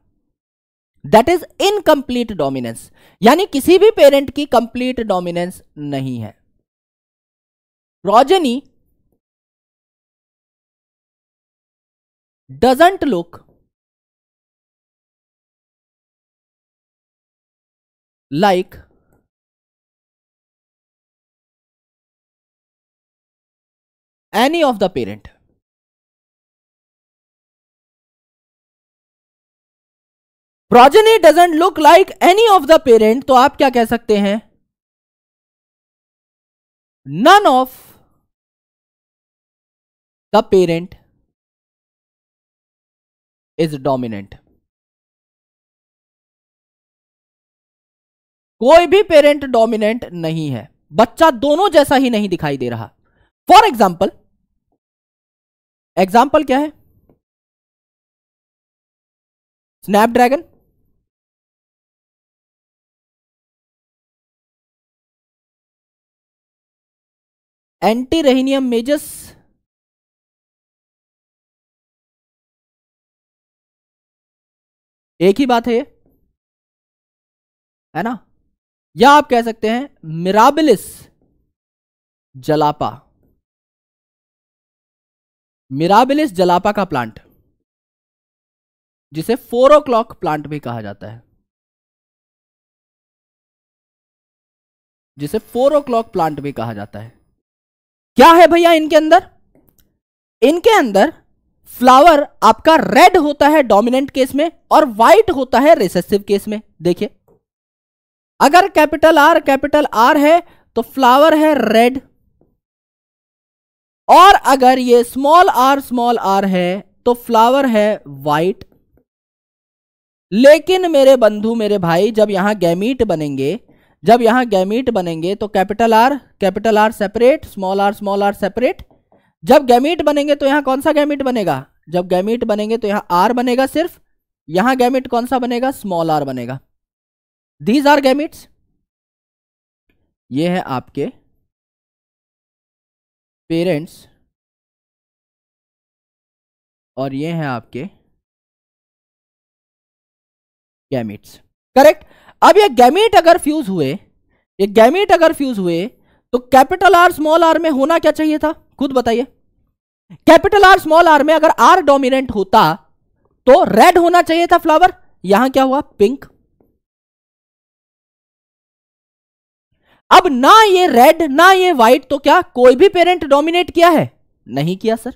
दैट इज इनकम्प्लीट डोमिनेंस यानी किसी भी पेरेंट की कंप्लीट डोमिनेंस नहीं है progeny doesn't look like any of the parent progeny doesn't look like any of the parent तो आप क्या कह सकते हैं none of the parent is dominant कोई भी पेरेंट डोमिनेंट नहीं है बच्चा दोनों जैसा ही नहीं दिखाई दे रहा फॉर एग्जाम्पल एग्जाम्पल क्या है स्नैपड्रैगन एंटी रेहिनियम मेजस एक ही बात है ये है ना या आप कह सकते हैं मिराबिलिस जलापा मिराबिलिस जलापा का प्लांट जिसे फोर ओ क्लॉक प्लांट भी कहा जाता है जिसे फोर ओ क्लॉक प्लांट भी कहा जाता है क्या है भैया इनके अंदर इनके अंदर फ्लावर आपका रेड होता है डोमिनेंट केस में और व्हाइट होता है रिसेसिव केस में देखिए अगर कैपिटल आर कैपिटल आर है तो फ्लावर है रेड और अगर ये स्मॉल आर स्मॉल आर है तो फ्लावर है वाइट लेकिन मेरे बंधु मेरे भाई जब यहां गैमीट बनेंगे जब यहां गैमीट बनेंगे तो capital R capital R separate small R small R separate जब गैमीट बनेंगे तो यहां कौन सा गैमीट बनेगा जब गैमीट बनेंगे तो यहां आर बनेगा सिर्फ यहां गैमीट कौन सा बनेगा स्मॉल आर बनेगा दीज आर गैमिट्स ये है आपके पेरेंट्स और ये है आपके गैमिट्स करेक्ट अब ये गैमिट अगर फ्यूज हुए ये गैमिट अगर फ्यूज हुए तो कैपिटल आर स्मॉल आर में होना क्या चाहिए था खुद बताइए कैपिटल आर स्मॉल आर में अगर आर डोमिनेंट होता तो रेड होना चाहिए था फ्लावर यहां क्या हुआ पिंक अब ना ये रेड ना ये व्हाइट तो क्या कोई भी पेरेंट डोमिनेट किया है नहीं किया सर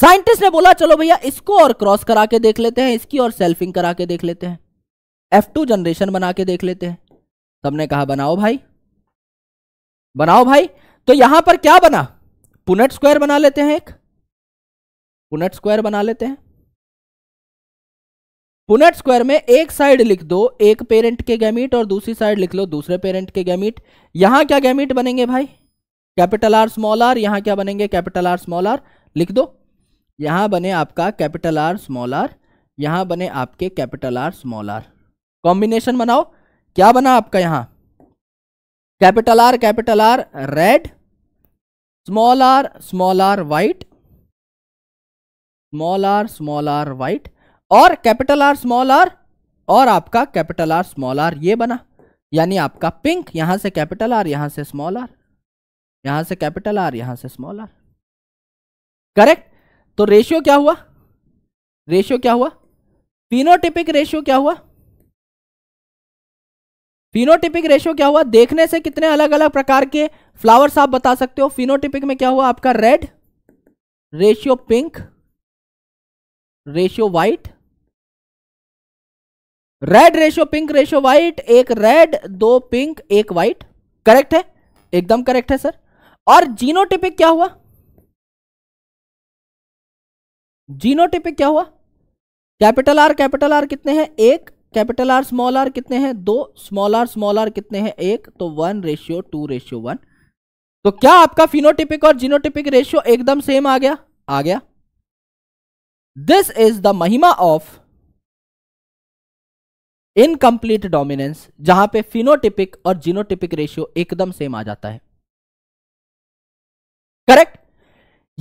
साइंटिस्ट ने बोला चलो भैया इसको और क्रॉस करा के देख लेते हैं इसकी और सेल्फिंग करा के देख लेते हैं एफ टू जनरेशन बना के देख लेते हैं सबने कहा बनाओ भाई बनाओ भाई तो यहां पर क्या बना पुनट स्क्वायर बना लेते हैं एक पुनट स्क्वायर बना लेते हैं पुनेट स्क्वायर में एक साइड लिख दो एक पेरेंट के गैमिट और दूसरी साइड लिख लो दूसरे पेरेंट के गैमिट यहां क्या गैमिट बनेंगे भाई कैपिटल आर स्मॉल आर यहां क्या बनेंगे कैपिटल आर स्मॉल आर लिख दो यहां बने आपका कैपिटल आर स्मॉल आर यहां बने आपके capital R small R combination बनाओ क्या बना आपका यहां capital R capital R red small R small R white small R small R white और कैपिटल आर स्मॉल आर और आपका कैपिटल आर स्मॉल आर ये बना यानी आपका पिंक यहां से कैपिटल आर यहां से स्मॉल आर यहां से कैपिटल आर यहां से स्मॉल आर करेक्ट तो रेशियो क्या हुआ रेशियो क्या हुआ फिनोटिपिक रेशियो क्या हुआ फिनोटिपिक रेशियो क्या हुआ देखने से कितने अलग अलग प्रकार के फ्लावर्स आप बता सकते हो फिनोटिपिक में क्या हुआ आपका red ratio pink ratio white red ratio pink ratio white एक रेड दो पिंक एक व्हाइट करेक्ट है एकदम करेक्ट है सर और जीनोटिपिक क्या हुआ जीनोटिपिक क्या हुआ कैपिटल आर कैपिटल आर कितने हैं एक कैपिटल आर स्मॉल आर कितने हैं दो स्मॉल आर स्मॉल आर कितने हैं एक तो one ratio two ratio one तो क्या आपका फिनोटिपिक और जीनोटिपिक रेशियो एकदम सेम आ गया आ गया दिस इज द महिमा ऑफ इनकम्प्लीट डोमिनेंस जहां पे फिनोटिपिक और जीनोटिपिक रेशियो एकदम सेम आ जाता है करेक्ट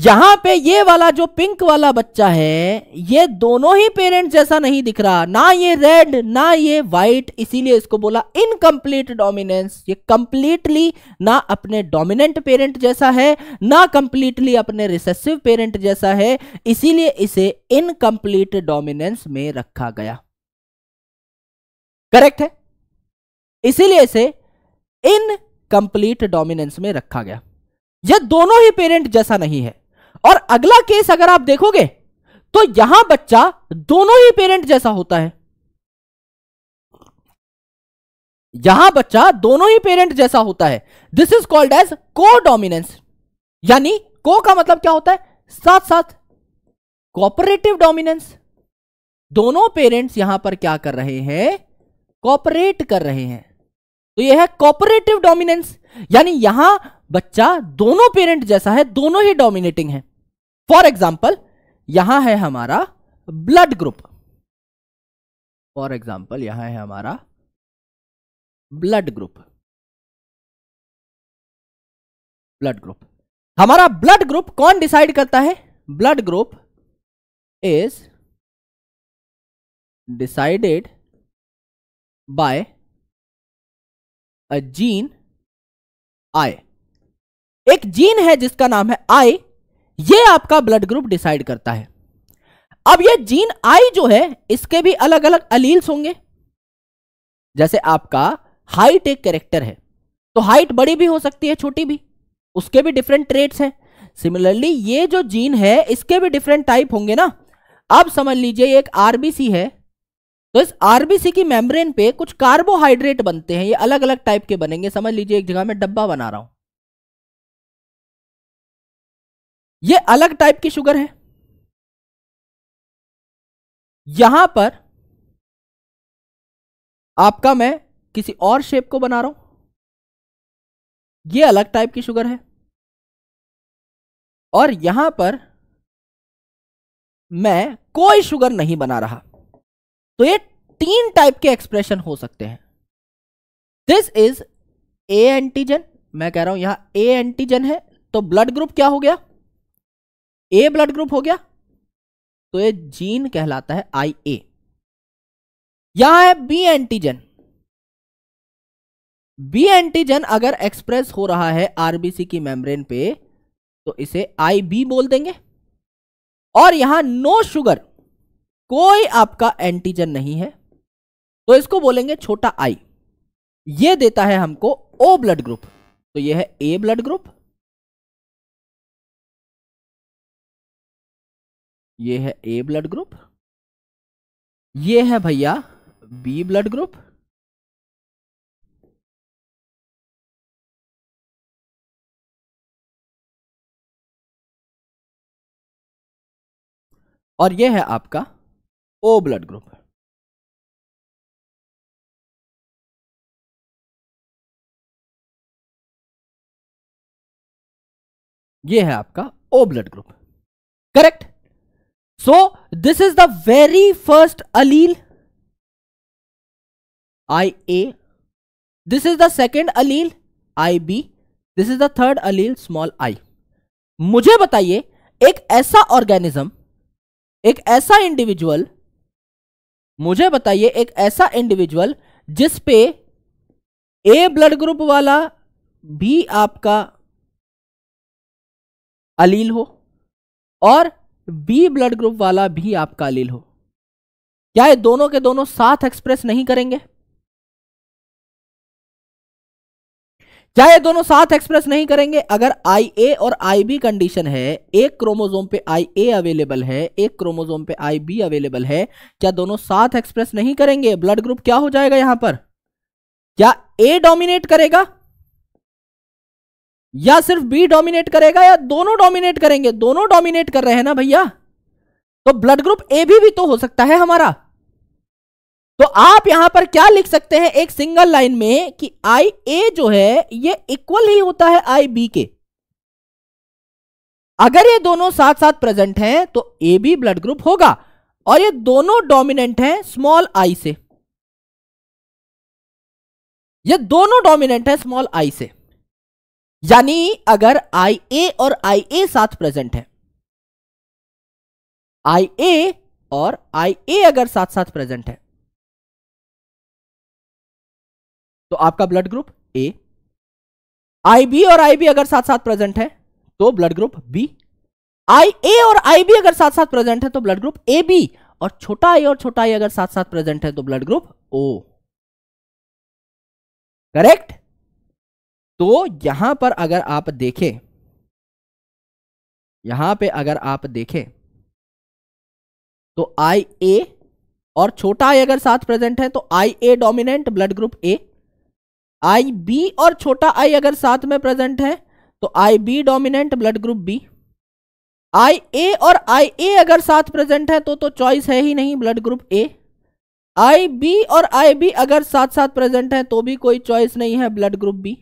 यहां पे ये वाला जो पिंक वाला बच्चा है ये दोनों ही पेरेंट जैसा नहीं दिख रहा ना ये रेड ना ये व्हाइट इसीलिए इसको बोला इनकम्प्लीट डोमिनेंस ये कंप्लीटली ना अपने डोमिनेंट पेरेंट जैसा है ना कंप्लीटली अपने रिसेसिव पेरेंट जैसा है इसीलिए इसे इनकम्प्लीट डोमिनेंस में रखा गया करेक्ट है इसीलिए इसे इन कंप्लीट डोमिनेंस में रखा गया यह दोनों ही पेरेंट जैसा नहीं है और अगला केस अगर आप देखोगे तो यहां बच्चा दोनों ही पेरेंट जैसा होता है यहां बच्चा दोनों ही पेरेंट जैसा होता है this is called as codominance यानी को का मतलब क्या होता है साथ साथ कोऑपरेटिव डोमिनेंस दोनों पेरेंट्स यहां पर क्या कर रहे हैं कॉपरेट कर रहे हैं तो यह है कॉपरेटिव डोमिनेंस यानी यहां बच्चा दोनों पेरेंट जैसा है दोनों ही डोमिनेटिंग है फॉर एग्जाम्पल यहां है हमारा ब्लड ग्रुप फॉर एग्जाम्पल यहां है हमारा ब्लड ग्रुप ब्लड ग्रुप हमारा ब्लड ग्रुप कौन डिसाइड करता है blood group is decided by a gene I. एक जीन है जिसका नाम है आई ये आपका ब्लड ग्रुप डिसाइड करता है अब ये जीन आई जो है इसके भी अलग अलग अलील्स होंगे जैसे आपका हाइट एक कैरेक्टर है तो हाइट बड़ी भी हो सकती है छोटी भी उसके भी डिफरेंट ट्रेट्स हैं सिमिलरली ये जो जीन है इसके भी डिफरेंट टाइप होंगे ना अब समझ लीजिए एक आरबीसी है तो इस आरबीसी की मेम्ब्रेन पे कुछ कार्बोहाइड्रेट बनते हैं ये अलग अलग टाइप के बनेंगे समझ लीजिए एक जगह में डब्बा बना रहा हूं ये अलग टाइप की शुगर है यहां पर आपका मैं किसी और शेप को बना रहा हूं ये अलग टाइप की शुगर है और यहां पर मैं कोई शुगर नहीं बना रहा तो ये तीन टाइप के एक्सप्रेशन हो सकते हैं दिस इज ए एंटीजन मैं कह रहा हूं यहां ए एंटीजन है तो ब्लड ग्रुप क्या हो गया ए ब्लड ग्रुप हो गया तो ये जीन कहलाता है आई ए यहां है बी एंटीजन बी एंटीजन अगर एक्सप्रेस हो रहा है आरबीसी की मेम्ब्रेन पे तो इसे आई बी बोल देंगे और यहां नो शुगर कोई आपका एंटीजन नहीं है तो इसको बोलेंगे छोटा आई ये देता है हमको ओ ब्लड ग्रुप तो ये है ए ब्लड ग्रुप ये है ए ब्लड ग्रुप ये है भैया बी ब्लड ग्रुप और ये है आपका ओ ब्लड ग्रुप ये है आपका O blood group correct so this is the very first allele I A this is the second allele I B this is the third allele small I मुझे बताइए एक ऐसा ऑर्गेनिज्म एक ऐसा individual मुझे बताइए एक ऐसा इंडिविजुअल जिस पे ए ब्लड ग्रुप वाला भी आपका अलील हो और बी ब्लड ग्रुप वाला भी आपका अलील हो क्या ये दोनों के दोनों साथ एक्सप्रेस नहीं करेंगे चाहे दोनों साथ एक्सप्रेस नहीं करेंगे अगर आई ए और आई बी कंडीशन है एक क्रोमोजोम पे आई ए अवेलेबल है एक क्रोमोजोम पे आई बी अवेलेबल है क्या दोनों साथ एक्सप्रेस नहीं करेंगे ब्लड ग्रुप क्या हो जाएगा यहां पर क्या ए डोमिनेट करेगा या सिर्फ बी डोमिनेट करेगा या दोनों डोमिनेट करेंगे दोनों डोमिनेट कर रहे हैं ना भैया तो ब्लड ग्रुप ए भी, भी तो हो सकता है हमारा तो आप यहां पर क्या लिख सकते हैं एक सिंगल लाइन में कि आई ए जो है ये इक्वल ही होता है आई बी के अगर ये दोनों साथ साथ प्रेजेंट हैं तो ए बी ब्लड ग्रुप होगा और ये दोनों डोमिनेंट हैं स्मॉल आई से ये दोनों डोमिनेंट है स्मॉल आई से यानी अगर आई ए और आई ए साथ प्रेजेंट है आई ए और आई ए अगर साथ साथ प्रेजेंट है तो आपका ब्लड ग्रुप ए आईबी और आईबी अगर साथ साथ प्रेजेंट है तो blood group B I A और आई बी अगर साथ साथ प्रेजेंट है तो ब्लड ग्रुप ए बी और छोटा आई और छोटा आई अगर साथ साथ प्रेजेंट है तो ब्लड ग्रुप ओ करेक्ट तो यहां पर अगर आप देखें यहां पे अगर आप देखें तो आई ए और छोटा आई अगर साथ प्रेजेंट है तो I A dominant blood group A I B और छोटा आई अगर साथ में प्रेजेंट है तो I B dominant blood group B I A और आई ए अगर साथ प्रेजेंट है तो तो चॉइस है ही नहीं blood group A I B और आई बी अगर साथ साथ प्रेजेंट है तो भी कोई चॉइस नहीं है blood group B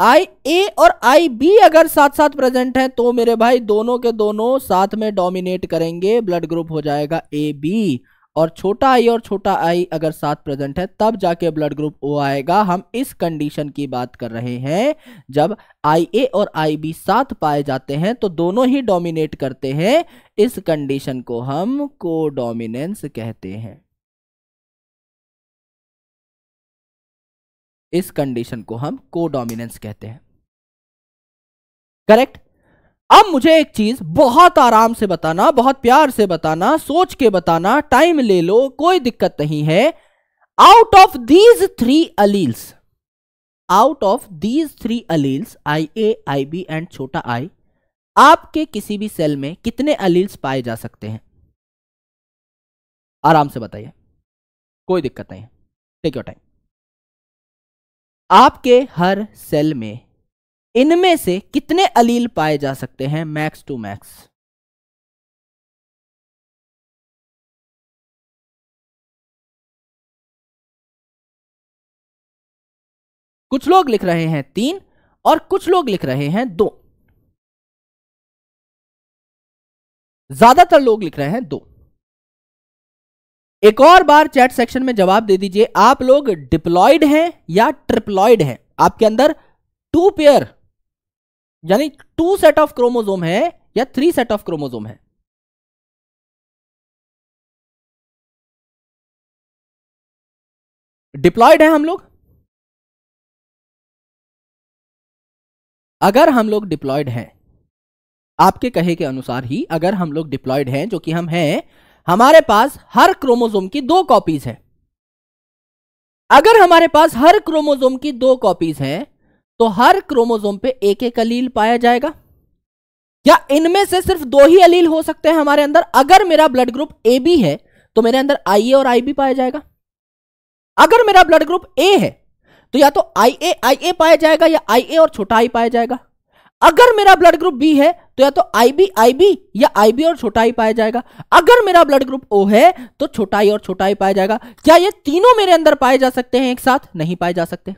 I A और आई बी अगर साथ साथ प्रेजेंट है तो मेरे भाई दोनों के दोनों साथ में डोमिनेट करेंगे ब्लड ग्रुप हो जाएगा ए बी और छोटा आई और छोटा आई अगर साथ प्रेजेंट है तब जाके ब्लड ग्रुप ओ आएगा हम इस कंडीशन की बात कर रहे हैं जब आई ए और आई बी साथ पाए जाते हैं तो दोनों ही डोमिनेट करते हैं इस कंडीशन को हम को डोमिनेंस कहते हैं इस कंडीशन को हम को डोमिनेंस कहते हैं करेक्ट अब मुझे एक चीज बहुत आराम से बताना बहुत प्यार से बताना सोच के बताना टाइम ले लो कोई दिक्कत नहीं है out of these three alleles out of these three alleles I A I B and छोटा आई आपके किसी भी सेल में कितने अलील्स पाए जा सकते हैं आराम से बताइए कोई दिक्कत नहीं है टेक योर टाइम आपके हर सेल में इनमें से कितने अलील पाए जा सकते हैं मैक्स टू मैक्स कुछ लोग लिख रहे हैं तीन और कुछ लोग लिख रहे हैं दो ज्यादातर लोग लिख रहे हैं दो एक और बार चैट सेक्शन में जवाब दे दीजिए आप लोग डिप्लॉयड हैं या ट्रिप्लॉयड हैं आपके अंदर टू पेयर यानी टू सेट ऑफ क्रोमोजोम है या थ्री सेट ऑफ क्रोमोजोम है डिप्लॉयड है हम लोग अगर हम लोग डिप्लॉयड हैं आपके कहे के अनुसार ही अगर हम लोग डिप्लॉयड हैं जो कि हम हैं हमारे पास हर क्रोमोजोम की दो कॉपीज हैं अगर हमारे पास हर क्रोमोजोम की दो कॉपीज हैं तो हर क्रोमोजोम पे एक एक अलील पाया जाएगा या इनमें से सिर्फ दो ही अलील हो सकते हैं हमारे अंदर अगर मेरा ब्लड ग्रुप ए बी है तो मेरे अंदर आई ए और आई बी पाया जाएगा अगर मेरा ब्लड ग्रुप ए है तो या तो आई ए आई ए पाया जाएगा या आई ए और छोटा आई पाया जाएगा अगर मेरा ब्लड ग्रुप बी है तो या तो आई बी आई बी या आई बी और छोटा ही पाया जाएगा अगर मेरा ब्लड ग्रुप ओ है तो छोटा ही और छोटा ही पाया जाएगा क्या ये तीनों मेरे अंदर पाए जा सकते हैं एक साथ नहीं पाए जा सकते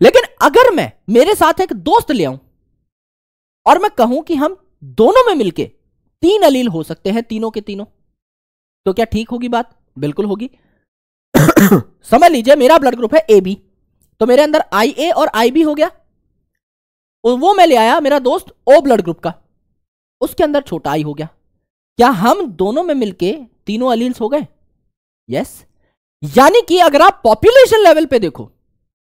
लेकिन अगर मैं मेरे साथ एक दोस्त ले आऊं और मैं कहूं कि हम दोनों में मिलके तीन अलील हो सकते हैं तीनों के तीनों तो क्या ठीक होगी बात बिल्कुल होगी <coughs> समझ लीजिए मेरा ब्लड ग्रुप है ए बी तो मेरे अंदर आई ए और आई बी हो गया और वो मैं ले आया मेरा दोस्त ओ ब्लड ग्रुप का उसके अंदर छोटा आई हो गया क्या हम दोनों में मिलके तीनों अलील्स हो गए यस यानी कि अगर आप पॉपुलेशन लेवल पे देखो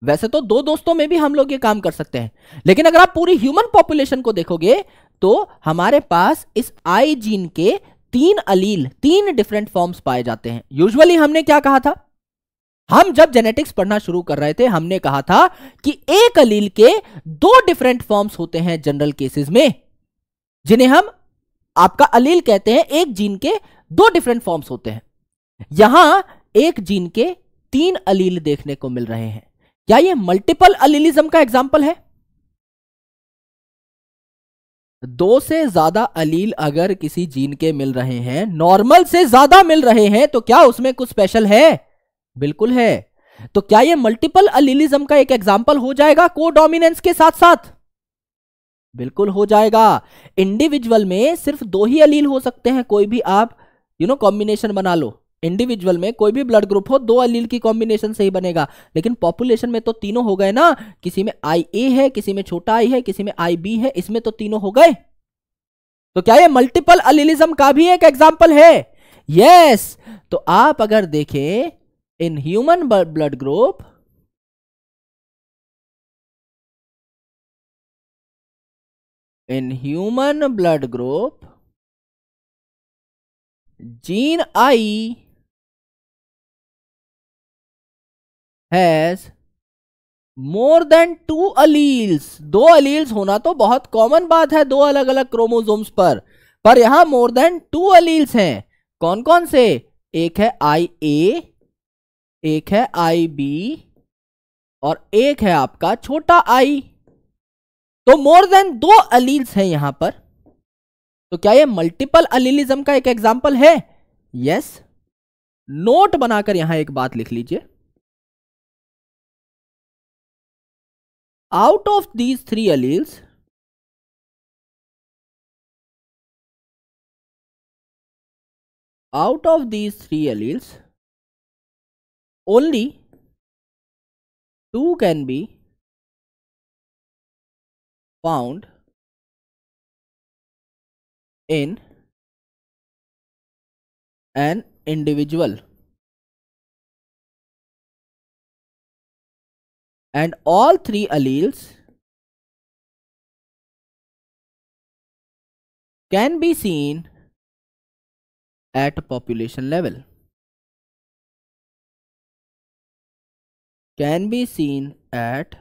वैसे तो दो दोस्तों में भी हम लोग ये काम कर सकते हैं लेकिन अगर आप पूरी ह्यूमन पॉपुलेशन को देखोगे तो हमारे पास इस आई जीन के तीन अलील तीन डिफरेंट फॉर्म्स पाए जाते हैं यूजुअली हमने क्या कहा था हम जब जेनेटिक्स पढ़ना शुरू कर रहे थे हमने कहा था कि एक अलील के दो डिफरेंट फॉर्म्स होते हैं जनरल केसेस में जिन्हें हम आपका अलील कहते हैं एक जीन के दो डिफरेंट फॉर्म्स होते हैं यहां एक जीन के तीन अलील देखने को मिल रहे हैं क्या ये मल्टीपल अलीलिज्म का एग्जाम्पल है दो से ज्यादा अलील अगर किसी जीन के मिल रहे हैं नॉर्मल से ज्यादा मिल रहे हैं तो क्या उसमें कुछ स्पेशल है बिल्कुल है तो क्या यह मल्टीपल अलीलिज्म का एक एग्जाम्पल हो जाएगा को डोमिनेंस के साथ साथ बिल्कुल हो जाएगा इंडिविजुअल में सिर्फ दो ही अलील हो सकते हैं कोई भी आप यू नो कॉम्बिनेशन बना लो इंडिविजुअल में कोई भी ब्लड ग्रुप हो दो अलील की कॉम्बिनेशन से ही बनेगा लेकिन पॉपुलेशन में तो तीनों हो गए ना किसी में आई ए है किसी में छोटा आई है किसी में आई बी है इसमें तो तीनों हो गए तो क्या ये मल्टीपल अलिलिज्म का भी एक एग्जाम्पल है यस yes! तो आप अगर देखें in human blood group in human blood group gene I has more than two alleles दो अलील्स होना तो बहुत कॉमन बात है दो अलग अलग क्रोमोजोम्स पर पर यहां मोर देन टू अलील्स हैं कौन कौन से एक है आई ए एक है आई बी और एक है आपका छोटा आई तो मोर देन दो अलील्स हैं यहां पर तो क्या ये मल्टीपल अलीलिज्म का एक एग्जाम्पल है यस yes. नोट बनाकर यहां एक बात लिख लीजिए out of these three alleles out of these three alleles only two can be found in an individual and all three alleles can be seen at population level can be seen at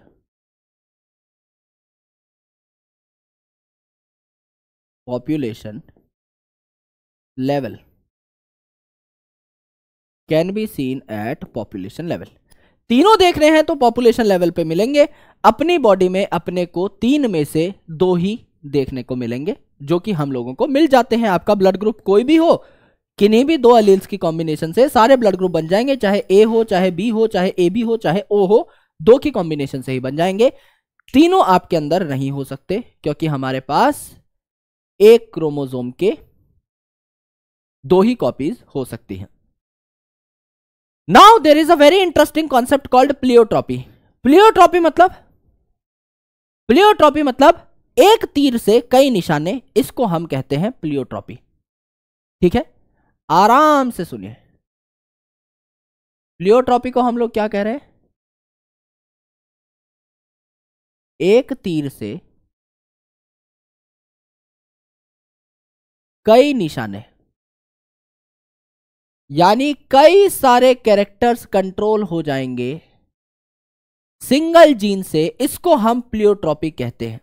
population level can be seen at population level तीनों देख रहे हैं तो population level पे मिलेंगे अपनी body में अपने को तीन में से दो ही देखने को मिलेंगे जो कि हम लोगों को मिल जाते हैं आपका ब्लड ग्रुप कोई भी हो किन्हीं भी दो अलील्स की कॉम्बिनेशन से सारे ब्लड ग्रुप बन जाएंगे चाहे ए हो चाहे बी हो चाहे ए बी हो चाहे ओ हो दो की कॉम्बिनेशन से ही बन जाएंगे तीनों आपके अंदर नहीं हो सकते क्योंकि हमारे पास एक क्रोमोजोम के दो ही कॉपीज हो सकती हैं now there is a very interesting concept called pleiotropy pleiotropy मतलब प्लियोट्रॉपी मतलब एक तीर से कई निशाने इसको हम कहते हैं प्लियोट्रॉपी ठीक है आराम से सुनिए प्लियोट्रॉपी को हम लोग क्या कह रहे हैं एक तीर से कई निशाने यानी कई सारे कैरेक्टर्स कंट्रोल हो जाएंगे सिंगल जीन से इसको हम प्लियोट्रॉपी कहते हैं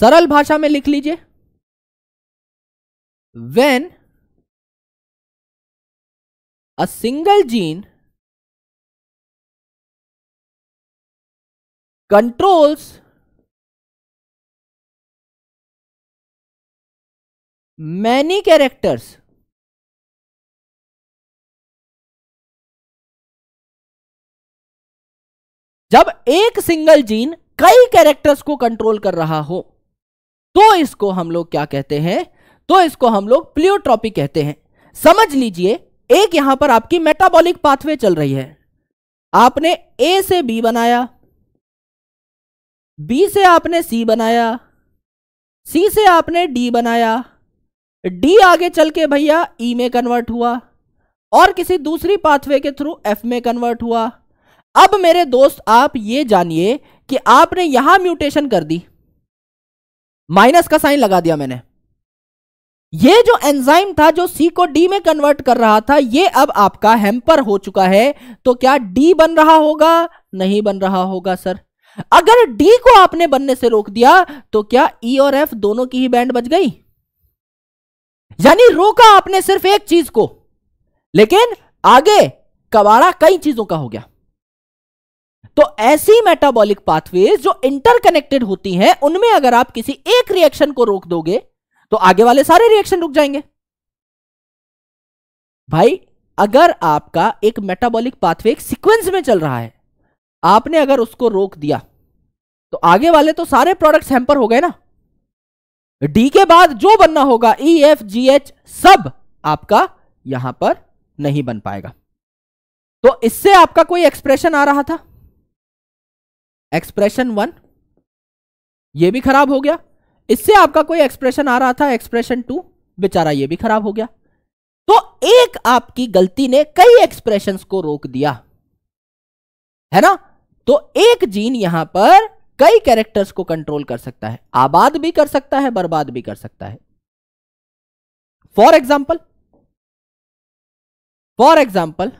सरल भाषा में लिख लीजिए when a single gene controls many characters जब एक सिंगल जीन कई कैरेक्टर्स को कंट्रोल कर रहा हो तो इसको हम लोग क्या कहते हैं तो इसको हम लोग प्लियोट्रॉपी कहते हैं समझ लीजिए एक यहां पर आपकी मेटाबॉलिक पाथवे चल रही है आपने ए से बी बनाया बी से आपने सी बनाया सी से आपने डी बनाया डी आगे चल के भैया ई e में कन्वर्ट हुआ और किसी दूसरी पाथवे के थ्रू एफ में कन्वर्ट हुआ अब मेरे दोस्त आप ये जानिए कि आपने यहां म्यूटेशन कर दी माइनस का साइन लगा दिया मैंने ये जो एंजाइम था जो सी को डी में कन्वर्ट कर रहा था ये अब आपका हैम्पर हो चुका है तो क्या डी बन रहा होगा नहीं बन रहा होगा सर अगर डी को आपने बनने से रोक दिया तो क्या ई e और एफ दोनों की ही बैंड बच गई यानी रोका आपने सिर्फ एक चीज को लेकिन आगे कबाड़ा कई चीजों का हो गया तो ऐसी मेटाबॉलिक पाथवेज जो इंटरकनेक्टेड होती हैं उनमें अगर आप किसी एक रिएक्शन को रोक दोगे तो आगे वाले सारे रिएक्शन रुक जाएंगे भाई अगर आपका एक मेटाबॉलिक पाथवे एक सीक्वेंस में चल रहा है आपने अगर उसको रोक दिया तो आगे वाले तो सारे प्रोडक्ट हैम्पर हो गए ना डी के बाद जो बनना होगा ई एफ जी एच सब आपका यहां पर नहीं बन पाएगा तो इससे आपका कोई एक्सप्रेशन आ रहा था एक्सप्रेशन वन ये भी खराब हो गया इससे आपका कोई एक्सप्रेशन आ रहा था एक्सप्रेशन टू बेचारा ये भी खराब हो गया तो एक आपकी गलती ने कई एक्सप्रेशंस को रोक दिया है ना तो एक जीन यहां पर कई कैरेक्टर्स को कंट्रोल कर सकता है आबाद भी कर सकता है बर्बाद भी कर सकता है फॉर एग्जाम्पल फॉर एग्जाम्पल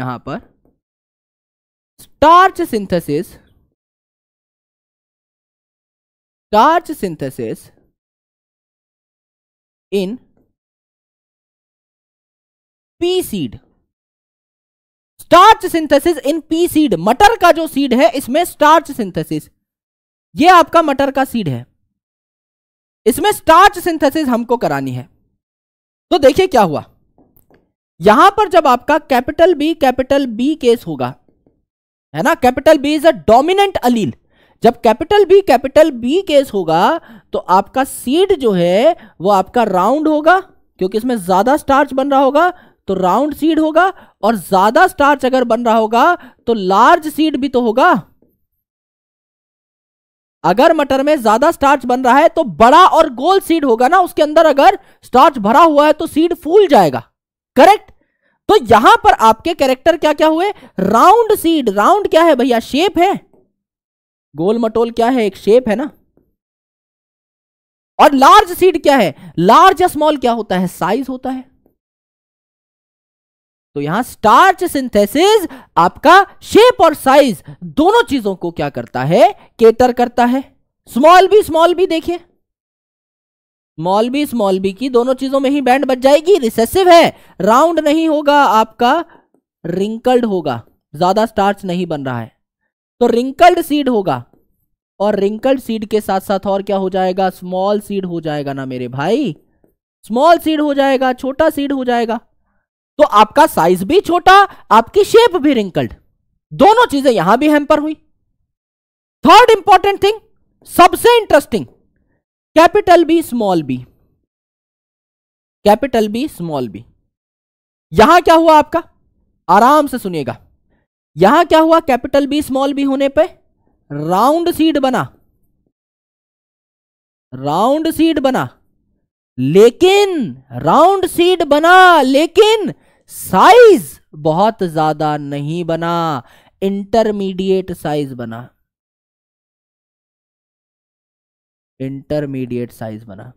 यहां पर starch synthesis starch synthesis in pea seed starch synthesis in pea seed मटर का जो सीड है इसमें स्टार्च सिंथेसिस ये आपका मटर का सीड है इसमें स्टार्च सिंथेसिस हमको करानी है तो देखिए क्या हुआ यहां पर जब आपका capital B capital B case होगा है ना capital B is a dominant allele जब capital B capital B case होगा तो आपका सीड जो है वो आपका राउंड होगा क्योंकि इसमें ज़्यादा स्टार्च बन रहा होगा तो राउंड सीड होगा और ज़्यादा स्टार्च अगर बन रहा होगा तो लार्ज सीड भी तो होगा अगर मटर में ज्यादा स्टार्च बन रहा है तो बड़ा और गोल सीड होगा ना उसके अंदर अगर स्टार्च भरा हुआ है तो सीड फूल जाएगा करेक्ट तो यहां पर आपके कैरेक्टर क्या क्या हुए राउंड सीड राउंड क्या है भैया शेप है गोल मटोल क्या है एक शेप है ना और लार्ज सीड क्या है लार्ज या स्मॉल क्या होता है साइज होता है तो यहां स्टार्च सिंथेसिस आपका शेप और साइज दोनों चीजों को क्या करता है केटर करता है स्मॉल भी स्मॉल भी देखिए स्मॉल भी स्मॉल भी की दोनों चीजों में ही बैंड बच जाएगी रिसेसिव है राउंड नहीं होगा आपका रिंकल्ड होगा ज्यादा स्टार्च नहीं बन रहा है तो रिंकल्ड सीड होगा और रिंकल्ड सीड के साथ साथ और क्या हो जाएगा स्मॉल सीड हो जाएगा ना मेरे भाई स्मॉल सीड हो जाएगा छोटा सीड हो जाएगा तो आपका साइज भी छोटा आपकी शेप भी रिंकल्ड दोनों चीजें यहां भी हेम्पर हुई थर्ड इंपॉर्टेंट थिंग सबसे interesting capital B small B capital B small B यहां क्या हुआ आपका आराम से सुनिएगा यहां क्या हुआ कैपिटल बी स्मॉल बी होने पे राउंड सीड बना राउंड सीड बना लेकिन राउंड सीड बना लेकिन साइज बहुत ज्यादा नहीं बना इंटरमीडिएट साइज बना इंटरमीडिएट साइज बना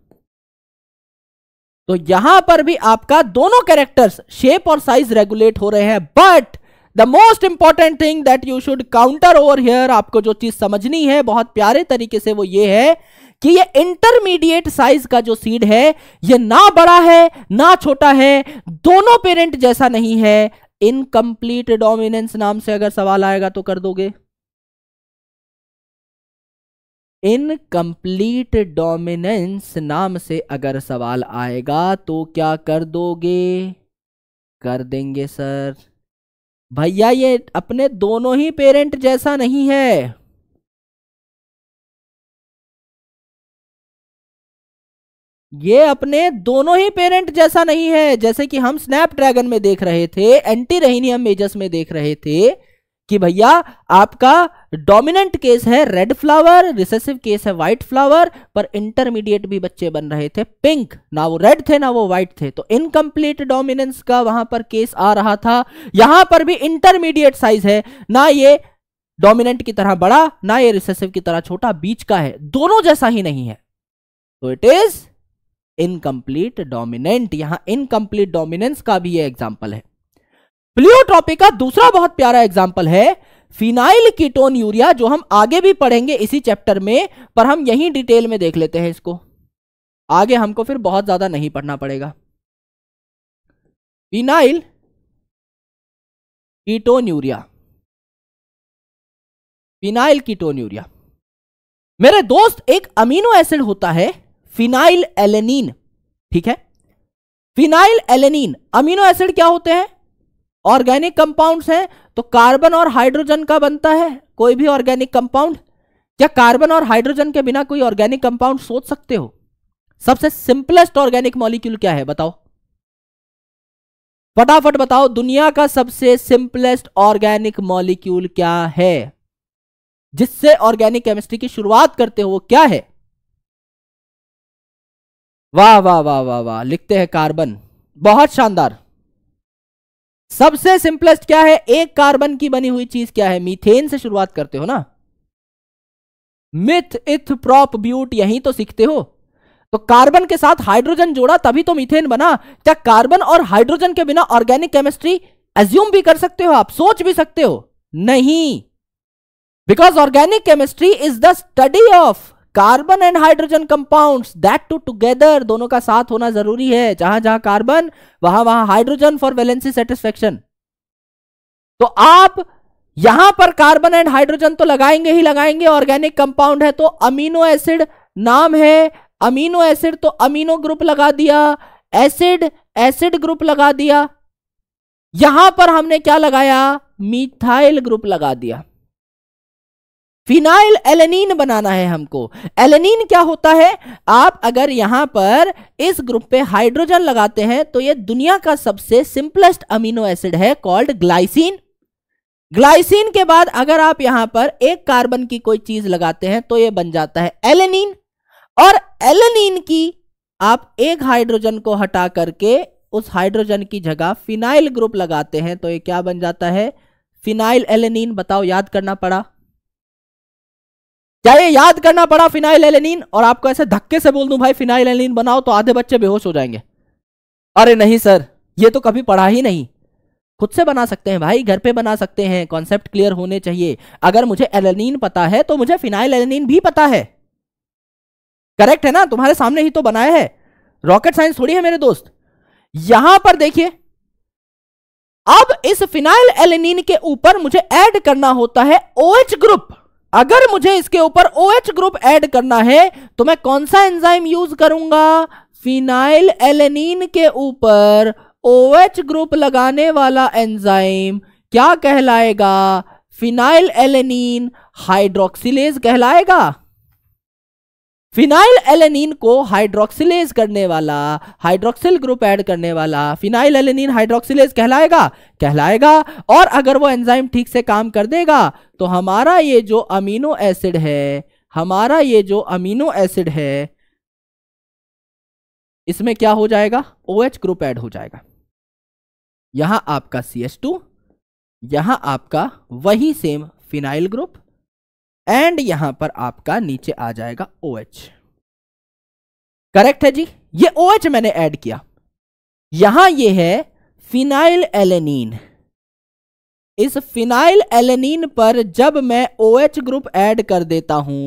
तो यहां पर भी आपका दोनों कैरेक्टर्स शेप और साइज रेगुलेट हो रहे हैं but the most important thing that you should counter over here आपको जो चीज समझनी है बहुत प्यारे तरीके से वो ये है कि ये इंटरमीडिएट साइज का जो सीड है ये ना बड़ा है ना छोटा है दोनों पेरेंट जैसा नहीं है इनकम्प्लीट डोमिनेंस नाम से अगर सवाल आएगा तो कर दोगे इनकम्प्लीट डोमिनेंस नाम से अगर सवाल आएगा तो क्या कर दोगे कर देंगे सर भैया ये अपने दोनों ही पेरेंट जैसा नहीं है ये अपने दोनों ही पेरेंट जैसा नहीं है जैसे कि हम स्नैपड्रैगन में देख रहे थे एंटी रहीनियम मेजस में देख रहे थे कि भैया आपका डोमिनेंट केस है रेड फ्लावर रिसेसिव केस है व्हाइट फ्लावर पर इंटरमीडिएट भी बच्चे बन रहे थे पिंक ना वो रेड थे ना वो व्हाइट थे तो इनकम्प्लीट डोमिनेंस का वहां पर केस आ रहा था यहां पर भी इंटरमीडिएट साइज है ना ये डोमिनेंट की तरह बड़ा ना ये रिसेसिव की तरह छोटा बीच का है दोनों जैसा ही नहीं है तो इट इज इनकम्प्लीट डोमिनेंट यहां इनकम्प्लीट डोमिनेंस का भी ये एग्जाम्पल है प्लियोट्रॉपी का दूसरा बहुत प्यारा एग्जाम्पल है फिनाइल कीटोन यूरिया जो हम आगे भी पढ़ेंगे इसी चैप्टर में पर हम यहीं डिटेल में देख लेते हैं इसको आगे हमको फिर बहुत ज़्यादा नहीं पढ़ना पड़ेगा phenylketonuria phenylketonuria मेरे दोस्त एक अमीनो एसिड होता है फिनाइल एलेनिन ठीक है फिनाइल एलेनिन अमीनो एसिड क्या होते हैं ऑर्गेनिक कंपाउंड्स हैं तो कार्बन और हाइड्रोजन का बनता है कोई भी ऑर्गेनिक कंपाउंड क्या कार्बन और हाइड्रोजन के बिना कोई ऑर्गेनिक कंपाउंड सोच सकते हो सबसे सिंपलेस्ट ऑर्गेनिक मॉलिक्यूल क्या है बताओ फटाफट बताओ दुनिया का सबसे सिंपलेस्ट ऑर्गेनिक मॉलिक्यूल क्या है जिससे ऑर्गेनिक केमिस्ट्री की शुरुआत करते हो वो क्या है वाह वाह वाह वाह वाह लिखते हैं कार्बन बहुत शानदार सबसे सिंपलेस्ट क्या है एक कार्बन की बनी हुई चीज क्या है मीथेन से शुरुआत करते हो ना मिथ इथ प्रॉप ब्यूट यही तो सीखते हो तो कार्बन के साथ हाइड्रोजन जोड़ा तभी तो मीथेन बना क्या कार्बन और हाइड्रोजन के बिना ऑर्गेनिक केमिस्ट्री एज्यूम भी कर सकते हो आप सोच भी सकते हो नहीं because organic chemistry is the study of carbon and hydrogen compounds that two together दोनों का साथ होना जरूरी है जहां जहां कार्बन वहां वहां हाइड्रोजन फॉर वैलेंसी सेटिस्फेक्शन तो आप यहां पर कार्बन एंड हाइड्रोजन तो लगाएंगे ही लगाएंगे ऑर्गेनिक कंपाउंड है तो अमीनो एसिड नाम है अमीनो एसिड तो अमीनो ग्रुप लगा दिया एसिड एसिड ग्रुप लगा दिया यहां पर हमने क्या लगाया मिथाइल ग्रुप लगा दिया फिनाइल एलेनिन बनाना है हमको एलेनिन क्या होता है आप अगर यहां पर इस ग्रुप पे हाइड्रोजन लगाते हैं तो ये दुनिया का सबसे सिंपलेस्ट अमीनो एसिड है कॉल्ड ग्लाइसिन ग्लाइसिन के बाद अगर आप यहां पर एक कार्बन की कोई चीज लगाते हैं तो ये बन जाता है एलेनिन और एलेनिन की आप एक हाइड्रोजन को हटा करके उस हाइड्रोजन की जगह फिनाइल ग्रुप लगाते हैं तो ये क्या बन जाता है फिनाइल एलेनिन बताओ याद करना पड़ा ये याद करना पड़ा फिनाइल एलेनिन और आपको ऐसे धक्के से बोल दूं भाई फिनाइल एलेनिन बनाओ तो आधे बच्चे बेहोश हो जाएंगे अरे नहीं सर ये तो कभी पढ़ा ही नहीं खुद से बना सकते हैं भाई घर पे बना सकते हैं कॉन्सेप्ट क्लियर होने चाहिए अगर मुझे एलेनिन पता है तो मुझे फिनाइल एलेनिन भी पता है करेक्ट है ना तुम्हारे सामने ही तो बनाया है रॉकेट साइंस थोड़ी है मेरे दोस्त यहां पर देखिए अब इस फिनाइल एलेनिन के ऊपर मुझे ऐड करना होता है ओएच OH ग्रुप अगर मुझे इसके ऊपर ओ OH ग्रुप ऐड करना है तो मैं कौन सा एंजाइम यूज करूंगा फिनाइल एलेनिन के ऊपर ओ OH ग्रुप लगाने वाला एंजाइम क्या कहलाएगा फिनाइल एलेनिन हाइड्रोक्सिलेज कहलाएगा फिनाइल एलेनिन को हाइड्रोक्सिलेज करने वाला हाइड्रोक्सिल ग्रुप ऐड करने वाला फिनाइल एलेनिन हाइड्रोक्सिलेज कहलाएगा कहलाएगा और अगर वो एंजाइम ठीक से काम कर देगा तो हमारा ये जो अमीनो एसिड है हमारा ये जो अमीनो एसिड है इसमें क्या हो जाएगा ओ OH ग्रुप ऐड हो जाएगा यहां आपका सी एस टू यहां आपका वही सेम फिनाइल ग्रुप एंड यहां पर आपका नीचे आ जाएगा ओ OH. करेक्ट है जी ये ओ OH मैंने ऐड किया यहां ये है फिनाइल एलेनिन इस फिनाइल एलेनिन पर जब मैं ओ OH ग्रुप ऐड कर देता हूं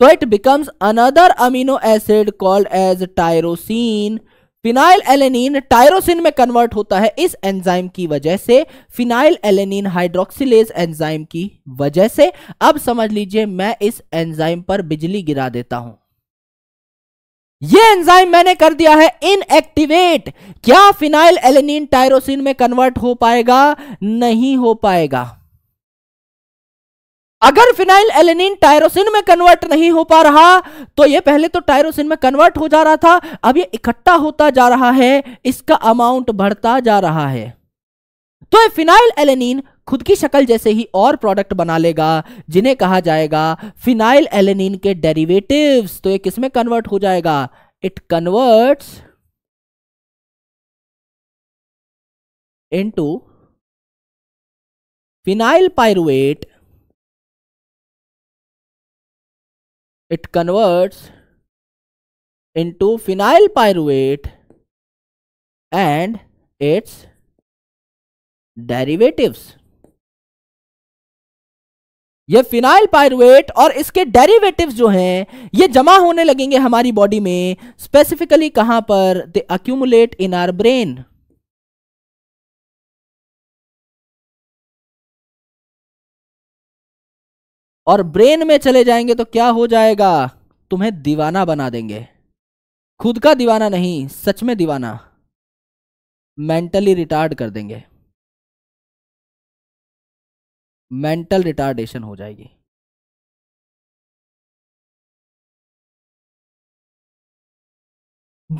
तो it becomes another amino acid called as tyrosine phenylalanine tyrosine में कन्वर्ट होता है इस एंजाइम की वजह से फिनाइल एलेनिन हाइड्रोक्सिलेज एंजाइम की वजह से अब समझ लीजिए मैं इस एंजाइम पर बिजली गिरा देता हूं यह एंजाइम मैंने कर दिया है इनएक्टिवेट क्या फिनाइल एलेनिन टायरोसिन में कन्वर्ट हो पाएगा नहीं हो पाएगा अगर फिनाइल एलेनिन टायरोसिन में कन्वर्ट नहीं हो पा रहा तो ये पहले तो टायरोसिन में कन्वर्ट हो जा रहा था अब ये इकट्ठा होता जा रहा है इसका अमाउंट बढ़ता जा रहा है तो फिनाइल एलेनिन खुद की शक्ल जैसे ही और प्रोडक्ट बना लेगा जिन्हें कहा जाएगा फिनाइल एलेनिन के डेरिवेटिव तो यह किसमें कन्वर्ट हो जाएगा it converts to phenylpyruvate it converts into phenylpyruvate and its derivatives ये फिनाइल पायरुवेट और इसके डेरिवेटिव्स जो हैं ये जमा होने लगेंगे हमारी बॉडी में स्पेसिफिकली कहां पर they accumulate in our brain और ब्रेन में चले जाएंगे तो क्या हो जाएगा तुम्हें दीवाना बना देंगे खुद का दीवाना नहीं सच में दीवाना मेंटली रिटार्ड कर देंगे मेंटल रिटार्डेशन हो जाएगी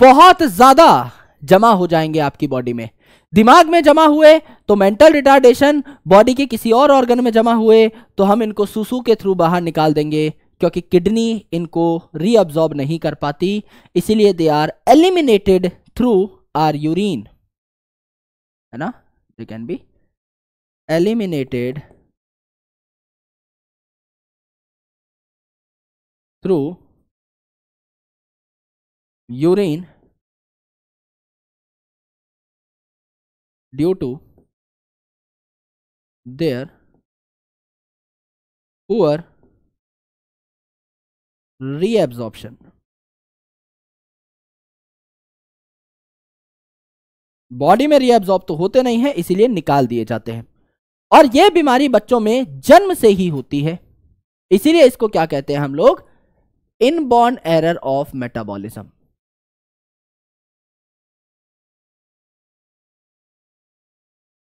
बहुत ज्यादा जमा हो जाएंगे आपकी बॉडी में दिमाग में जमा हुए तो मेंटल रिटार्डेशन बॉडी के किसी और ऑर्गन में जमा हुए तो हम इनको सुसु के थ्रू बाहर निकाल देंगे क्योंकि किडनी इनको रीअब्जॉर्ब नहीं कर पाती इसीलिए they are eliminated through our urine है ना they can be eliminated through urine due to their poor reabsorption. Body में रीअब्जॉर्ब तो होते नहीं है इसीलिए निकाल दिए जाते हैं और यह बीमारी बच्चों में जन्म से ही होती है इसीलिए इसको क्या कहते हैं हम लोग inborn error of metabolism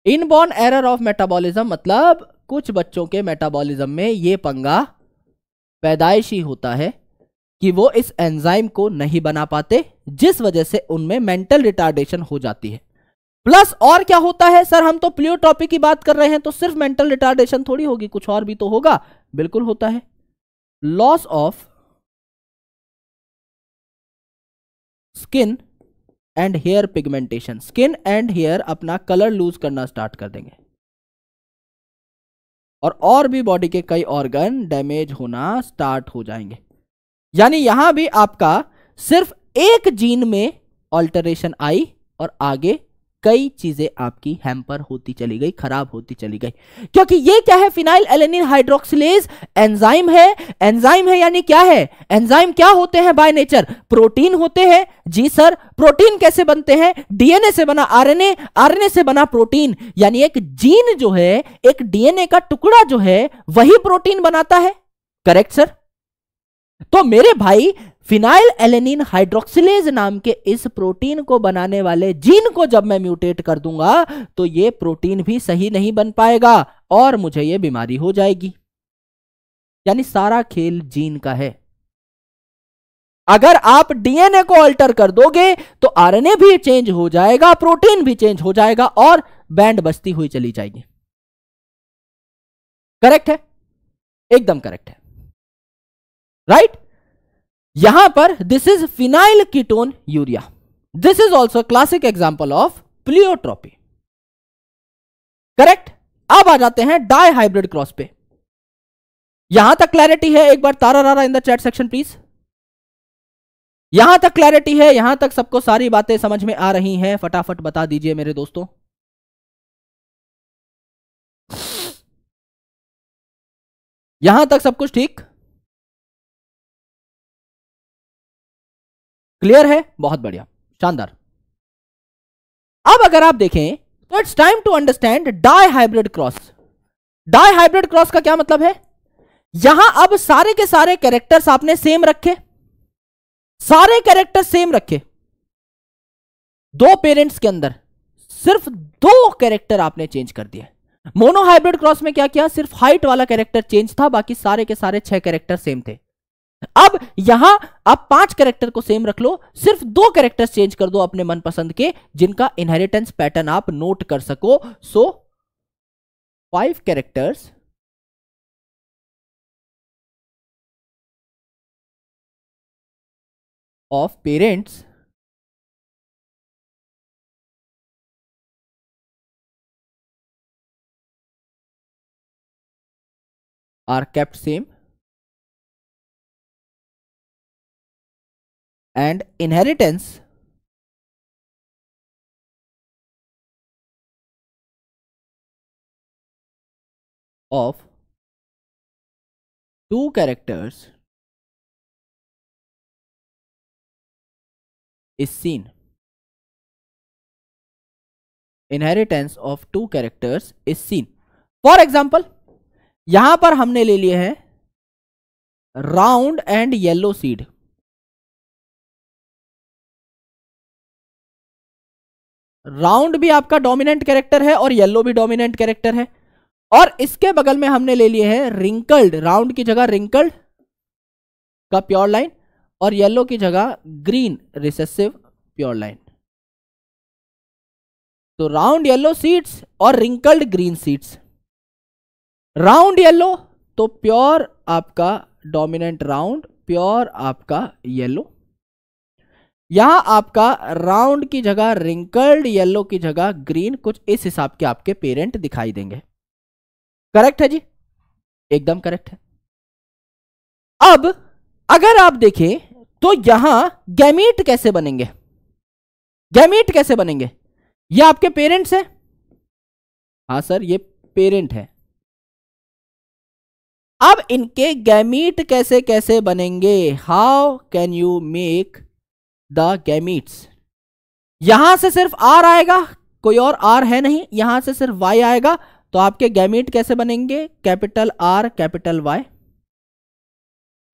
inborn error of metabolism मतलब कुछ बच्चों के मेटाबॉलिज्म में ये पंगा पैदाइश ही होता है कि वो इस एंजाइम को नहीं बना पाते जिस वजह से उनमें मेंटल रिटार्डेशन हो जाती है प्लस और क्या होता है सर हम तो प्लियोट्रॉपी की बात कर रहे हैं तो सिर्फ मेंटल रिटार्डेशन थोड़ी होगी कुछ और भी तो होगा बिल्कुल होता है loss of skin and hair pigmentation skin and hair अपना कलर लूज करना स्टार्ट कर देंगे और और भी बॉडी के कई ऑर्गन डैमेज होना स्टार्ट हो जाएंगे यानी यहां भी आपका सिर्फ एक जीन में ऑल्टरेशन आई और आगे कई चीजें आपकी हैम्पर होती चली गई खराब होती चली गई क्योंकि ये क्या है फिनाइल एलेनिन हाइड्रोक्सिलेज एंजाइम है एंजाइम है यानी क्या है एंजाइम क्या होते हैं बाय नेचर प्रोटीन होते हैं जी सर प्रोटीन कैसे बनते हैं डीएनए से बना आरएनए आरएनए से बना प्रोटीन यानी एक जीन जो है एक डीएनए का टुकड़ा जो है वही प्रोटीन बनाता है करेक्ट सर तो मेरे भाई फिनाइल एलेनिन हाइड्रोक्सिलेज नाम के इस प्रोटीन को बनाने वाले जीन को जब मैं म्यूटेट कर दूंगा तो ये प्रोटीन भी सही नहीं बन पाएगा और मुझे ये बीमारी हो जाएगी यानी सारा खेल जीन का है अगर आप डीएनए को अल्टर कर दोगे तो आरएनए भी चेंज हो जाएगा प्रोटीन भी चेंज हो जाएगा और बैंड बस्ती हुई चली जाएगी करेक्ट है एकदम करेक्ट है राइट यहां पर this is phenylketonuria this is also classic example of pleiotropy correct अब आ जाते हैं डाई हाइब्रिड क्रॉस पे यहां तक क्लैरिटी है एक बार तारा रारा in the chat section please यहां तक क्लैरिटी है यहां तक सबको सारी बातें समझ में आ रही हैं फटाफट बता दीजिए मेरे दोस्तों यहां तक सब कुछ ठीक क्लियर है बहुत बढ़िया शानदार अब अगर आप देखें तो it's time to understand dihybrid cross dihybrid cross का क्या मतलब है यहां अब सारे के सारे कैरेक्टर्स आपने सेम रखे सारे कैरेक्टर सेम रखे दो पेरेंट्स के अंदर सिर्फ दो कैरेक्टर आपने चेंज कर दिए मोनो हाइब्रिड क्रॉस में क्या किया सिर्फ हाइट वाला कैरेक्टर चेंज था बाकी सारे के सारे छह कैरेक्टर सेम थे अब यहां आप पांच कैरेक्टर को सेम रख लो सिर्फ दो कैरेक्टर्स चेंज कर दो अपने मनपसंद के जिनका इनहेरिटेंस पैटर्न आप नोट कर सको so five characters of parents are kept same and inheritance of two characters is seen. Inheritance of two characters is seen. For example, यहां पर हमने ले लिए हैं round and yellow seed round भी आपका डोमिनेंट कैरेक्टर है और येलो भी डोमिनेंट कैरेक्टर है और इसके बगल में हमने ले लिए हैं रिंकल्ड राउंड की जगह रिंकल्ड का प्योर लाइन और येलो की जगह ग्रीन रिसेसिव प्योर लाइन तो राउंड येलो सीड्स और wrinkled green seeds round yellow तो प्योर आपका डोमिनेंट राउंड प्योर आपका येलो यहां आपका राउंड की जगह रिंकल्ड येलो की जगह ग्रीन कुछ इस हिसाब के आपके पेरेंट दिखाई देंगे करेक्ट है जी एकदम करेक्ट है अब अगर आप देखें तो यहां गैमीट कैसे बनेंगे गैमीट कैसे बनेंगे ये आपके पेरेंट्स हैं हाँ सर ये पेरेंट है अब इनके गैमीट कैसे कैसे बनेंगे how can you make the gametes यहां से सिर्फ आर आएगा कोई और आर है नहीं यहां से सिर्फ वाई आएगा तो आपके गैमीट कैसे बनेंगे कैपिटल आर कैपिटल वाई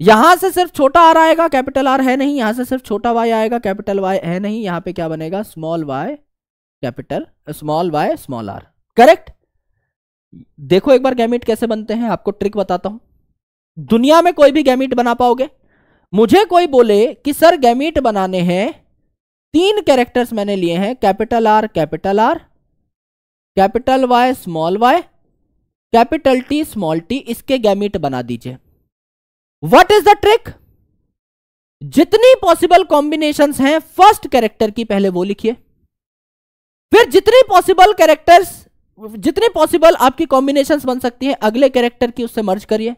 यहां से सिर्फ छोटा आर आएगा कैपिटल आर है नहीं यहां से सिर्फ छोटा वाई आएगा कैपिटल वाई है नहीं यहां पे क्या बनेगा small Y capital small Y small R correct देखो एक बार गैमिट कैसे बनते हैं आपको ट्रिक बताता हूं दुनिया में कोई भी गैमिट बना पाओगे मुझे कोई बोले कि सर गैमीट बनाने हैं तीन कैरेक्टर्स मैंने लिए हैं capital R capital R capital Y small Y capital T small T इसके गैमिट बना दीजिए व्हाट इज द ट्रिक जितनी पॉसिबल कॉम्बिनेशन हैं फर्स्ट कैरेक्टर की पहले वो लिखिए फिर जितनी पॉसिबल कैरेक्टर्स जितनी पॉसिबल आपकी कॉम्बिनेशन बन सकती है अगले कैरेक्टर की उससे मर्ज करिए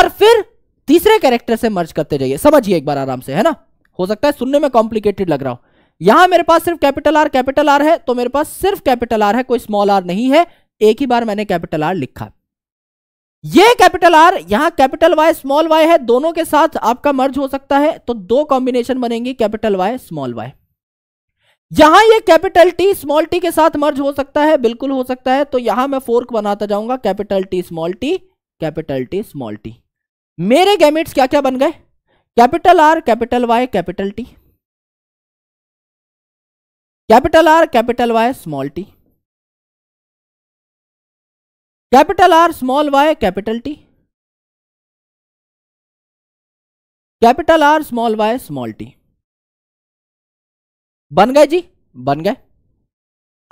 और फिर तीसरे कैरेक्टर से मर्ज करते जाइए समझिए एक बार आराम से है ना हो सकता है सुनने में कॉम्प्लिकेटेड लग रहा हो यहां मेरे पास सिर्फ कैपिटल आर कैपिटल आर है तो मेरे पास सिर्फ कैपिटल आर है कोई स्मॉल आर नहीं है एक ही बार मैंने कैपिटल आर लिखा ये कैपिटल आर यहां कैपिटल वाई स्मॉल वाई है दोनों के साथ आपका मर्ज हो सकता है तो दो कॉम्बिनेशन बनेंगी कैपिटल वाई स्मॉल वाई यहां ये कैपिटल टी स्मॉल टी के साथ मर्ज हो सकता है बिल्कुल हो सकता है तो यहां मैं फोर्क बनाता जाऊंगा capital T small T capital T small T मेरे गैमेट्स क्या क्या बन गए capital R capital Y capital T capital R capital Y small T capital R small Y capital T capital R small Y small T बन गए जी बन गए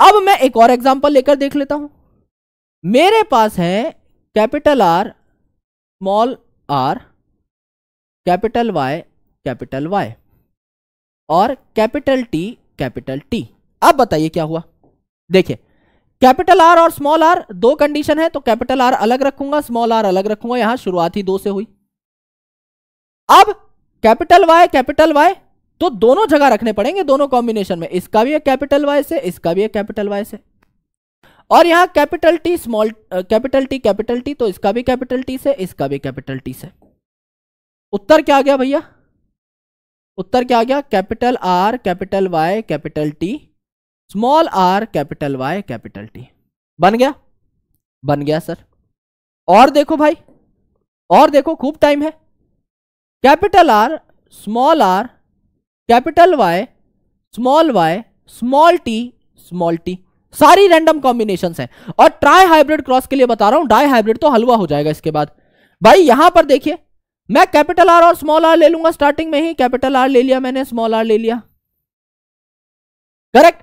अब मैं एक और एग्जांपल लेकर देख लेता हूं मेरे पास है capital R small R capital Y capital Y और कैपिटल टी कैपिटल टी अब बताइए क्या हुआ देखिए कैपिटल आर और स्मॉल आर दो कंडीशन है तो कैपिटल आर अलग रखूंगा स्मॉल आर अलग रखूंगा यहां शुरुआत ही दो से हुई अब कैपिटल वाई कैपिटल वाई तो दोनों जगह रखने पड़ेंगे दोनों कॉम्बिनेशन में इसका भी है कैपिटल वाई से इसका भी है कैपिटल वाई से और यहां capital T small capital T capital T तो इसका भी कैपिटल टी से इसका भी कैपिटल टी से उत्तर क्या आ गया भैया उत्तर क्या आ गया capital R capital Y capital T small R capital Y capital T बन गया बन गया सर और देखो भाई और देखो खूब टाइम है capital R small R capital Y small Y small T small T सारी रैंडम कॉम्बिनेशन है और ट्राई हाइब्रिड क्रॉस के लिए बता रहा हूं डाई हाइब्रिड तो हलवा हो जाएगा इसके बाद भाई यहां पर देखिए मैं कैपिटल आर और स्मॉल आर ले लूंगा स्टार्टिंग में ही कैपिटल आर ले लिया मैंने स्मॉल आर ले लिया करेक्ट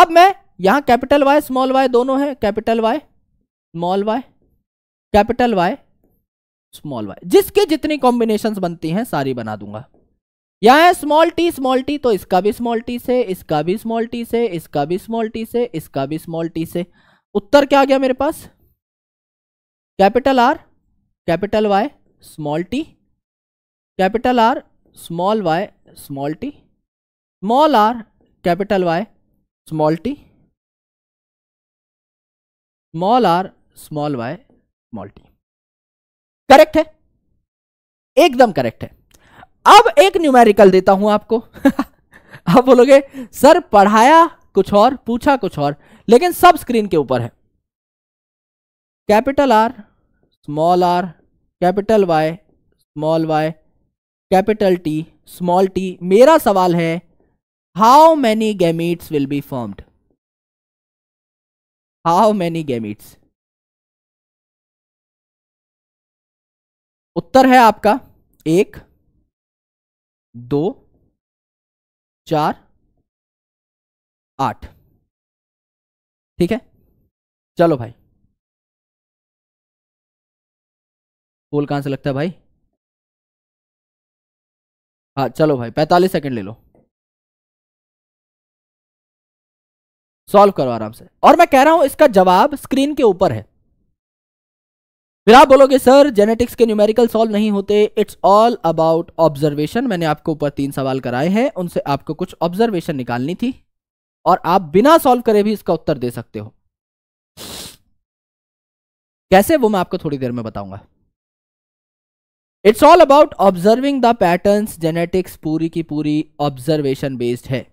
अब मैं यहां कैपिटल वाई स्मॉल वाई दोनों है capital Y small Y capital Y small Y जिसके जितनी कॉम्बिनेशंस बनती हैं सारी बना दूंगा यहाँ है स्मॉल टी स्मॉल टी तो इसका भी स्मॉल टी से इसका भी स्मॉल टी से इसका भी स्मॉल टी से इसका भी स्मॉल टी से उत्तर क्या आ गया मेरे पास capital R capital Y small T capital R small Y small T small R capital Y small T small R small Y small T correct है एकदम करेक्ट है अब एक न्यूमेरिकल देता हूं आपको <laughs> आप बोलोगे सर पढ़ाया कुछ और पूछा कुछ और लेकिन सब स्क्रीन के ऊपर है capital R small R capital Y small Y capital T small T मेरा सवाल है how many gametes will be formed how many gametes उत्तर है आपका एक दो चार आठ ठीक है चलो भाई पोल कहां से लगता है भाई हाँ चलो भाई पैंतालीस सेकंड ले लो सॉल्व करो आराम से और मैं कह रहा हूं इसका जवाब स्क्रीन के ऊपर है फिर आप बोलोगे सर जेनेटिक्स के न्यूमेरिकल सॉल्व नहीं होते इट्स ऑल अबाउट ऑब्जर्वेशन मैंने आपको ऊपर तीन सवाल कराए हैं उनसे आपको कुछ ऑब्जर्वेशन निकालनी थी और आप बिना सॉल्व करे भी इसका उत्तर दे सकते हो कैसे वो मैं आपको थोड़ी देर में बताऊंगा it's all about observing the pattern genetics पूरी की पूरी ऑब्जर्वेशन बेस्ड है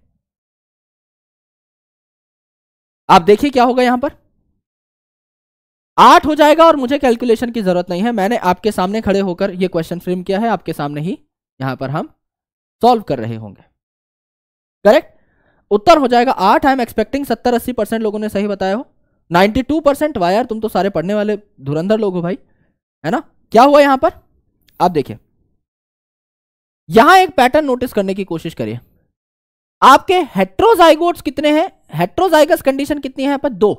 आप देखिए क्या होगा यहां पर आठ हो जाएगा और मुझे कैलकुलेशन की जरूरत नहीं है मैंने आपके सामने खड़े होकर यह क्वेश्चन फ्रेम किया है आपके सामने ही यहां पर हम सॉल्व कर रहे होंगे करेक्ट उत्तर हो जाएगा आठ आई एम एक्सपेक्टिंग सत्तर अस्सी परसेंट लोगों ने सही बताया हो नाइन्टी टू परसेंट वायर तुम तो सारे पढ़ने वाले धुरंधर लोग हो भाई है ना क्या हुआ यहां पर आप देखिए यहां एक पैटर्न नोटिस करने की कोशिश करिए आपके हेट्रोजाइगोट्स कितने हैं हेट्रोजाइगस कंडीशन कितनी है पर दो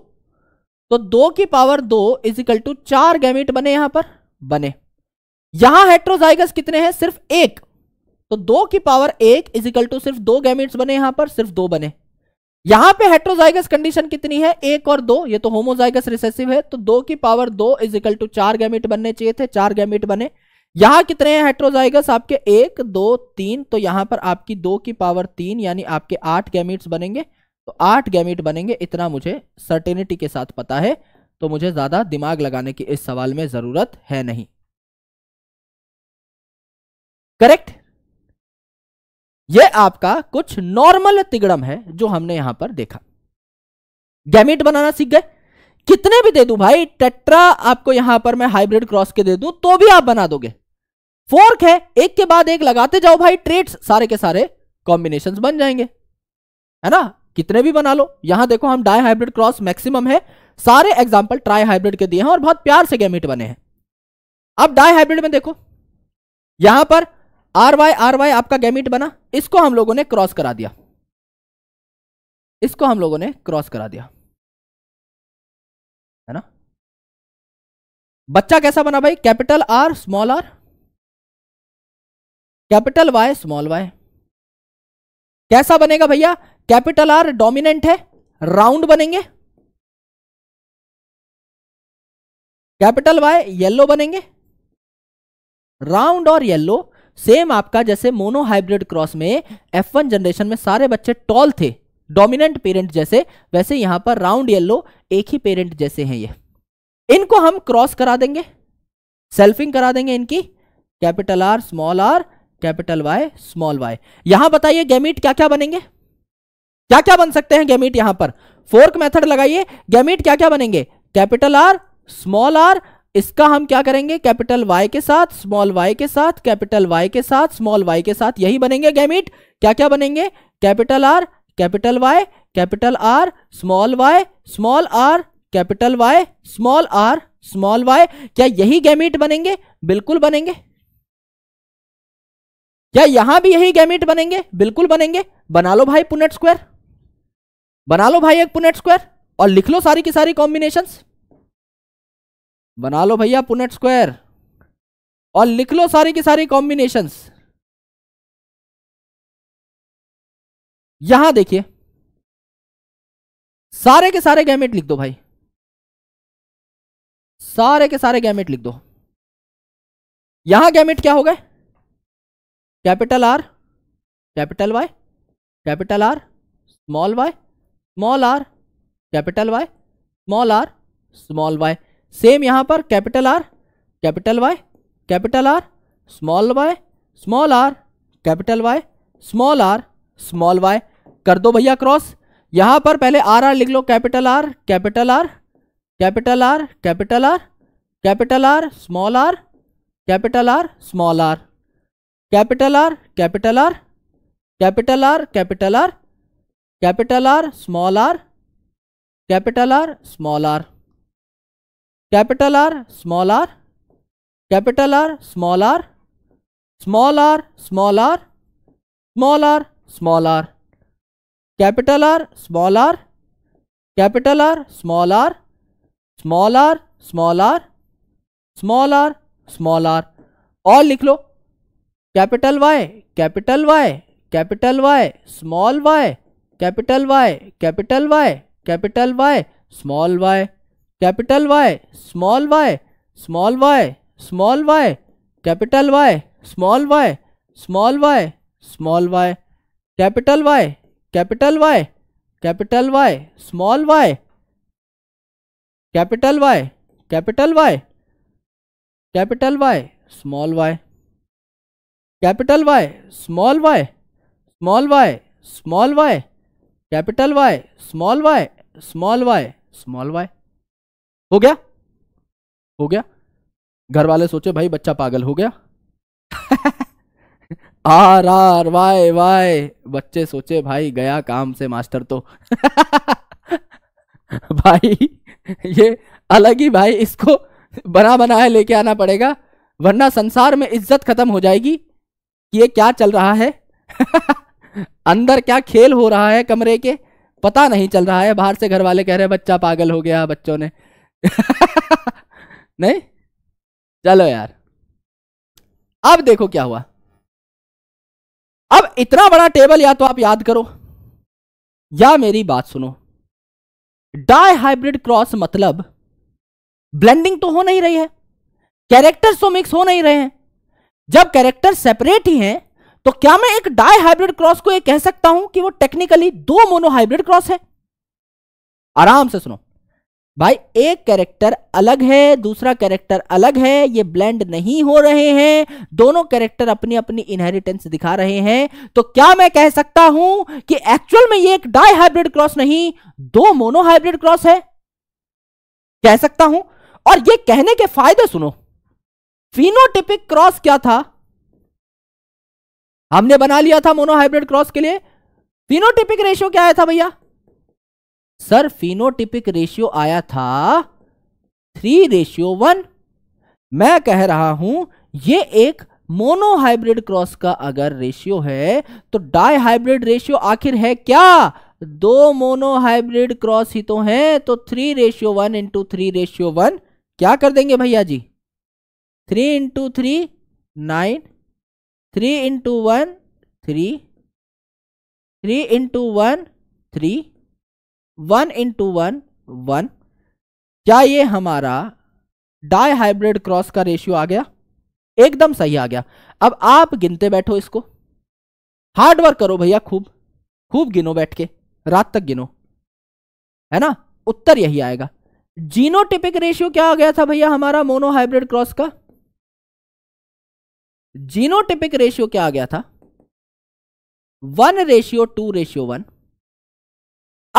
तो दो की पावर दो इज इक्वल टू चार गैमिट बने यहां पर बने यहां हेट्रोजाइगस कितने हैं सिर्फ एक तो दो की पावर एक इज इक्वल टू सिर्फ दो गैमिट्स बने यहां पर सिर्फ दो बने यहां पे हेट्रोजाइगस कंडीशन कितनी है एक और दो ये तो होमोजाइगस रिसेसिव है तो दो की पावर दो इज इक्वल टू चार गैमिट बनने चाहिए थे चार गैमिट बने यहां कितने हैं हेट्रोजाइगस आपके एक दो तीन तो यहां पर आपकी दो की पावर तीन यानी आपके आठ गैमिट्स बनेंगे तो आठ गैमिट बनेंगे इतना मुझे सर्टेनिटी के साथ पता है तो मुझे ज़्यादा दिमाग लगाने की इस सवाल में ज़रूरत है नहीं करेक्ट यह आपका कुछ नॉर्मल तिगड़म है जो हमने यहां पर देखा गैमिट बनाना सीख गए कितने भी दे दूं भाई टेट्रा आपको यहां पर मैं हाइब्रिड क्रॉस के दे दूं तो भी आप बना दोगे फोर्क है एक के बाद एक लगाते जाओ भाई ट्रेट्स सारे के सारे कॉम्बिनेशन बन जाएंगे है ना कितने भी बना लो यहां देखो हम डाई हाइब्रिड क्रॉस मैक्सिमम है सारे एग्जाम्पल ट्राई हाइब्रिड के दिए हैं और बहुत प्यार से गैमिट बने हैं अब डाई हाइब्रिड में देखो यहां पर आर वाई आर वाई आपका गैमिट बना इसको हम लोगों ने क्रॉस करा दिया इसको हम लोगों ने क्रॉस करा दिया है ना बच्चा कैसा बना भाई capital R small R capital Y small Y कैसा बनेगा भैया कैपिटल आर डोमिनेंट है राउंड बनेंगे कैपिटल वाई येलो बनेंगे राउंड और येलो सेम आपका जैसे मोनोहाइब्रिड क्रॉस में एफ वन जनरेशन में सारे बच्चे टॉल थे डोमिनेंट पेरेंट जैसे वैसे यहां पर राउंड येलो एक ही पेरेंट जैसे हैं ये इनको हम क्रॉस करा देंगे सेल्फिंग करा देंगे इनकी capital R small R capital Y small Y यहां बताइए गैमिट क्या क्या बनेंगे क्या क्या बन सकते हैं गैमिट यहां पर फोर्क मेथड लगाइए गैमिट क्या क्या बनेंगे कैपिटल आर स्मॉल आर इसका हम क्या करेंगे कैपिटल वाई के साथ स्मॉल वाई के साथ कैपिटल वाई के साथ स्मॉल वाई के साथ यही बनेंगे गैमिट क्या क्या बनेंगे capital R capital Y capital R small Y small R capital Y small R small Y क्या यही गैमिट बनेंगे बिल्कुल बनेंगे क्या यहां भी यही गैमिट बनेंगे बिल्कुल बनेंगे बना लो भाई पुनेट स्क्वायर बना लो भाई एक पुनेट स्क्वायर और लिख लो सारी की सारी कॉम्बिनेशन बना लो भैया पुनेट स्क्वायर और लिख लो सारी की सारी कॉम्बिनेशन यहां देखिए सारे के सारे गैमेट लिख दो भाई सारे के सारे गैमेट लिख दो यहां गैमेट क्या हो गए capital R capital Y capital R small Y small R capital Y small R small Y same यहां पर capital R capital Y capital R small Y small R capital Y small R small Y कर दो भैया cross यहां पर पहले R R लिख लो capital R capital R capital R capital R capital R small R capital R small R capital R capital R capital R capital R capital R small R capital R small R capital R small R capital R small R small R small R small R small R capital R small R capital R small R small R small R small R small R और लिख लो capital Y capital Y capital Y small Y capital Y capital Y capital Y small Y capital Y small Y small Y small Y capital Y small Y small Y small Y capital Y capital Y capital Y small Y capital Y capital Y capital Y small Y capital Y small Y small Y small Y capital Y small Y small Y small Y हो गया हो गया घर वाले सोचे भाई बच्चा पागल हो गया आर आर वाई वाई बच्चे सोचे भाई गया काम से मास्टर तो <laughs> भाई ये अलग ही भाई इसको बना है लेके आना पड़ेगा वरना संसार में इज्जत खत्म हो जाएगी कि ये क्या चल रहा है <laughs> अंदर क्या खेल हो रहा है कमरे के पता नहीं चल रहा है बाहर से घर वाले कह रहे हैं बच्चा पागल हो गया बच्चों ने <laughs> नहीं चलो यार अब देखो क्या हुआ अब इतना बड़ा टेबल या तो आप याद करो या मेरी बात सुनो डाई हाइब्रिड क्रॉस मतलब ब्लेंडिंग तो हो नहीं रही है कैरेक्टर्स तो मिक्स हो नहीं रहे हैं जब कैरेक्टर सेपरेट ही हैं तो क्या मैं एक डाई हाइब्रिड क्रॉस को यह कह सकता हूं कि वो टेक्निकली दो मोनोहाइब्रिड क्रॉस है आराम से सुनो भाई एक कैरेक्टर अलग है दूसरा कैरेक्टर अलग है ये ब्लेंड नहीं हो रहे हैं दोनों कैरेक्टर अपनी अपनी इनहेरिटेंस दिखा रहे हैं तो क्या मैं कह सकता हूं कि एक्चुअल में ये एक डाई हाइब्रिड क्रॉस नहीं दो मोनो हाइब्रिड क्रॉस है कह सकता हूं और ये कहने के फायदे सुनो फिनोटिपिक क्रॉस क्या था हमने बना लिया था मोनोहाइब्रिड क्रॉस के लिए फिनोटिपिक रेशियो क्या आया था भैया सर फिनोटिपिक रेशियो आया था थ्री रेशियो वन मैं कह रहा हूं ये एक मोनोहाइब्रिड क्रॉस का अगर रेशियो है तो हाइब्रिड रेशियो आखिर है क्या दो मोनोहाइब्रिड क्रॉस ही तो हैं तो three ratio one into three ratio one क्या कर देंगे भैया जी three into three nine three into one three three into one three one into one one क्या ये हमारा डाई हाइब्रिड क्रॉस का रेशियो आ गया एकदम सही आ गया अब आप गिनते बैठो इसको हार्ड वर्क करो भैया खूब खूब गिनो बैठ के रात तक गिनो है ना उत्तर यही आएगा जीनोटिपिक रेशियो क्या आ गया था भैया हमारा मोनोहाइब्रिड क्रॉस का जीनोटिपिक रेशियो क्या आ गया था one ratio two ratio one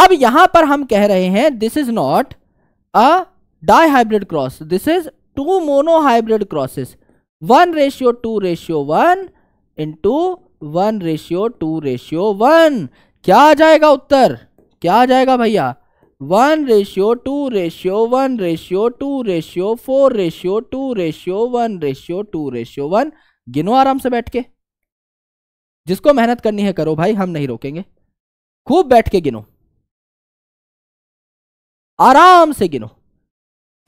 अब यहां पर हम कह रहे हैं this is not a dihybrid cross this is two monohybrid crosses one ratio two ratio one into one ratio two ratio one क्या आ जाएगा उत्तर क्या आ जाएगा भैया one ratio two ratio one ratio two ratio four ratio two ratio one ratio two ratio one गिनो आराम से बैठ के जिसको मेहनत करनी है करो भाई हम नहीं रोकेंगे खूब बैठ के गिनो आराम से गिनो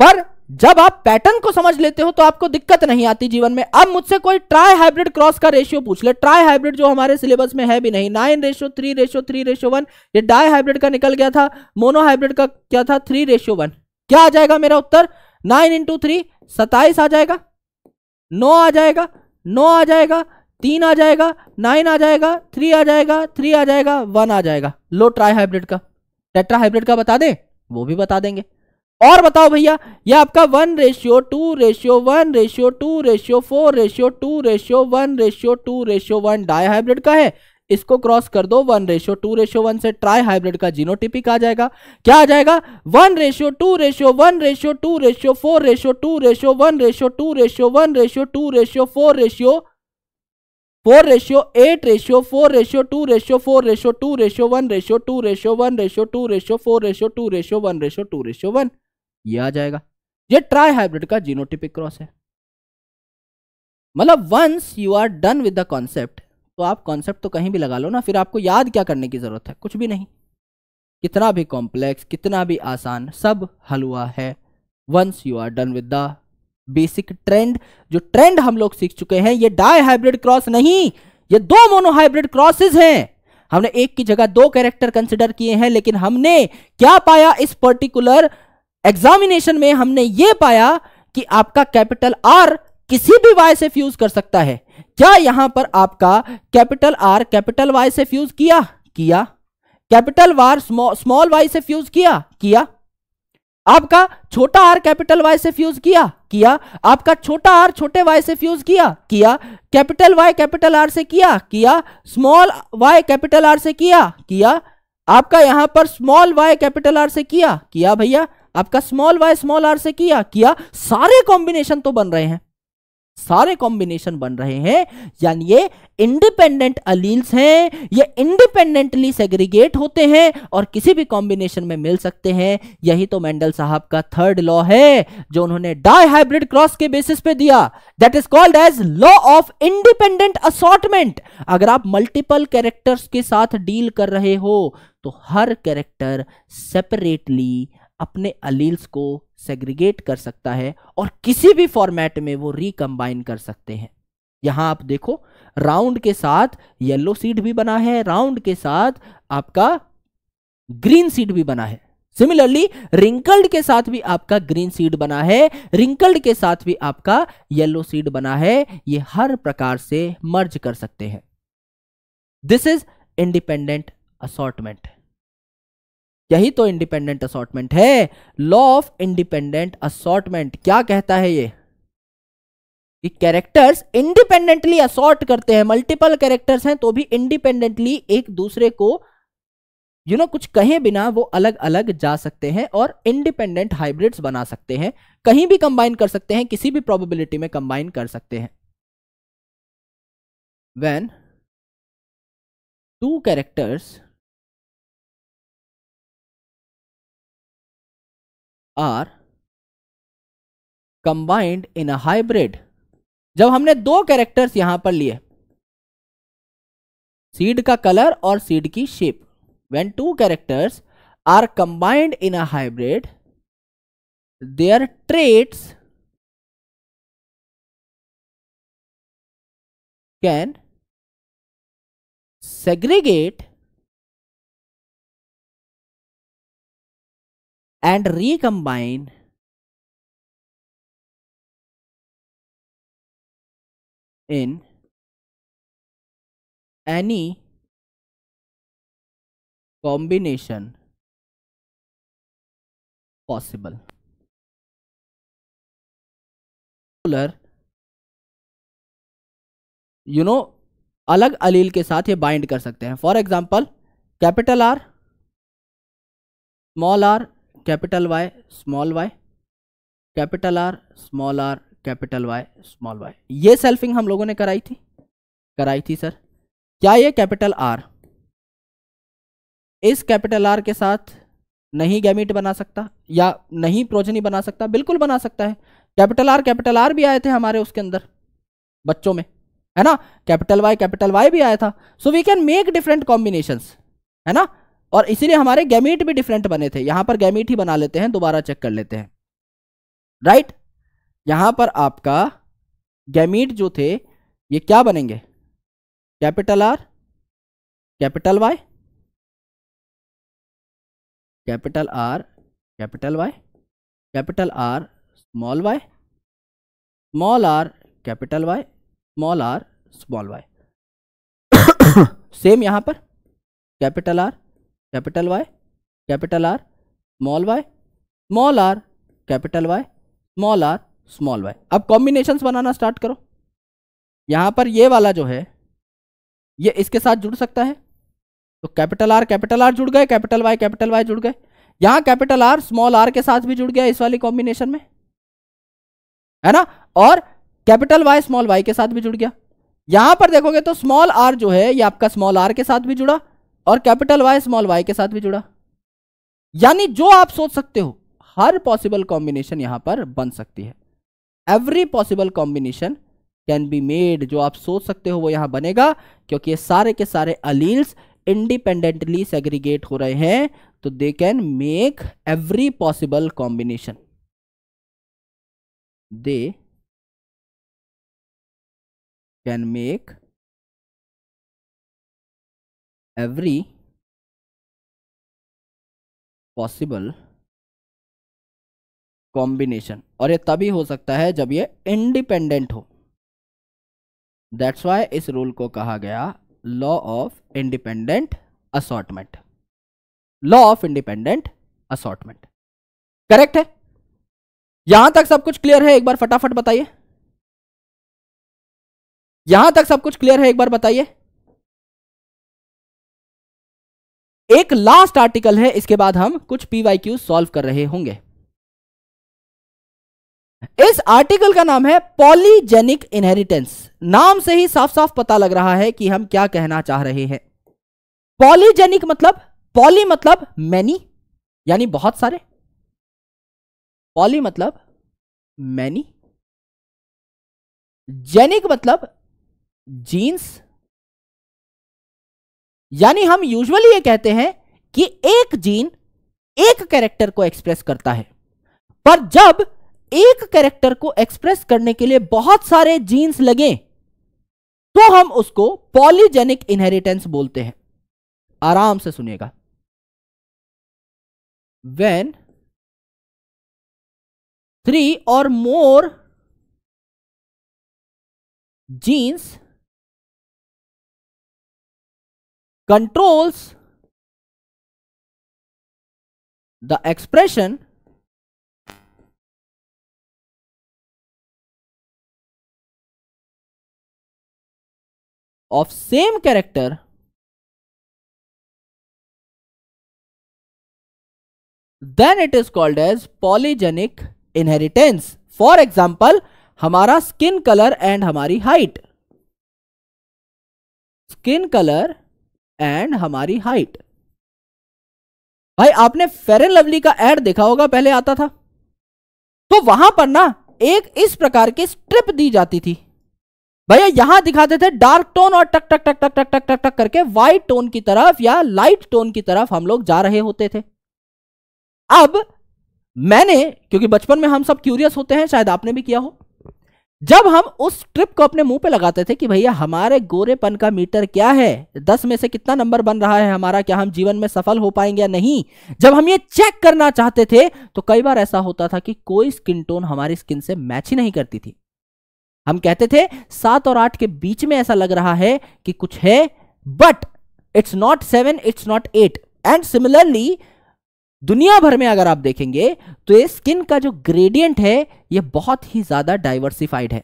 पर जब आप पैटर्न को समझ लेते हो तो आपको दिक्कत नहीं आती जीवन में अब मुझसे कोई ट्राई हाइब्रिड क्रॉस का रेशियो पूछ ले ट्राई हाइब्रिड जो हमारे सिलेबस में है भी नहीं nine ratio three ratio three ratio one ये डाई हाइब्रिड का निकल गया था मोनो हाइब्रिड का क्या था थ्री रेशियो वन क्या आ जाएगा मेरा उत्तर नाइन इंटू थ्री सताइस आ जाएगा नौ आ जाएगा नौ आ जाएगा तीन आ जाएगा नाइन आ जाएगा थ्री आ जाएगा थ्री आ जाएगा वन आ जाएगा लो ट्राई हाइब्रिड का टेट्रा हाइब्रिड का बता दें वो भी बता देंगे और बताओ भैया ये आपका one ratio two ratio one ratio two ratio four ratio two ratio one ratio two ratio one dihybrid का है इसको क्रॉस कर दो one ratio two ratio one से ट्राई हाइब्रिड का जीनोटिपिक आ जाएगा क्या आ जाएगा one ratio two ratio one ratio two ratio four ratio two ratio one ratio two ratio one ratio two ratio four ratio four ratio eight ratio four ratio two ratio four ratio two ratio one ratio two ratio one ratio two ratio four ratio two ratio one ratio two ratio one ये आ जाएगा ये trihybrid का genotypic cross है मतलब once you are done with the concept तो आप concept तो कहीं भी लगा लो ना फिर आपको याद क्या करने की ज़रूरत है कुछ भी नहीं कितना भी कॉम्प्लेक्स कितना भी आसान सब हलवा है once you are done with the basic trend जो ट्रेंड हम लोग सीख चुके हैं ये डाई हाइब्रिड क्रॉस नहीं ये दो मोनो हाइब्रिड क्रॉसेज हैं हमने एक की जगह दो कैरेक्टर कंसिडर किए हैं लेकिन हमने क्या पाया इस पर्टिकुलर एग्जामिनेशन में हमने ये पाया कि आपका कैपिटल आर किसी भी वाई से फ्यूज कर सकता है क्या यहां पर आपका कैपिटल आर कैपिटल वाई से फ्यूज किया किया कैपिटल वार स्मॉल वाई से फ्यूज किया किया आपका छोटा आर कैपिटल वाई से फ्यूज किया किया आपका छोटा आर छोटे वाई से फ्यूज किया किया कैपिटल वाई कैपिटल आर से किया किया स्मॉल वाई कैपिटल आर से किया किया आपका यहां पर स्मॉल वाई कैपिटल आर से किया किया भैया आपका स्मॉल वाई स्मॉल आर से किया किया सारे कॉम्बिनेशन तो बन रहे हैं सारे कॉम्बिनेशन बन रहे हैं यानी ये इंडिपेंडेंट अलील्स हैं ये इंडिपेंडेंटली सेग्रीगेट होते हैं और किसी भी कॉम्बिनेशन में मिल सकते हैं यही तो मेंडल साहब का थर्ड लॉ है जो उन्होंने डाई हाइब्रिड क्रॉस के बेसिस पे दिया that is called as law of independent assortment अगर आप मल्टीपल कैरेक्टर्स के साथ डील कर रहे हो तो हर कैरेक्टर सेपरेटली अपने अलील्स को सेग्रीगेट कर सकता है और किसी भी फॉर्मेट में वो रिकम्बाइन कर सकते हैं यहां आप देखो राउंड के साथ येलो सीड भी बना है राउंड के साथ आपका ग्रीन सीड भी बना है सिमिलरली रिंकल्ड के साथ भी आपका ग्रीन सीड बना है रिंकल्ड के साथ भी आपका येलो सीड बना है ये हर प्रकार से मर्ज कर सकते हैं दिस इज इंडिपेंडेंट असॉर्टमेंट यही तो इंडिपेंडेंट असॉटमेंट है लॉ ऑफ इंडिपेंडेंट असॉटमेंट क्या कहता है ये कि कैरेक्टर्स इंडिपेंडेंटली असॉर्ट करते हैं मल्टीपल कैरेक्टर्स हैं तो भी इंडिपेंडेंटली एक दूसरे को यू you नो know, कुछ कहे बिना वो अलग अलग जा सकते हैं और इंडिपेंडेंट हाइब्रिड्स बना सकते हैं कहीं भी कंबाइन कर सकते हैं किसी भी प्रोबेबिलिटी में कंबाइन कर सकते हैं when two characters are combined in a hybrid जब हमने दो कैरेक्टर्स यहां पर लिए सीड का कलर और सीड की shape when two characters are combined in a hybrid their traits can segregate and recombine in any combination possible you know अलग अलील के साथ ये बाइंड कर सकते हैं for example capital R small R capital Y small Y capital R small R capital Y small Y ये selfing हम लोगों ने कराई थी कराई थी सर क्या ये कैपिटल आर इस कैपिटल आर के साथ नहीं गैमिट बना सकता या नहीं प्रोजनी बना सकता बिल्कुल बना सकता है कैपिटल आर कैपिटल आर भी आए थे हमारे उसके अंदर बच्चों में है ना कैपिटल वाई कैपिटल वाई भी आया था so we can make different combinations है ना और इसीलिए हमारे गैमीट भी डिफरेंट बने थे यहां पर गैमीट ही बना लेते हैं दोबारा चेक कर लेते हैं राइट यहां पर आपका गैमीट जो थे ये क्या बनेंगे capital R capital Y capital R capital Y capital R small Y small R capital Y small R small Y same यहां पर capital R capital Y capital R small Y small R capital Y small R small Y अब combinations बनाना start करो यहाँ पर ये वाला जो है ये इसके साथ जुड़ सकता है तो कैपिटल आर कैपिटल आर जुड़ गए कैपिटल वाई कैपिटल वाई जुड़ गए यहाँ कैपिटल आर स्मॉल आर के साथ भी जुड़ गया इस वाली कॉम्बिनेशन में है ना और कैपिटल वाई स्मॉल वाई के साथ भी जुड़ गया यहां पर देखोगे तो स्मॉल आर जो है ये आपका स्मॉल आर के साथ भी जुड़ा और कैपिटल वाई स्मॉल वाई के साथ भी जुड़ा यानी जो आप सोच सकते हो हर पॉसिबल कॉम्बिनेशन यहां पर बन सकती है every possible combination can be made जो आप सोच सकते हो वो यहां बनेगा क्योंकि ये सारे के सारे अलील्स इंडिपेंडेंटली सेग्रीगेट हो रहे हैं तो they can make every possible combination they can make every possible combination और ये तभी हो सकता है जब ये इंडिपेंडेंट हो दैट्स वाई इस रूल को कहा गया law of independent assortment law of independent assortment correct है यहां तक सब कुछ क्लियर है एक बार फटाफट बताइए यहां तक सब कुछ क्लियर है एक बार बताइए एक लास्ट आर्टिकल है इसके बाद हम कुछ क्यू सॉल्व कर रहे होंगे इस आर्टिकल का नाम है पॉलीजेनिक इनहेरिटेंस नाम से ही साफ साफ पता लग रहा है कि हम क्या कहना चाह रहे हैं पॉलीजेनिक मतलब पॉली मतलब मैनी यानी बहुत सारे पॉली मतलब मैनी जेनिक मतलब जीन्स यानी हम यूजुअली ये कहते हैं कि एक जीन एक कैरेक्टर को एक्सप्रेस करता है पर जब एक कैरेक्टर को एक्सप्रेस करने के लिए बहुत सारे जीन्स लगे तो हम उसको पॉलीजेनिक इनहेरिटेंस बोलते हैं आराम से सुनेगा वेन थ्री और more genes controls the expression of same character then it is called as polygenic inheritance for example hamara skin color and hamari height skin color and हमारी हाइट भाई आपने फेर एंड लवली का add देखा होगा पहले आता था तो वहां पर ना एक इस प्रकार की स्ट्रिप दी जाती थी भैया यहां दिखाते थे डार्क टोन और टक टक टक टक टक टक टक टक करके वाइट टोन की तरफ या लाइट टोन की तरफ हम लोग जा रहे होते थे अब मैंने क्योंकि बचपन में हम सब क्यूरियस होते हैं शायद आपने भी किया हो जब हम उस ट्रिप को अपने मुंह पे लगाते थे कि भैया हमारे गोरेपन का मीटर क्या है दस में से कितना नंबर बन रहा है हमारा क्या हम जीवन में सफल हो पाएंगे या नहीं जब हम ये चेक करना चाहते थे तो कई बार ऐसा होता था कि कोई स्किन टोन हमारी स्किन से मैच ही नहीं करती थी हम कहते थे सात और आठ के बीच में ऐसा लग रहा है कि कुछ है but it's not seven it's not eight and similarly दुनिया भर में अगर आप देखेंगे तो ये स्किन का जो ग्रेडियंट है ये बहुत ही ज्यादा डाइवर्सिफाइड है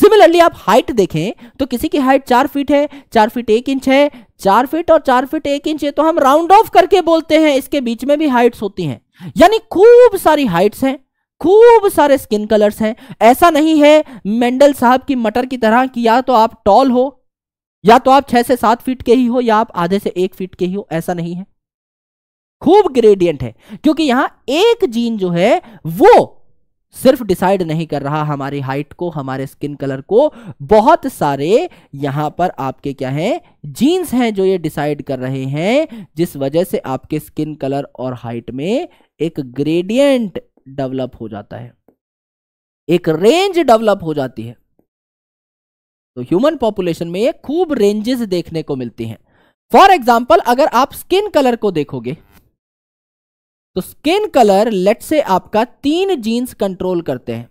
सिमिलरली आप हाइट देखें तो किसी की हाइट चार फीट है चार फीट एक इंच है चार फीट और चार फीट एक इंच है तो हम राउंड ऑफ करके बोलते हैं इसके बीच में भी हाइट्स होती हैं यानी खूब सारी हाइट्स हैं खूब सारे स्किन कलर्स हैं ऐसा नहीं है मेंडल साहब की मटर की तरह कि या तो आप टॉल हो या तो आप छह से सात फीट के ही हो या आप आधे से एक फीट के ही हो ऐसा नहीं है खूब ग्रेडियंट है क्योंकि यहां एक जीन जो है वो सिर्फ डिसाइड नहीं कर रहा हमारी हाइट को हमारे स्किन कलर को बहुत सारे यहां पर आपके क्या हैं जीन्स हैं जो ये डिसाइड कर रहे हैं जिस वजह से आपके स्किन कलर और हाइट में एक ग्रेडियंट डेवलप हो जाता है एक रेंज डेवलप हो जाती है तो ह्यूमन पॉपुलेशन में खूब रेंजेस देखने को मिलती हैं फॉर एग्जाम्पल अगर आप स्किन कलर को देखोगे तो स्किन कलर लेट से आपका तीन जीन्स कंट्रोल करते हैं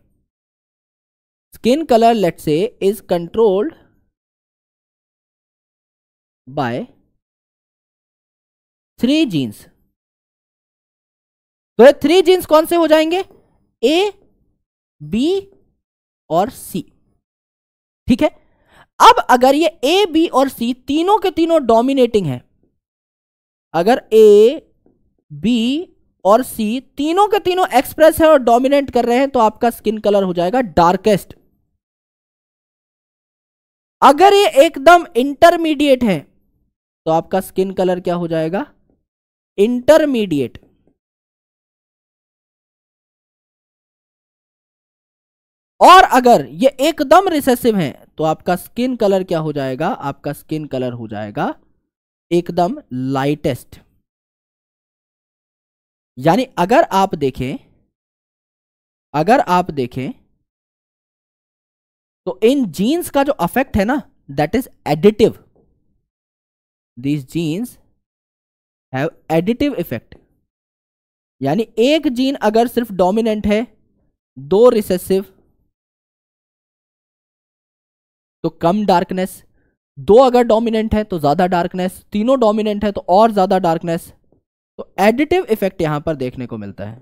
skin colour let's say is controlled by three genes तो ये थ्री जीन्स कौन से हो जाएंगे ए बी और सी ठीक है अब अगर ये ए बी और सी तीनों के तीनों डोमिनेटिंग है अगर ए बी और सी तीनों के तीनों एक्सप्रेस है और डोमिनेट कर रहे हैं तो आपका स्किन कलर हो जाएगा डार्केस्ट अगर ये एकदम इंटरमीडिएट है तो आपका स्किन कलर क्या हो जाएगा इंटरमीडिएट और अगर ये एकदम रिसेसिव है तो आपका स्किन कलर क्या हो जाएगा आपका स्किन कलर हो जाएगा एकदम लाइटेस्ट यानी अगर आप देखें अगर आप देखें तो इन जीन्स का जो अफेक्ट है ना that is additive these genes have additive effect यानी एक जीन अगर सिर्फ डोमिनेंट है दो रिसेसिव तो कम डार्कनेस दो अगर डोमिनेंट है तो ज्यादा डार्कनेस तीनों डोमिनेंट है तो और ज्यादा डार्कनेस तो एडिटिव इफेक्ट यहां पर देखने को मिलता है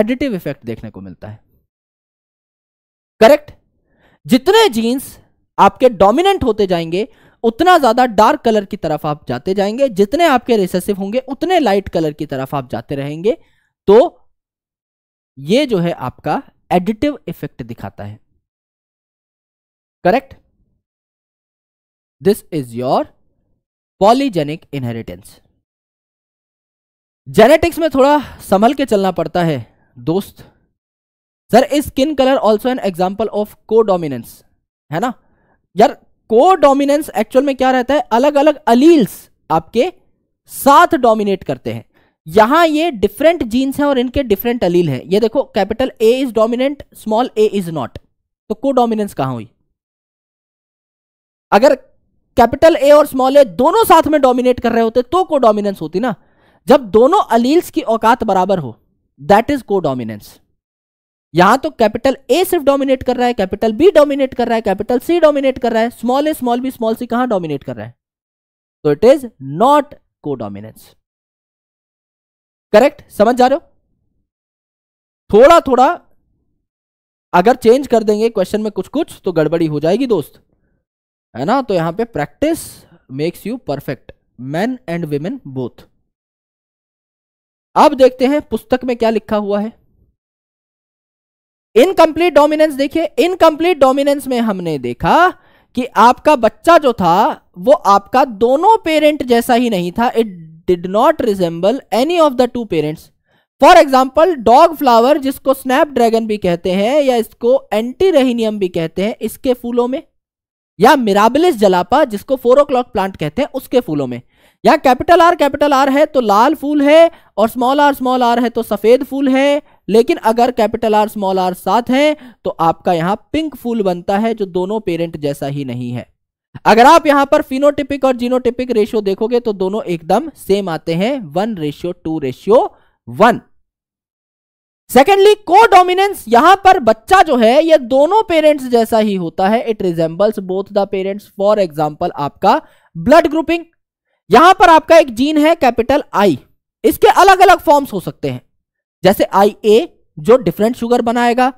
एडिटिव इफेक्ट देखने को मिलता है करेक्ट जितने जीन्स आपके डोमिनेंट होते जाएंगे उतना ज्यादा डार्क कलर की तरफ आप जाते जाएंगे जितने आपके रिसेसिव होंगे उतने लाइट कलर की तरफ आप जाते रहेंगे तो ये जो है आपका एडिटिव इफेक्ट दिखाता है correct this is your polygenic inheritance genetics में थोड़ा संभल के चलना पड़ता है दोस्त sir is skin colour also an example of codominance है ना यार को डोमिनेंस एक्चुअल में क्या रहता है अलग अलग अलील्स आपके साथ डोमिनेट करते हैं यहां ये डिफरेंट जीन्स हैं और इनके डिफरेंट अलील हैं ये देखो capital A is dominant small A is not तो को डोमिनेंस कहां हुई अगर कैपिटल ए और स्मॉल ए दोनों साथ में डोमिनेट कर रहे होते तो को डोमिनेंस होती ना जब दोनों अलील्स की औकात बराबर हो दैट इज को डोमिनेंस यहां तो कैपिटल ए सिर्फ डोमिनेट कर रहा है कैपिटल बी डोमिनेट कर रहा है कैपिटल सी डोमिनेट कर रहा है small A small B small C कहां डोमिनेट कर रहा है तो it is not codominance correct समझ जा रहे हो थोड़ा थोड़ा अगर चेंज कर देंगे क्वेश्चन में कुछ कुछ तो गड़बड़ी हो जाएगी दोस्त है ना तो यहां पे practice makes you perfect man and women both अब देखते हैं पुस्तक में क्या लिखा हुआ है इनकम्प्लीट डोमिनेंस देखिए इनकम्प्लीट डोमिनेंस में हमने देखा कि आपका बच्चा जो था वो आपका दोनों पेरेंट जैसा ही नहीं था it did not resemble any of the two parents for example dog flower जिसको स्नैप ड्रैगन भी कहते हैं या इसको एंटी रेहिनियम भी कहते हैं इसके फूलों में या मिराबिलिस जलापा जिसको फोर ओ प्लांट कहते हैं उसके फूलों में या कैपिटल आर कैपिटल आर है तो लाल फूल है और स्मॉल आर स्मॉल आर है तो सफ़ेद फूल है लेकिन अगर कैपिटल आर स्मॉल आर साथ है तो आपका यहां पिंक फूल बनता है जो दोनों पेरेंट जैसा ही नहीं है अगर आप यहां पर फिनोटिपिक और जीनोटिपिक रेशियो देखोगे तो दोनों एकदम सेम आते हैं one ratio two ratio one secondly codominance यहां पर बच्चा जो है ये दोनों पेरेंट्स जैसा ही होता है it resembles both the parents for example आपका ब्लड ग्रुपिंग यहां पर आपका एक जीन है कैपिटल आई इसके अलग अलग फॉर्म्स हो सकते हैं जैसे आई ए जो डिफरेंट शुगर बनाएगा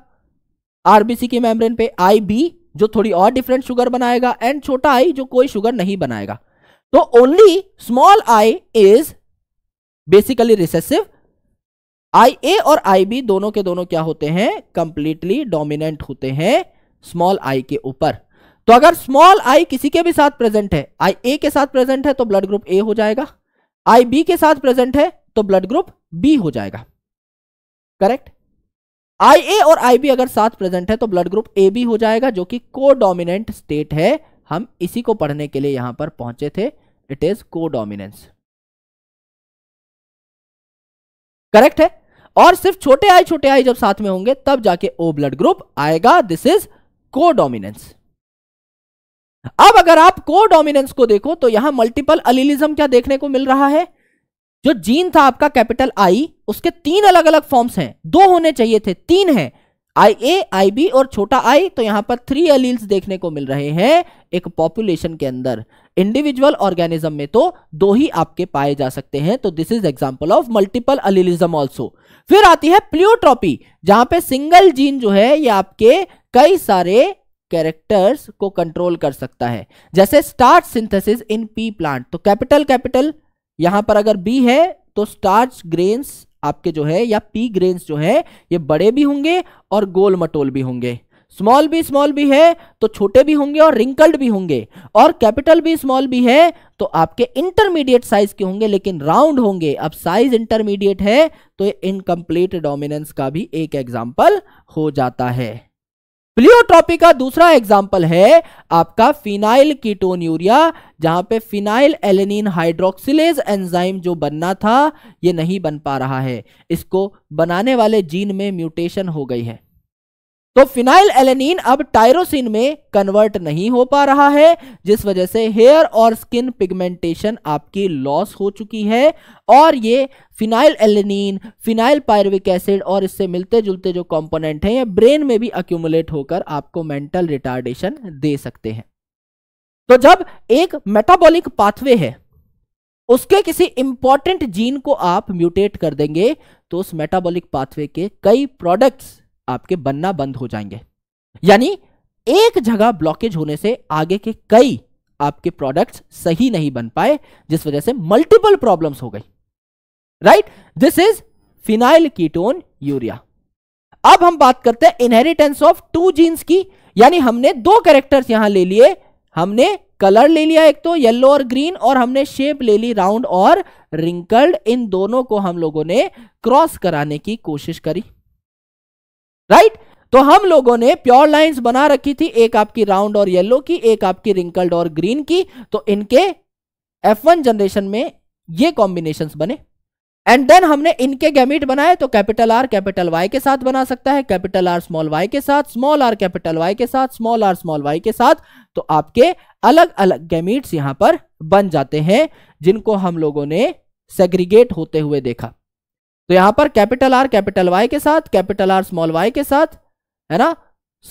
आरबीसी की मेम्ब्रेन पे आई बी जो थोड़ी और डिफरेंट शुगर बनाएगा एंड छोटा आई जो कोई शुगर नहीं बनाएगा तो only small I is basically recessive I A और आई बी दोनों के दोनों क्या होते हैं कंप्लीटली डोमिनेंट होते हैं स्मॉल आई के ऊपर तो अगर स्मॉल आई किसी के भी साथ प्रेजेंट है आई ए के साथ प्रेजेंट है तो ब्लड ग्रुप ए हो जाएगा आई बी के साथ प्रेजेंट है तो ब्लड ग्रुप बी हो जाएगा करेक्ट आई ए और आई बी अगर साथ प्रेजेंट है तो ब्लड ग्रुप ए बी हो जाएगा जो कि को डोमिनेंट स्टेट है हम इसी को पढ़ने के लिए यहां पर पहुंचे थे it is codominance correct है और सिर्फ छोटे आई छोटे आई जब साथ में होंगे तब जाके ओ ब्लड ग्रुप आएगा दिस इज को डोमिनेंस अब अगर आप को डोमिनेंस को देखो तो यहां मल्टीपल अलिलिज्म क्या देखने को मिल रहा है जो जीन था आपका कैपिटल आई उसके तीन अलग अलग फॉर्म्स हैं दो होने चाहिए थे तीन हैं आई ए आई बी और छोटा आई तो यहां पर थ्री अलील्स देखने को मिल रहे हैं एक पॉपुलेशन के अंदर इंडिविजुअल ऑर्गेनिज्म में तो दो ही आपके पाए जा सकते हैं तो this is example of multiple allelism also फिर आती है प्लियोट्रॉपी जहां पे सिंगल जीन जो है ये आपके कई सारे कैरेक्टर्स को कंट्रोल कर सकता है जैसे starch synthesis in pea plant तो कैपिटल कैपिटल यहां पर अगर बी है तो स्टार्च ग्रेन्स आपके जो है या पी ग्रेन्स जो है ये बड़े भी होंगे और गोल मटोल भी होंगे स्मॉल बी स्मॉल बी है तो छोटे भी होंगे और रिंकल्ड भी होंगे और कैपिटल बी स्मॉल बी है तो आपके इंटरमीडिएट साइज के होंगे लेकिन राउंड होंगे अब साइज इंटरमीडिएट है तो इनकम्प्लीट डोमिनेंस का भी एक एग्जाम्पल हो जाता है प्लियोट्रॉपी का दूसरा एग्जाम्पल है आपका फिनाइल कीटोन यूरिया जहां पे फिनाइल एलेनिन हाइड्रोक्सिलेज एंजाइम जो बनना था ये नहीं बन पा रहा है इसको बनाने वाले जीन में म्यूटेशन हो गई है तो फिनाइल एलेनिन अब टायरोसिन में कन्वर्ट नहीं हो पा रहा है जिस वजह से हेयर और स्किन पिगमेंटेशन आपकी लॉस हो चुकी है और ये phenylalanine phenylpyruvic acid और इससे मिलते जुलते जो कंपोनेंट हैं ये ब्रेन में भी अक्यूमुलेट होकर आपको मेंटल रिटार्डेशन दे सकते हैं तो जब एक मेटाबॉलिक पाथवे है उसके किसी इंपॉर्टेंट जीन को आप म्यूटेट कर देंगे तो उस मेटाबॉलिक पाथवे के कई प्रोडक्ट्स आपके बनना बंद हो जाएंगे यानी एक जगह ब्लॉकेज होने से आगे के कई आपके प्रोडक्ट्स सही नहीं बन पाए जिस वजह से मल्टीपल प्रॉब्लम्स हो गई right this is phenylketonuria अब हम बात करते हैं इनहेरिटेंस ऑफ टू जीन्स की यानी हमने दो कैरेक्टर्स यहां ले लिए हमने कलर ले लिया एक तो येलो और ग्रीन और हमने शेप ले ली राउंड और रिंकल्ड इन दोनों को हम लोगों ने क्रॉस कराने की कोशिश करी राइट तो हम लोगों ने प्योर लाइंस बना रखी थी एक आपकी राउंड और येलो की एक आपकी रिंकल्ड और ग्रीन की तो इनके F1 जनरेशन में ये कॉम्बिनेशन बने एंड देन हमने इनके गैमिट बनाए तो कैपिटल आर कैपिटल वाई के साथ बना सकता है कैपिटल आर स्मॉल वाई के साथ स्मॉल आर कैपिटल वाई के साथ स्मॉल आर स्मॉल वाई के साथ तो आपके अलग अलग गैमिट्स यहां पर बन जाते हैं जिनको हम लोगों ने सेग्रीगेट होते हुए देखा तो यहां पर कैपिटल आर कैपिटल वाई के साथ कैपिटल आर स्मॉल वाई के साथ है ना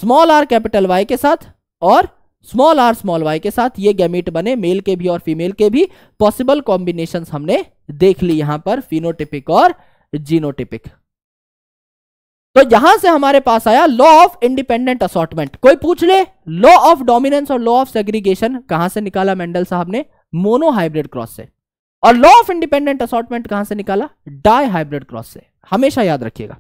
स्मॉल आर कैपिटल वाई के साथ और स्मॉल आर स्मॉल वाई के साथ ये गैमेट बने मेल के भी और फीमेल के भी पॉसिबल कॉम्बिनेशन हमने देख ली यहां पर फिनोटिपिक और जीनोटिपिक तो यहां से हमारे पास आया लॉ ऑफ इंडिपेंडेंट असॉटमेंट कोई पूछ ले लॉ ऑफ डोमिनेंस और लॉ ऑफ सेग्रीगेशन कहां से निकाला मेंडल साहब ने मोनोहाइब्रिड क्रॉस से और लॉ ऑफ इंडिपेंडेंट असॉटमेंट कहां से निकाला डाई हाइब्रिड क्रॉस से हमेशा याद रखिएगा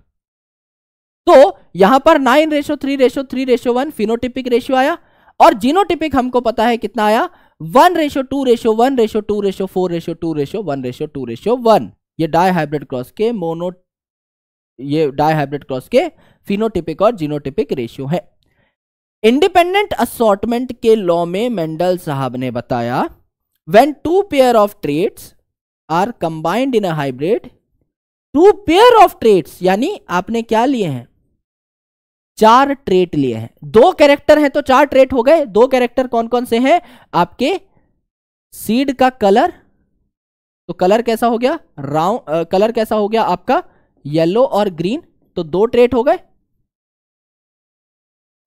तो यहां पर nine ratio three ratio three ratio one phenotypic ratio आया और जीनोटिपिक हमको पता है कितना आया one ratio two ratio one ratio two ratio four ratio two ratio one ratio two ratio one ये डाई हाइब्रिड क्रॉस के मोनो ये डाई हाइब्रिड क्रॉस के फिनोटिपिक और जीनोटिपिक रेशियो है इंडिपेंडेंट असॉटमेंट के लॉ में मेंडल साहब ने बताया when two pair of traits are combined in a hybrid two pair of traits यानी आपने क्या लिए हैं चार ट्रेट लिए हैं दो कैरेक्टर हैं तो चार ट्रेट हो गए दो कैरेक्टर कौन कौन से हैं आपके सीड का कलर तो कलर कैसा हो गया राउंड कलर कैसा हो गया आपका येलो और ग्रीन तो दो ट्रेट हो गए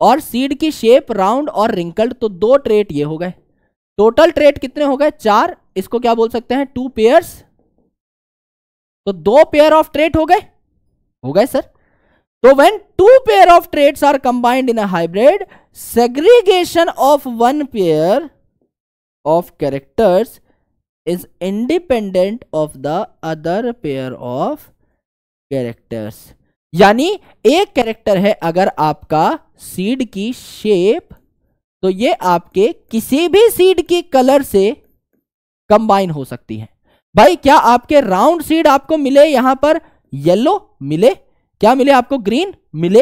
और सीड की शेप राउंड और रिंकल्ड तो दो ट्रेट ये हो गए टोटल ट्रेड कितने हो गए चार इसको क्या बोल सकते हैं टू पेयर्स तो दो पेयर ऑफ ट्रेड हो गए हो गए सर तो when two pair of traits are combined in a hybrid segregation of one pair of characters is independent of the other pair of characters यानी एक कैरेक्टर है अगर आपका सीड की शेप तो ये आपके किसी भी सीड की कलर से कंबाइन हो सकती है भाई क्या आपके राउंड सीड आपको मिले यहां पर येलो मिले क्या मिले आपको ग्रीन मिले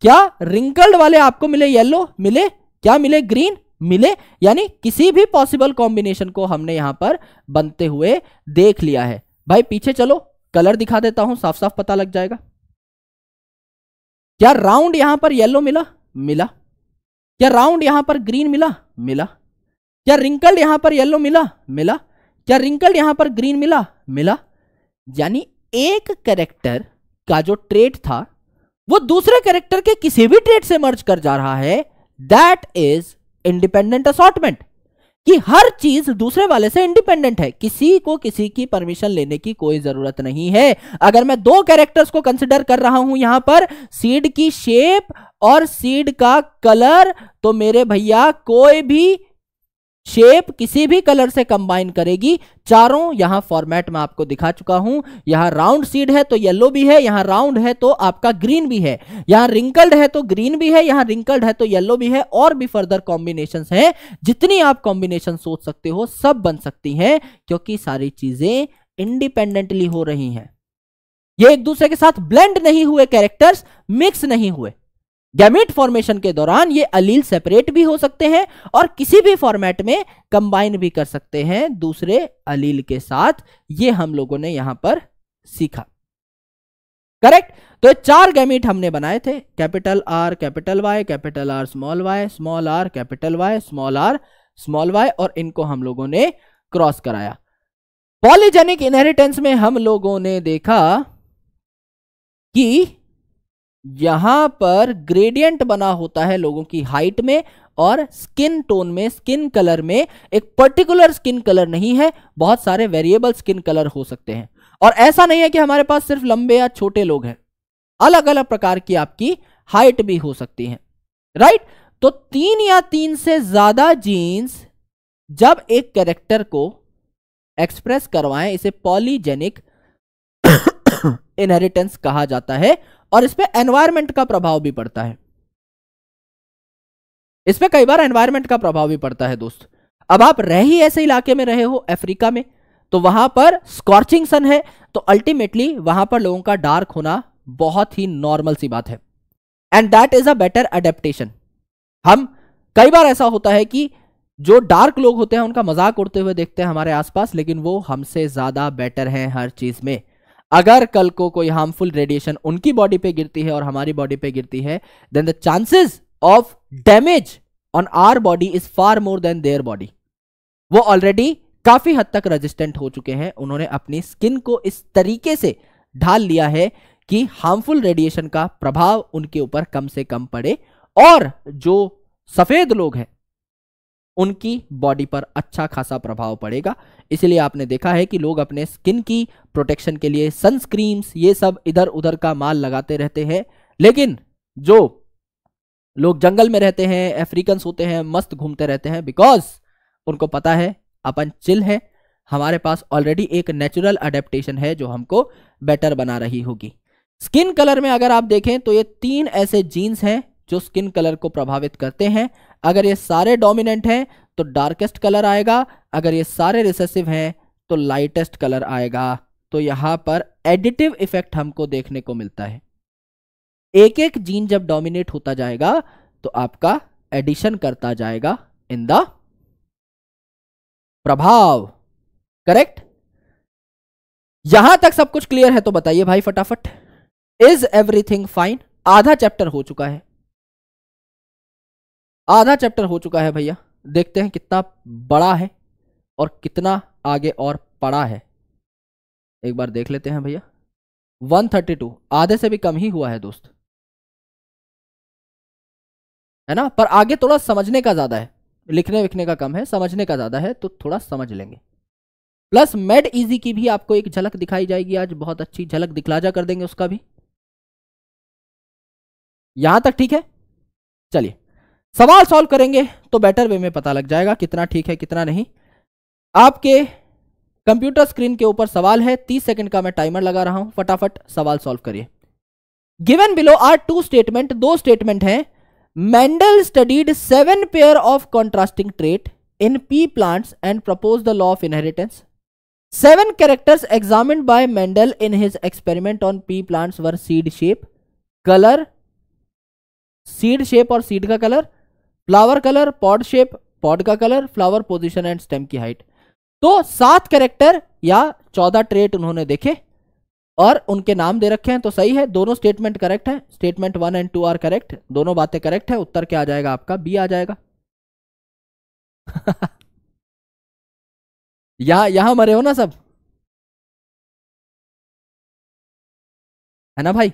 क्या रिंकल्ड वाले आपको मिले येलो मिले क्या मिले ग्रीन मिले यानी किसी भी पॉसिबल कॉम्बिनेशन को हमने यहां पर बनते हुए देख लिया है भाई पीछे चलो कलर दिखा देता हूं साफ साफ पता लग जाएगा क्या राउंड यहां पर येलो मिला मिला क्या राउंड यहां पर ग्रीन मिला मिला क्या रिंकल्ड यहां पर येलो मिला मिला क्या रिंकल्ड यहां पर ग्रीन मिला मिला यानी एक कैरेक्टर का जो ट्रेड था वो दूसरे कैरेक्टर के किसी भी ट्रेड से मर्ज कर जा रहा है दैट इज इंडिपेंडेंट असॉटमेंट कि हर चीज दूसरे वाले से इंडिपेंडेंट है किसी को किसी की परमिशन लेने की कोई जरूरत नहीं है अगर मैं दो कैरेक्टर्स को कंसिडर कर रहा हूं यहां पर सीड की शेप और सीड का कलर तो मेरे भैया कोई भी शेप किसी भी कलर से कंबाइन करेगी चारों यहां फॉर्मेट में आपको दिखा चुका हूं यहां राउंड सीड है तो येलो भी है यहां राउंड है तो आपका ग्रीन भी है यहां रिंकल्ड है तो ग्रीन भी है यहां रिंकल्ड है तो येलो भी है और भी फर्दर कॉम्बिनेशन है जितनी आप कॉम्बिनेशन सोच सकते हो सब बन सकती है क्योंकि सारी चीजें इंडिपेंडेंटली हो रही हैं ये एक दूसरे के साथ ब्लेंड नहीं हुए कैरेक्टर्स मिक्स नहीं हुए गैमेट फॉर्मेशन के दौरान ये अलील सेपरेट भी हो सकते हैं और किसी भी फॉर्मेट में कंबाइन भी कर सकते हैं दूसरे अलील के साथ ये हम लोगों ने यहां पर सीखा करेक्ट तो ये चार गैमिट हमने बनाए थे capital R capital Y capital R small Y small R capital Y small R small Y और इनको हम लोगों ने क्रॉस कराया पॉलीजेनिक इनहेरिटेंस में हम लोगों ने देखा कि यहां पर ग्रेडियंट बना होता है लोगों की हाइट में और स्किन टोन में स्किन कलर में एक पर्टिकुलर स्किन कलर नहीं है बहुत सारे वेरिएबल स्किन कलर हो सकते हैं और ऐसा नहीं है कि हमारे पास सिर्फ लंबे या छोटे लोग हैं अलग अलग प्रकार की आपकी हाइट भी हो सकती है राइट तो तीन या तीन से ज्यादा जीन्स जब एक कैरेक्टर को एक्सप्रेस करवाएं इसे पॉलीजेनिक इनहेरिटेंस <coughs> कहा जाता है और इस पर एनवायरमेंट का प्रभाव भी पड़ता है इस पर कई बार एनवायरमेंट का प्रभाव भी पड़ता है दोस्त अब आप रह ही ऐसे इलाके में रहे हो अफ्रीका में तो वहां पर स्कॉर्चिंग सन है तो अल्टीमेटली वहां पर लोगों का डार्क होना बहुत ही नॉर्मल सी बात है and that is a better adaptation हम कई बार ऐसा होता है कि जो डार्क लोग होते हैं उनका मजाक उड़ते हुए देखते हैं हमारे आसपास लेकिन वो हमसे ज्यादा बेटर हैं हर चीज में अगर कल को कोई हार्मफुल रेडिएशन उनकी बॉडी पे गिरती है और हमारी बॉडी पे गिरती है then the chances of damage on our body is far more than their body वो ऑलरेडी काफी हद तक रेजिस्टेंट हो चुके हैं उन्होंने अपनी स्किन को इस तरीके से ढाल लिया है कि हार्मफुल रेडिएशन का प्रभाव उनके ऊपर कम से कम पड़े और जो सफेद लोग हैं उनकी बॉडी पर अच्छा खासा प्रभाव पड़ेगा इसलिए आपने देखा है कि लोग अपने स्किन की प्रोटेक्शन के लिए सनस्क्रीम्स ये सब इधर उधर का माल लगाते रहते हैं लेकिन जो लोग जंगल में रहते हैं अफ्रीकन्स होते हैं मस्त घूमते रहते हैं बिकॉज उनको पता है अपन चिल है हमारे पास ऑलरेडी एक नेचुरल अडेप्टेशन है जो हमको बेटर बना रही होगी स्किन कलर में अगर आप देखें तो ये तीन ऐसे जीन्स हैं जो स्किन कलर को प्रभावित करते हैं अगर ये सारे डोमिनेंट हैं तो डार्केस्ट कलर आएगा अगर ये सारे रिसेसिव हैं तो लाइटेस्ट कलर आएगा तो यहाँ पर एडिटिव इफेक्ट हमको देखने को मिलता है एक एक जीन जब डोमिनेट होता जाएगा तो आपका एडिशन करता जाएगा इन द प्रभाव करेक्ट यहां तक सब कुछ क्लियर है तो बताइए भाई फटाफट इज एवरीथिंग फाइन आधा चैप्टर हो चुका है आधा चैप्टर हो चुका है भैया देखते हैं कितना बड़ा है और कितना आगे और पड़ा है एक बार देख लेते हैं भैया 132 आधे से भी कम ही हुआ है दोस्त है ना पर आगे थोड़ा समझने का ज्यादा है लिखने विखने का कम है समझने का ज्यादा है तो थोड़ा समझ लेंगे प्लस मेड इजी की भी आपको एक झलक दिखाई जाएगी आज बहुत अच्छी झलक दिखलाजा कर देंगे उसका भी यहां तक ठीक है चलिए सवाल सॉल्व करेंगे तो बेटर वे में पता लग जाएगा कितना ठीक है कितना नहीं आपके कंप्यूटर स्क्रीन के ऊपर सवाल है तीस सेकंड का मैं टाइमर लगा रहा हूं फटाफट सवाल सॉल्व करिए given below are two statement दो स्टेटमेंट हैं Mendel studied seven pair of contrasting trait in pea plants and propose the law of inheritance seven characters examine by Mendel in his experiment on pea plants were seed shape colour seed shape और seed का colour flower colour pod shape pod का colour flower position and stem की height तो सात character या चौदह trait उन्होंने देखे और उनके नाम दे रखे हैं तो सही है दोनों स्टेटमेंट करेक्ट है statement one and two are correct दोनों बातें करेक्ट है उत्तर क्या आ जाएगा आपका बी आ जाएगा <laughs> यहां यहां मरे हो ना सब है ना भाई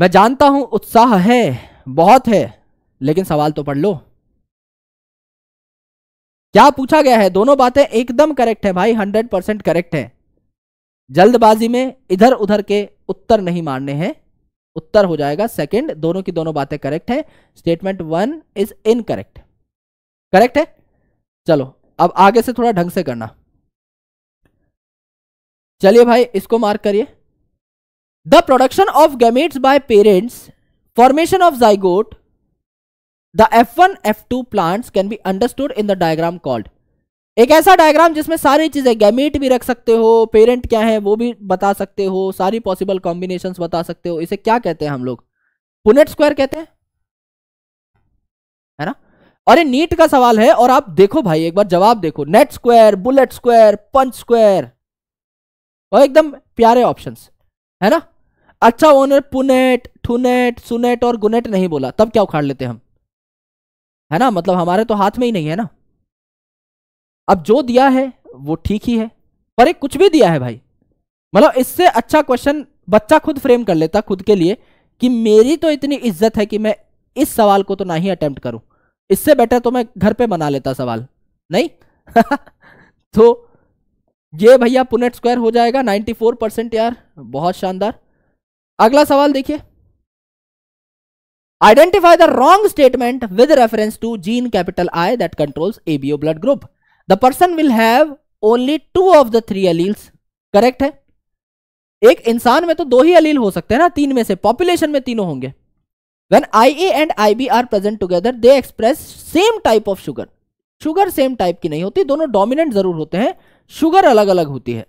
मैं जानता हूं उत्साह है बहुत है लेकिन सवाल तो पढ़ लो क्या पूछा गया है दोनों बातें एकदम करेक्ट है भाई हंड्रेड परसेंट करेक्ट है जल्दबाजी में इधर उधर के उत्तर नहीं मारने हैं उत्तर हो जाएगा सेकंड दोनों की दोनों बातें करेक्ट है statement one is incorrect correct है चलो अब आगे से थोड़ा ढंग से करना चलिए भाई इसको मार्क करिए the production of gametes by parents Formation of zygote. The F1, F2 plants can be understood in the diagram called. एक ऐसा डायग्राम जिसमें सारी चीजें गैमेट भी रख सकते हो पेरेंट क्या है वो भी बता सकते हो सारी पॉसिबल कॉम्बिनेशन बता सकते हो इसे क्या कहते हैं हम लोग पुनेट स्क्वायर कहते हैं है ना और ये नीट का सवाल है और आप देखो भाई एक बार जवाब देखो net square bullet square punch square और एकदम प्यारे ऑप्शन है ना अच्छा उन्होंने पुनेट ठुनेट सुनेट और गुनेट नहीं बोला तब क्या उखाड़ लेते हम है ना मतलब हमारे तो हाथ में ही नहीं है ना अब जो दिया है वो ठीक ही है पर एक कुछ भी दिया है भाई मतलब इससे अच्छा क्वेश्चन बच्चा खुद फ्रेम कर लेता खुद के लिए कि मेरी तो इतनी इज्जत है कि मैं इस सवाल को तो ना ही अटेम्प्ट करूं इससे बेटर तो मैं घर पे बना लेता सवाल नहीं <laughs> तो ये भैया पुनेट स्क्वायर हो जाएगा 94 परसेंट यार बहुत शानदार अगला सवाल देखिए identify the wrong statement with reference to gene capital I that control ABO blood group the person will have only two of the three alleles correct है एक इंसान में तो दो ही अलील हो सकते हैं ना तीन में से पॉपुलेशन में तीनों होंगे when A and I B are present together they express same type of sugar sugar same type की नहीं होती दोनों डोमिनेंट जरूर होते हैं शुगर अलग अलग होती है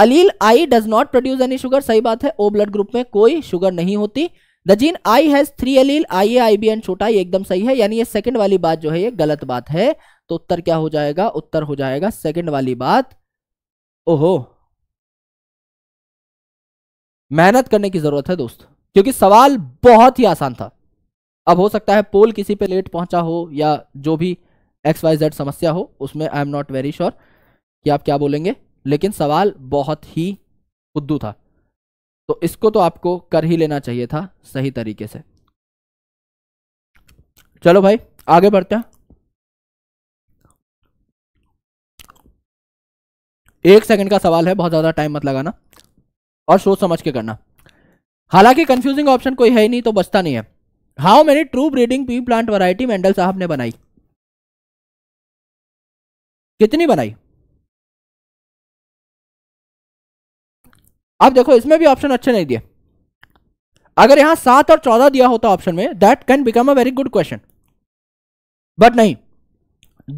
allele I does not produce any sugar सही बात है ओ ब्लड ग्रुप में कोई शुगर नहीं होती the gene I has three allele I A I B and छोटा ये एकदम सही है यानी ये सेकंड वाली बात जो है ये गलत बात है तो उत्तर क्या हो जाएगा उत्तर हो जाएगा सेकंड वाली बात ओहो मेहनत करने की जरूरत है दोस्त क्योंकि सवाल बहुत ही आसान था अब हो सकता है पोल किसी पे लेट पहुंचा हो या जो भी एक्स वाई जेड समस्या हो उसमें I am not very sure कि आप क्या बोलेंगे लेकिन सवाल बहुत ही उद्दू था तो इसको तो आपको कर ही लेना चाहिए था सही तरीके से चलो भाई आगे बढ़ते हैं एक सेकंड का सवाल है बहुत ज़्यादा टाइम मत लगाना और सोच समझ के करना हालांकि कंफ्यूजिंग ऑप्शन कोई है ही नहीं तो बचता नहीं है how many true breeding pea plant variety Mendel साहब ने बनाई कितनी बनाई अब देखो इसमें भी ऑप्शन अच्छे नहीं दिए अगर यहां सात और चौदह दिया होता ऑप्शन में that can become a very good question but नहीं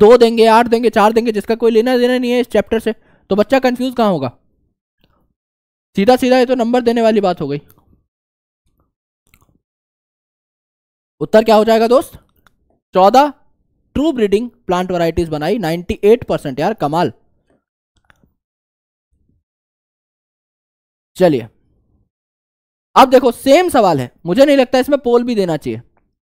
दो देंगे आठ देंगे चार देंगे जिसका कोई लेना देना नहीं है इस चैप्टर से तो बच्चा कंफ्यूज कहां होगा सीधा सीधा ये तो नंबर देने वाली बात हो गई उत्तर क्या हो जाएगा दोस्त चौदह ट्रू ब्रीडिंग प्लांट वराइटीज बनाई एट परसेंट यार कमाल चलिए अब देखो सेम सवाल है मुझे नहीं लगता इसमें पोल भी देना चाहिए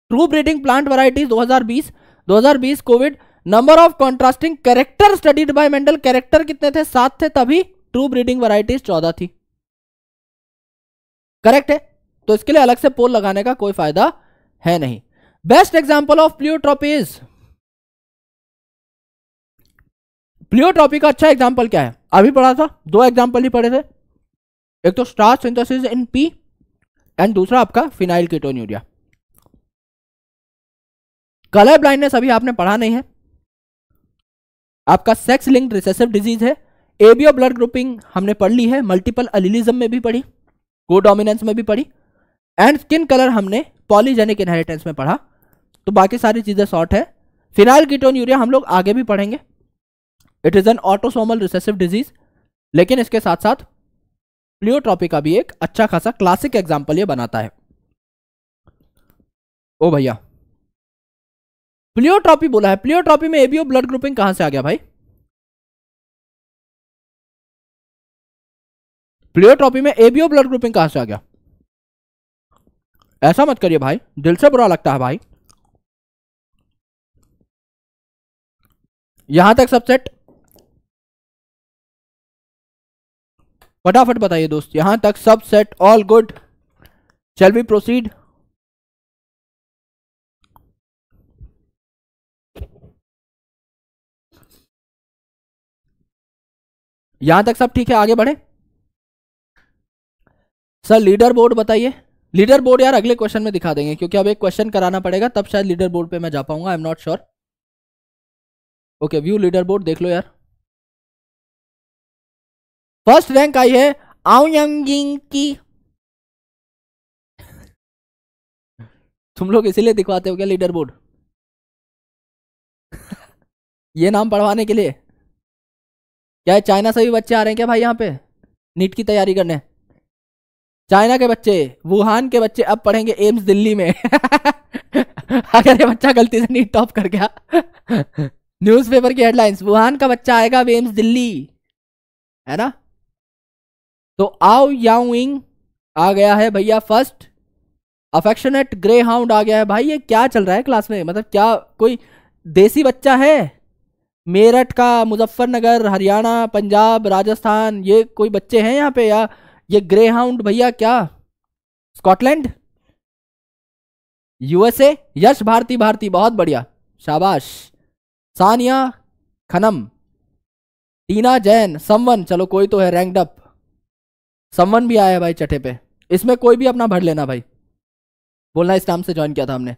true breeding plant varieties 2020 2020 Covid number of contrasting character studied by Mendel character कितने थे सात थे तभी ट्रू ब्रीडिंग वराइटीज चौदह थी करेक्ट है तो इसके लिए अलग से पोल लगाने का कोई फायदा है नहीं best example of pleiotropies pleiotropy का अच्छा एग्जाम्पल क्या है अभी पढ़ा था दो एग्जाम्पल ही पढ़े थे एक तो starch synthesis in pea and दूसरा आपका phenylketonuria colour blindness अभी आपने पढ़ा नहीं है आपका सेक्स लिंक रिसेसिव डिजीज है एबीओ ब्लड ग्रुपिंग हमने पढ़ ली है मल्टीपल अलिलिज्म में भी पढ़ी को डोमिनेंस में भी पढ़ी एंड स्किन कलर हमने पॉलीजेनिक इनहेरिटेंस में पढ़ा तो बाकी सारी चीज़ें शॉर्ट है फिनाइल कीटोन यूरिया हम लोग आगे भी पढ़ेंगे it is an autosomal recessive disease लेकिन इसके साथ साथ प्लियोट्रॉपी का भी एक अच्छा खासा क्लासिक एग्जाम्पल ये बनाता है ओ भैया प्लियोट्रॉपी बोला है प्लियोट्रॉपी में एबीओ ब्लड ग्रुपिंग कहां से आ गया भाई प्लियोट्रॉपी में एबीओ ब्लड ग्रुपिंग कहां से आ गया ऐसा मत करिए भाई दिल से बुरा लगता है भाई यहां तक सबसेट फटाफट बताइए दोस्त यहां तक सब सेट ऑल गुड चल वी प्रोसीड यहां तक सब ठीक है आगे बढ़े सर लीडर बोर्ड बताइए लीडर बोर्ड यार अगले क्वेश्चन में दिखा देंगे क्योंकि अब एक क्वेश्चन कराना पड़ेगा तब शायद लीडर बोर्ड पे मैं जा पाऊंगा I am not sure okay view leader board देख लो यार फर्स्ट रैंक आई है आउयंगिंग की तुम लोग इसीलिए दिखवाते हो क्या लीडर बोर्ड ये नाम पढ़वाने के लिए क्या चाइना से भी बच्चे आ रहे हैं क्या भाई यहाँ पे नीट की तैयारी करने चाइना के बच्चे वुहान के बच्चे अब पढ़ेंगे एम्स दिल्ली में <laughs> अगर ये बच्चा गलती से नीट टॉप कर गया <laughs> न्यूज़पेपर की हेडलाइंस वुहान का बच्चा आएगा अब एम्स दिल्ली है ना तो आओ याउिंग आ गया है भैया फर्स्ट अफेक्शनेट ग्रे हाउंड आ गया है भाई ये क्या चल रहा है क्लास में मतलब क्या कोई देसी बच्चा है मेरठ का मुजफ्फरनगर हरियाणा पंजाब राजस्थान ये कोई बच्चे हैं यहाँ पे या ये ग्रे हाउंड भैया क्या स्कॉटलैंड यूएसए यश भारती भारती बहुत बढ़िया शाबाश सानिया खनम टीना जैन समवन चलो कोई तो है रैंकडअप समवन भी आया भाई चटे पे इसमें कोई भी अपना भर लेना भाई बोलना इस नाम से ज्वाइन किया था हमने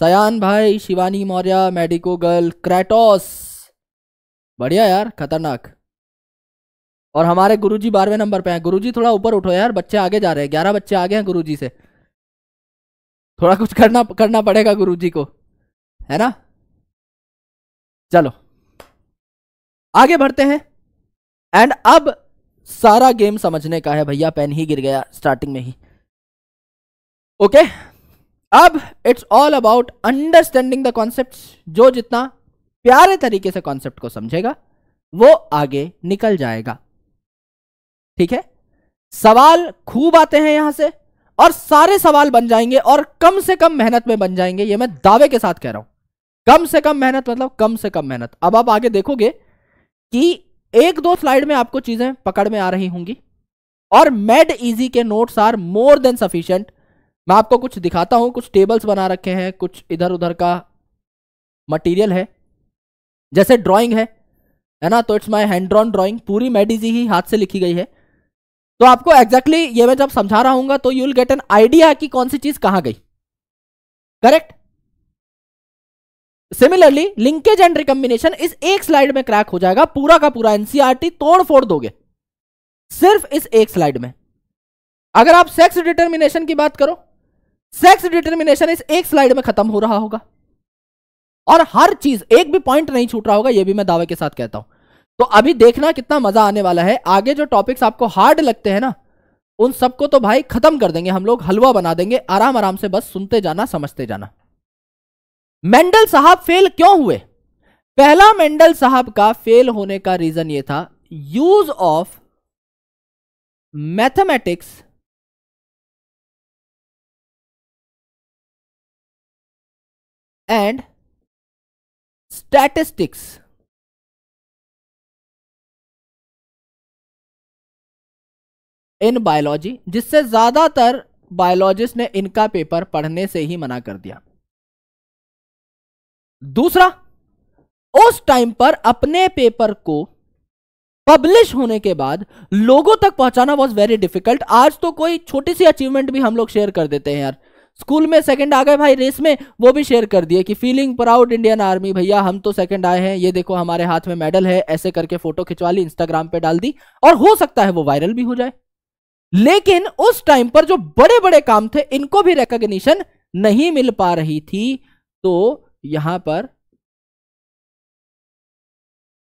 सयान भाई Shivani Maurya medico girl Kratos बढ़िया यार खतरनाक और हमारे गुरुजी बारहवें नंबर पे हैं गुरुजी थोड़ा ऊपर उठो यार बच्चे आगे जा रहे हैं ग्यारह बच्चे आगे हैं गुरुजी से थोड़ा कुछ करना करना पड़ेगा गुरुजी को है ना चलो आगे बढ़ते हैं एंड अब सारा गेम समझने का है भैया पेन ही गिर गया स्टार्टिंग में ही ओके okay? अब it's all about understanding the concept जो जितना प्यारे तरीके से कॉन्सेप्ट को समझेगा वो आगे निकल जाएगा ठीक है सवाल खूब आते हैं यहां से और सारे सवाल बन जाएंगे और कम से कम मेहनत में बन जाएंगे ये मैं दावे के साथ कह रहा हूं कम से कम मेहनत मतलब कम से कम मेहनत अब आप आगे देखोगे कि एक दो स्लाइड में आपको चीजें पकड़ में आ रही होंगी और मेड इजी के notes are more than sufficient मैं आपको कुछ दिखाता हूं कुछ टेबल्स बना रखे हैं कुछ इधर उधर का मटेरियल है जैसे ड्राइंग है है ना तो it's my hand drawn drawing पूरी इजी ही हाथ से लिखी गई है तो आपको एग्जैक्टली exactly ये मैं जब समझा रहा हूँ तो you will get an idea कि कौन सी चीज़ कहाँ गई correct similarly linkage and recombination इस एक स्लाइड में क्रैक हो जाएगा पूरा का पूरा एनसीआरटी e तोड़ फोड़ दोगे सिर्फ इस एक स्लाइड में अगर आप सेक्स डिटर्मिनेशन की बात करो सेक्स डिटर्मिनेशन इस एक स्लाइड में खत्म हो रहा होगा और हर चीज एक भी पॉइंट नहीं छूट रहा होगा यह भी मैं दावे के साथ कहता हूं तो अभी देखना कितना मजा आने वाला है आगे जो टॉपिक्स आपको हार्ड लगते हैं ना उन सबको तो भाई खत्म कर देंगे हम लोग हलवा बना देंगे आराम आराम से बस सुनते जाना समझते जाना मेंडल साहब फेल क्यों हुए पहला मेंडल साहब का फेल होने का रीजन यह था use of mathematics and statistics in biology जिससे ज्यादातर बायोलॉजिस्ट ने इनका पेपर पढ़ने से ही मना कर दिया दूसरा उस टाइम पर अपने पेपर को पब्लिश होने के बाद लोगों तक पहुंचाना वॉज वेरी डिफिकल्ट आज तो कोई छोटी सी अचीवमेंट भी हम लोग शेयर कर देते हैं यार स्कूल में सेकंड आ गए भाई रेस में वो भी शेयर कर दिए कि फीलिंग प्राउड इंडियन आर्मी भैया हम तो सेकंड आए हैं ये देखो हमारे हाथ में मेडल है ऐसे करके फोटो खिंचवा ली इंस्टाग्राम पे डाल दी और हो सकता है वो वायरल भी हो जाए लेकिन उस टाइम पर जो बड़े बड़े काम थे इनको भी रिकग्निशन नहीं मिल पा रही थी तो यहां पर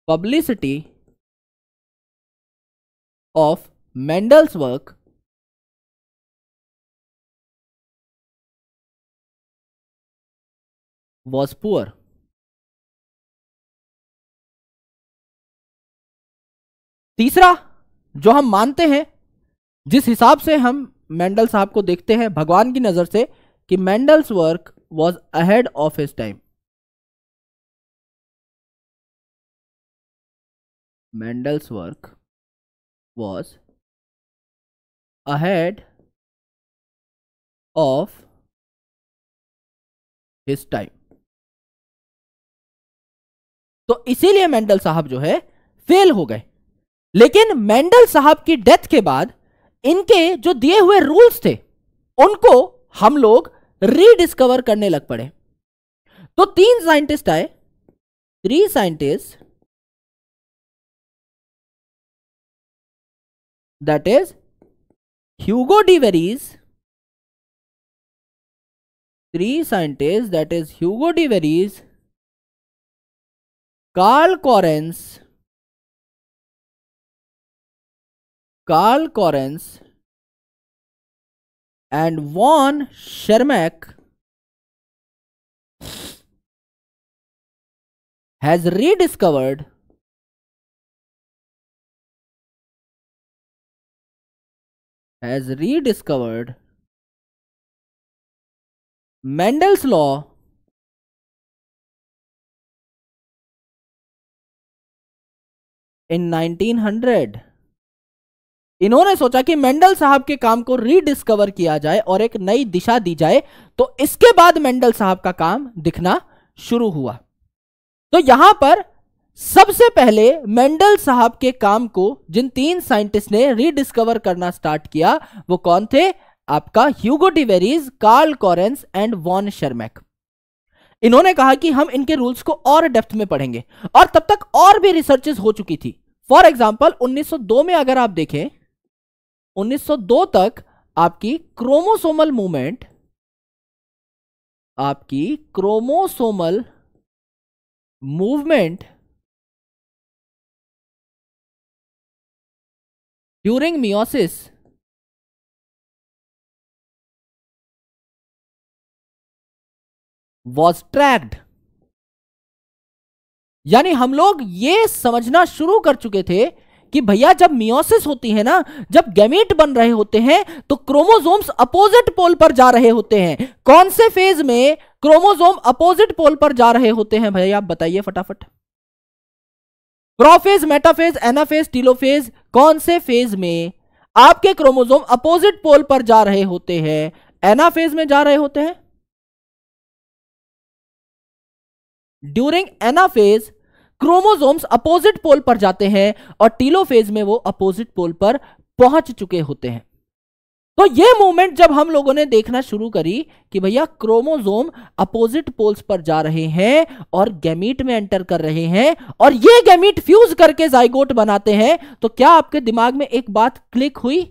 publicity of Mendel's work was poor तीसरा जो हम मानते हैं जिस हिसाब से हम मेंडल साहब को देखते हैं भगवान की नज़र से कि Mendel's work was ahead of his time. Mendel's work was ahead of his time. तो इसीलिए मेंडल साहब जो है फेल हो गए लेकिन मेंडल साहब की डेथ के बाद इनके जो दिए हुए रूल्स थे उनको हम लोग रीडिस्कवर करने लग पड़े तो तीन साइंटिस्ट आए three scientist that is Hugo de Vries three scientist that is Hugo de Vries Carl Correns Carl Correns and Von Shermack has rediscovered has rediscovered Mendel's law in 1900 इन्होंने सोचा कि मेंडल साहब के काम को रीडिस्कवर किया जाए और एक नई दिशा दी जाए तो इसके बाद मेंडल साहब का काम दिखना शुरू हुआ तो यहां पर सबसे पहले मेंडल साहब के काम को जिन तीन साइंटिस्ट ने रीडिस्कवर करना स्टार्ट किया वो कौन थे आपका Hugo de Vries Carl Correns and von Tschermak इन्होंने कहा कि हम इनके रूल्स को और डेप्थ में पढ़ेंगे और तब तक और भी रिसर्चेस हो चुकी थी फॉर एग्जाम्पल 1902 में अगर आप देखें 1902 तक आपकी क्रोमोसोमल मूवमेंट आपकी chromosomal movement during meiosis was tracked यानी हम लोग ये समझना शुरू कर चुके थे कि भैया जब मियोसिस होती है ना जब गैमेट बन रहे होते हैं तो क्रोमोसोम्स अपोजिट पोल पर जा रहे होते हैं कौन से फेज में क्रोमोसोम अपोजिट पोल पर जा रहे होते हैं भैया आप बताइए फटाफट प्रोफेज मेटाफेज एनाफेज टीलोफेज कौन से फेज में आपके क्रोमोसोम अपोजिट पोल पर जा रहे होते हैं एनाफेज में जा रहे होते हैं during anaphase chromosomes opposite pole पर जाते हैं और टीलोफेज में वो अपोजिट पोल पर पहुंच चुके होते हैं तो ये मूवमेंट जब हम लोगों ने देखना शुरू करी कि भैया क्रोमोसोम अपोजिट पोल्स पर जा रहे हैं और गैमीट में एंटर कर रहे हैं और ये गैमीट फ्यूज करके जाइगोट बनाते हैं तो क्या आपके दिमाग में एक बात क्लिक हुई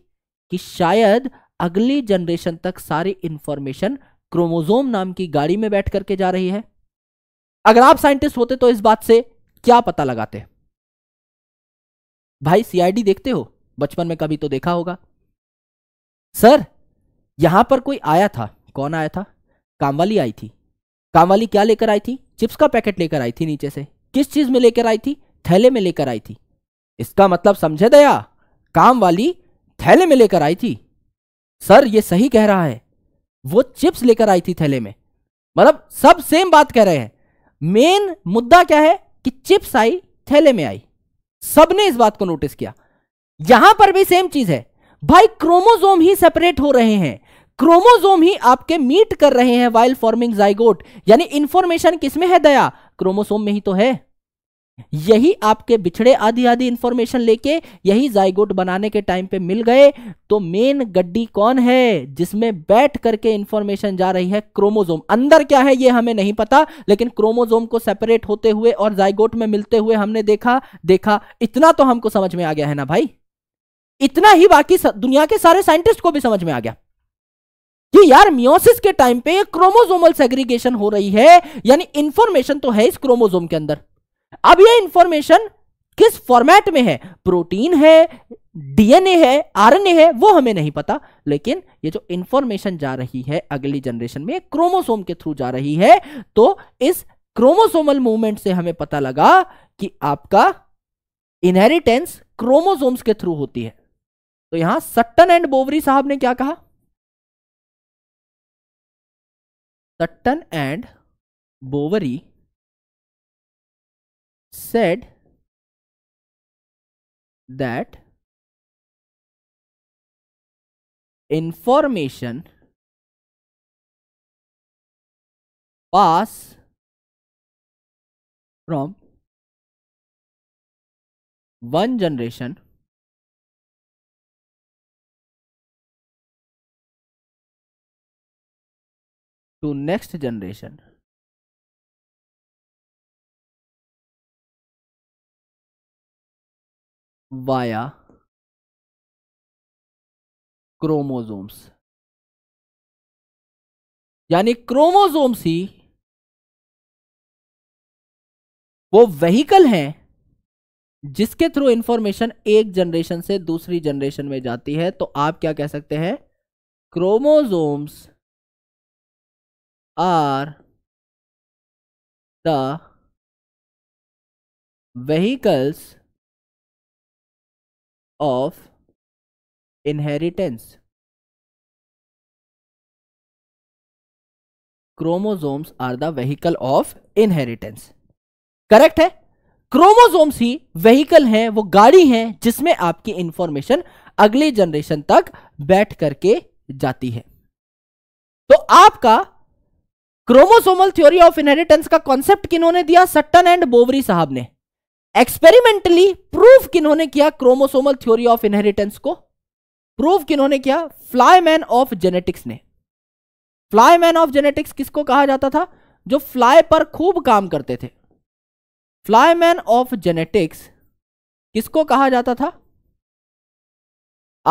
कि शायद अगली जनरेशन तक सारी इंफॉर्मेशन क्रोमोजोम नाम की गाड़ी में बैठ करके जा रही है अगर आप साइंटिस्ट होते तो इस बात से क्या पता लगाते भाई सीआईडी देखते हो बचपन में कभी तो देखा होगा सर यहां पर कोई आया था कौन आया था कामवाली आई थी कामवाली क्या लेकर आई थी चिप्स का पैकेट लेकर आई थी नीचे से किस चीज में लेकर आई थी थैले में लेकर आई थी इसका मतलब समझे दया काम वाली थैले में लेकर आई थी सर ये सही कह रहा है वो चिप्स लेकर आई थी थैले में मतलब सब सेम बात कह रहे हैं मेन मुद्दा क्या है कि चिप्स आई थैले में आई सबने इस बात को नोटिस किया यहां पर भी सेम चीज है भाई क्रोमोजोम ही सेपरेट हो रहे हैं क्रोमोजोम ही आपके मीट कर रहे हैं वाइल फॉर्मिंग जाइगोट यानी इंफॉर्मेशन किसमें है दया क्रोमोसोम में ही तो है यही आपके बिछड़े आधी आधी इंफॉर्मेशन लेके यही जायगोट बनाने के टाइम पे मिल गए तो मेन गड्डी कौन है जिसमें बैठ करके इंफॉर्मेशन जा रही है क्रोमोजोम अंदर क्या है ये हमें नहीं पता लेकिन क्रोमोजोम को सेपरेट होते हुए और जायगोट में मिलते हुए हमने देखा देखा इतना तो हमको समझ में आ गया है ना भाई इतना ही बाकी दुनिया के सारे साइंटिस्ट को भी समझ में आ गया कि यार मियोसिस के टाइम पे क्रोमोजोमल सेग्रीगेशन हो रही है यानी इंफॉर्मेशन तो है इस क्रोमोजोम के अंदर अब ये इंफॉर्मेशन किस फॉर्मेट में है प्रोटीन है डीएनए है आरएनए है वो हमें नहीं पता लेकिन ये जो इंफॉर्मेशन जा रही है अगली जनरेशन में क्रोमोसोम के थ्रू जा रही है तो इस क्रोमोसोमल मूवमेंट से हमें पता लगा कि आपका इनहेरिटेंस क्रोमोसोम्स के थ्रू होती है तो यहां सट्टन एंड बोवरी साहब ने क्या कहा Sutton and Boveri said that information pass from one generation to next generation via chromosomes यानी क्रोमोजोम्स ही वो वहीकल हैं जिसके थ्रू इंफॉर्मेशन एक जनरेशन से दूसरी जनरेशन में जाती है तो आप क्या कह सकते हैं chromosomes are the vehicles of inheritance. Chromosomes are the vehicle of inheritance correct है क्रोमोजोम्स ही वेहीकल हैं वो गाड़ी हैं जिसमें आपकी इंफॉर्मेशन अगली जनरेशन तक बैठ करके जाती है तो आपका क्रोमोसोमल थ्योरी ऑफ इनहेरिटेंस का कॉन्सेप्ट किन्होंने दिया सट्टन एंड बोवरी साहब ने एक्सपेरिमेंटली प्रूफ किन्होंने किया क्रोमोसोमल थ्योरी ऑफ इनहेरिटेंस को प्रूफ किन्होंने किया फ्लाईमैन ऑफ जेनेटिक्स ने फ्लाईमैन ऑफ जेनेटिक्स किसको कहा जाता था जो फ्लाई पर खूब काम करते थे फ्लाईमैन ऑफ जेनेटिक्स किसको कहा जाता था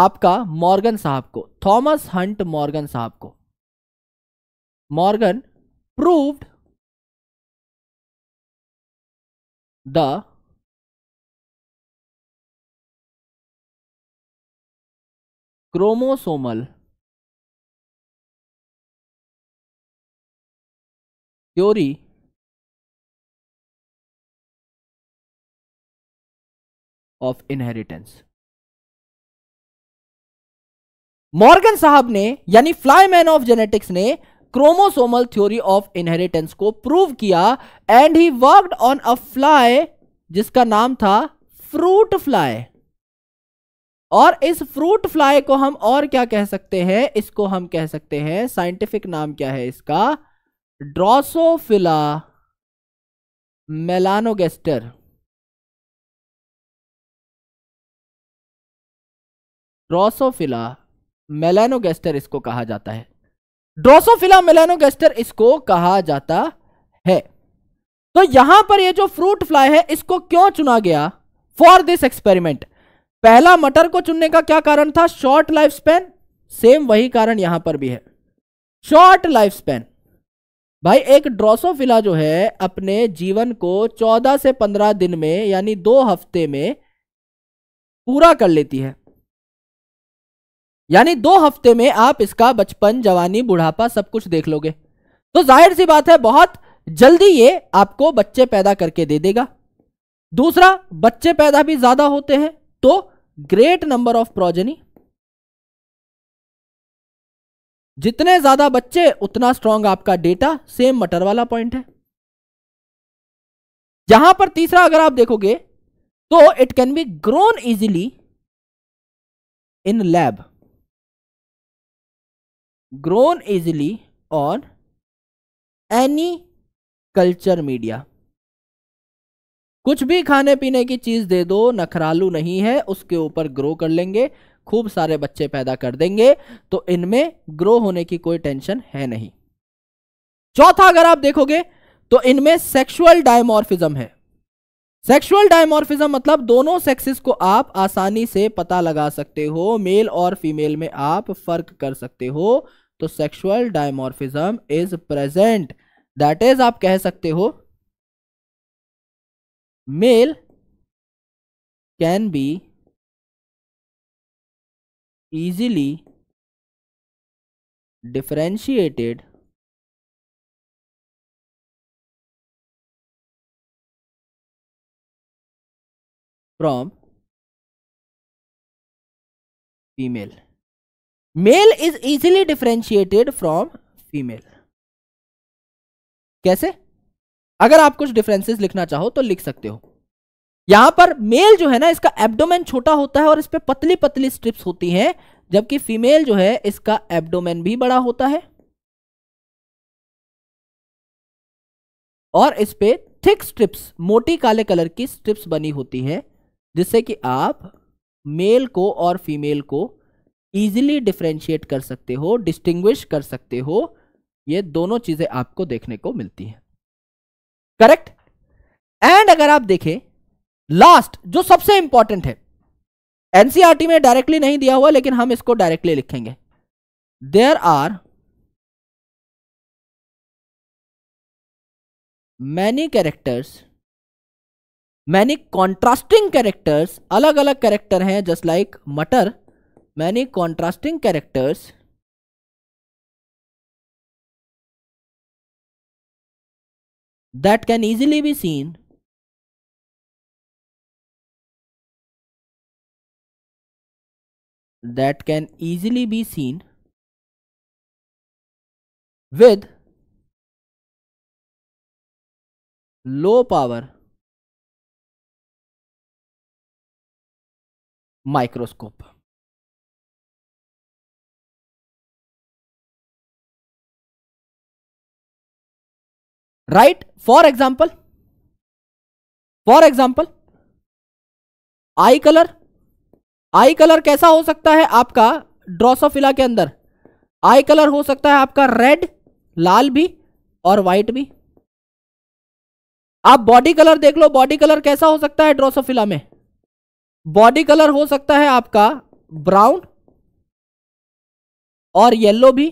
आपका मॉर्गन साहब को थॉमस हंट मॉर्गन साहब को Morgan proved the chromosomal theory of inheritance Morgan साहब ने यानी फ्लाईमैन ऑफ जेनेटिक्स ने क्रोमोसोमल थ्योरी ऑफ इनहेरिटेंस को प्रूव किया and he worked on a fly जिसका नाम था फ्रूट फ्लाई और इस फ्रूट फ्लाई को हम और क्या कह सकते हैं इसको हम कह सकते हैं साइंटिफिक नाम क्या है इसका ड्रोसोफिला मेलानोगेस्टर ड्रोसोफिला मेलानोगेस्टर इसको कहा जाता है ड्रोसोफिला मेलानोगेस्टर इसको कहा जाता है तो यहां पर ये जो फ्रूट फ्लाई है इसको क्यों चुना गया फॉर दिस एक्सपेरिमेंट पहला मटर को चुनने का क्या कारण था शॉर्ट लाइफ स्पेन सेम वही कारण यहां पर भी है शॉर्ट लाइफ स्पेन भाई एक ड्रोसोफिला जो है अपने जीवन को 14 से 15 दिन में यानी दो हफ्ते में पूरा कर लेती है यानी दो हफ्ते में आप इसका बचपन जवानी बुढ़ापा सब कुछ देख लोगे तो जाहिर सी बात है बहुत जल्दी ये आपको बच्चे पैदा करके दे देगा दूसरा बच्चे पैदा भी ज्यादा होते हैं तो ग्रेट नंबर ऑफ प्रोजेनी जितने ज्यादा बच्चे उतना स्ट्रांग आपका डेटा सेम मटर वाला पॉइंट है जहां पर तीसरा अगर आप देखोगे तो it can be grown easily in lab grown easily on any culture media कुछ भी खाने पीने की चीज़ दे दो नखरालू नहीं है उसके ऊपर ग्रो कर लेंगे खूब सारे बच्चे पैदा कर देंगे तो इनमें ग्रो होने की कोई टेंशन है नहीं चौथा अगर आप देखोगे तो इनमें सेक्सुअल डायमोर्फिज्म है सेक्सुअल डायमोर्फिज्म मतलब दोनों सेक्सेस को आप आसानी से पता लगा सकते हो मेल और फीमेल में आप फर्क कर सकते हो तो sexual dimorphism is present that is आप कह सकते हो male can be easily differentiated from female male is easily differentiated from female कैसे अगर आप कुछ डिफरेंसेस लिखना चाहो तो लिख सकते हो यहां पर मेल जो है ना इसका एब्डोमेन छोटा होता है और इस पर पतली पतली स्ट्रिप्स होती हैं जबकि फीमेल जो है इसका एब्डोमेन भी बड़ा होता है और इस पर थिक स्ट्रिप्स मोटी काले कलर की स्ट्रिप्स बनी होती है जिससे कि आप मेल को और फीमेल को इजीली डिफ्रेंशिएट कर सकते हो डिस्टिंग्विश कर सकते हो ये दोनों चीज़ें आपको देखने को मिलती हैं करेक्ट एंड अगर आप देखें लास्ट जो सबसे इंपॉर्टेंट है एनसीआरटी e में डायरेक्टली नहीं दिया हुआ लेकिन हम इसको डायरेक्टली लिखेंगे there are many characters many contrasting characters अलग अलग कैरेक्टर हैं जस्ट लाइक मटर many contrasting characters that can easily be seen that can easily be seen with low power microscope. Right for example for example eye colour eye colour कैसा हो सकता है आपका Drosophila के अंदर आई कलर हो सकता है आपका रेड लाल भी और वाइट भी आप बॉडी कलर देख लो बॉडी कलर कैसा हो सकता है ड्रोसोफिला में बॉडी कलर हो सकता है आपका ब्राउन और येलो भी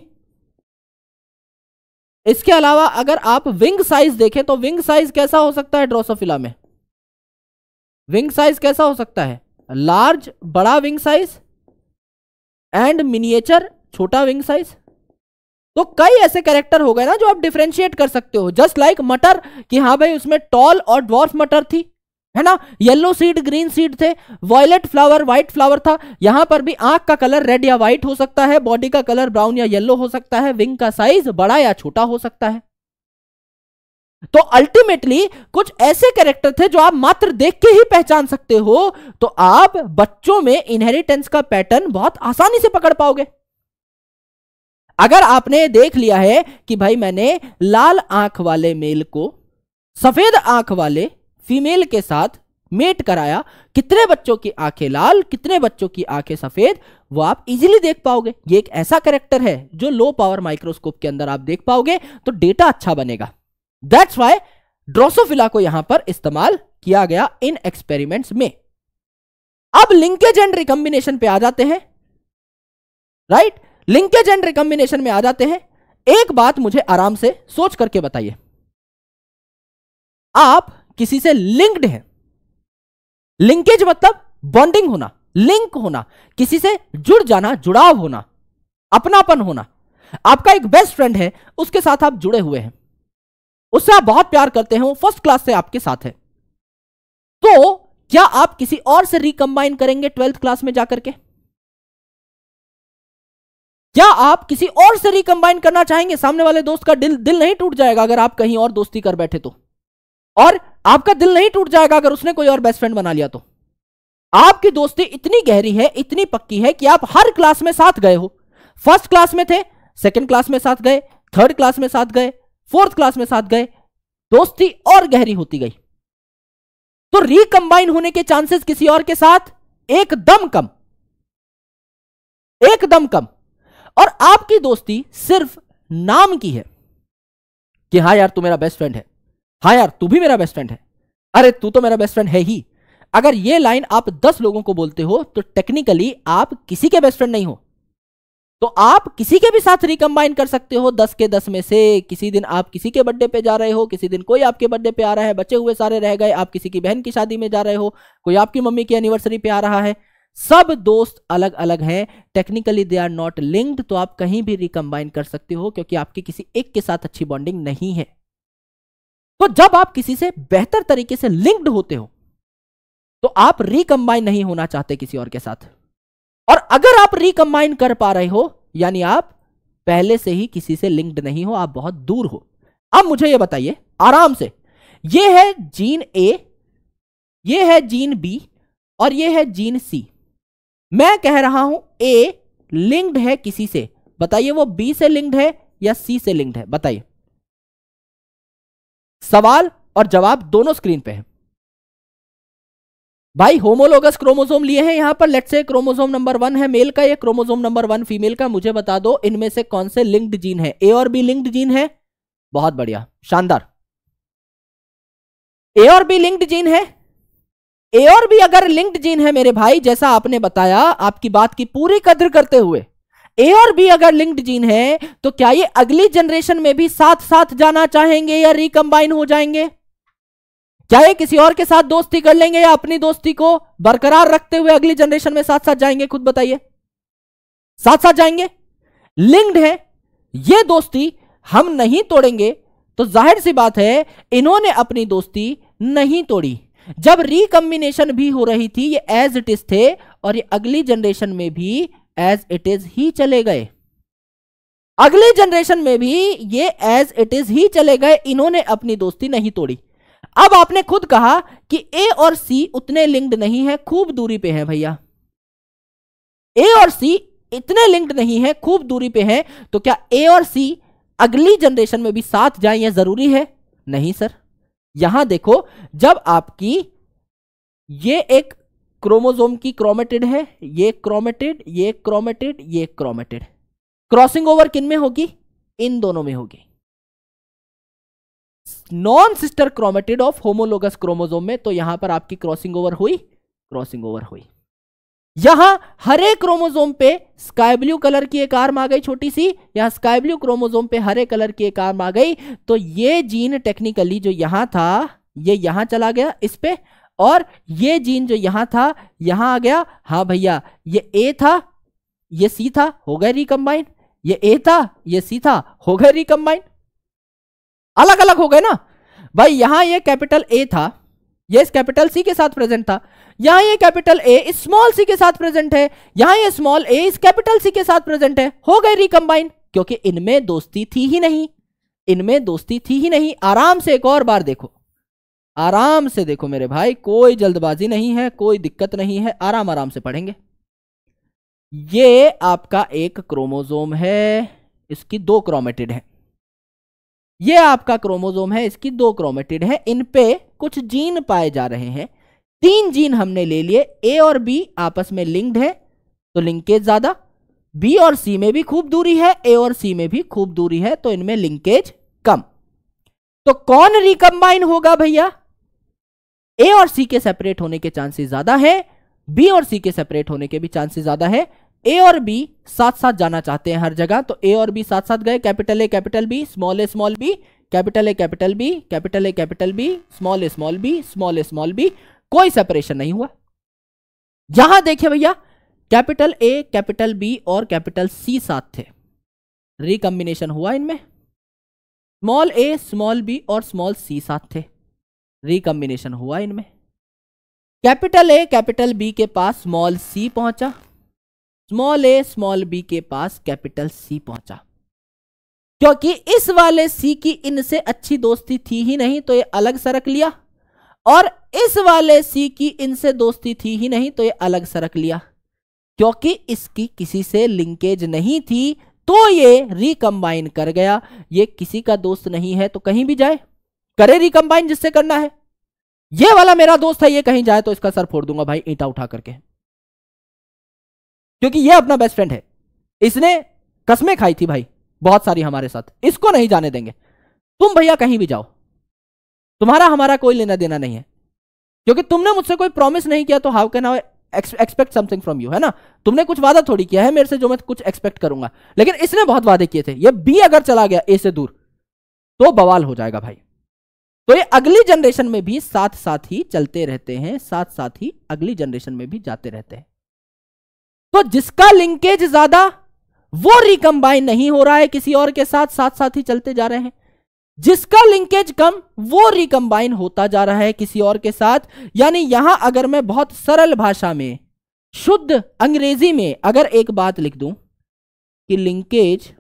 इसके अलावा अगर आप विंग साइज देखें तो विंग साइज कैसा हो सकता है ड्रोसोफिला में विंग साइज कैसा हो सकता है लार्ज बड़ा विंग साइज एंड मिनिएचर छोटा विंग साइज तो कई ऐसे कैरेक्टर हो गए ना जो आप डिफ्रेंशिएट कर सकते हो जस्ट लाइक मटर कि हाँ भाई उसमें टॉल और ड्वार्फ मटर थी है ना येलो सीड ग्रीन सीड थे वॉयलेट फ्लावर व्हाइट फ्लावर था यहां पर भी आंख का कलर रेड या व्हाइट हो सकता है बॉडी का कलर ब्राउन या येलो हो सकता है विंग का साइज बड़ा या छोटा हो सकता है तो अल्टीमेटली कुछ ऐसे कैरेक्टर थे जो आप मात्र देख के ही पहचान सकते हो तो आप बच्चों में इनहेरिटेंस का पैटर्न बहुत आसानी से पकड़ पाओगे अगर आपने देख लिया है कि भाई मैंने लाल आंख वाले मेल को सफेद आंख वाले फीमेल के साथ मेट कराया कितने बच्चों की आंखें लाल कितने बच्चों की आंखें सफेद वो आप इजीली देख पाओगे ये एक ऐसा करेक्टर है जो लो पावर माइक्रोस्कोप के अंदर आप देख पाओगे तो डेटा अच्छा बनेगा दैट्स वाई ड्रोसोफिला को यहां पर इस्तेमाल किया गया इन एक्सपेरिमेंट्स में अब लिंकेज एंड रिकम्बिनेशन पे आ जाते हैं राइट लिंकेज एंड रिकम्बिनेशन में आ जाते हैं एक बात मुझे आराम से सोच करके बताइए आप किसी से लिंक्ड है लिंकेज मतलब बॉन्डिंग होना लिंक होना किसी से जुड़ जाना जुड़ाव होना अपनापन होना आपका एक बेस्ट फ्रेंड है उसके साथ आप जुड़े हुए हैं उससे आप बहुत प्यार करते हैं वो फर्स्ट क्लास से आपके साथ है तो क्या आप किसी और से रिकम्बाइन करेंगे ट्वेल्थ क्लास में जाकर के क्या आप किसी और से रिकम्बाइन करना चाहेंगे सामने वाले दोस्त का दिल दिल नहीं टूट जाएगा अगर आप कहीं और दोस्ती कर बैठे तो और आपका दिल नहीं टूट जाएगा अगर उसने कोई और बेस्ट फ्रेंड बना लिया तो आपकी दोस्ती इतनी गहरी है इतनी पक्की है कि आप हर क्लास में साथ गए हो फर्स्ट क्लास में थे सेकंड क्लास में साथ गए थर्ड क्लास में साथ गए फोर्थ क्लास में साथ गए दोस्ती और गहरी होती गई तो रिकंबाइन होने के चांसेस किसी और के साथ एकदम कम एकदम कम और आपकी दोस्ती सिर्फ नाम की है कि हाँ यार तू मेरा बेस्ट फ्रेंड है हाँ यार तू भी मेरा बेस्ट फ्रेंड है अरे तू तो मेरा बेस्ट फ्रेंड है ही अगर ये लाइन आप दस लोगों को बोलते हो तो टेक्निकली आप किसी के बेस्ट फ्रेंड नहीं हो तो आप किसी के भी साथ रिकम्बाइन कर सकते हो दस के दस में से किसी दिन आप किसी के बर्थडे पे जा रहे हो किसी दिन कोई आपके बर्थडे पे आ रहा है बचे हुए सारे रह गए आप किसी की बहन की शादी में जा रहे हो कोई आपकी मम्मी की एनिवर्सरी पे आ रहा है सब दोस्त अलग अलग हैं technically they are not linked तो आप कहीं भी रिकम्बाइन कर सकते हो क्योंकि आपकी किसी एक के साथ अच्छी बॉन्डिंग नहीं है तो जब आप किसी से बेहतर तरीके से लिंक्ड होते हो तो आप रिकम्बाइन नहीं होना चाहते किसी और के साथ और अगर आप रिकम्बाइन कर पा रहे हो यानी आप पहले से ही किसी से लिंक्ड नहीं हो आप बहुत दूर हो अब मुझे यह बताइए आराम से यह है जीन ए यह है जीन बी और यह है जीन सी मैं कह रहा हूं ए लिंक्ड है किसी से बताइए वो बी से लिंक्ड है या सी से लिंक्ड है बताइए सवाल और जवाब दोनों स्क्रीन पे हैं भाई होमोलोगस क्रोमोसोम लिए हैं यहां पर let say chromosome number one है मेल का या क्रोमोसोम नंबर वन फीमेल का मुझे बता दो इनमें से कौन से लिंक्ड जीन है ए और बी लिंक्ड जीन है बहुत बढ़िया शानदार ए और बी लिंक्ड जीन है ए और बी अगर लिंक्ड जीन है मेरे भाई जैसा आपने बताया आपकी बात की पूरी कद्र करते हुए ए और बी अगर लिंक्ड जीन है तो क्या ये अगली जनरेशन में भी साथ साथ जाना चाहेंगे या रिकम्बाइन हो जाएंगे क्या ये किसी और के साथ दोस्ती कर लेंगे या अपनी दोस्ती को बरकरार रखते हुए अगली जनरेशन में साथ साथ जाएंगे खुद बताइए साथ साथ जाएंगे लिंक्ड है ये दोस्ती हम नहीं तोड़ेंगे तो जाहिर सी बात है इन्होंने अपनी दोस्ती नहीं तोड़ी जब रिकम्बिनेशन भी हो रही थी ये एज इट इज थे और ये अगली जनरेशन में भी एज इट इज ही चले गए अगले जनरेशन में भी ये एज इट इज ही चले गए इन्होंने अपनी दोस्ती नहीं तोड़ी अब आपने खुद कहा कि ए और सी उतने लिंक्ड नहीं है खूब दूरी पे है भैया ए और सी इतने लिंक्ड नहीं है खूब दूरी पे है तो क्या ए और सी अगली जनरेशन में भी साथ जाए यह जरूरी है नहीं सर यहां देखो जब आपकी ये एक क्रोमोजोम की क्रोमेटेड है ये क्रोमेटेड ये क्रोमेटेड ये क्रोमेटेड क्रॉसिंग ओवर किन में होगी इन दोनों में होगी non sister chromatid of homologous chromosome में तो यहां पर आपकी क्रॉसिंग ओवर हुई क्रॉसिंग ओवर हुई यहां हरे क्रोमोजोम पे स्काई ब्लू कलर की एक आर्म आ गई छोटी सी यहां स्काई ब्लू क्रोमोजोम पे हरे कलर की एक आर्म आ गई तो ये जीन टेक्निकली जो यहां था ये यहां चला गया इस पे और ये जीन जो यहां था यहां आ गया हाँ भैया ये ए था ये सी था हो गया रिकम्बाइन ये ए था ये सी था हो गया रिकम्बाइंड अलग अलग हो गए ना भाई यहां ये कैपिटल ए था ये इस कैपिटल सी के साथ प्रेजेंट था यहां ये कैपिटल ए इस स्मॉल सी के साथ प्रेजेंट है यहां ये स्मॉल ए इस कैपिटल सी के साथ प्रेजेंट है हो गए रिकम्बाइन क्योंकि इनमें दोस्ती थी ही नहीं इनमें दोस्ती थी ही नहीं आराम से एक और बार देखो आराम से देखो मेरे भाई कोई जल्दबाजी नहीं है कोई दिक्कत नहीं है आराम आराम से पढ़ेंगे ये आपका एक क्रोमोजोम है इसकी दो क्रोमेटिड है ये आपका क्रोमोजोम है इसकी दो क्रोमेटिड है इन पे कुछ जीन पाए जा रहे हैं तीन जीन हमने ले लिए ए और बी आपस में लिंक्ड है तो लिंकेज ज्यादा बी और सी में भी खूब दूरी है ए और सी में भी खूब दूरी है तो इनमें लिंकेज कम तो कौन रिकम्बाइन होगा भैया ए और सी के सेपरेट होने के चांसेस ज्यादा है बी और सी के सेपरेट होने के भी चांसेस ज्यादा है ए और बी साथ साथ जाना चाहते हैं हर जगह तो ए और बी साथ साथ गए capital A capital B small A small B capital A capital B capital A capital B small A small B small A small B कोई सेपरेशन नहीं हुआ यहां देखिए भैया कैपिटल ए कैपिटल बी और कैपिटल सी साथ थे recombination हुआ इनमें स्मॉल ए स्मॉल बी और स्मॉल सी साथ थे रिकम्बिनेशन हुआ इनमें कैपिटल ए कैपिटल बी के पास स्मॉल सी पहुंचा स्मॉल ए स्मॉल बी के पास कैपिटल सी पहुंचा क्योंकि इस वाले सी की इनसे अच्छी दोस्ती थी ही नहीं तो ये अलग सरक लिया और इस वाले सी की इनसे दोस्ती थी ही नहीं तो ये अलग सरक लिया क्योंकि इसकी किसी से लिंकेज नहीं थी तो ये रिकम्बाइन कर गया ये किसी का दोस्त नहीं है तो कहीं भी जाए करे रिकम्बाइन जिससे करना है ये वाला मेरा दोस्त है ये कहीं जाए तो इसका सर फोड़ दूंगा भाई ईटा उठा करके क्योंकि ये अपना बेस्ट फ्रेंड है इसने कस्में खाई थी भाई बहुत सारी हमारे साथ इसको नहीं जाने देंगे तुम भैया कहीं भी जाओ तुम्हारा हमारा कोई लेना देना नहीं है क्योंकि तुमने मुझसे कोई प्रॉमिस नहीं किया तो how can I expect something from you है ना तुमने कुछ वादा थोड़ी किया है मेरे से जो मैं कुछ एक्सपेक्ट करूंगा लेकिन इसने बहुत वादे किए थे ये बी अगर चला गया ए से दूर तो बवाल हो जाएगा भाई तो ये अगली जनरेशन में भी साथ साथ ही चलते रहते हैं साथ साथ ही अगली जनरेशन में भी जाते रहते हैं तो जिसका लिंकेज ज्यादा वो रिकम्बाइन नहीं हो रहा है किसी और के साथ साथ साथ ही चलते जा रहे हैं जिसका लिंकेज कम वो रिकम्बाइन होता जा रहा है किसी और के साथ यानी यहां अगर मैं बहुत सरल भाषा में शुद्ध अंग्रेजी में अगर एक बात लिख दूं कि linkage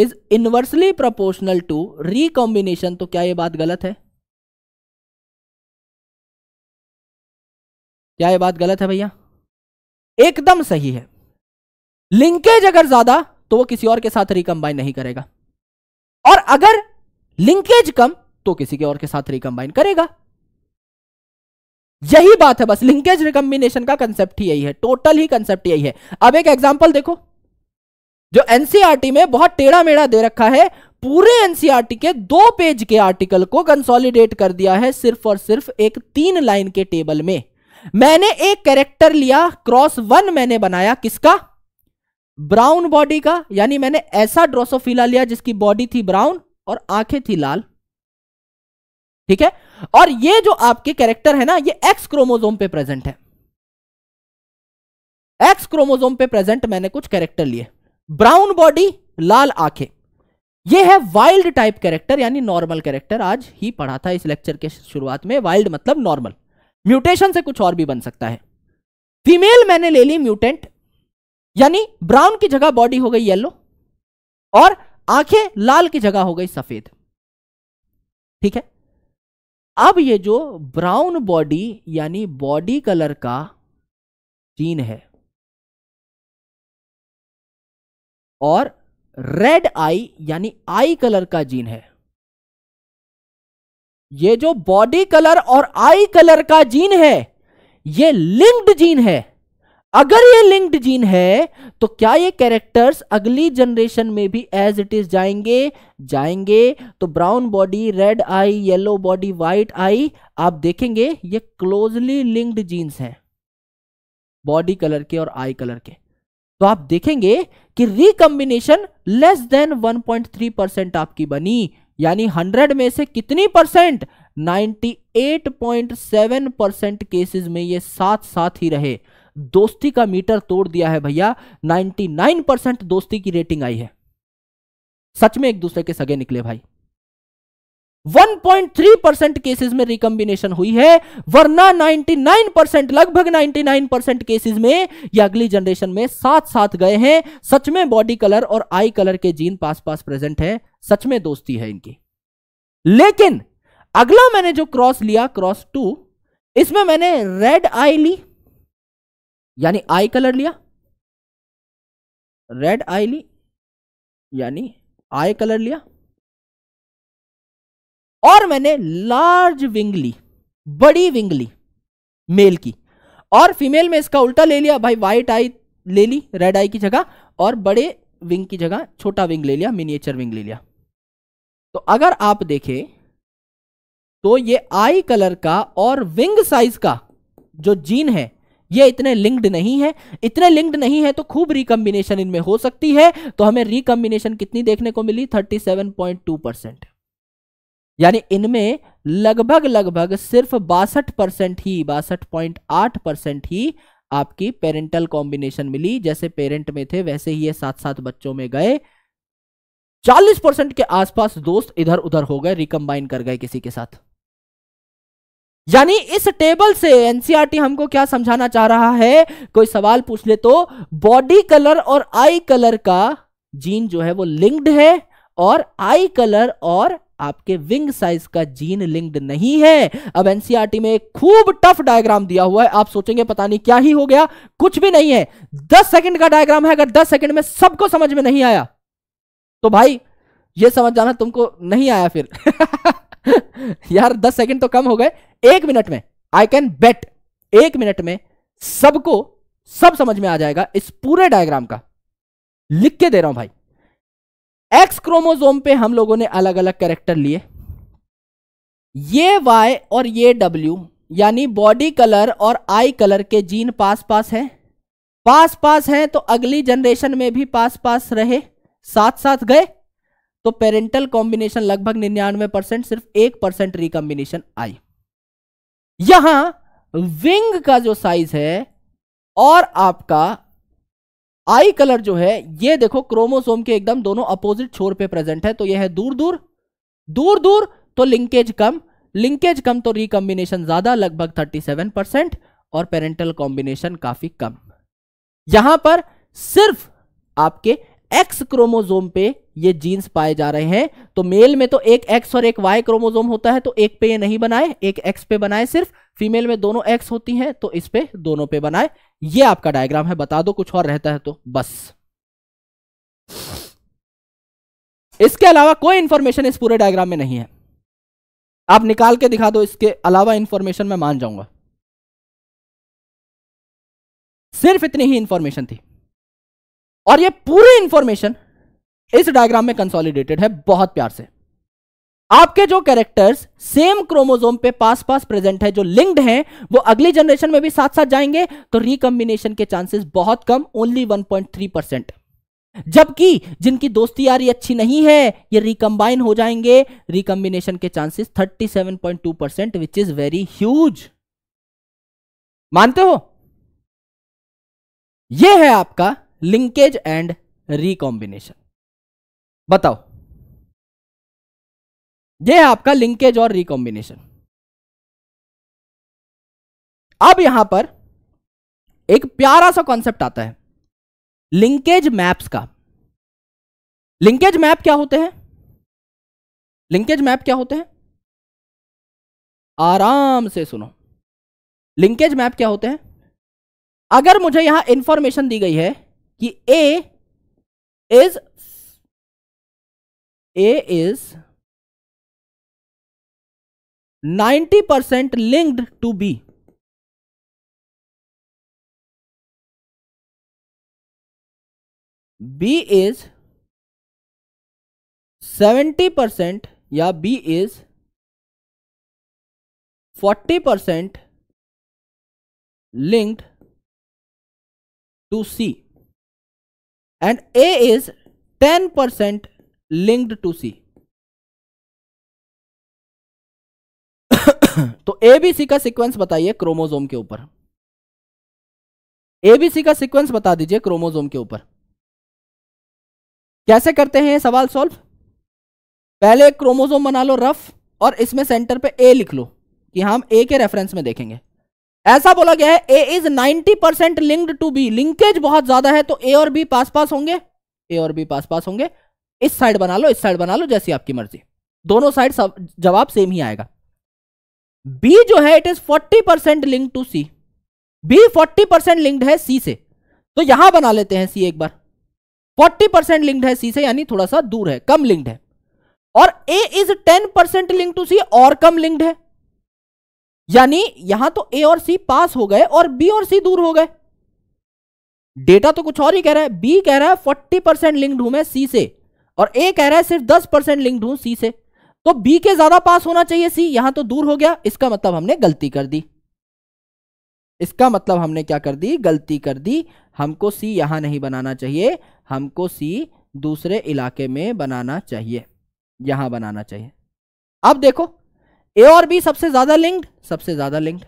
is inversely proportional to recombination तो क्या यह बात गलत है क्या यह बात गलत है भैया एकदम सही है लिंकेज अगर ज्यादा तो वो किसी और के साथ रिकम्बाइन नहीं करेगा और अगर लिंकेज कम तो किसी के और के साथ रिकम्बाइन करेगा यही बात है बस लिंकेज रिकम्बिनेशन का कंसेप्ट ही यही है टोटल ही कंसेप्ट यही है अब एक एग्जांपल देखो जो एनसीआरटी e में बहुत टेढ़ा मेढ़ा दे रखा है पूरे एनसीआरटी e के दो पेज के आर्टिकल को कंसोलिडेट कर दिया है सिर्फ और सिर्फ एक तीन लाइन के टेबल में मैंने एक कैरेक्टर लिया क्रॉस वन मैंने बनाया किसका ब्राउन बॉडी का यानी मैंने ऐसा ड्रोसोफिला लिया जिसकी बॉडी थी ब्राउन और आंखें थी लाल ठीक है और ये जो आपके कैरेक्टर है ना ये एक्स क्रोमोजोम पे प्रेजेंट है एक्स क्रोमोजोम पे प्रेजेंट मैंने कुछ कैरेक्टर लिए ब्राउन बॉडी लाल आंखें ये है वाइल्ड टाइप कैरेक्टर यानी नॉर्मल कैरेक्टर आज ही पढ़ा था इस लेक्चर के शुरुआत में वाइल्ड मतलब नॉर्मल म्यूटेशन से कुछ और भी बन सकता है फीमेल मैंने ले ली म्यूटेंट यानी ब्राउन की जगह बॉडी हो गई येलो और आंखें लाल की जगह हो गई सफेद ठीक है अब ये जो ब्राउन बॉडी यानी बॉडी कलर का जीन है और रेड आई यानी आई कलर का जीन है ये जो बॉडी कलर और आई कलर का जीन है ये लिंक्ड जीन है अगर ये लिंक्ड जीन है तो क्या ये कैरेक्टर्स अगली जनरेशन में भी एज इट इज जाएंगे जाएंगे तो brown body red eye yellow body white eye आप देखेंगे ये क्लोजली लिंक्ड जीन्स हैं बॉडी कलर के और आई कलर के तो आप देखेंगे कि रिकम्बिनेशन लेस देन 1.3 परसेंट आपकी बनी यानी 100 में से कितनी परसेंट 98.7 परसेंट केसेस में ये साथ साथ ही रहे दोस्ती का मीटर तोड़ दिया है भैया 99 परसेंट दोस्ती की रेटिंग आई है सच में एक दूसरे के सगे निकले भाई 1.3 परसेंट केसेज में रिकम्बिनेशन हुई है वरना 99 परसेंट लगभग 99 परसेंट केसेज में या अगली जनरेशन में साथ साथ गए हैं सच में बॉडी कलर और आई कलर के जीन पास पास प्रेजेंट है सच में दोस्ती है इनकी लेकिन अगला मैंने जो क्रॉस लिया क्रॉस टू इसमें मैंने रेड आई ली यानी आई कलर लिया रेड आई ली यानी आई कलर लिया और मैंने लार्ज विंग ली बड़ी विंग ली मेल की और फीमेल में इसका उल्टा ले लिया भाई वाइट आई ले ली रेड आई की जगह और बड़े विंग की जगह छोटा विंग ले लिया मिनिएचर विंग ले लिया तो अगर आप देखें तो ये आई कलर का और विंग साइज का जो जीन है ये इतने लिंक्ड नहीं है इतने लिंक्ड नहीं है तो खूब रिकम्बिनेशन इनमें हो सकती है तो हमें रिकम्बिनेशन कितनी देखने को मिली 37.2 परसेंट यानी इनमें लगभग लगभग सिर्फ बासठ परसेंट ही बासठ पॉइंट आठ परसेंट ही आपकी पेरेंटल कॉम्बिनेशन मिली जैसे पेरेंट में थे वैसे ही ये साथ साथ बच्चों में गए चालीस परसेंट के आसपास दोस्त इधर उधर हो गए रिकम्बाइन कर गए किसी के साथ यानी इस टेबल से एनसीआरटी e हमको क्या समझाना चाह रहा है कोई सवाल पूछ ले तो बॉडी कलर और आई कलर का जीन जो है वो लिंक्ड है और आई कलर और आपके विंग साइज का जीन लिंक्ड नहीं है अब एनसीआरटी e में खूब टफ डायग्राम दिया हुआ है आप सोचेंगे पता नहीं क्या ही हो गया कुछ भी नहीं है दस सेकंड का डायग्राम है अगर दस सेकंड में सबको समझ में नहीं आया तो भाई यह समझ जाना तुमको नहीं आया फिर <laughs> यार दस सेकंड तो कम हो गए एक मिनट में आई कैन बेट एक मिनट में सबको सब समझ में आ जाएगा इस पूरे डायग्राम का लिख के दे रहा हूं भाई एक्स क्रोमोजोम पे हम लोगों ने अलग अलग कैरेक्टर लिए ये वाई और ये डब्ल्यू यानी बॉडी कलर और आई कलर के जीन पास पास हैं पास पास हैं तो अगली जनरेशन में भी पास पास रहे साथ साथ गए तो पेरेंटल कॉम्बिनेशन लगभग निन्यानवे परसेंट सिर्फ एक परसेंट रिकॉम्बिनेशन आई यहां विंग का जो साइज है और आपका आई कलर जो है ये देखो क्रोमोसोम के एकदम दोनों अपोजिट छोर पे प्रेजेंट है तो ये है दूर दूर दूर दूर तो लिंकेज कम लिंकेज कम तो रिकम्बिनेशन ज्यादा लगभग 37 परसेंट और पेरेंटल कॉम्बिनेशन काफी कम यहां पर सिर्फ आपके एक्स क्रोमोजोम पे ये जीन्स पाए जा रहे हैं तो मेल में तो एक एक्स और एक वाई क्रोमोजोम होता है तो एक पे ये नहीं बनाए एक एक्स पे बनाए सिर्फ फीमेल में दोनों एक्स होती हैं तो इस पे दोनों पे बनाए ये आपका डायग्राम है बता दो कुछ और रहता है तो बस इसके अलावा कोई इंफॉर्मेशन इस पूरे डायग्राम में नहीं है आप निकाल के दिखा दो इसके अलावा इंफॉर्मेशन मैं मान जाऊंगा सिर्फ इतनी ही इंफॉर्मेशन थी और ये पूरी इंफॉर्मेशन इस डायग्राम में कंसोलिडेटेड है बहुत प्यार से आपके जो कैरेक्टर्स सेम क्रोमोजोम पे पास पास प्रेजेंट है जो लिंक्ड हैं वो अगली जनरेशन में भी साथ साथ जाएंगे तो रिकम्बिनेशन के चांसेस बहुत कम ओनली 1.3 परसेंट जबकि जिनकी दोस्ती यारी अच्छी नहीं है ये रिकम्बाइन हो जाएंगे रिकम्बिनेशन के chances 37.2 percent which is very huge मानते हो ये है आपका लिंकेज एंड रिकॉम्बिनेशन बताओ ये है आपका लिंकेज और रिकॉम्बिनेशन अब यहां पर एक प्यारा सा कॉन्सेप्ट आता है लिंकेज मैप्स का लिंकेज मैप क्या होते हैं लिंकेज मैप क्या होते हैं आराम से सुनो लिंकेज मैप क्या होते हैं अगर मुझे यहां इंफॉर्मेशन दी गई है कि A is A is 90% percent linked to B B is 70% percent या B is 40% percent linked to C and A is 10% linked to C. <coughs> तो ए बी सी का सीक्वेंस बताइए क्रोमोजोम के ऊपर ए बी सी का सीक्वेंस बता दीजिए क्रोमोजोम के ऊपर कैसे करते हैं सवाल सॉल्व पहले एक क्रोमोजोम बना लो रफ और इसमें सेंटर पे ए लिख लो कि हाँ हम ए के रेफरेंस में देखेंगे ऐसा बोला गया है A is 90 percent linked to B linkage बहुत ज्यादा है तो ए और बी पास पास होंगे ए और बी पास पास होंगे इस साइड बना लो इस साइड बना लो जैसी आपकी मर्जी दोनों साइड जवाब सेम ही आएगा बी जो है it is 40 percent link to C B 40 percent linked है सी से तो यहां बना लेते हैं सी एक बार 40 परसेंट लिंक्ड है सी से यानी थोड़ा सा दूर है कम लिंक्ड है और A is 10 percent link to C और कम लिंक्ड है यानी यहां तो ए और सी पास हो गए और बी और सी दूर हो गए डेटा तो कुछ और ही कह रहा है बी कह रहा है फोर्टी परसेंट लिंक्ड हूं मैं सी से और ए कह रहा है सिर्फ दस परसेंट लिंक्ड हूं सी से तो बी के ज्यादा पास होना चाहिए सी यहां तो दूर हो गया इसका मतलब हमने गलती कर दी इसका मतलब हमने क्या कर दी गलती कर दी हमको सी यहां नहीं बनाना चाहिए हमको सी दूसरे इलाके में बनाना चाहिए यहां बनाना चाहिए अब देखो ए और बी सबसे ज्यादा लिंक्ड सबसे ज्यादा लिंक्ड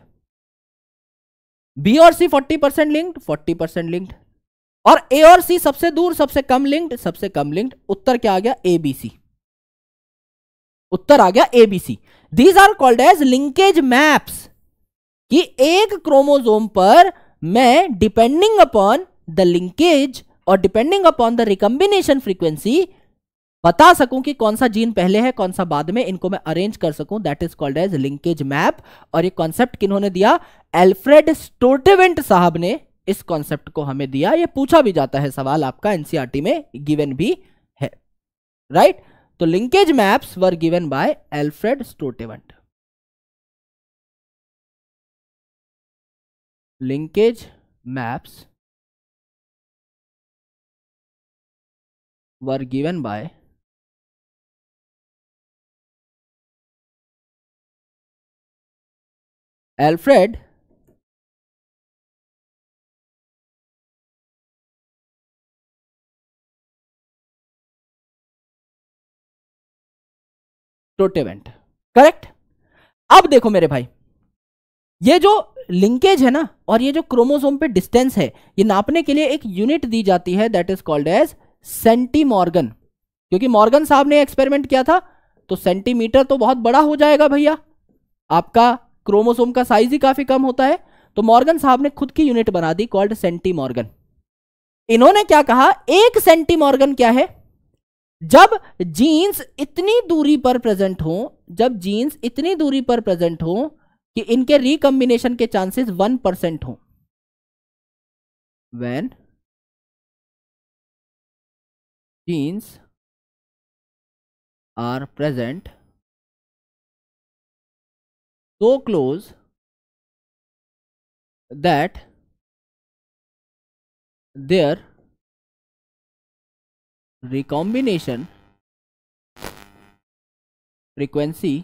बी और C 40 percent linked 40 percent linked और ए और सी सबसे दूर सबसे कम लिंक्ड सबसे कम लिंक्ड उत्तर क्या आ गया ए बी सी उत्तर आ गया A B C these are called as linkage maps कि एक क्रोमोजोम पर मैं डिपेंडिंग अपॉन द लिंकेज और depending upon the recombination frequency बता सकूं कि कौन सा जीन पहले है कौन सा बाद में इनको मैं अरेंज कर सकूं that is called as linkage map और ये कॉन्सेप्ट किन्होंने दिया एल्फ्रेड स्टोटेवेंट साहब ने इस कॉन्सेप्ट को हमें दिया ये पूछा भी जाता है सवाल आपका एनसीआरटी e में गिवन भी है राइट right? तो linkage maps were given by Alfred Sturtevant linkage maps were given by Alfred Sturtevant correct अब देखो मेरे भाई ये जो लिंकेज है ना और ये जो क्रोमोसोम पे डिस्टेंस है ये नापने के लिए एक यूनिट दी जाती है that is called as centimorgan क्योंकि मॉर्गन साहब ने एक्सपेरिमेंट किया था तो सेंटीमीटर तो बहुत बड़ा हो जाएगा भैया आपका क्रोमोसोम का साइज ही काफी कम होता है तो मॉर्गन साहब ने खुद की यूनिट बना दी कॉल्ड सेंटी मॉर्गन इन्होंने क्या कहा एक सेंटी मॉर्गन क्या है जब जीन्स इतनी दूरी पर प्रेजेंट हो जब जीन्स इतनी दूरी पर प्रेजेंट हो कि इनके रिकम्बिनेशन के चांसेस वन परसेंट हो genes are present in so close that their recombination frequency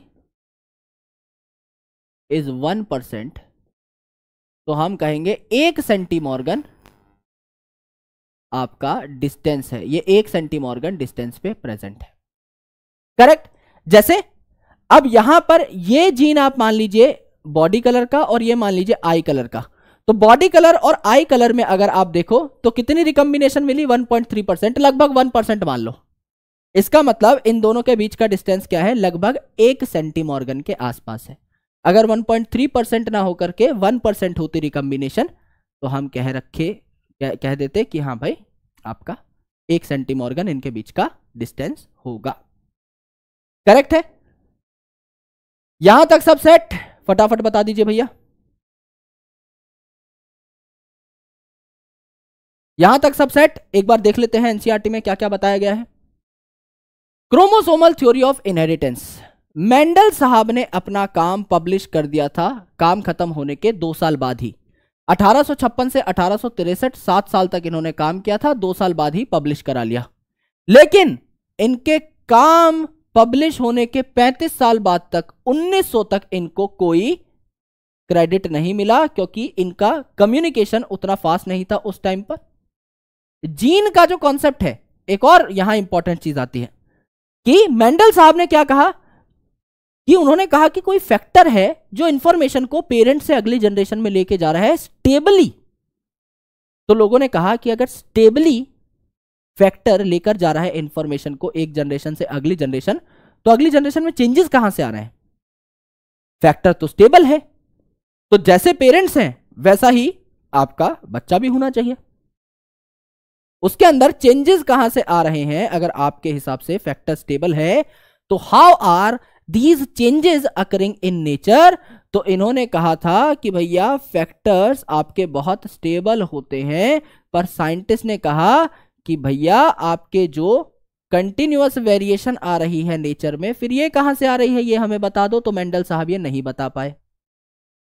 is one percent तो हम कहेंगे एक सेंटीमॉर्गन आपका डिस्टेंस है ये एक सेंटीमॉर्गन डिस्टेंस पे प्रेजेंट है करेक्ट जैसे अब यहां पर ये जीन आप मान लीजिए बॉडी कलर का और ये मान लीजिए आई कलर का तो बॉडी कलर और आई कलर में अगर आप देखो तो कितनी रिकम्बिनेशन मिली 1.3 परसेंट लगभग 1 परसेंट मान लो इसका मतलब इन दोनों के बीच का डिस्टेंस क्या है लगभग एक सेंटीमॉर्गन के आसपास है अगर 1.3 परसेंट ना होकर के 1 परसेंट होती रिकम्बिनेशन तो हम कह रखे कह, कह देते कि हाँ भाई आपका एक सेंटीमॉर्गन इनके बीच का डिस्टेंस होगा करेक्ट है यहां तक सब सेट फटाफट बता दीजिए भैया यहां तक सब सेट एक बार देख लेते हैं एनसीआरटी e में क्या क्या बताया गया है chromosomal theory of inheritance Mendel साहब ने अपना काम पब्लिश कर दिया था काम खत्म होने के दो साल बाद ही 1856 से अठारह सात साल तक इन्होंने काम किया था दो साल बाद ही पब्लिश करा लिया लेकिन इनके काम पब्लिश होने के 35 साल बाद तक 1900 तक इनको कोई क्रेडिट नहीं मिला क्योंकि इनका कम्युनिकेशन उतना फास्ट नहीं था उस टाइम पर जीन का जो कॉन्सेप्ट है एक और यहां इंपॉर्टेंट चीज आती है कि मेंडल साहब ने क्या कहा कि उन्होंने कहा कि कोई फैक्टर है जो इंफॉर्मेशन को पेरेंट से अगली जनरेशन में लेके जा रहा है स्टेबली तो लोगों ने कहा कि अगर स्टेबली फैक्टर लेकर जा रहा है इंफॉर्मेशन को एक जनरेशन से अगली जनरेशन तो अगली जनरेशन में चेंजेस कहां से आ रहे हैं फैक्टर तो स्टेबल है तो जैसे पेरेंट्स हैं वैसा ही आपका बच्चा भी होना चाहिए उसके अंदर चेंजेस कहां से आ रहे हैं अगर आपके हिसाब से फैक्टर स्टेबल है तो how are these changes occurring in nature तो इन्होंने कहा था कि भैया फैक्टर्स आपके बहुत स्टेबल होते हैं पर साइंटिस्ट ने कहा कि भैया आपके जो कंटिन्यूस वेरिएशन आ रही है नेचर में फिर ये कहां से आ रही है ये हमें बता दो तो मेंडल साहब ये नहीं बता पाए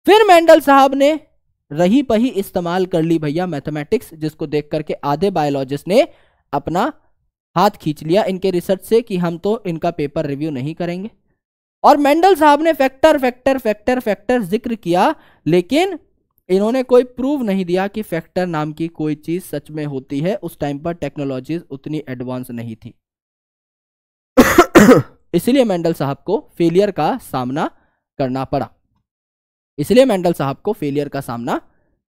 फिर मेंडल साहब ने रही पही इस्तेमाल कर ली भैया मैथमेटिक्स जिसको देख करके आधे बायोलॉजिस्ट ने अपना हाथ खींच लिया इनके रिसर्च से कि हम तो इनका पेपर रिव्यू नहीं करेंगे और मेंडल साहब ने फैक्टर फैक्टर फैक्टर फैक्टर जिक्र किया लेकिन इन्होंने कोई प्रूव नहीं दिया कि फैक्टर नाम की कोई चीज सच में होती है उस टाइम पर टेक्नोलॉजी उतनी एडवांस नहीं थी <coughs> इसलिए मेंडल साहब को फेलियर का सामना करना पड़ा इसलिए मेंडल साहब को फेलियर का सामना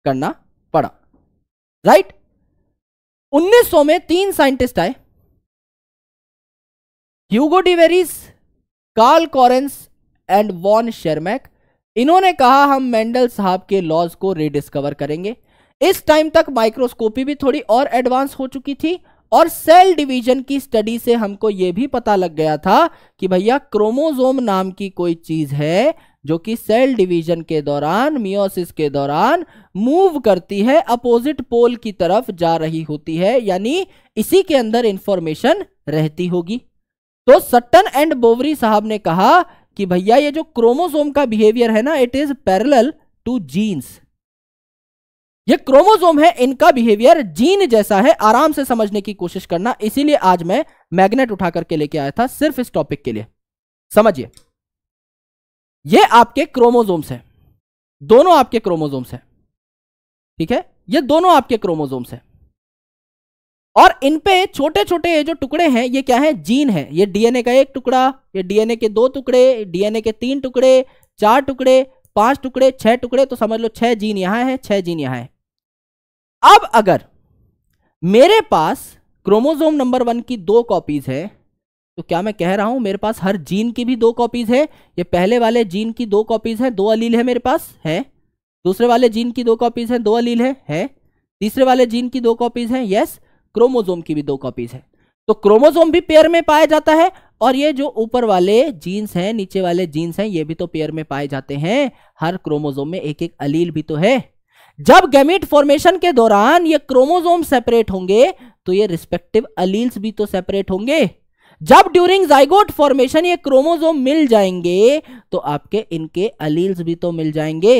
करना पड़ा राइट 1900 में तीन साइंटिस्ट आए Hugo de Vries Carl Correns and von Tschermak इन्होंने कहा हम मेंडल साहब के लॉज को रिडिस्कवर करेंगे इस टाइम तक माइक्रोस्कोपी भी थोड़ी और एडवांस हो चुकी थी और सेल डिवीजन की स्टडी से हमको ये भी पता लग गया था कि भैया क्रोमोजोम नाम की कोई चीज है जो कि सेल डिवीजन के दौरान मियोसिस के दौरान मूव करती है अपोजिट पोल की तरफ जा रही होती है यानी इसी के अंदर इंफॉर्मेशन रहती होगी तो सट्टन एंड बोवरी साहब ने कहा कि भैया ये जो क्रोमोसोम का बिहेवियर है ना it is parallel to genes ये क्रोमोसोम है इनका बिहेवियर जीन जैसा है आराम से समझने की कोशिश करना इसीलिए आज मैं मैग्नेट उठा करके लेके आया था सिर्फ इस टॉपिक के लिए समझिए ये आपके क्रोमोजोम्स हैं दोनों आपके क्रोमोजोम्स हैं ठीक है ये दोनों आपके क्रोमोजोम्स हैं और इन पे छोटे छोटे जो टुकड़े हैं ये क्या है जीन है ये डीएनए का एक टुकड़ा ये डीएनए के दो टुकड़े डीएनए के तीन टुकड़े चार टुकड़े पांच टुकड़े छह टुकड़े तो समझ लो छह जीन यहां है छह जीन यहां है अब अगर मेरे पास क्रोमोजोम नंबर वन की दो कॉपीज है तो क्या मैं कह रहा हूं मेरे पास हर जीन की भी दो कॉपीज है ये पहले वाले जीन की दो कॉपीज है दो अलील है मेरे पास है दूसरे वाले जीन की दो कॉपीज है दो अलील है है तीसरे वाले जीन की दो कॉपीज है यस yes? क्रोमोजोम की भी दो कॉपीज है तो क्रोमोजोम भी पेयर में पाया जाता है और ये जो ऊपर वाले जीन्स हैं नीचे वाले जीन्स हैं ये भी तो पेयर में पाए जाते हैं हर क्रोमोजोम में एक एक अलील भी तो है जब गैमेट फॉर्मेशन के दौरान ये क्रोमोजोम सेपरेट होंगे तो ये रिस्पेक्टिव अलील्स भी तो सेपरेट होंगे जब ड्यूरिंग जाइगोट फॉर्मेशन ये क्रोमोजोम मिल जाएंगे तो आपके इनके अलील्स भी तो मिल जाएंगे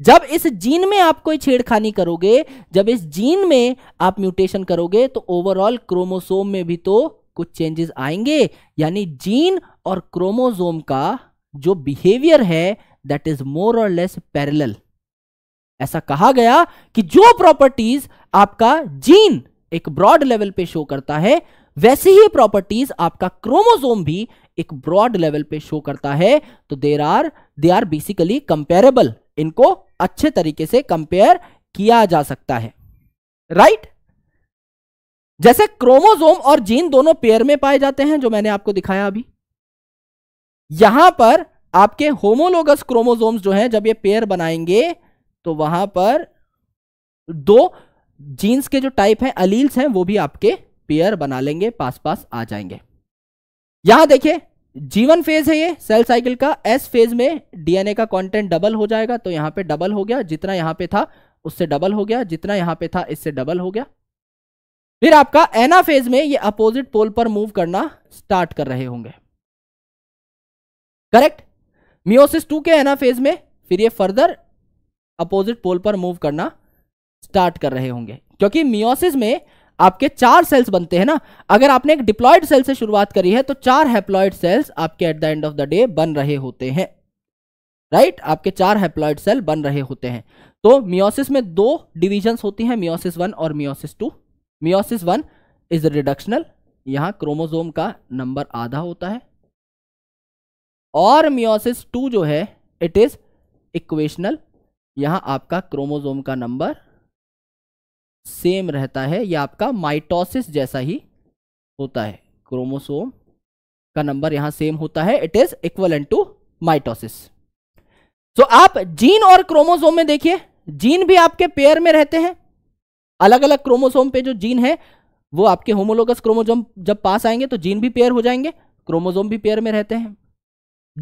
जब इस जीन में आप कोई छेड़खानी करोगे जब इस जीन में आप म्यूटेशन करोगे तो ओवरऑल क्रोमोसोम में भी तो कुछ चेंजेस आएंगे यानी जीन और क्रोमोसोम का जो बिहेवियर है दैट इज मोर और लेस पैरेलल ऐसा कहा गया कि जो प्रॉपर्टीज आपका जीन एक ब्रॉड लेवल पे शो करता है वैसी ही प्रॉपर्टीज आपका क्रोमोसोम भी एक ब्रॉड लेवल पे शो करता है तो there are they are basically comparable इनको अच्छे तरीके से कंपेयर किया जा सकता है राइट जैसे क्रोमोजोम और जीन दोनों पेयर में पाए जाते हैं जो मैंने आपको दिखाया अभी यहां पर आपके होमोलोगस क्रोमोजोम्स जो हैं जब ये पेयर बनाएंगे तो वहां पर दो जीन्स के जो टाइप हैं अलील्स हैं वो भी आपके पेयर बना लेंगे पास पास आ जाएंगे यहां देखिए जीवन फेज है ये सेल साइकिल का एस फेज में डीएनए का कंटेंट डबल हो जाएगा तो यहां पे डबल हो गया जितना यहां पे था उससे डबल हो गया जितना यहां पे था इससे डबल हो गया फिर आपका एना फेज में ये अपोजिट पोल पर मूव करना स्टार्ट कर रहे होंगे करेक्ट मियोसिस टू के एना फेज में फिर ये फर्दर अपोजिट पोल पर मूव करना स्टार्ट कर रहे होंगे क्योंकि मियोसिस में आपके चार सेल्स बनते हैं ना अगर आपने एक डिप्लॉयड सेल से शुरुआत करी है तो चार हैप्लॉयड सेल्स आपके at the end of the day बन रहे होते हैं राइट right? आपके चार हैप्लॉयड सेल बन रहे होते हैं तो मियोसिस में दो डिविजन होती हैं मियोसिस वन और meiosis two meiosis one is reductional यहां क्रोमोजोम का नंबर आधा होता है और मियोसिस टू जो है इट इज इक्वेशनल यहां आपका क्रोमोजोम का नंबर सेम रहता है या आपका माइटोसिस जैसा ही होता है क्रोमोसोम का नंबर यहां सेम होता है it is equal to mitosis so आप जीन और क्रोमोसोम में देखिए जीन भी आपके पेयर में रहते हैं अलग अलग क्रोमोसोम पे जो जीन है वो आपके होमोलोगस क्रोमोजोम जब पास आएंगे तो जीन भी पेयर हो जाएंगे क्रोमोजोम भी पेयर में रहते हैं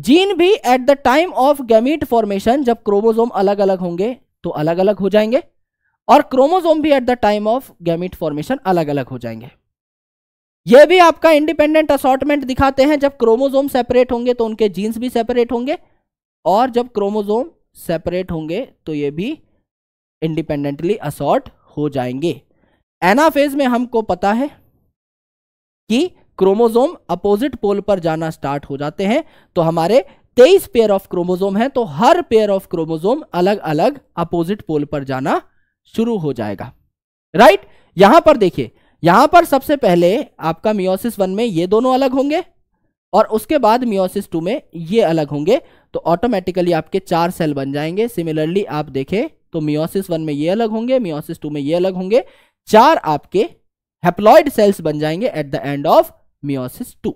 जीन भी at the time of gamete formation जब क्रोमोजोम अलग अलग होंगे तो अलग अलग हो जाएंगे और क्रोमोजोम भी at the time of gamete formation अलग अलग हो जाएंगे ये भी आपका इंडिपेंडेंट असॉटमेंट दिखाते हैं जब क्रोमोजोम सेपरेट होंगे तो उनके जीन्स भी सेपरेट होंगे और जब क्रोमोजोम सेपरेट होंगे तो ये भी इंडिपेंडेंटली असॉर्ट हो जाएंगे एनाफेज में हमको पता है कि क्रोमोजोम अपोजिट पोल पर जाना स्टार्ट हो जाते हैं तो हमारे 23 पेयर ऑफ क्रोमोजोम हैं तो हर पेयर ऑफ क्रोमोजोम अलग अलग अपोजिट पोल पर जाना शुरू हो जाएगा राइट यहां पर देखिए यहां पर सबसे पहले आपका मियोसिस वन में ये दोनों अलग होंगे और उसके बाद मियोसिस टू में ये अलग होंगे तो ऑटोमेटिकली आपके चार सेल बन जाएंगे सिमिलरली आप देखें तो मियोसिस वन में ये अलग होंगे मियोसिस टू में ये अलग होंगे चार आपके हेप्लॉइड सेल्स बन जाएंगे at the end of meiosis two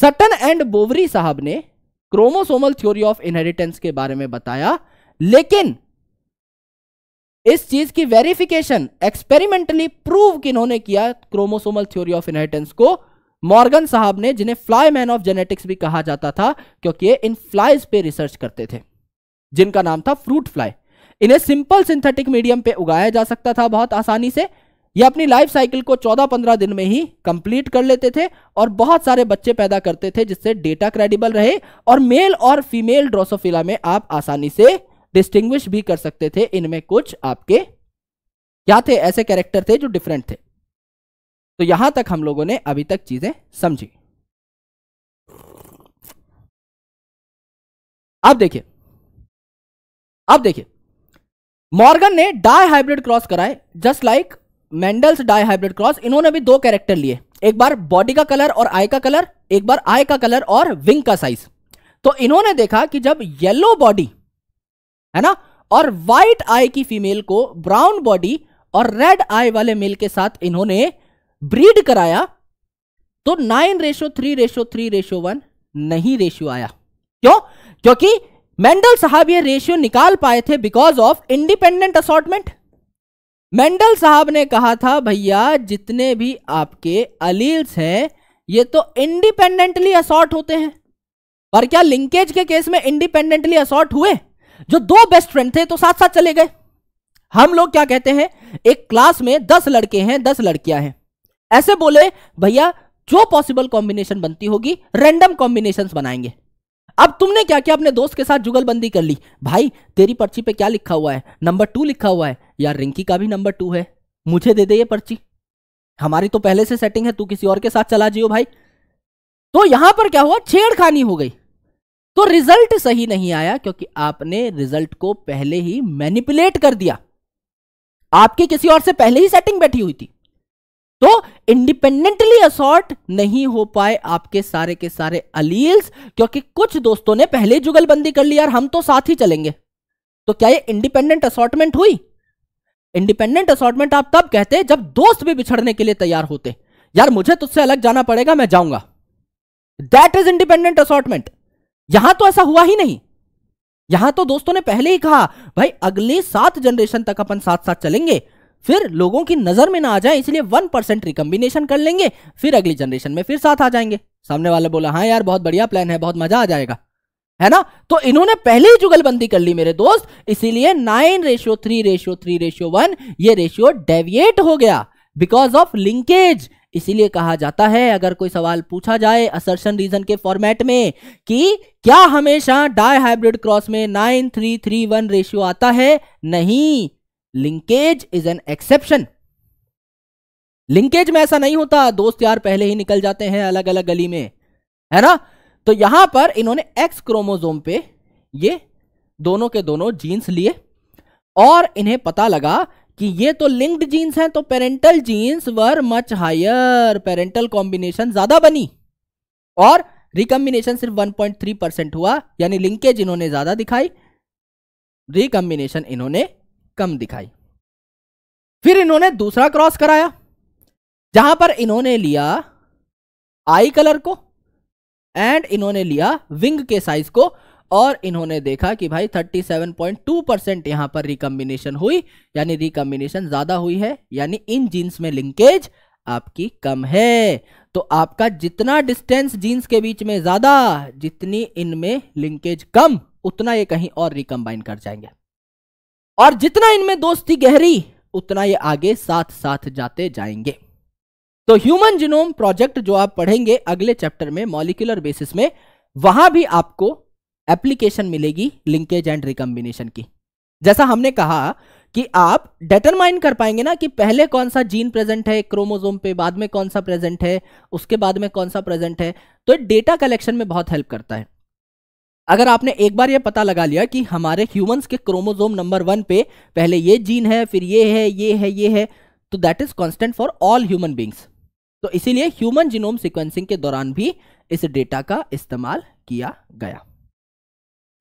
Sutton and Boveri साहब ने क्रोमोसोमल थ्योरी ऑफ इनहेरिटेंस के बारे में बताया लेकिन इस चीज की वेरिफिकेशन एक्सपेरिमेंटली प्रूव किन्होंने किया क्रोमोसोमल थ्योरी ऑफ इनहेरिटेंस को मॉर्गन साहब ने जिन्हें फ्लाई मैन ऑफ जेनेटिक्स भी कहा जाता था क्योंकि ये इन फ्लाइज पे रिसर्च करते थे जिनका नाम था फ्रूट फ्लाई इन्हें सिंपल सिंथेटिक मीडियम पे उगाया जा सकता था बहुत आसानी से ये अपनी लाइफ साइकिल को 14-15 दिन में ही कंप्लीट कर लेते थे और बहुत सारे बच्चे पैदा करते थे जिससे डेटा क्रेडिबल रहे और मेल और फीमेल ड्रोसोफिला में आप आसानी से डिस्टिंग्विश भी कर सकते थे इनमें कुछ आपके क्या थे ऐसे कैरेक्टर थे जो डिफरेंट थे तो यहां तक हम लोगों ने अभी तक चीजें समझी अब देखिए अब देखिए मॉर्गन ने डाई हाइब्रिड क्रॉस कराए just like Mendel's dihybrid cross इन्होंने भी दो कैरेक्टर लिए एक बार बॉडी का कलर और आई का कलर एक बार आई का कलर और विंग का साइज तो इन्होंने देखा कि जब येलो बॉडी है ना और व्हाइट आई की फीमेल को ब्राउन बॉडी और रेड आई वाले मेल के साथ इन्होंने ब्रीड कराया तो nine ratio three ratio three ratio one नहीं रेशियो आया क्यों क्योंकि मेंडल साहब ये रेशियो निकाल पाए थे because of independent assortment Mendel साहब ने कहा था भैया जितने भी आपके अलील्स हैं ये तो इंडिपेंडेंटली असॉर्ट होते हैं पर क्या लिंकेज के केस में इंडिपेंडेंटली असॉर्ट हुए जो दो बेस्ट फ्रेंड थे तो साथ साथ चले गए हम लोग क्या कहते हैं एक क्लास में दस लड़के हैं दस लड़कियां हैं ऐसे बोले भैया जो पॉसिबल कॉम्बिनेशन बनती होगी रैंडम कॉम्बिनेशन बनाएंगे अब तुमने क्या किया अपने दोस्त के साथ जुगलबंदी कर ली भाई तेरी पर्ची पे क्या लिखा हुआ है नंबर टू लिखा हुआ है यार रिंकी का भी नंबर टू है मुझे दे दे ये पर्ची हमारी तो पहले से सेटिंग है तू किसी और के साथ चला जियो भाई तो यहां पर क्या हुआ छेड़खानी हो गई तो रिजल्ट सही नहीं आया क्योंकि आपने रिजल्ट को पहले ही मैनिपुलेट कर दिया आपकी किसी और से पहले ही सेटिंग बैठी हुई थी तो इंडिपेंडेंटली असॉर्ट नहीं हो पाए आपके सारे के सारे अलील्स क्योंकि कुछ दोस्तों ने पहले जुगलबंदी कर ली यार हम तो साथ ही चलेंगे तो क्या ये इंडिपेंडेंट असॉर्टमेंट हुई इंडिपेंडेंट असॉर्टमेंट आप तब कहते हैं जब दोस्त भी बिछड़ने के लिए तैयार होते यार मुझे तुझसे अलग जाना पड़ेगा मैं जाऊंगा दैट इज इंडिपेंडेंट असॉर्टमेंट यहां तो ऐसा हुआ ही नहीं यहां तो दोस्तों ने पहले ही कहा भाई अगले सात जनरेशन तक अपन साथ साथ चलेंगे फिर लोगों की नजर में ना आ जाए इसलिए वन परसेंट रिकम्बिनेशन कर लेंगे फिर अगली जनरेशन में फिर साथ आ जाएंगे सामने वाले बोला हाँ यार बहुत बढ़िया प्लान है बहुत मजा आ जाएगा है ना तो इन्होंने पहले ही जुगलबंदी कर ली मेरे दोस्त इसीलिए nine ratio three ratio three ratio one ये रेशियो डेविएट हो गया बिकॉज ऑफ लिंकेज इसीलिए कहा जाता है अगर कोई सवाल पूछा जाए असर्शन रीजन के फॉर्मेट में कि क्या हमेशा डाई हाइब्रिड क्रॉस में nine three three one ratio आता है नहीं linkage is an exception linkage में ऐसा नहीं होता दोस्त यार पहले ही निकल जाते हैं अलग अलग गली में है ना तो यहां पर इन्होंने एक्स क्रोमोजोम पे ये दोनों के दोनों जीन्स लिए और इन्हें पता लगा कि ये तो लिंक्ड जीन्स हैं तो parental genes were much higher parental combination ज्यादा बनी और रिकम्बिनेशन सिर्फ 1.3 परसेंट हुआ यानी लिंकेज इन्होंने ज्यादा दिखाई रिकम्बिनेशन इन्होंने कम दिखाई फिर इन्होंने दूसरा क्रॉस कराया जहां पर इन्होंने लिया आई कलर को एंड इन्होंने लिया विंग के साइज को और इन्होंने देखा कि भाई 37.2 परसेंट यहाँ पर रिकम्बिनेशन हुई यानी रिकम्बिनेशन ज़्यादा हुई है यानी इन जीन्स में लिंकेज आपकी कम है तो आपका जितना डिस्टेंस जीन्स के बीच में ज़्यादा जितनी इनमें लिंकेज कम उतना ये कहीं और रिकम्बाइन कर जाएंगे और जितना इनमें दोस्ती गहरी उतना ये आगे साथ साथ जाते जाएंगे तो ह्यूमन जिनोम प्रोजेक्ट जो आप पढ़ेंगे अगले चैप्टर में मॉलिकुलर बेसिस में वहां भी आपको एप्लीकेशन मिलेगी लिंकेज एंड रिकम्बिनेशन की जैसा हमने कहा कि आप डिटरमाइन कर पाएंगे ना कि पहले कौन सा जीन प्रेजेंट है क्रोमोजोम पे बाद में कौन सा प्रेजेंट है उसके बाद में कौन सा प्रेजेंट है तो डेटा कलेक्शन में बहुत हेल्प करता है अगर आपने एक बार यह पता लगा लिया कि हमारे ह्यूमंस के क्रोमोजोम नंबर वन पे पहले ये जीन है फिर ये है ये है ये है तो that is constant for all human beings तो इसीलिए ह्यूमन जीनोम सिक्वेंसिंग के दौरान भी इस डेटा का इस्तेमाल किया गया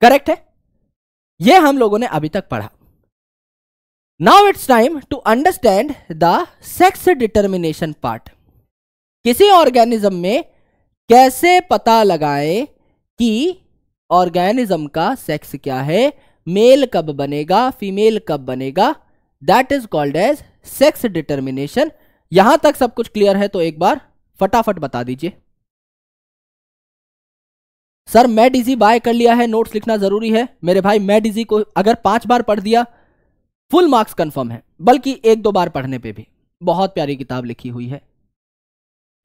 करेक्ट है यह हम लोगों ने अभी तक पढ़ा now it's time to understand the sex determination part किसी ऑर्गेनिज्म में कैसे पता लगाएं कि ऑर्गेनिज्म का सेक्स क्या है मेल कब बनेगा फीमेल कब बनेगा that is called as sex determination यहां तक सब कुछ क्लियर है तो एक बार फटाफट बता दीजिए सर मैं इजी बाय कर लिया है नोट्स लिखना जरूरी है मेरे भाई मैं इजी को अगर पांच बार पढ़ दिया फुल मार्क्स कंफर्म है बल्कि एक दो बार पढ़ने पे भी बहुत प्यारी किताब लिखी हुई है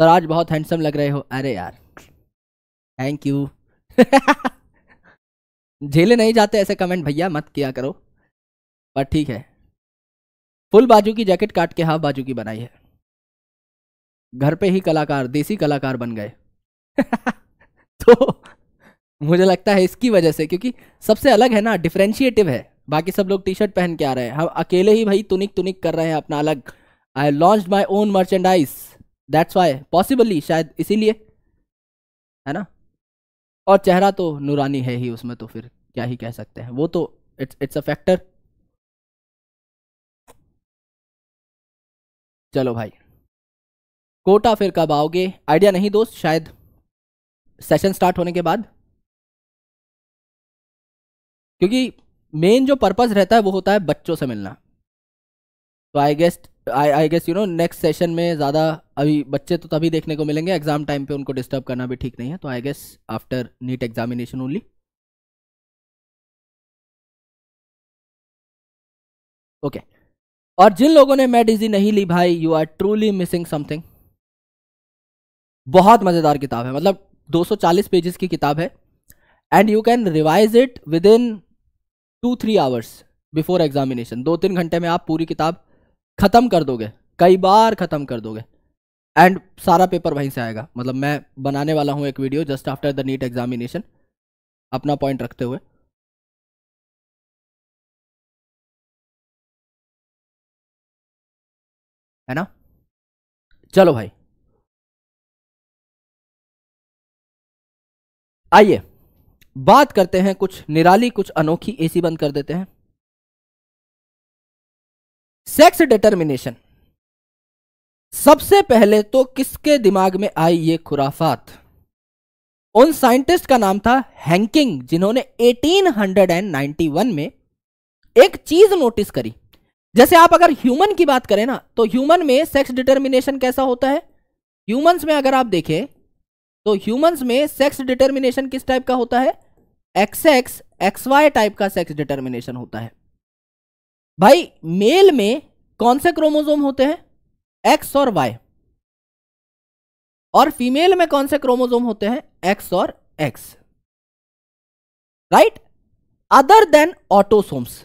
सर आज बहुत हैंडसम लग रहे हो अरे यार थैंक यू <laughs> झेले नहीं जाते ऐसे कमेंट भैया मत किया करो पर ठीक है फुल बाजू की जैकेट काट के हाफ बाजू की बनाई है घर पे ही कलाकार देसी कलाकार बन गए <laughs> तो मुझे लगता है इसकी वजह से क्योंकि सबसे अलग है ना डिफ्रेंशिएटिव है बाकी सब लोग टी शर्ट पहन के आ रहे हैं हम अकेले ही भाई तुनिक तुनिक कर रहे हैं अपना अलग I launch my own merchandise that's why possibly शायद इसीलिए है ना और चेहरा तो नूरानी है ही उसमें तो फिर क्या ही कह सकते हैं वो तो इट्स इट्स अ फैक्टर चलो भाई कोटा फिर कब आओगे आइडिया नहीं दोस्त शायद सेशन स्टार्ट होने के बाद क्योंकि मेन जो पर्पस रहता है वो होता है बच्चों से मिलना तो I guess I I guess you know next session में ज़्यादा अभी बच्चे तो तभी देखने को मिलेंगे एग्जाम टाइम पे उनको डिस्टर्ब करना भी ठीक नहीं है तो I guess after NEET examination only okay और जिन लोगों ने मैं इजी नहीं ली भाई you are truly missing something बहुत मज़ेदार किताब है मतलब 240 पेजेस की किताब है and you can revise it within two three hours before examination दो तीन घंटे में आप पूरी किताब ख़त्म कर दोगे कई बार ख़त्म कर दोगे एंड सारा पेपर वहीं से आएगा मतलब मैं बनाने वाला हूँ एक video just after the NEET examination अपना पॉइंट रखते हुए है ना चलो भाई आइए बात करते हैं कुछ निराली कुछ अनोखी एसी बंद कर देते हैं सेक्स डिटर्मिनेशन सबसे पहले तो किसके दिमाग में आई ये खुराफात उन साइंटिस्ट का नाम था हैंकिंग जिन्होंने 1891 में एक चीज नोटिस करी जैसे आप अगर ह्यूमन की बात करें ना तो ह्यूमन में सेक्स डिटर्मिनेशन कैसा होता है ह्यूमंस में अगर आप देखें तो ह्यूमंस में सेक्स डिटर्मिनेशन किस टाइप का होता है X X X Y type का सेक्स डिटर्मिनेशन होता है भाई मेल में कौन से क्रोमोजोम होते हैं एक्स और वाई और फीमेल में कौन से क्रोमोजोम होते हैं एक्स और X right other than autosomes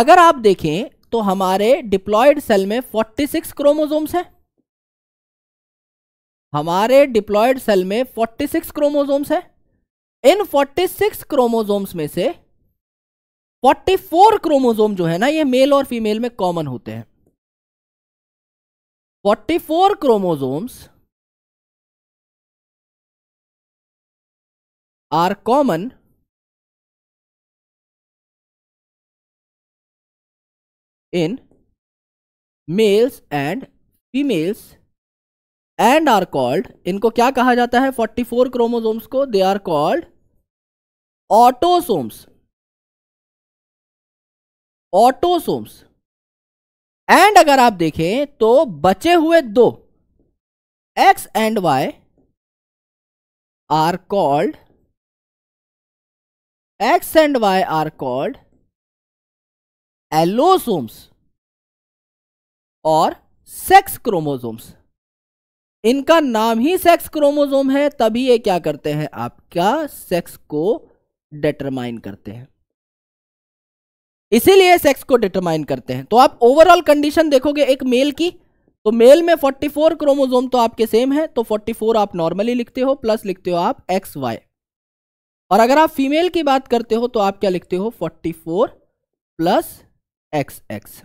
अगर आप देखें तो हमारे डिप्लॉयड सेल में 46 क्रोमोजोम्स हैं हमारे डिप्लॉयड सेल में 46 क्रोमोजोम्स हैं इन 46 क्रोमोसोम्स में से 44 क्रोमोसोम जो है ना ये मेल और फीमेल में कॉमन होते हैं 44 chromosomes are common in males and females and are called इनको क्या कहा जाता है 44 क्रोमोजोम्स को they are called autosomes autosomes and अगर आप देखें तो बचे हुए दो X and Y are called X and Y are called allosomes और सेक्स क्रोमोजोम्स इनका नाम ही सेक्स क्रोमोजोम है तभी ये क्या करते हैं आपका सेक्स को डिटरमाइन करते हैं इसीलिए सेक्स को डिटरमाइन करते हैं तो आप ओवरऑल कंडीशन देखोगे एक मेल की तो मेल में 44 क्रोमोजोम तो आपके सेम है तो 44 आप नॉर्मली लिखते हो प्लस लिखते हो आप एक्स वाई और अगर आप फीमेल की बात करते हो तो आप क्या लिखते हो 44 प्लस एक्स एक्स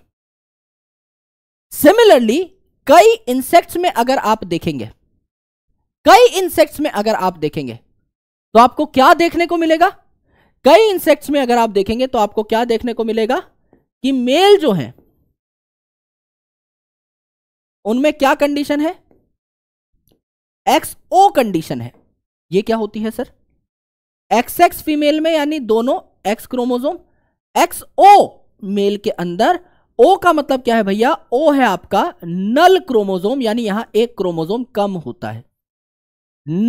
सिमिलरली कई इंसेक्ट्स में अगर आप देखेंगे कई इंसेक्ट्स में अगर आप देखेंगे तो आपको क्या देखने को मिलेगा कई इंसेक्ट्स में अगर आप देखेंगे तो आपको क्या देखने को मिलेगा कि मेल जो है उनमें क्या कंडीशन है एक्सओ कंडीशन है ये क्या होती है सर एक्स एक्स फीमेल में यानी दोनों एक्स क्रोमोजोम एक्सओ मेल के अंदर ओ का मतलब क्या है भैया ओ है आपका नल क्रोमोजोम यानी यहां एक क्रोमोजोम कम होता है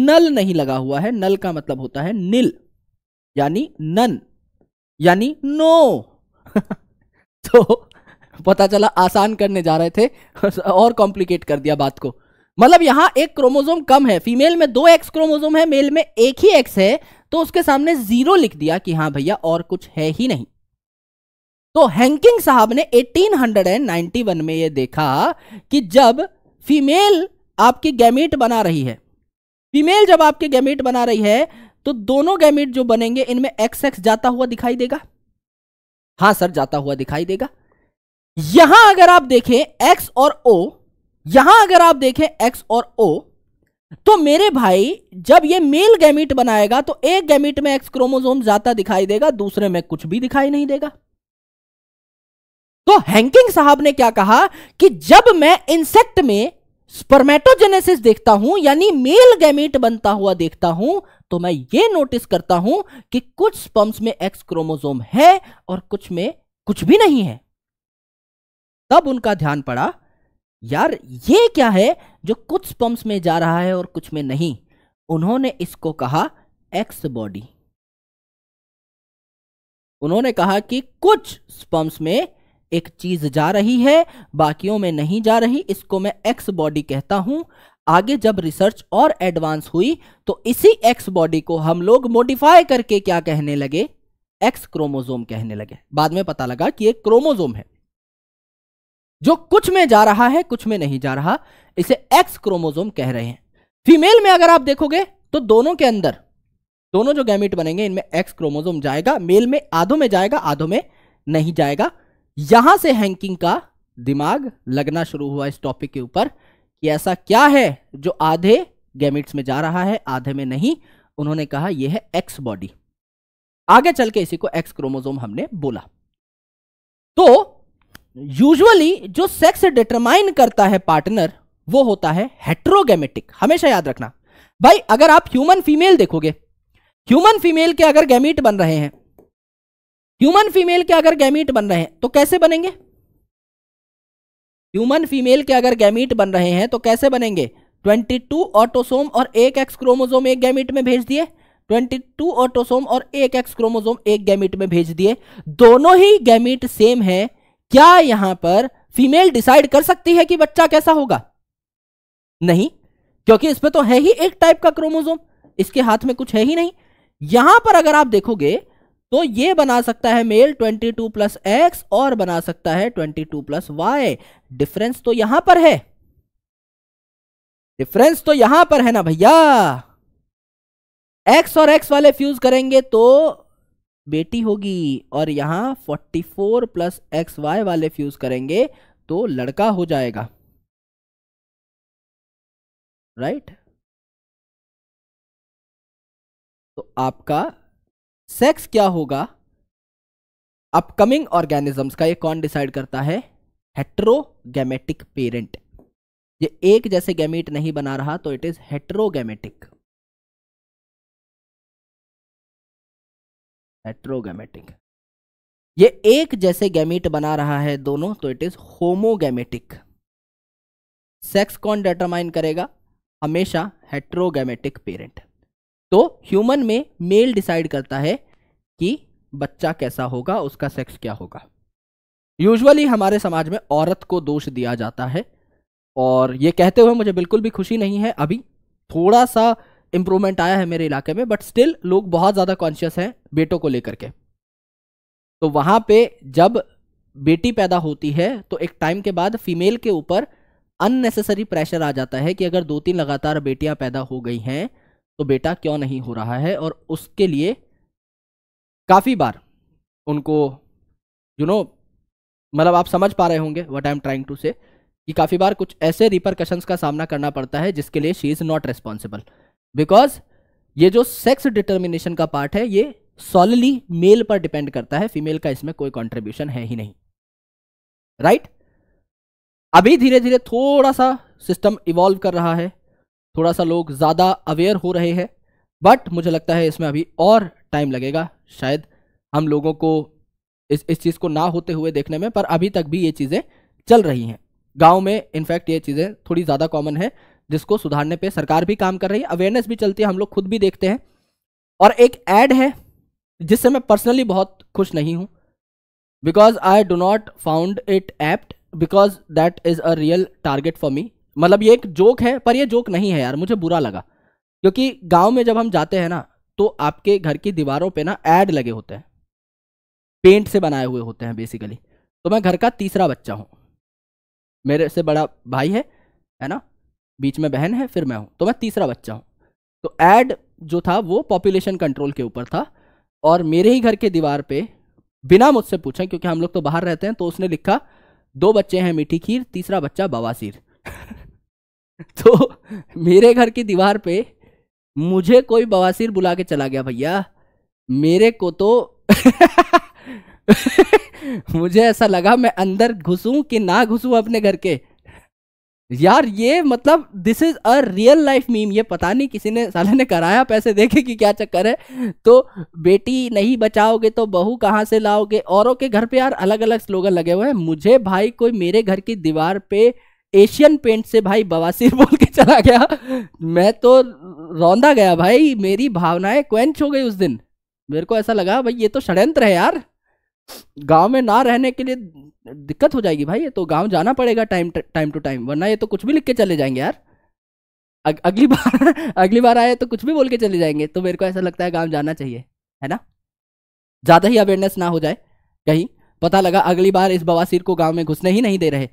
नल नहीं लगा हुआ है नल का मतलब होता है नील यानी नन यानी नो <laughs> तो पता चला आसान करने जा रहे थे और कॉम्प्लिकेट कर दिया बात को मतलब यहां एक क्रोमोजोम कम है फीमेल में दो एक्स क्रोमोजोम है मेल में एक ही एक्स है तो उसके सामने जीरो लिख दिया कि हाँ भैया और कुछ है ही नहीं तो हैंकिंग साहब ने 1891 में यह देखा कि जब फीमेल आपके गैमेट बना रही है फीमेल जब आपके गैमेट बना रही है तो दोनों गैमेट जो बनेंगे इनमें एक्स एक्स जाता हुआ दिखाई देगा हाँ सर जाता हुआ दिखाई देगा यहां अगर आप देखें एक्स और ओ यहां अगर आप देखें एक्स और ओ तो मेरे भाई जब ये मेल गैमिट बनाएगा तो एक गैमिट में एक्स क्रोमोसोम जाता दिखाई देगा दूसरे में कुछ भी दिखाई नहीं देगा तो हैंकिंग साहब ने क्या कहा कि जब मैं इंसेक्ट में स्पर्मेटोजेनेसिस देखता हूं यानी मेल गैमेट बनता हुआ देखता हूं तो मैं ये नोटिस करता हूं कि कुछ स्पम्स में एक्स क्रोमोजोम है और कुछ में कुछ भी नहीं है तब उनका ध्यान पड़ा यार ये क्या है जो कुछ स्पम्स में जा रहा है और कुछ में नहीं उन्होंने इसको कहा एक्स बॉडी उन्होंने कहा कि कुछ स्पम्स में एक चीज जा रही है बाकियों में नहीं जा रही इसको मैं एक्स बॉडी कहता हूं आगे जब रिसर्च और एडवांस हुई तो इसी एक्स बॉडी को हम लोग मोडिफाई करके क्या कहने लगे एक्स क्रोमोजोम कहने लगे बाद में पता लगा कि एक क्रोमोजोम है जो कुछ में जा रहा है कुछ में नहीं जा रहा इसे एक्स क्रोमोजोम कह रहे हैं फीमेल में अगर आप देखोगे तो दोनों के अंदर दोनों जो गैमिट बनेंगे इनमें एक्स क्रोमोजोम जाएगा मेल में आधो में जाएगा आधो में नहीं जाएगा यहां से हैंकिंग का दिमाग लगना शुरू हुआ इस टॉपिक के ऊपर कि ऐसा क्या है जो आधे गैमिट्स में जा रहा है आधे में नहीं उन्होंने कहा यह है एक्स बॉडी आगे चल के इसी को एक्स क्रोमोजोम हमने बोला तो यूजुअली जो सेक्स डिटरमाइन करता है पार्टनर वो होता है हेट्रोगेमेटिक हमेशा याद रखना भाई अगर आप ह्यूमन फीमेल देखोगे ह्यूमन फीमेल के अगर गैमिट बन रहे हैं ह्यूमन फीमेल के अगर गैमीट बन रहे हैं तो कैसे बनेंगे ह्यूमन फीमेल के अगर गैमीट बन रहे हैं तो कैसे बनेंगे 22 ऑटोसोम और एक एक्स क्रोमोजोम एक गैमिट में भेज दिए 22 ऑटोसोम और एक एक्स क्रोमोजोम एक गैमिट में भेज दिए दोनों ही गैमीट सेम है क्या यहां पर फीमेल डिसाइड कर सकती है कि बच्चा कैसा होगा नहीं क्योंकि इसमें तो है ही एक टाइप का क्रोमोजोम इसके हाथ में कुछ है ही नहीं यहां पर अगर आप देखोगे तो ये बना सकता है मेल 22 टू प्लस एक्स और बना सकता है 22 टू प्लस वाई डिफरेंस तो यहां पर है डिफरेंस तो यहां पर है ना भैया एक्स और एक्स वाले फ्यूज करेंगे तो बेटी होगी और यहां 44 प्लस एक्स वाई वाले फ्यूज करेंगे तो लड़का हो जाएगा राइट right? तो आपका सेक्स क्या होगा अपकमिंग ऑर्गेनिजम्स का ये कौन डिसाइड करता है हेट्रोगेमेटिक पेरेंट ये एक जैसे गैमेट नहीं बना रहा तो इट इज हेट्रोगेमेटिक हेट्रोगेमेटिक ये एक जैसे गैमेट बना रहा है दोनों तो इट इज होमोगेमेटिक सेक्स कौन डिटरमाइन करेगा हमेशा हेट्रोगेमेटिक पेरेंट तो ह्यूमन में मेल डिसाइड करता है कि बच्चा कैसा होगा उसका सेक्स क्या होगा यूजुअली हमारे समाज में औरत को दोष दिया जाता है और ये कहते हुए मुझे बिल्कुल भी खुशी नहीं है अभी थोड़ा सा इम्प्रूवमेंट आया है मेरे इलाके में बट स्टिल लोग बहुत ज़्यादा कॉन्शियस हैं बेटों को लेकर के तो वहाँ पे जब बेटी पैदा होती है तो एक टाइम के बाद फीमेल के ऊपर अननेसेसरी प्रेशर आ जाता है कि अगर दो तीन लगातार बेटियाँ पैदा हो गई हैं तो बेटा क्यों नहीं हो रहा है और उसके लिए काफ़ी बार उनको यू नो मतलब आप समझ पा रहे होंगे what I am trying to say कि काफ़ी बार कुछ ऐसे रिपरकशंस का सामना करना पड़ता है जिसके लिए she is not responsible because ये जो सेक्स डिटर्मिनेशन का पार्ट है ये सॉलली मेल पर डिपेंड करता है फीमेल का इसमें कोई कॉन्ट्रीब्यूशन है ही नहीं राइट right? अभी धीरे धीरे थोड़ा सा सिस्टम इवॉल्व कर रहा है थोड़ा सा लोग ज़्यादा अवेयर हो रहे हैं बट मुझे लगता है इसमें अभी और टाइम लगेगा शायद हम लोगों को इस इस चीज़ को ना होते हुए देखने में पर अभी तक भी ये चीज़ें चल रही हैं गांव में इनफैक्ट ये चीज़ें थोड़ी ज़्यादा कॉमन है जिसको सुधारने पे सरकार भी काम कर रही है अवेयरनेस भी चलती है हम लोग खुद भी देखते हैं और एक ऐड है जिससे मैं पर्सनली बहुत खुश नहीं हूँ because I do not found it apt because that is a real target for me मतलब ये एक जोक है पर ये जोक नहीं है यार मुझे बुरा लगा क्योंकि गांव में जब हम जाते हैं ना तो आपके घर की दीवारों पे ना एड लगे होते हैं पेंट से बनाए हुए होते हैं बेसिकली तो मैं घर का तीसरा बच्चा हूँ मेरे से बड़ा भाई है है ना बीच में बहन है फिर मैं हूँ तो मैं तीसरा बच्चा हूँ तो एड जो था वो पॉपुलेशन कंट्रोल के ऊपर था और मेरे ही घर के दीवार पे बिना मुझसे पूछे क्योंकि हम लोग तो बाहर रहते हैं तो उसने लिखा दो बच्चे हैं मीठी खीर तीसरा बच्चा बवासीर <laughs> <laughs> तो मेरे घर की दीवार पे मुझे कोई बवासीर बुला के चला गया भैया मेरे को तो <laughs> मुझे ऐसा लगा मैं अंदर घुसूं कि ना घुसूं अपने घर के यार ये मतलब this is a real life meme ये पता नहीं किसी ने साले ने कराया पैसे देखे कि क्या चक्कर है तो बेटी नहीं बचाओगे तो बहू कहाँ से लाओगे औरों के घर पे यार अलग अलग स्लोगन लगे हुए हैं मुझे भाई कोई मेरे घर की दीवार पे एशियन पेंट से भाई बवासीर <laughs> बोल के चला गया मैं तो रौंदा गया भाई मेरी भावनाएं क्वेंच हो गई उस दिन मेरे को ऐसा लगा भाई ये तो षड्यंत्र है यार गांव में ना रहने के लिए दिक्कत हो जाएगी भाई ये तो गांव जाना पड़ेगा टाइम टाइम टू टाइम वरना ये तो कुछ भी लिख के चले जाएंगे यार अग, अगली बार <laughs> अगली बार आए तो कुछ भी बोल के चले जाएंगे तो मेरे को ऐसा लगता है गांव जाना चाहिए है ना ज़्यादा ही अवेयरनेस ना हो जाए कहीं पता लगा अगली बार इस बवासीर को गाँव में घुसने ही नहीं दे रहे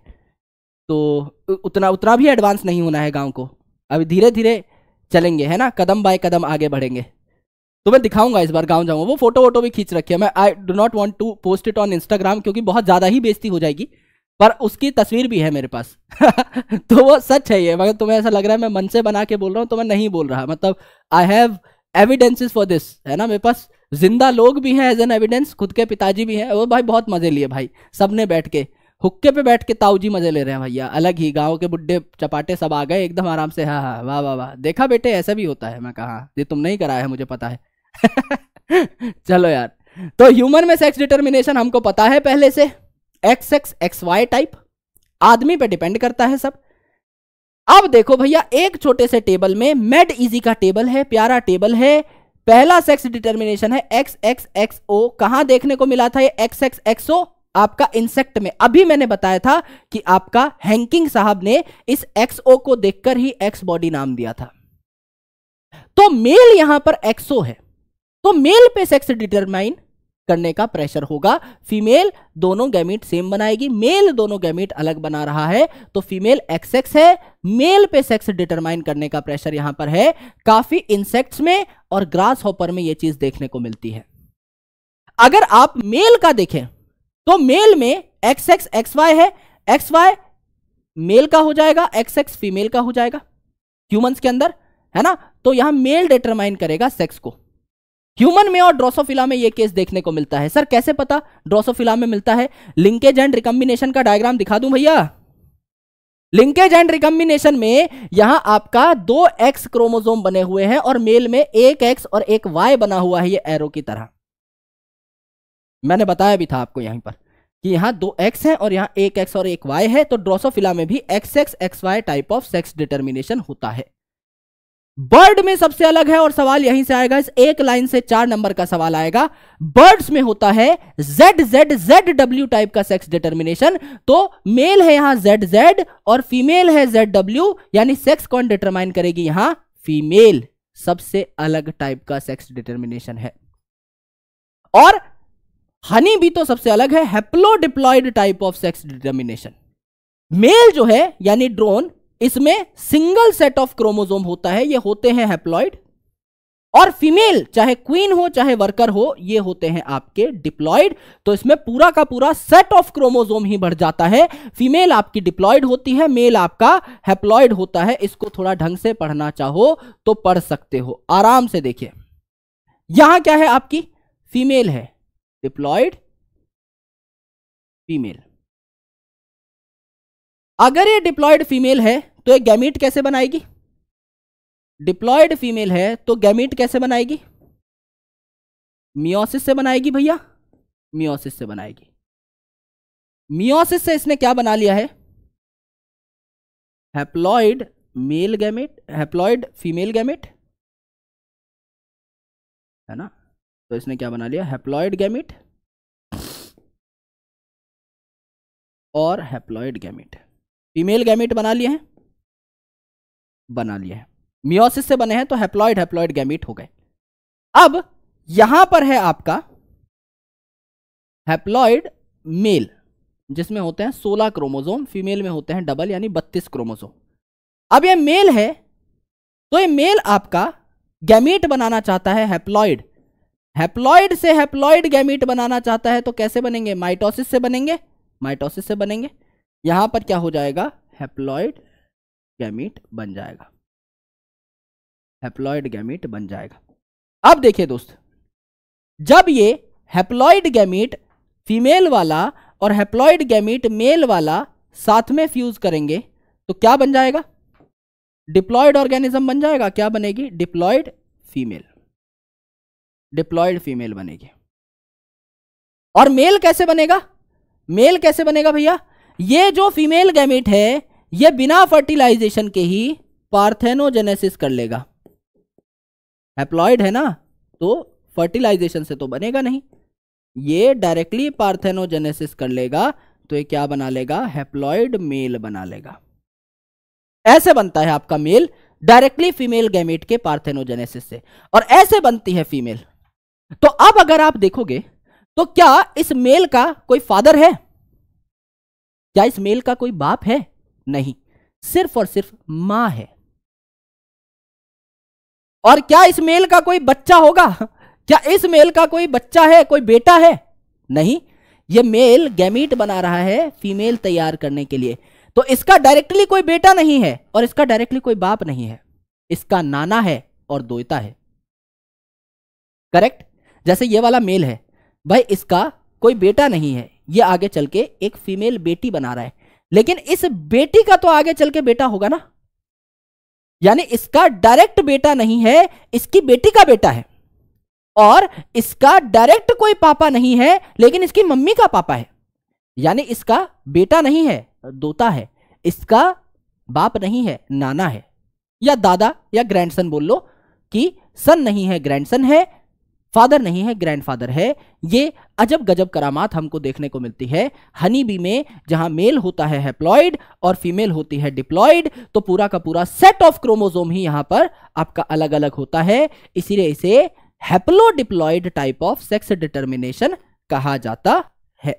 तो उतना उतना भी एडवांस नहीं होना है गाँव को अभी धीरे धीरे चलेंगे है ना कदम बाय कदम आगे बढ़ेंगे तो मैं दिखाऊंगा इस बार गांव जाऊंगा वो फोटो वोटो भी खींच रखी है मैं I do not want to post it on Instagram क्योंकि बहुत ज़्यादा ही बेजती हो जाएगी पर उसकी तस्वीर भी है मेरे पास <laughs> तो वो सच है ये मगर तुम्हें ऐसा लग रहा है मैं मन से बना के बोल रहा हूँ तो मैं नहीं बोल रहा मतलब I have evidences for this है ना मेरे पास जिंदा लोग भी हैं एज एन एविडेंस खुद के पिताजी भी हैं वो भाई बहुत मज़े लिए भाई सब ने बैठ के हुक्के पे बैठ के ताऊजी मजे ले रहे हैं भैया अलग ही गांव के बुड्ढे चपाटे सब आ गए एकदम आराम से हाँ हाँ वाह वाह वाह देखा बेटे ऐसा भी होता है मैं कहा ये तुम नहीं कराया है मुझे पता है <laughs> चलो यार तो ह्यूमन में सेक्स डिटर्मिनेशन हमको पता है पहले से X X X Y type आदमी पे डिपेंड करता है सब अब देखो भैया एक छोटे से टेबल में मेड इजी का टेबल है प्यारा टेबल है पहला सेक्स डिटर्मिनेशन है एक्स एक्स एक्स ओ कहां देखने को मिला था ये एक्स एक्स एक्स ओ आपका इंसेक्ट में अभी मैंने बताया था कि आपका हैंकिंग साहब ने इस एक्सओ को देखकर ही एक्स बॉडी नाम दिया था तो मेल यहां पर एक्सओ है तो मेल पे सेक्स डिटरमाइन करने का प्रेशर होगा फीमेल दोनों गैमिट सेम बनाएगी मेल दोनों गैमिट अलग बना रहा है तो फीमेल एक्सएक्स है मेल पे सेक्स डिटरमाइन करने का प्रेशर यहां पर है काफी इंसेक्ट्स में और ग्रास हॉपर में यह चीज देखने को मिलती है अगर आप मेल का देखें तो मेल में एक्स एक्स एक्स वाई है एक्स वाई मेल का हो जाएगा एक्स एक्स फीमेल का हो जाएगा ह्यूमंस के अंदर है ना तो यहां मेल डिटरमाइन करेगा सेक्स को ह्यूमन में और ड्रोसोफिला में यह केस देखने को मिलता है सर कैसे पता ड्रोसोफिला में मिलता है लिंकेज एंड रिकम्बिनेशन का डायग्राम दिखा दूं भैया लिंकेज एंड रिकम्बिनेशन में यहां आपका दो एक्स क्रोमोजोम बने हुए हैं और मेल में एक एक्स और एक वाई बना हुआ है ये एरो की तरह मैंने बताया भी था आपको यहीं पर कि यहाँ दो एक्स है और यहाँ एक एक्स और एक वाई है तो ड्रोसोफिला में भी X X X Y type of sex determination होता है बर्ड में सबसे अलग है और सवाल यहीं से आएगा इस एक लाइन से चार नंबर का सवाल आएगा बर्ड्स में होता है Z Z Z W type का सेक्स डिटर्मिनेशन तो मेल है यहां जेड जेड और फीमेल है जेड डब्ल्यू यानी सेक्स कौन डिटरमाइन करेगी यहां फीमेल सबसे अलग टाइप का सेक्स डिटर्मिनेशन है और हनी भी तो सबसे अलग है haplodiploid type of sex determination male जो है यानी ड्रोन इसमें सिंगल सेट ऑफ क्रोमोजोम होता है ये होते हैं हेप्लॉइड और फीमेल चाहे क्वीन हो चाहे वर्कर हो ये होते हैं आपके डिप्लॉयड तो इसमें पूरा का पूरा सेट ऑफ क्रोमोजोम ही बढ़ जाता है फीमेल आपकी डिप्लॉयड होती है मेल आपका हेप्लॉयड होता है इसको थोड़ा ढंग से पढ़ना चाहो तो पढ़ सकते हो आराम से देखिए यहां क्या है आपकी फीमेल है डिप्लॉयड फीमेल अगर ये डिप्लॉयड फीमेल है तो ये गैमिट कैसे बनाएगी डिप्लॉयड फीमेल है तो गैमिट कैसे बनाएगी मियोसिस से बनाएगी भैया मियोसिस से बनाएगी मियोसिस से इसने क्या बना लिया है haploid male gamete haploid female gamete है ना तो इसने क्या बना लिया हैप्लॉयड गैमिट और हैप्लॉयड गैमिट फीमेल गैमिट बना लिए हैं बना लिए हैं मियोसिस से बने हैं तो हैप्लॉयड हैप्लॉयड गैमिट हो गए अब यहां पर है आपका हैप्लॉयड मेल जिसमें होते हैं सोलह क्रोमोजोम फीमेल में होते हैं डबल यानी बत्तीस क्रोमोजोम अब ये मेल है तो ये मेल आपका गैमेट बनाना चाहता है हैप्लॉयड हैप्लॉइड से हैप्लॉइड गैमिट बनाना चाहता है तो कैसे बनेंगे माइटोसिस से बनेंगे माइटोसिस से बनेंगे यहां पर क्या हो जाएगा हैप्लॉइड गैमिट बन जाएगा हैप्लॉइड गैमिट बन जाएगा अब देखिए दोस्त जब ये हैप्लॉइड गैमिट फीमेल वाला और हैप्लॉइड गैमिट मेल वाला साथ में फ्यूज करेंगे तो क्या बन जाएगा डिप्लॉयड ऑर्गेनिज्म बन जाएगा क्या बनेगी डिप्लॉयड फीमेल डिप्लॉयड फीमेल बनेगी और मेल कैसे बनेगा मेल कैसे बनेगा भैया ये जो फीमेल गैमिट है ये बिना फर्टिलाइजेशन के ही पार्थेनोजेनेसिस कर लेगा एप्लॉयड है ना तो फर्टिलाइजेशन से तो बनेगा नहीं ये डायरेक्टली पार्थेनोजेनेसिस कर लेगा तो ये क्या बना लेगा हैप्लॉयड मेल बना लेगा ऐसे बनता है आपका मेल डायरेक्टली फीमेल गैमेट के पार्थेनोजेनेसिस से और ऐसे बनती है फीमेल तो अब अगर आप देखोगे तो क्या इस मेल का कोई फादर है क्या इस मेल का कोई बाप है नहीं सिर्फ और सिर्फ मां है और क्या इस मेल का कोई बच्चा होगा क्या इस मेल का कोई बच्चा है कोई बेटा है नहीं ये मेल गैमीट बना रहा है फीमेल तैयार करने के लिए तो इसका डायरेक्टली कोई बेटा नहीं है और इसका डायरेक्टली कोई बाप नहीं है इसका नाना है और दोता है करेक्ट जैसे ये वाला मेल है भाई इसका कोई बेटा नहीं है ये आगे चल के एक फीमेल बेटी बना रहा है लेकिन इस बेटी का तो आगे चल के बेटा होगा ना यानी इसका डायरेक्ट बेटा नहीं है इसकी बेटी का बेटा है और इसका डायरेक्ट कोई पापा नहीं है लेकिन इसकी मम्मी का पापा है यानी इसका बेटा नहीं है दोता है इसका बाप नहीं है नाना है या दादा या ग्रैंडसन बोल लो कि सन नहीं है ग्रैंडसन है फादर नहीं है ग्रैंडफादर है ये अजब गजब करामात हमको देखने को मिलती है हनी बी में जहां मेल होता है हेप्लॉइड और फीमेल होती है डिप्लॉइड तो पूरा का पूरा सेट ऑफ क्रोमोजोम ही यहां पर आपका अलग अलग होता है इसीलिए इसे haplodiploid type of sex determination कहा जाता है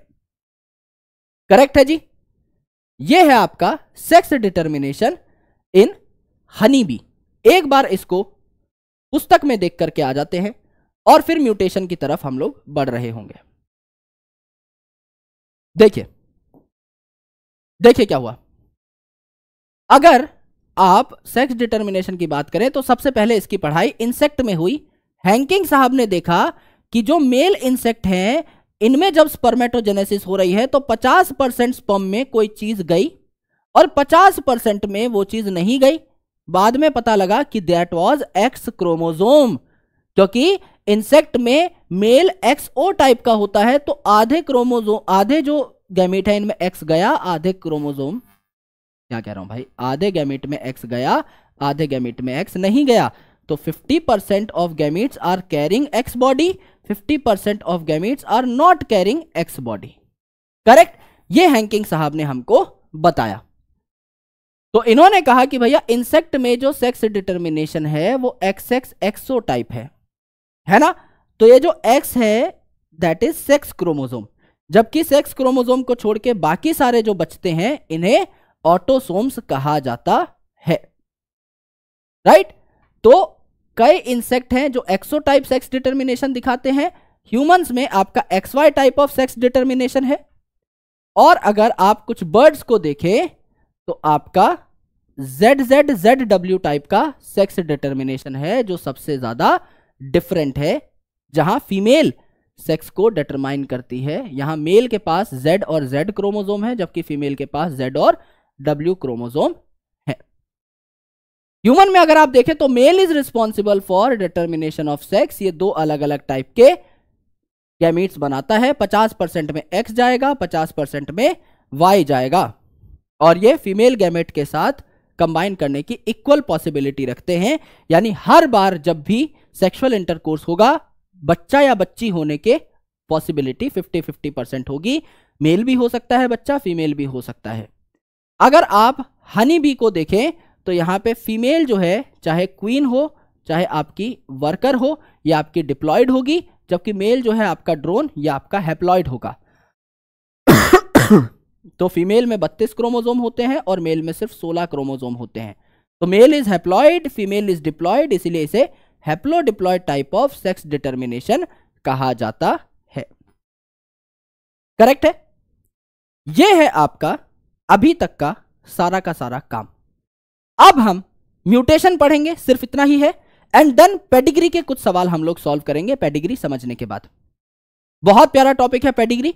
करेक्ट है जी ये है आपका sex determination in honey bee एक बार इसको पुस्तक में देख करके आ जाते हैं और फिर म्यूटेशन की तरफ हम लोग बढ़ रहे होंगे देखिए देखिए क्या हुआ अगर आप सेक्स डिटर्मिनेशन की बात करें तो सबसे पहले इसकी पढ़ाई इंसेक्ट में हुई हैंकिंग साहब ने देखा कि जो मेल इंसेक्ट हैं इनमें जब स्पर्मेटोजेनेसिस हो रही है तो 50 परसेंट स्पर्म में कोई चीज गई और 50 परसेंट में वो चीज नहीं गई बाद में पता लगा कि दैट वाज एक्स क्रोमोजोम क्योंकि इंसेक्ट में मेल एक्स ओ टाइप का होता है तो आधे क्रोमोजोम आधे जो गैमिट है इनमें एक्स गया आधे क्रोमोजोम क्या कह रहा हूं भाई आधे गैमिट में एक्स गया आधे गैमिट में एक्स नहीं गया तो 50% percent of gametes are carrying X body 50% percent of gametes are not carrying X body correct ये हैंकिंग साहब ने हमको बताया तो इन्होंने कहा कि भैया इंसेक्ट में जो सेक्स डिटर्मिनेशन है वो एक्स एक्स एक्सो टाइप है है ना तो ये जो एक्स है दैट इज सेक्स क्रोमोजोम जबकि सेक्स क्रोमोजोम को छोड़ के बाकी सारे जो बचते हैं इन्हें ऑटोसोम्स कहा जाता है राइट तो कई इंसेक्ट हैं जो एक्सोटाइप सेक्स डिटर्मिनेशन दिखाते हैं ह्यूमंस में आपका XY type of sex determination है और अगर आप कुछ बर्ड्स को देखें तो आपका Z Z Z W type का सेक्स डिटर्मिनेशन है जो सबसे ज्यादा डिफरेंट है जहां फीमेल सेक्स को डिटरमाइन करती है यहां मेल के पास जेड और जेड क्रोमोजोम है जबकि फीमेल के पास जेड और डब्ल्यू क्रोमोजोम है ह्यूमन में अगर आप देखें तो male is responsible for determination of sex ये दो अलग अलग टाइप के गैमीट्स बनाता है 50 परसेंट में एक्स जाएगा 50 परसेंट में वाई जाएगा और ये फीमेल गैमेट के साथ कंबाइन करने की इक्वल पॉसिबिलिटी रखते हैं यानी हर बार जब भी सेक्सुअल इंटरकोर्स होगा बच्चा या बच्ची होने के पॉसिबिलिटी 50 50 परसेंट होगी मेल भी हो सकता है बच्चा फीमेल भी हो सकता है अगर आप हनी बी को देखें तो यहाँ पे फीमेल जो है चाहे क्वीन हो चाहे आपकी वर्कर हो या आपकी डिप्लॉयड होगी जबकि मेल जो है आपका ड्रोन या आपका हैप्लॉयड होगा <coughs> तो फीमेल में 32 क्रोमोजोम होते हैं और मेल में सिर्फ 16 क्रोमोजोम होते हैं तो male is haploid female is diploid इसीलिए इसे haplodiploid type of sex determination कहा जाता है करेक्ट है ये है आपका अभी तक का सारा का सारा काम अब हम म्यूटेशन पढ़ेंगे सिर्फ इतना ही है एंड देन पेडिग्री के कुछ सवाल हम लोग सॉल्व करेंगे पेडिग्री समझने के बाद बहुत प्यारा टॉपिक है पेडिग्री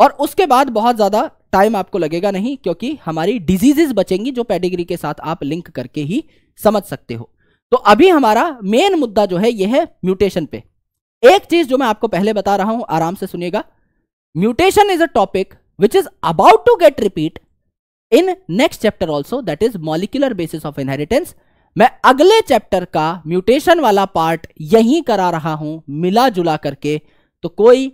और उसके बाद बहुत ज्यादा टाइम आपको लगेगा नहीं क्योंकि हमारी डिजीजेस बचेंगी जो पेडिग्री के साथ आप लिंक करके ही समझ सकते हो तो अभी हमारा मेन मुद्दा जो है यह है म्यूटेशन पे एक चीज जो मैं आपको पहले बता रहा हूं आराम से सुनिएगा mutation is a topic which is about to get repeat in next chapter also that is molecular basis of inheritance मैं अगले चैप्टर का म्यूटेशन वाला पार्ट यहीं करा रहा हूं मिला जुला करके तो कोई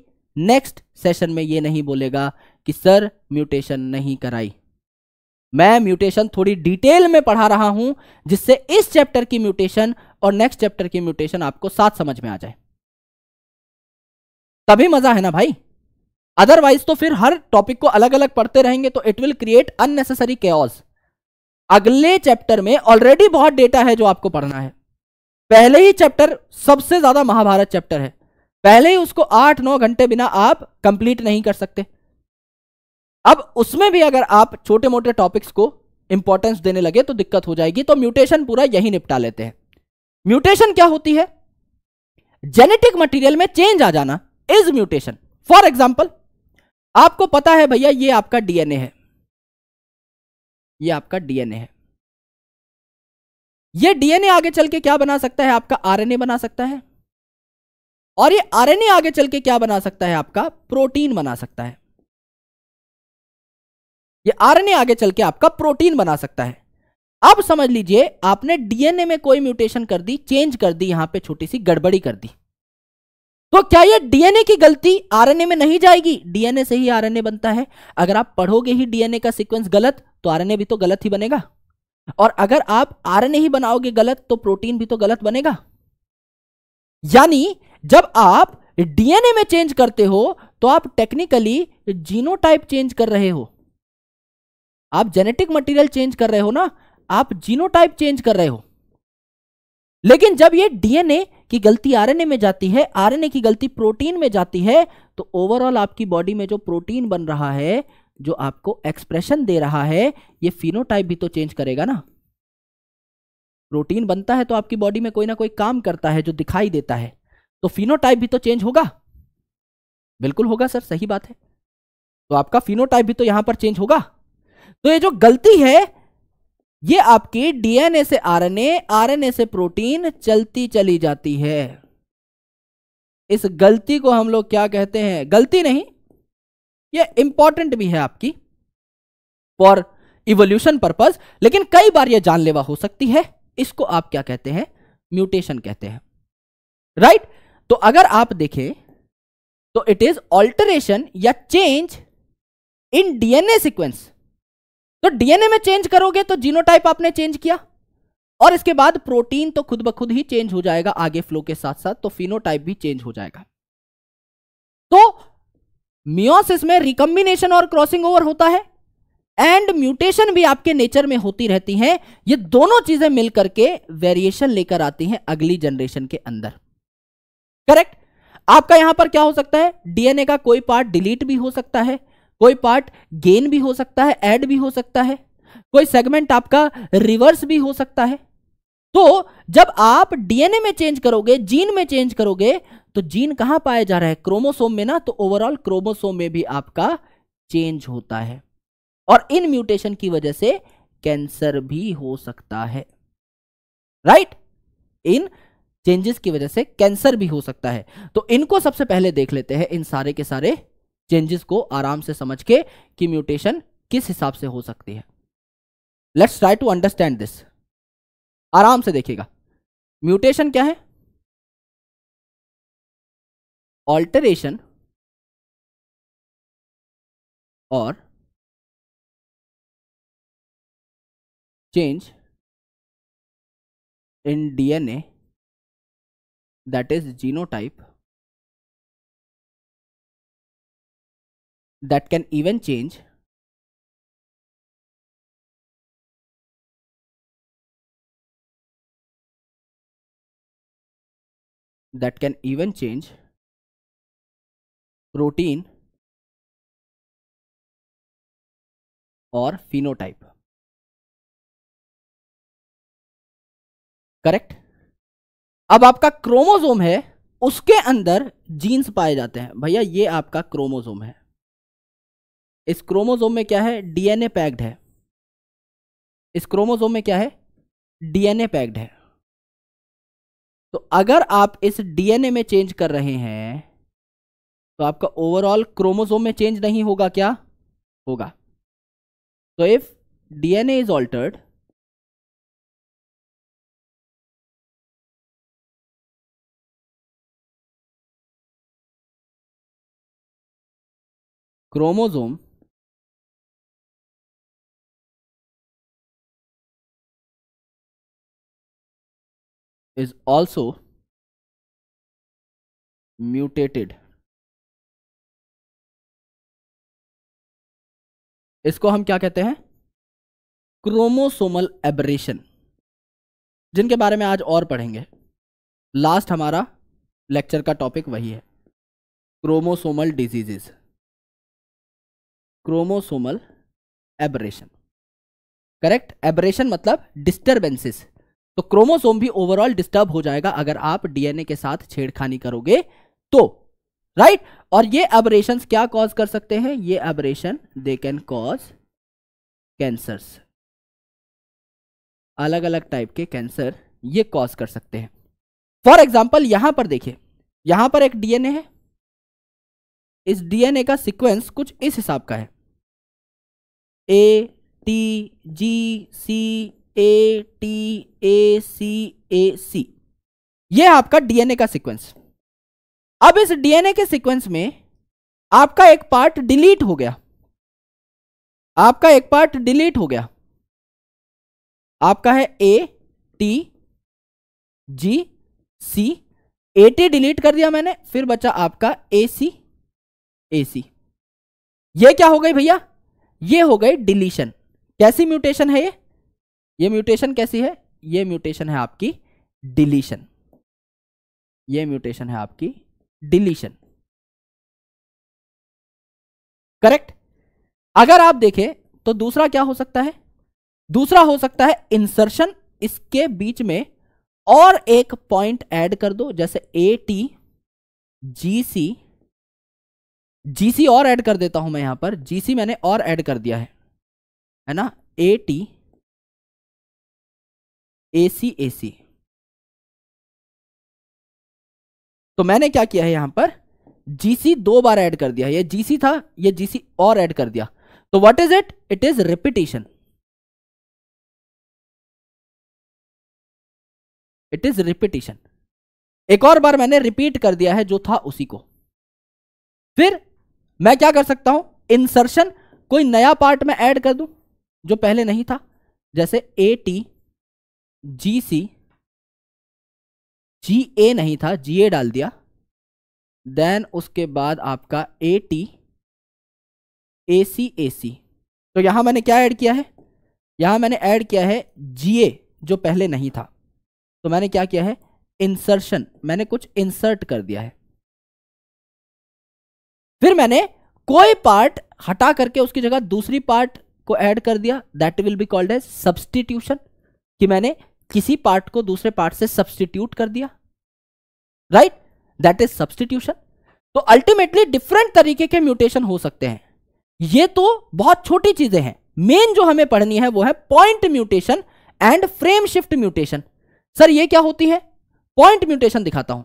नेक्स्ट सेशन में ये नहीं बोलेगा कि सर म्यूटेशन नहीं कराई मैं म्यूटेशन थोड़ी डिटेल में पढ़ा रहा हूं जिससे इस चैप्टर की म्यूटेशन और नेक्स्ट चैप्टर की म्यूटेशन आपको साथ समझ में आ जाए तभी मजा है ना भाई अदरवाइज तो फिर हर टॉपिक को अलग अलग पढ़ते रहेंगे तो it will create unnecessary chaos अगले चैप्टर में ऑलरेडी बहुत डेटा है जो आपको पढ़ना है पहले ही चैप्टर सबसे ज्यादा महाभारत चैप्टर है पहले ही उसको आठ नौ घंटे बिना आप कंप्लीट नहीं कर सकते अब उसमें भी अगर आप छोटे मोटे टॉपिक्स को इंपॉर्टेंस देने लगे तो दिक्कत हो जाएगी तो म्यूटेशन पूरा यही निपटा लेते हैं म्यूटेशन क्या होती है जेनेटिक मटेरियल में चेंज आ जाना इज म्यूटेशन फॉर एग्जाम्पल आपको पता है भैया ये आपका डीएनए है ये आपका डीएनए है ये डीएनए आगे चल के क्या बना सकता है आपका आरएनए बना सकता है और ये आरएनए आगे चल के क्या बना सकता है आपका प्रोटीन बना सकता है ये आरएनए आगे चल के आपका प्रोटीन बना सकता है अब समझ लीजिए आपने डीएनए में कोई म्यूटेशन कर दी चेंज कर दी यहां पे छोटी सी गड़बड़ी कर दी तो क्या ये डीएनए की गलती आरएनए में नहीं जाएगी डीएनए से ही आरएनए बनता है अगर आप पढ़ोगे ही डीएनए का सीक्वेंस गलत तो आरएनए भी तो गलत ही बनेगा और अगर आप आरएनए ही बनाओगे गलत तो प्रोटीन भी तो गलत बनेगा यानी जब आप डीएनए में चेंज करते हो तो आप टेक्निकली जीनोटाइप चेंज कर रहे हो आप जेनेटिक मटेरियल चेंज कर रहे हो ना आप जीनोटाइप चेंज कर रहे हो लेकिन जब ये डीएनए की गलती आरएनए में जाती है आरएनए की गलती प्रोटीन में जाती है तो ओवरऑल आपकी बॉडी में जो प्रोटीन बन रहा है जो आपको एक्सप्रेशन दे रहा है ये फिनोटाइप भी तो चेंज करेगा ना प्रोटीन बनता है तो आपकी बॉडी में कोई ना कोई काम करता है जो दिखाई देता है तो फिनोटाइप भी तो चेंज होगा बिल्कुल होगा सर सही बात है तो आपका फिनोटाइप भी तो यहां पर चेंज होगा तो ये जो गलती है ये आपकी डीएनए से आरएनए आरएनए से प्रोटीन चलती चली जाती है इस गलती को हम लोग क्या कहते हैं गलती नहीं ये इंपॉर्टेंट भी है आपकी फॉर इवोल्यूशन पर्पज लेकिन कई बार यह जानलेवा हो सकती है इसको आप क्या कहते हैं म्यूटेशन कहते हैं राइट right? तो अगर आप देखें तो इट इज ऑल्टरेशन या चेंज इन डीएनए सीक्वेंस तो डीएनए में चेंज करोगे तो जीनोटाइप आपने चेंज किया और इसके बाद प्रोटीन तो खुद ब खुद ही चेंज हो जाएगा आगे फ्लो के साथ साथ तो फिनोटाइप भी चेंज हो जाएगा तो मियोसिस में रिकम्बिनेशन और क्रॉसिंग ओवर होता है एंड म्यूटेशन भी आपके नेचर में होती रहती हैं ये दोनों चीजें मिलकर के वेरिएशन लेकर आती हैं अगली जनरेशन के अंदर करेक्ट आपका यहां पर क्या हो सकता है डीएनए का कोई पार्ट डिलीट भी हो सकता है कोई पार्ट गेन भी हो सकता है एड भी हो सकता है कोई सेगमेंट आपका रिवर्स भी हो सकता है तो जब आप डीएनए में चेंज करोगे जीन में चेंज करोगे तो जीन कहां पाया जा रहा है क्रोमोसोम में ना तो ओवरऑल क्रोमोसोम में भी आपका चेंज होता है और इन म्यूटेशन की वजह से कैंसर भी हो सकता है राइट इन चेंजेस की वजह से कैंसर भी हो सकता है तो इनको सबसे पहले देख लेते हैं इन सारे के सारे चेंजेस को आराम से समझ के कि म्यूटेशन किस हिसाब से हो सकती है let's try to understand this आराम से देखिएगा म्यूटेशन क्या है ऑल्टरेशन और change in DNA that is genotype type that can even change that can even change protein or phenotype correct अब आपका क्रोमोसोम है उसके अंदर जीन्स पाए जाते हैं भैया ये आपका क्रोमोसोम है इस क्रोमोजोम में क्या है डीएनए पैक्ड है इस क्रोमोजोम में क्या है डीएनए पैक्ड है तो अगर आप इस डीएनए में चेंज कर रहे हैं तो आपका ओवरऑल क्रोमोजोम में चेंज नहीं होगा क्या होगा तो if DNA is altered chromosome is also mutated इसको हम क्या कहते हैं क्रोमोसोमल एबरेशन जिनके बारे में आज और पढ़ेंगे लास्ट हमारा लेक्चर का टॉपिक वही है chromosomal diseases chromosomal aberration correct aberration मतलब डिस्टरबेंसेस तो क्रोमोसोम भी ओवरऑल डिस्टर्ब हो जाएगा अगर आप डीएनए के साथ छेड़खानी करोगे तो राइट right? और ये एबरेशन क्या कॉज कर सकते हैं ये aberration they can cause cancers अलग अलग टाइप के कैंसर ये कॉज कर सकते हैं फॉर एग्जाम्पल यहां पर देखिए यहां पर एक डीएनए है इस डीएनए का सीक्वेंस कुछ इस हिसाब का है A T G C A T A सी ए सी ये आपका डीएनए का सीक्वेंस अब इस डीएनए के सीक्वेंस में आपका एक पार्ट डिलीट हो गया आपका एक पार्ट डिलीट हो गया आपका है A T G C A T delete कर दिया मैंने फिर बचा आपका ए सी ए सी ये क्या हो गई भैया ये हो गई डिलीशन कैसी म्यूटेशन है ये ये म्यूटेशन कैसी है ये म्यूटेशन है आपकी डिलीशन ये म्यूटेशन है आपकी डिलीशन करेक्ट अगर आप देखें तो दूसरा क्या हो सकता है दूसरा हो सकता है इंसर्शन इसके बीच में और एक पॉइंट ऐड कर दो जैसे ए टी जी सी जी सी और ऐड कर देता हूं मैं यहां पर जी सी मैंने और ऐड कर दिया है है ना ए टी ए सी ए सी तो मैंने क्या किया है यहां पर जीसी दो बार ऐड कर दिया ये जीसी था ये जीसी और ऐड कर दिया तो what is it it is repetition it is repetition एक और बार मैंने रिपीट कर दिया है जो था उसी को फिर मैं क्या कर सकता हूं इंसर्शन कोई नया पार्ट में ऐड कर दूं जो पहले नहीं था जैसे ए टी जी सी जी ए नहीं था जी ए डाल दिया देन उसके बाद आपका ए टी ए सी ए सी तो यहां मैंने क्या ऐड किया है यहां मैंने ऐड किया है जी ए जो पहले नहीं था तो मैंने क्या किया है इंसर्शन मैंने कुछ इंसर्ट कर दिया है फिर मैंने कोई पार्ट हटा करके उसकी जगह दूसरी पार्ट को ऐड कर दिया that will be called as substitution कि मैंने किसी पार्ट को दूसरे पार्ट से सब्सटीट्यूट कर दिया राइट दैट इज सब्सटीट्यूशन तो अल्टीमेटली डिफरेंट तरीके के म्यूटेशन हो सकते हैं ये तो बहुत छोटी चीजें हैं मेन जो हमें पढ़नी है वो है point mutation and frame shift mutation sir ये क्या होती है पॉइंट म्यूटेशन दिखाता हूं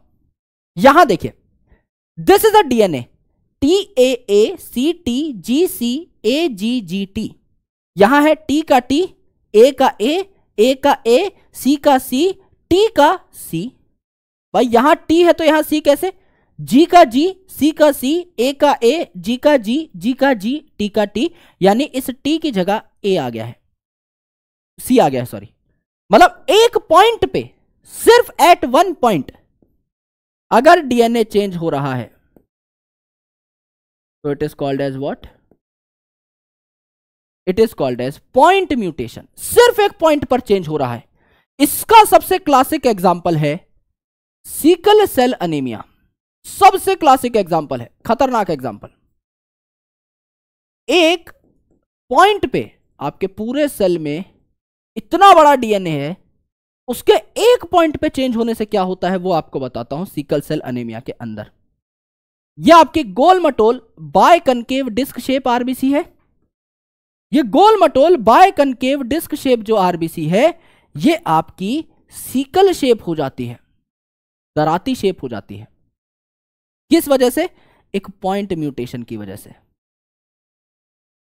यहां देखिए this is a DNA T A A C T G C A G G T यहां है टी का टी ए का ए ए का ए सी का सी टी का सी भाई यहां टी है तो यहां सी कैसे जी का जी सी का सी ए का ए जी का जी जी का जी टी का टी यानी इस टी की जगह ए आ गया है सी आ गया है सॉरी मतलब एक पॉइंट पे सिर्फ एट वन पॉइंट अगर डीएनए चेंज हो रहा है तो it is called as what it is called as point mutation सिर्फ एक पॉइंट पर चेंज हो रहा है इसका सबसे क्लासिक एग्जाम्पल है सीकल सेल अनिमिया सबसे क्लासिक एग्जाम्पल है खतरनाक एग्जाम्पल एक पॉइंट पे आपके पूरे सेल में इतना बड़ा डीएनए है उसके एक पॉइंट पे चेंज होने से क्या होता है वो आपको बताता हूं सीकल सेल अनेमिया के अंदर यह आपके गोल मटोल biconcave disc shape RBC है ये गोल मटोल बाय कनकेव डिस्क शेप जो आरबीसी है ये आपकी सीकल शेप हो जाती है दराती शेप हो जाती है किस वजह से एक पॉइंट म्यूटेशन की वजह से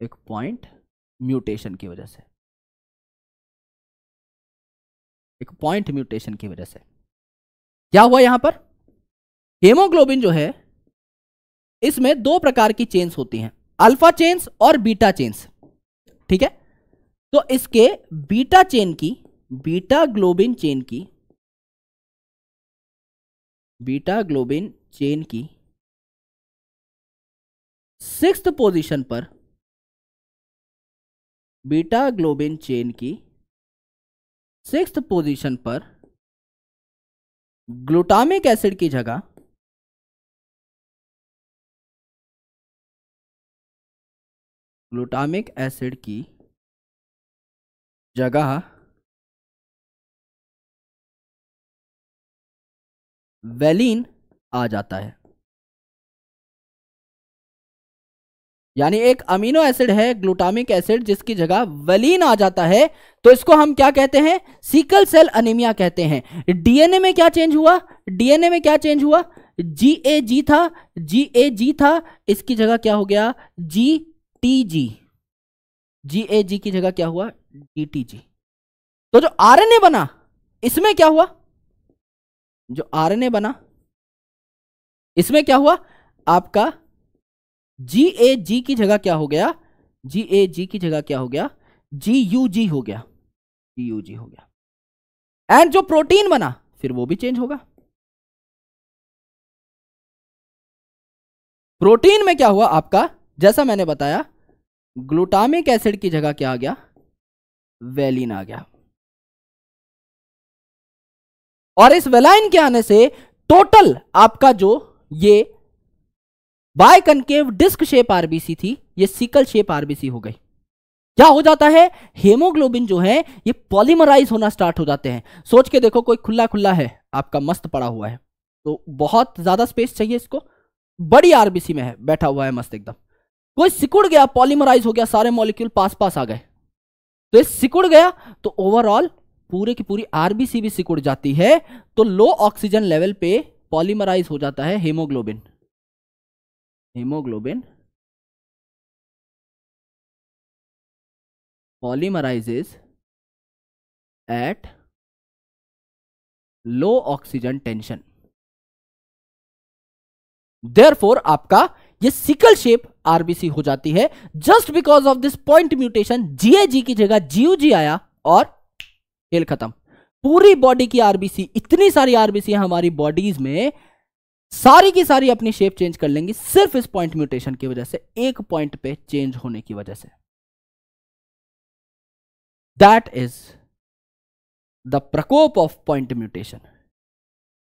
एक पॉइंट म्यूटेशन की वजह से एक पॉइंट म्यूटेशन की वजह से क्या हुआ यहां पर हेमोग्लोबिन जो है इसमें दो प्रकार की चेन्स होती हैं अल्फा चेन्स और बीटा चेन्स ठीक है तो इसके बीटा चेन की बीटा ग्लोबिन चेन की बीटा ग्लोबिन चेन की सिक्स पोजीशन पर बीटा ग्लोबिन चेन की सिक्स पोजीशन पर ग्लूटामिक एसिड की जगह ग्लूटामिक एसिड की जगह वेलिन आ जाता है यानी एक अमीनो एसिड है ग्लूटामिक एसिड जिसकी जगह वेलिन आ जाता है तो इसको हम क्या कहते हैं सिकल सेल अनिमिया कहते हैं डीएनए में क्या चेंज हुआ डीएनए में क्या चेंज हुआ जी ए जी था जी ए जी था इसकी जगह क्या हो गया G T G ji A जी की जगह क्या हुआ डी टी जी तो जो आर एन ए बना इसमें क्या हुआ जो आर एन ए बना इसमें क्या हुआ आपका जी ए जी की जगह क्या हो गया जी ए जी की जगह क्या हो गया जी यू जी हो गया जी यू जी हो गया एंड जो प्रोटीन बना फिर वो भी चेंज होगा प्रोटीन में क्या हुआ आपका जैसा मैंने बताया ग्लूटामिक एसिड की जगह क्या आ गया वेलिन आ गया और इस वेलाइन के आने से टोटल आपका जो ये biconcave disc shape RBC थी ये सिकल शेप आरबीसी हो गई क्या हो जाता है हेमोग्लोबिन जो है ये पॉलीमराइज होना स्टार्ट हो जाते हैं सोच के देखो कोई खुला खुला है आपका मस्त पड़ा हुआ है तो बहुत ज्यादा स्पेस चाहिए इसको बड़ी आरबीसी में है बैठा हुआ है मस्त एकदम कोई सिकुड़ गया पॉलीमराइज हो गया सारे मॉलिक्यूल पास पास आ गए तो ये सिकुड़ गया तो ओवरऑल पूरे की पूरी आरबीसी भी सिकुड़ जाती है तो लो ऑक्सीजन लेवल पे पॉलीमराइज हो जाता है haemoglobin haemoglobin polymerise at low oxygen tension therefore आपका ये सिकल शेप आरबीसी हो जाती है just because of this point mutation GAG की जगह जीयूजी आया और खेल खत्म पूरी बॉडी की आरबीसी इतनी सारी आरबीसी हमारी बॉडीज में सारी की सारी अपनी शेप चेंज कर लेंगी सिर्फ इस पॉइंट म्यूटेशन की वजह से एक पॉइंट पे चेंज होने की वजह से दैट इज द प्रकोप of point mutation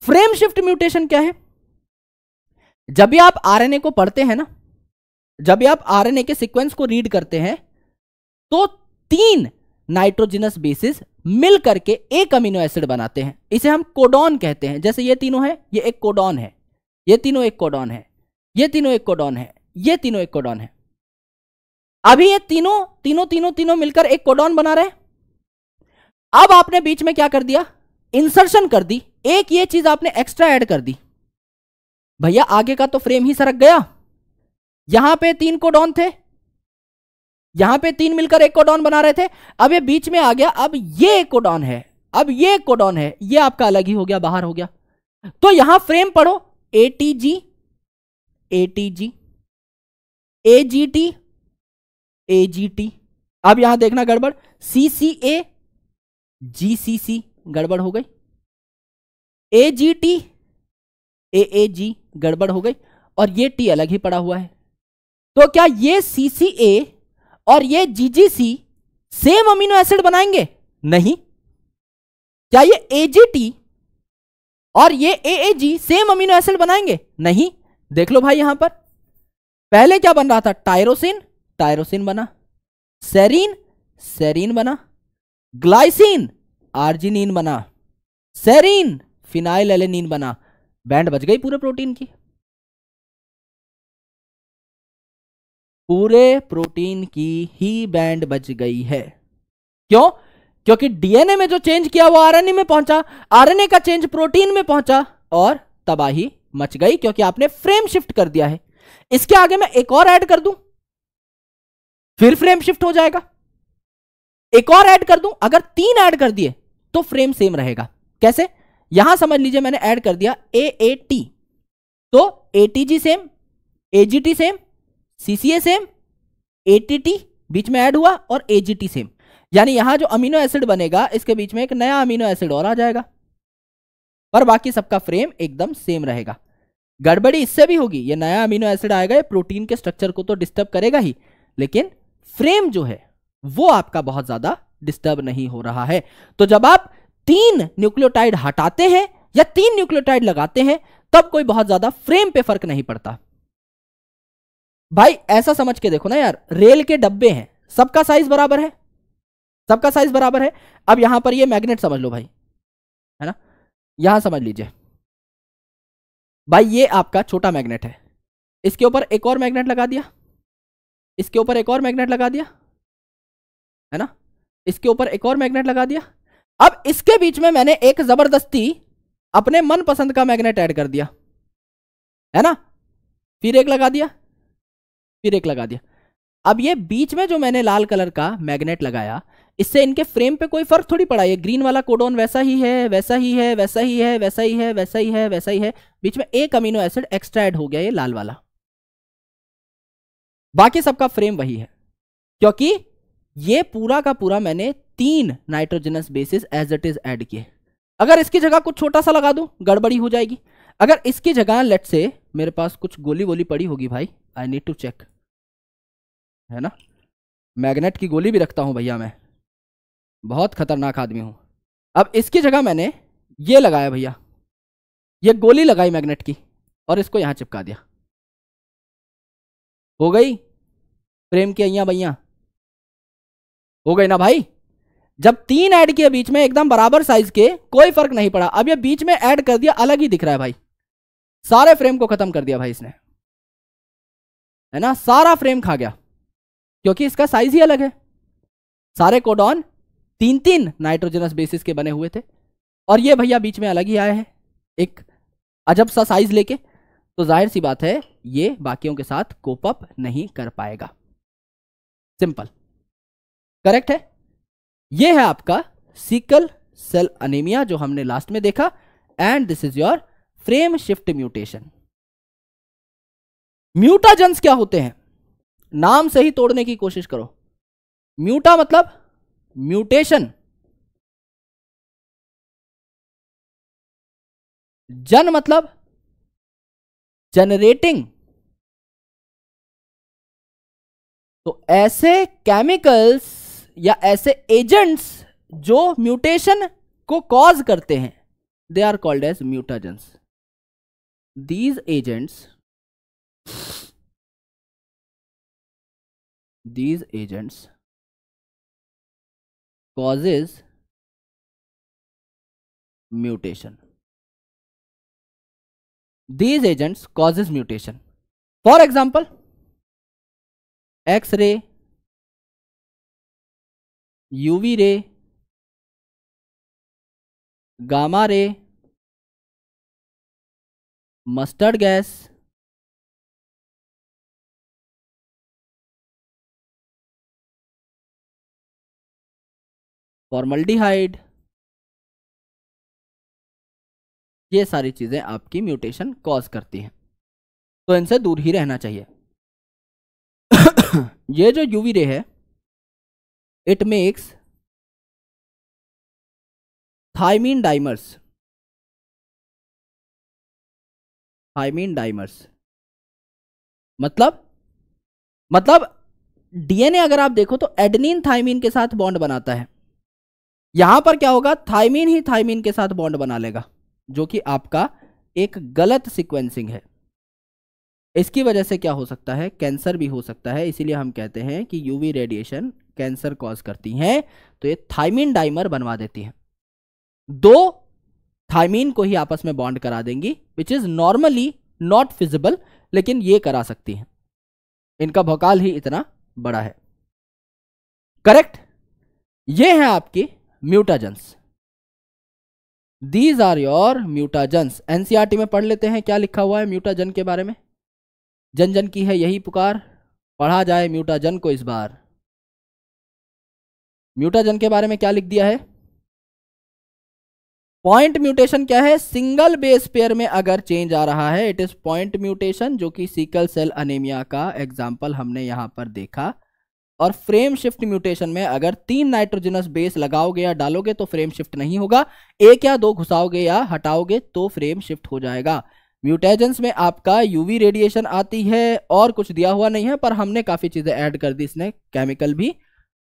frame shift mutation क्या है जब भी आप आरएनए को पढ़ते हैं ना जब भी आप आरएनए के सीक्वेंस को रीड करते हैं तो तीन नाइट्रोजिनस बेसिस मिल करके एक अमीनो एसिड बनाते हैं इसे हम कोडॉन कहते हैं जैसे ये तीनों है ये एक कोडॉन है ये तीनों एक कोडॉन है ये तीनों एक कोडॉन है ये तीनों एक कोडॉन है अभी ये तीनों तीनों तीनों तीनों मिलकर एक कोडॉन बना रहे हैं अब आपने बीच में क्या कर दिया इंसर्शन कर दी एक ये चीज आपने एक्स्ट्रा ऐड कर दी भैया आगे का तो फ्रेम ही सरक गया यहां पे तीन को डॉन थे यहां पे तीन मिलकर एक को डॉन बना रहे थे अब ये बीच में आ गया अब ये एक को डॉन है अब ये एक को डॉन है ये आपका अलग ही हो गया बाहर हो गया तो यहां फ्रेम पढ़ो A T G A T G A G T A G T अब यहां देखना गड़बड़ सी सी ए जी सी सी गड़बड़ हो गई ए जी टी ए ए जी गड़बड़ हो गई और ये टी अलग ही पड़ा हुआ है तो क्या ये सीसीए और ये जीजीसी सेम अमीनो एसिड बनाएंगे नहीं क्या ये एजीटी और ये एएजी सेम अमीनो एसिड बनाएंगे नहीं देख लो भाई यहां पर पहले क्या बन रहा था टायरोसिन टायरोसिन बना सेरीन सेरीन बना ग्लाइसिन आर्जिनिन बना सेरीन फिनाइल एलेनिन बना बैंड बच गई पूरे प्रोटीन की पूरे प्रोटीन की ही बैंड बच गई है क्यों क्योंकि डीएनए में जो चेंज किया वो आरएनए में पहुंचा आरएनए का चेंज प्रोटीन में पहुंचा और तबाही मच गई क्योंकि आपने फ्रेम शिफ्ट कर दिया है इसके आगे मैं एक और ऐड कर दूं फिर फ्रेम शिफ्ट हो जाएगा एक और ऐड कर दूं अगर तीन ऐड कर दिए तो फ्रेम सेम रहेगा कैसे यहां समझ लीजिए मैंने ऐड कर दिया ए ए टी तो A T G same A G T same C C A same A T T बीच में ऐड हुआ और ए जी टी सेम यानी यहां जो अमीनो एसिड बनेगा इसके बीच में एक नया अमीनो एसिड और आ जाएगा पर बाकी सबका फ्रेम एकदम सेम रहेगा गड़बड़ी इससे भी होगी ये नया अमीनो एसिड आएगा ये प्रोटीन के स्ट्रक्चर को तो डिस्टर्ब करेगा ही लेकिन फ्रेम जो है वो आपका बहुत ज्यादा डिस्टर्ब नहीं हो रहा है तो जब आप तीन न्यूक्लियोटाइड हटाते हैं या तीन न्यूक्लियोटाइड लगाते हैं तब कोई बहुत ज्यादा फ्रेम पे फर्क नहीं पड़ता भाई ऐसा समझ के देखो ना यार रेल के डब्बे हैं सबका साइज बराबर है सबका साइज बराबर है अब यहां पर ये मैग्नेट समझ लो भाई है ना यहां समझ लीजिए भाई ये आपका छोटा मैग्नेट है इसके ऊपर एक और मैग्नेट लगा दिया इसके ऊपर एक और मैग्नेट लगा दिया है ना इसके ऊपर एक और मैग्नेट लगा दिया अब इसके बीच में मैंने एक जबरदस्ती अपने मन पसंद का मैग्नेट ऐड कर दिया है ना फिर एक लगा दिया फिर एक लगा दिया अब ये बीच में जो मैंने लाल कलर का मैग्नेट लगाया इससे इनके फ्रेम पे कोई फर्क थोड़ी पड़ा ये ग्रीन वाला कोडोन वैसा ही है वैसा ही है वैसा ही है वैसा ही है वैसा ही है वैसा ही है बीच में एक अमीनो एसिड एक्स्ट्रा ऐड हो गया ये लाल वाला बाकी सबका फ्रेम वही है क्योंकि ये पूरा का पूरा मैंने तीन nitrogenous bases as it is add किए अगर इसकी जगह कुछ छोटा सा लगा दो गड़बड़ी हो जाएगी अगर इसकी जगह लेट से मेरे पास कुछ गोली वोली पड़ी होगी भाई आई नीड टू चेक है ना मैग्नेट की गोली भी रखता हूँ भैया मैं बहुत खतरनाक आदमी हूँ अब इसकी जगह मैंने ये लगाया भैया ये गोली लगाई मैग्नेट की और इसको यहाँ चिपका दिया हो गई प्रेम की अया भैया हो गए ना भाई जब तीन ऐड किया बीच में एकदम बराबर साइज के कोई फर्क नहीं पड़ा अब ये बीच में ऐड कर दिया अलग ही दिख रहा है भाई सारे फ्रेम को खत्म कर दिया भाई इसने है ना सारा फ्रेम खा गया क्योंकि इसका साइज ही अलग है सारे कोडॉन तीन तीन नाइट्रोजनस बेसिस के बने हुए थे और ये भैया बीच में अलग ही आए हैं एक अजब सा साइज लेके तो जाहिर सी बात है ये बाकियों के साथ कोपअप नहीं कर पाएगा सिंपल करेक्ट है ये है आपका सिकल सेल अनेमिया जो हमने लास्ट में देखा and this is your frame shift mutation mutagens क्या होते हैं नाम से ही तोड़ने की कोशिश करो म्यूटा मतलब म्यूटेशन जन मतलब जनरेटिंग तो ऐसे केमिकल्स या ऐसे एजेंट्स जो म्यूटेशन को कॉज करते हैं they are called as mutagens these agents these agents causes mutation these agents causes mutation for example X ray UV ray gamma ray mustard gas formaldehyde ये सारी चीज़ें आपकी म्यूटेशन कॉज करती हैं तो इनसे दूर ही रहना चाहिए <coughs> ये जो यूवी रे है it makes thymine dimers thymine dimers मतलब मतलब डीएनए अगर आप देखो तो एडनिन थाइमीन के साथ बॉन्ड बनाता है यहां पर क्या होगा थाइमीन ही थाइमीन के साथ बॉन्ड बना लेगा जो कि आपका एक गलत सीक्वेंसिंग है इसकी वजह से क्या हो सकता है कैंसर भी हो सकता है इसीलिए हम कहते हैं कि यूवी रेडिएशन कैंसर कॉज करती हैं तो ये थाइमिन डाइमर बनवा देती हैं दो थाइमिन को ही आपस में बॉन्ड करा देंगी which is normally not feasible लेकिन ये करा सकती हैं इनका भोकाल ही इतना बड़ा है करेक्ट ये हैं आपकी mutagens these are your mutagens NCERT में पढ़ लेते हैं क्या लिखा हुआ है म्यूटाजन के बारे में जन जन की है यही पुकार पढ़ा जाए म्यूटाजन को इस बार म्यूटाजन के बारे में क्या लिख दिया है पॉइंट म्यूटेशन क्या है सिंगल बेस पेयर में अगर चेंज आ रहा है इट इज पॉइंट म्यूटेशन जो कि सीकल सेल अनेमिया का एग्जाम्पल हमने यहां पर देखा और फ्रेम शिफ्ट म्यूटेशन में अगर तीन नाइट्रोजनस बेस लगाओगे या डालोगे तो फ्रेम शिफ्ट नहीं होगा एक या दो घुसाओगे या हटाओगे तो फ्रेम शिफ्ट हो जाएगा म्यूटेजेंस में आपका यूवी रेडिएशन आती है और कुछ दिया हुआ नहीं है पर हमने काफ़ी चीज़ें ऐड कर दी इसने केमिकल भी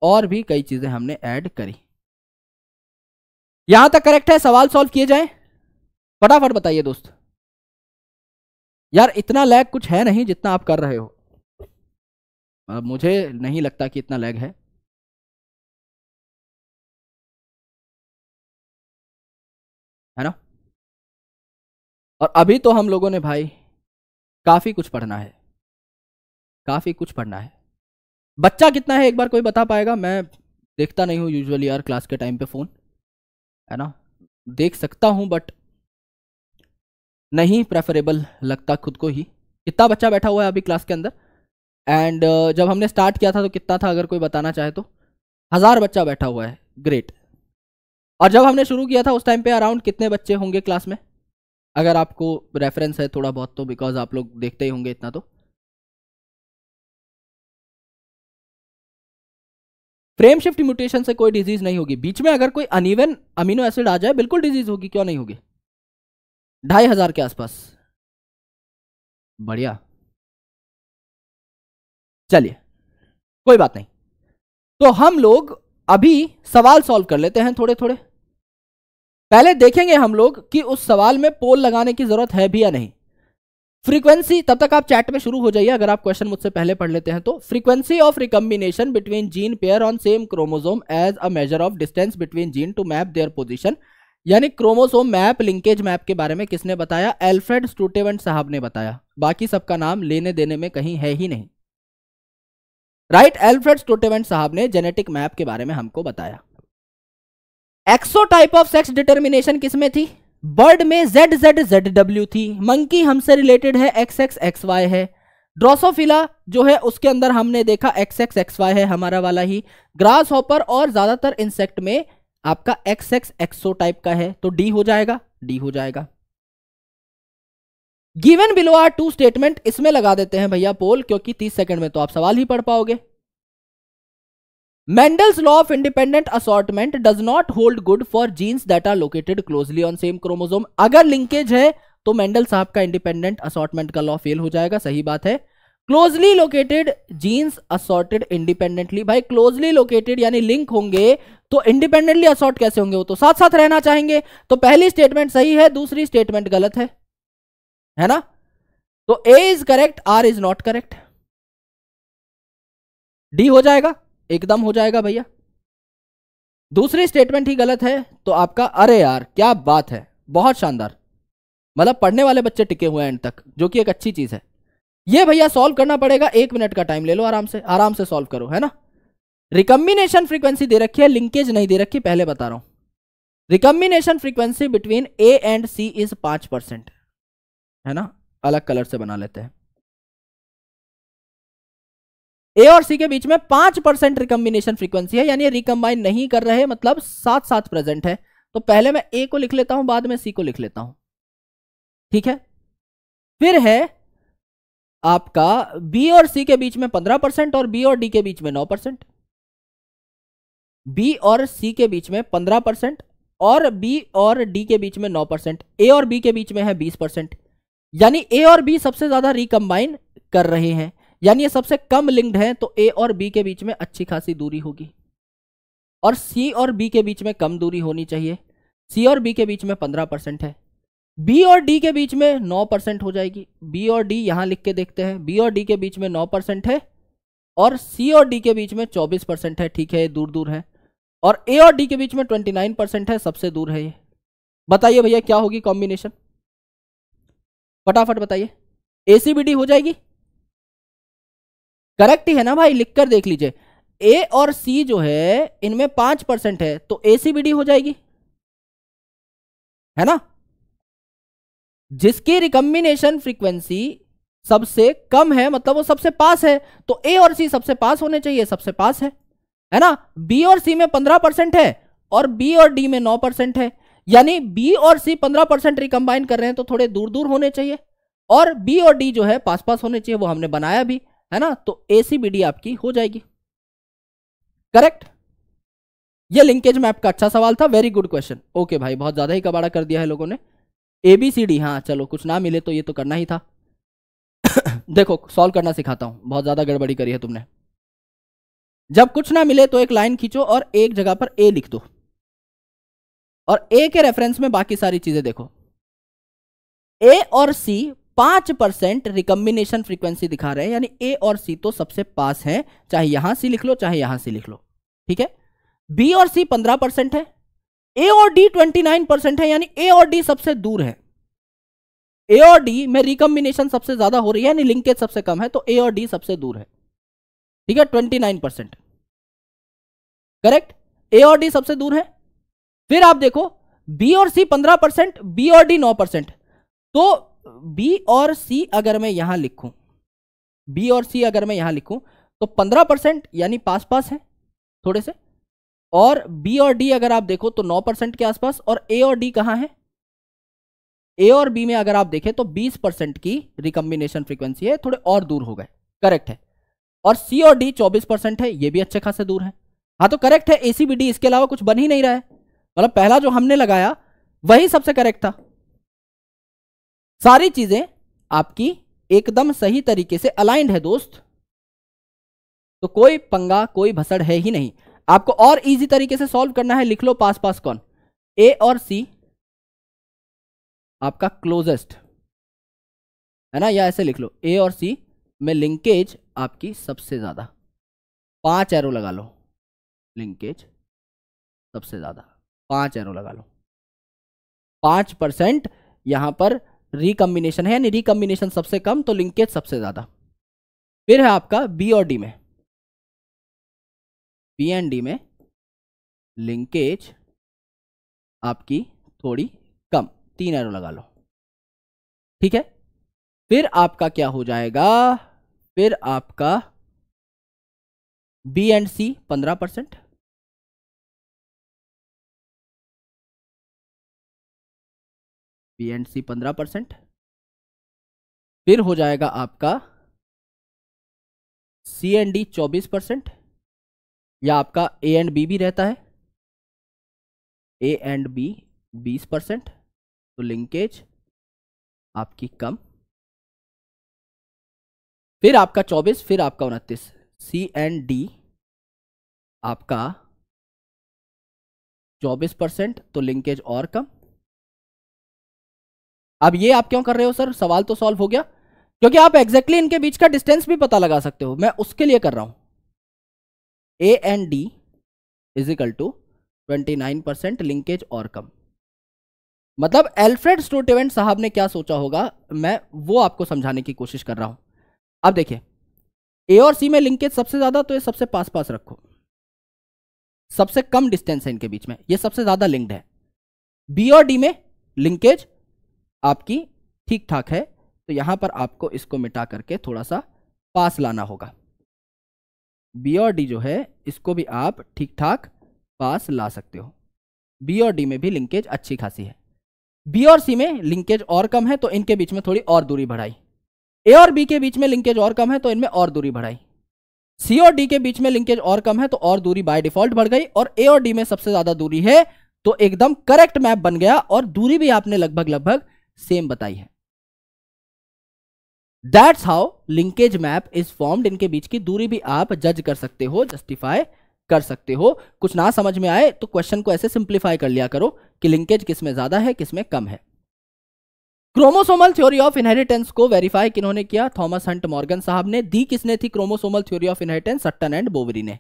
और भी कई चीजें हमने ऐड करी यहां तक करेक्ट है सवाल सॉल्व किए जाए फटाफट बताइए दोस्त यार इतना लैग कुछ है नहीं जितना आप कर रहे हो अब मुझे नहीं लगता कि इतना लैग है है ना और अभी तो हम लोगों ने भाई काफ़ी कुछ पढ़ना है काफ़ी कुछ पढ़ना है बच्चा कितना है एक बार कोई बता पाएगा मैं देखता नहीं हूँ यूजुअली यार क्लास के टाइम पे फ़ोन है ना देख सकता हूँ बट नहीं प्रेफरेबल लगता खुद को ही कितना बच्चा बैठा हुआ है अभी क्लास के अंदर एंड uh, जब हमने स्टार्ट किया था तो कितना था अगर कोई बताना चाहे तो हज़ार बच्चा बैठा हुआ है ग्रेट और जब हमने शुरू किया था उस टाइम पे अराउंड कितने बच्चे होंगे क्लास में अगर आपको रेफरेंस है थोड़ा बहुत तो बिकॉज आप लोग देखते ही होंगे इतना तो फ्रेम शिफ्ट म्यूटेशन से कोई डिजीज नहीं होगी बीच में अगर कोई अनइवन अमीनो एसिड आ जाए बिल्कुल डिजीज होगी क्यों नहीं होगी ढाई हजार के आसपास बढ़िया चलिए कोई बात नहीं तो हम लोग अभी सवाल सॉल्व कर लेते हैं थोड़े थोड़े पहले देखेंगे हम लोग कि उस सवाल में पोल लगाने की जरूरत है भी या नहीं फ्रीक्वेंसी तब तक आप चैट में शुरू हो जाइए अगर आप क्वेश्चन मुझसे पहले पढ़ लेते हैं तो frequency of recombination between gene pair on same chromosome as a measure of distance between gene to map their position यानी क्रोमोसोम मैप लिंकेज मैप के बारे में किसने बताया एल्फ्रेड स्टूटेवेंट साहब ने बताया बाकी सबका नाम लेने देने में कहीं है ही नहीं राइट एल्फ्रेड स्टूटेवेंट साहब ने जेनेटिक मैप के बारे में हमको बताया XO type of sex determination किसमें थी बर्ड में जेड जेड जेड डब्ल्यू थी मंकी हमसे रिलेटेड है एक्स एक्स एक्स वाई है ड्रोसोफिला जो है उसके अंदर हमने देखा एक्स एक्स एक्स वाई है हमारा वाला ही ग्रास हॉपर और ज्यादातर इंसेक्ट में आपका एक्स एक्स एक्सो टाइप का है तो डी हो जाएगा डी हो जाएगा given below are two statement इसमें लगा देते हैं भैया पोल क्योंकि तीस सेकंड में तो आप सवाल ही पढ़ पाओगे Mendel's law of independent assortment does not hold good for genes that are located closely on same chromosome. अगर लिंकेज है तो मेंडल साहब का इंडिपेंडेंट असॉर्टमेंट का लॉ फेल हो जाएगा सही बात है closely located genes assorted independently भाई क्लोजली लोकेटेड यानी लिंक होंगे तो इंडिपेंडेंटली असॉर्ट कैसे होंगे वो तो साथ साथ रहना चाहेंगे तो पहली स्टेटमेंट सही है दूसरी स्टेटमेंट गलत है है ना तो A is correct R is not correct D हो जाएगा एकदम हो जाएगा भैया दूसरी स्टेटमेंट ही गलत है तो आपका अरे यार क्या बात है बहुत शानदार मतलब पढ़ने वाले बच्चे टिके हुए हैं एंड तक जो कि एक अच्छी चीज़ है ये भैया सॉल्व करना पड़ेगा एक मिनट का टाइम ले लो आराम से आराम से सॉल्व करो है ना रिकम्बिनेशन फ्रीक्वेंसी दे रखी है लिंकेज नहीं दे रखी पहले बता रहा हूं recombination frequency between A and C is पांच परसेंट है ना अलग कलर से बना लेते हैं ए और सी के बीच में पांच परसेंट रिकम्बिनेशन फ्रीक्वेंसी है यानी रिकम्बाइन नहीं कर रहे मतलब साथ साथ प्रेजेंट है तो पहले मैं ए को लिख लेता हूं बाद में सी को लिख लेता हूं ठीक है फिर है आपका बी और सी के बीच में पंद्रह परसेंट और बी और डी के बीच में नौ परसेंट बी और सी के बीच में पंद्रह परसेंट और बी और डी के बीच में नौ परसेंट ए और बी के बीच में है बीस परसेंट यानी ए और बी सबसे ज्यादा रिकम्बाइन कर रहे हैं यानी ये सबसे कम लिंक्ड है तो ए और बी के बीच में अच्छी खासी दूरी होगी और सी और बी के बीच में कम दूरी होनी चाहिए सी और बी के बीच में पंद्रह परसेंट है बी और डी के बीच में नौ परसेंट हो जाएगी बी और डी यहां लिख के देखते हैं बी और डी के बीच में नौ परसेंट है और सी और डी के बीच में चौबीस परसेंट है ठीक है ये दूर दूर है और ए और डी के बीच में ट्वेंटी नाइन परसेंट है सबसे दूर है ये बताइए भैया क्या होगी कॉम्बिनेशन फटाफट बताइए ए सी बी डी हो जाएगी करेक्ट ही है ना भाई लिख कर देख लीजिए ए और सी जो है इनमें पांच परसेंट है तो ए सी बी डी हो जाएगी है ना जिसकी रिकम्बिनेशन फ्रीक्वेंसी सबसे कम है मतलब वो सबसे पास है तो ए और सी सबसे पास होने चाहिए सबसे पास है है ना बी और सी में पंद्रह परसेंट है और बी और डी में नौ परसेंट है यानी बी और सी पंद्रह परसेंट रिकम्बाइन कर रहे हैं तो थोड़े दूर दूर होने चाहिए और बी और डी जो है पास पास होने चाहिए वो हमने बनाया भी है ना तो एसीबीडी आपकी हो जाएगी करेक्ट ये लिंकेज मैप का अच्छा सवाल था वेरी गुड क्वेश्चन ओके भाई बहुत ज्यादा ही कबाड़ा कर दिया है लोगों ने एबीसीडी हाँ चलो कुछ ना मिले तो ये तो करना ही था <coughs> देखो सॉल्व करना सिखाता हूं बहुत ज्यादा गड़बड़ी करी है तुमने जब कुछ ना मिले तो एक लाइन खींचो और एक जगह पर ए लिख दो और ए के रेफरेंस में बाकी सारी चीजें देखो ए और सी पांच परसेंट रिकम्बिनेशन फ्रीक्वेंसी दिखा रहे हैं यानी ए और सी तो सबसे पास है चाहे यहां से लिख लो चाहे यहां से लिख लो ठीक है बी और सी पंद्रह परसेंट है ए और डी ट्वेंटी नाइन परसेंट है यानी ए और डी सबसे दूर है ए और डी में रिकम्बिनेशन सबसे ज्यादा हो रही है यानी लिंकेज सबसे कम है तो ए और डी सबसे दूर है ठीक है ट्वेंटी करेक्ट ए और डी सबसे दूर है फिर आप देखो बी और सी पंद्रह परसेंट बी और डी नौ परसेंट तो बी और सी अगर मैं यहां लिखूं बी और सी अगर मैं यहां लिखूं तो पंद्रह परसेंट यानी पास पास है थोड़े से और बी और डी अगर आप देखो तो नौ परसेंट के आसपास और ए और डी कहां है ए और बी में अगर आप देखें तो बीस परसेंट की रिकम्बिनेशन फ्रीक्वेंसी है थोड़े और दूर हो गए करेक्ट है और सी और डी चौबीस परसेंट है ये भी अच्छे खासे दूर है हाँ तो करेक्ट है ए सी बी डी इसके अलावा कुछ बन ही नहीं रहा है मतलब पहला जो हमने लगाया वही सबसे करेक्ट था सारी चीजें आपकी एकदम सही तरीके से अलाइंड है दोस्त तो कोई पंगा कोई भसड़ है ही नहीं आपको और इजी तरीके से सॉल्व करना है लिख लो पास पास कौन ए और सी आपका क्लोजेस्ट है ना या ऐसे लिख लो ए और सी में लिंकेज आपकी सबसे ज़्यादा पांच एरो लगा लो लिंकेज सबसे ज़्यादा पांच एरो लगा लो पांच परसेंट यहां पर रिकम्बिनेशन है यानी रिकम्बिनेशन सबसे कम तो लिंकेज सबसे ज़्यादा फिर है आपका बी और डी में बी एंड डी में लिंकेज आपकी थोड़ी कम तीन एरो लगा लो ठीक है फिर आपका क्या हो जाएगा फिर आपका बी एंड सी पंद्रह परसेंट बी एंड सी पंद्रह परसेंट फिर हो जाएगा आपका सी एंड डी चौबीस परसेंट या आपका ए एंड बी भी रहता है ए एंड बी बीस परसेंट तो लिंकेज आपकी कम फिर आपका चौबीस फिर आपका उनतीस सी एंड डी आपका चौबीस परसेंट तो लिंकेज और कम अब ये आप क्यों कर रहे हो सर सवाल तो सॉल्व हो गया क्योंकि आप एग्जैक्टली exactly इनके बीच का डिस्टेंस भी पता लगा सकते हो मैं उसके लिए कर रहा हूं ए एन डी इजिकल to twenty nine percent linkage और कम मतलब एल्फ्रेड स्टोटेवेंट साहब ने क्या सोचा होगा मैं वो आपको समझाने की कोशिश कर रहा हूं अब देखिए ए और सी में लिंकेज सबसे ज़्यादा तो ये सबसे पास पास रखो सबसे कम डिस्टेंस है इनके बीच में ये सबसे ज़्यादा लिंक्ड है बी और डी में लिंकेज आपकी ठीक ठाक है तो यहां पर आपको इसको मिटा करके थोड़ा सा पास लाना होगा बी और डी जो है इसको भी आप ठीक ठाक पास ला सकते हो बी और डी में भी लिंकेज अच्छी खासी है बी और सी में लिंकेज और कम है तो इनके बीच में थोड़ी और दूरी बढ़ाई ए और बी के बीच में लिंकेज और कम है तो इनमें और दूरी बढ़ाई सी और डी के बीच में लिंकेज और कम है तो और दूरी बाय डिफॉल्ट बढ़ गई और ए और डी में सबसे ज्यादा दूरी है तो एकदम करेक्ट मैप बन गया और दूरी भी आपने लगभग लगभग सेम बताई है that's how linkage map is formed इनके बीच की दूरी भी आप जज कर सकते हो जस्टिफाई कर सकते हो कुछ ना समझ में आए तो क्वेश्चन को ऐसे सिंप्लीफाई कर लिया करो कि लिंकेज किसमें ज्यादा है किसमें कम है क्रोमोसोमल थ्योरी ऑफ इनहेरिटेंस को वेरीफाई किन्होंने किया थॉमस हंट मॉर्गन साहब ने दी किसने थी chromosomal theory of inheritance Sutton and Boveri ने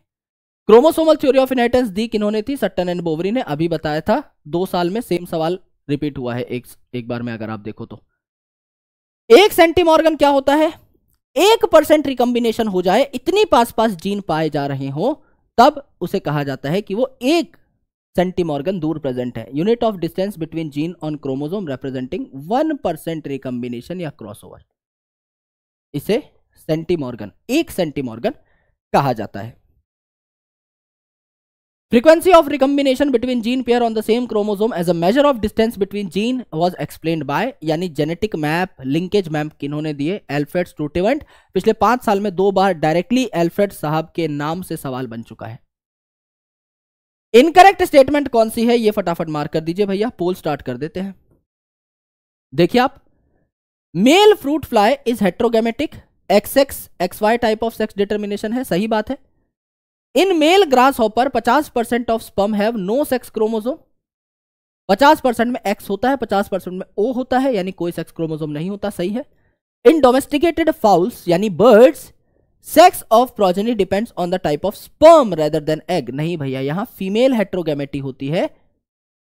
क्रोमोसोमल थ्योरी ऑफ इनहेरिटेंस दी किन्होंने थी सट्टन एंड बोवरी ने अभी बताया था दो साल में सेम सवाल रिपीट हुआ है एक एक बार में अगर आप देखो तो एक सेंटीमॉर्गन क्या होता है एक परसेंट रिकम्बिनेशन हो जाए इतनी पास पास जीन पाए जा रहे हो तब उसे कहा जाता है कि वो एक सेंटीमॉर्गन दूर प्रेजेंट है unit of distance between gene on chromosome representing one percent recombination या क्रॉसओवर इसे सेंटीमॉर्गन एक सेंटीमॉर्गन कहा जाता है frequency of recombination between gene pair on the same chromosome as a measure of distance between gene was explain by यानी genetic map linkage map किन्होंने दिए Alfred स्टूटेवेंट पिछले पांच साल में दो बार डायरेक्टली एल्फ्रेड साहब के नाम से सवाल बन चुका है इनकरेक्ट स्टेटमेंट कौन सी है ये फटाफट मार्क कर दीजिए भैया पोल स्टार्ट कर देते हैं देखिए आप male fruit fly is heterogametic X X X Y type of sex determination है सही बात है इन मेल ग्रास हॉपर पचास percent of sperm have no sex chromosome पचास परसेंट में एक्स होता है पचास परसेंट में ओ होता है यानी कोई सेक्स क्रोमोजोम नहीं होता सही है इन डोमेस्टिकेटेड फाउल्स यानी birds sex of progeny depends on the type of sperm rather than egg नहीं भैया यहां फीमेल हेट्रोगेमेटी होती है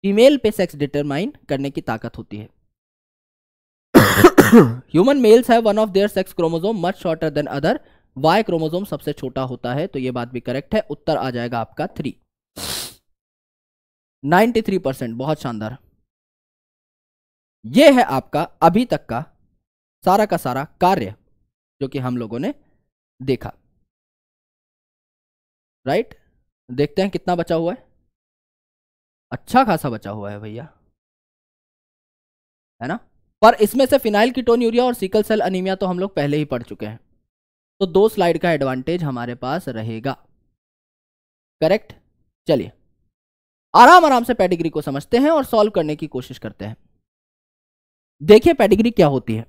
फीमेल पे सेक्स डिटरमाइन करने की ताकत होती है human males have one of their sex chromosome much shorter than other Y chromosome सबसे छोटा होता है तो ये बात भी करेक्ट है उत्तर आ जाएगा आपका थ्री नाइन्टी थ्री परसेंट बहुत शानदार ये है आपका अभी तक का सारा का सारा कार्य जो कि हम लोगों ने देखा राइट देखते हैं कितना बचा हुआ है अच्छा खासा बचा हुआ है भैया है ना पर इसमें से फिनाइल कीटोन यूरिया और सिकल सेल अनिमिया तो हम लोग पहले ही पढ़ चुके हैं तो दो स्लाइड का एडवांटेज हमारे पास रहेगा करेक्ट चलिए आराम आराम से पेडिग्री को समझते हैं और सॉल्व करने की कोशिश करते हैं देखिए पेडिग्री क्या होती है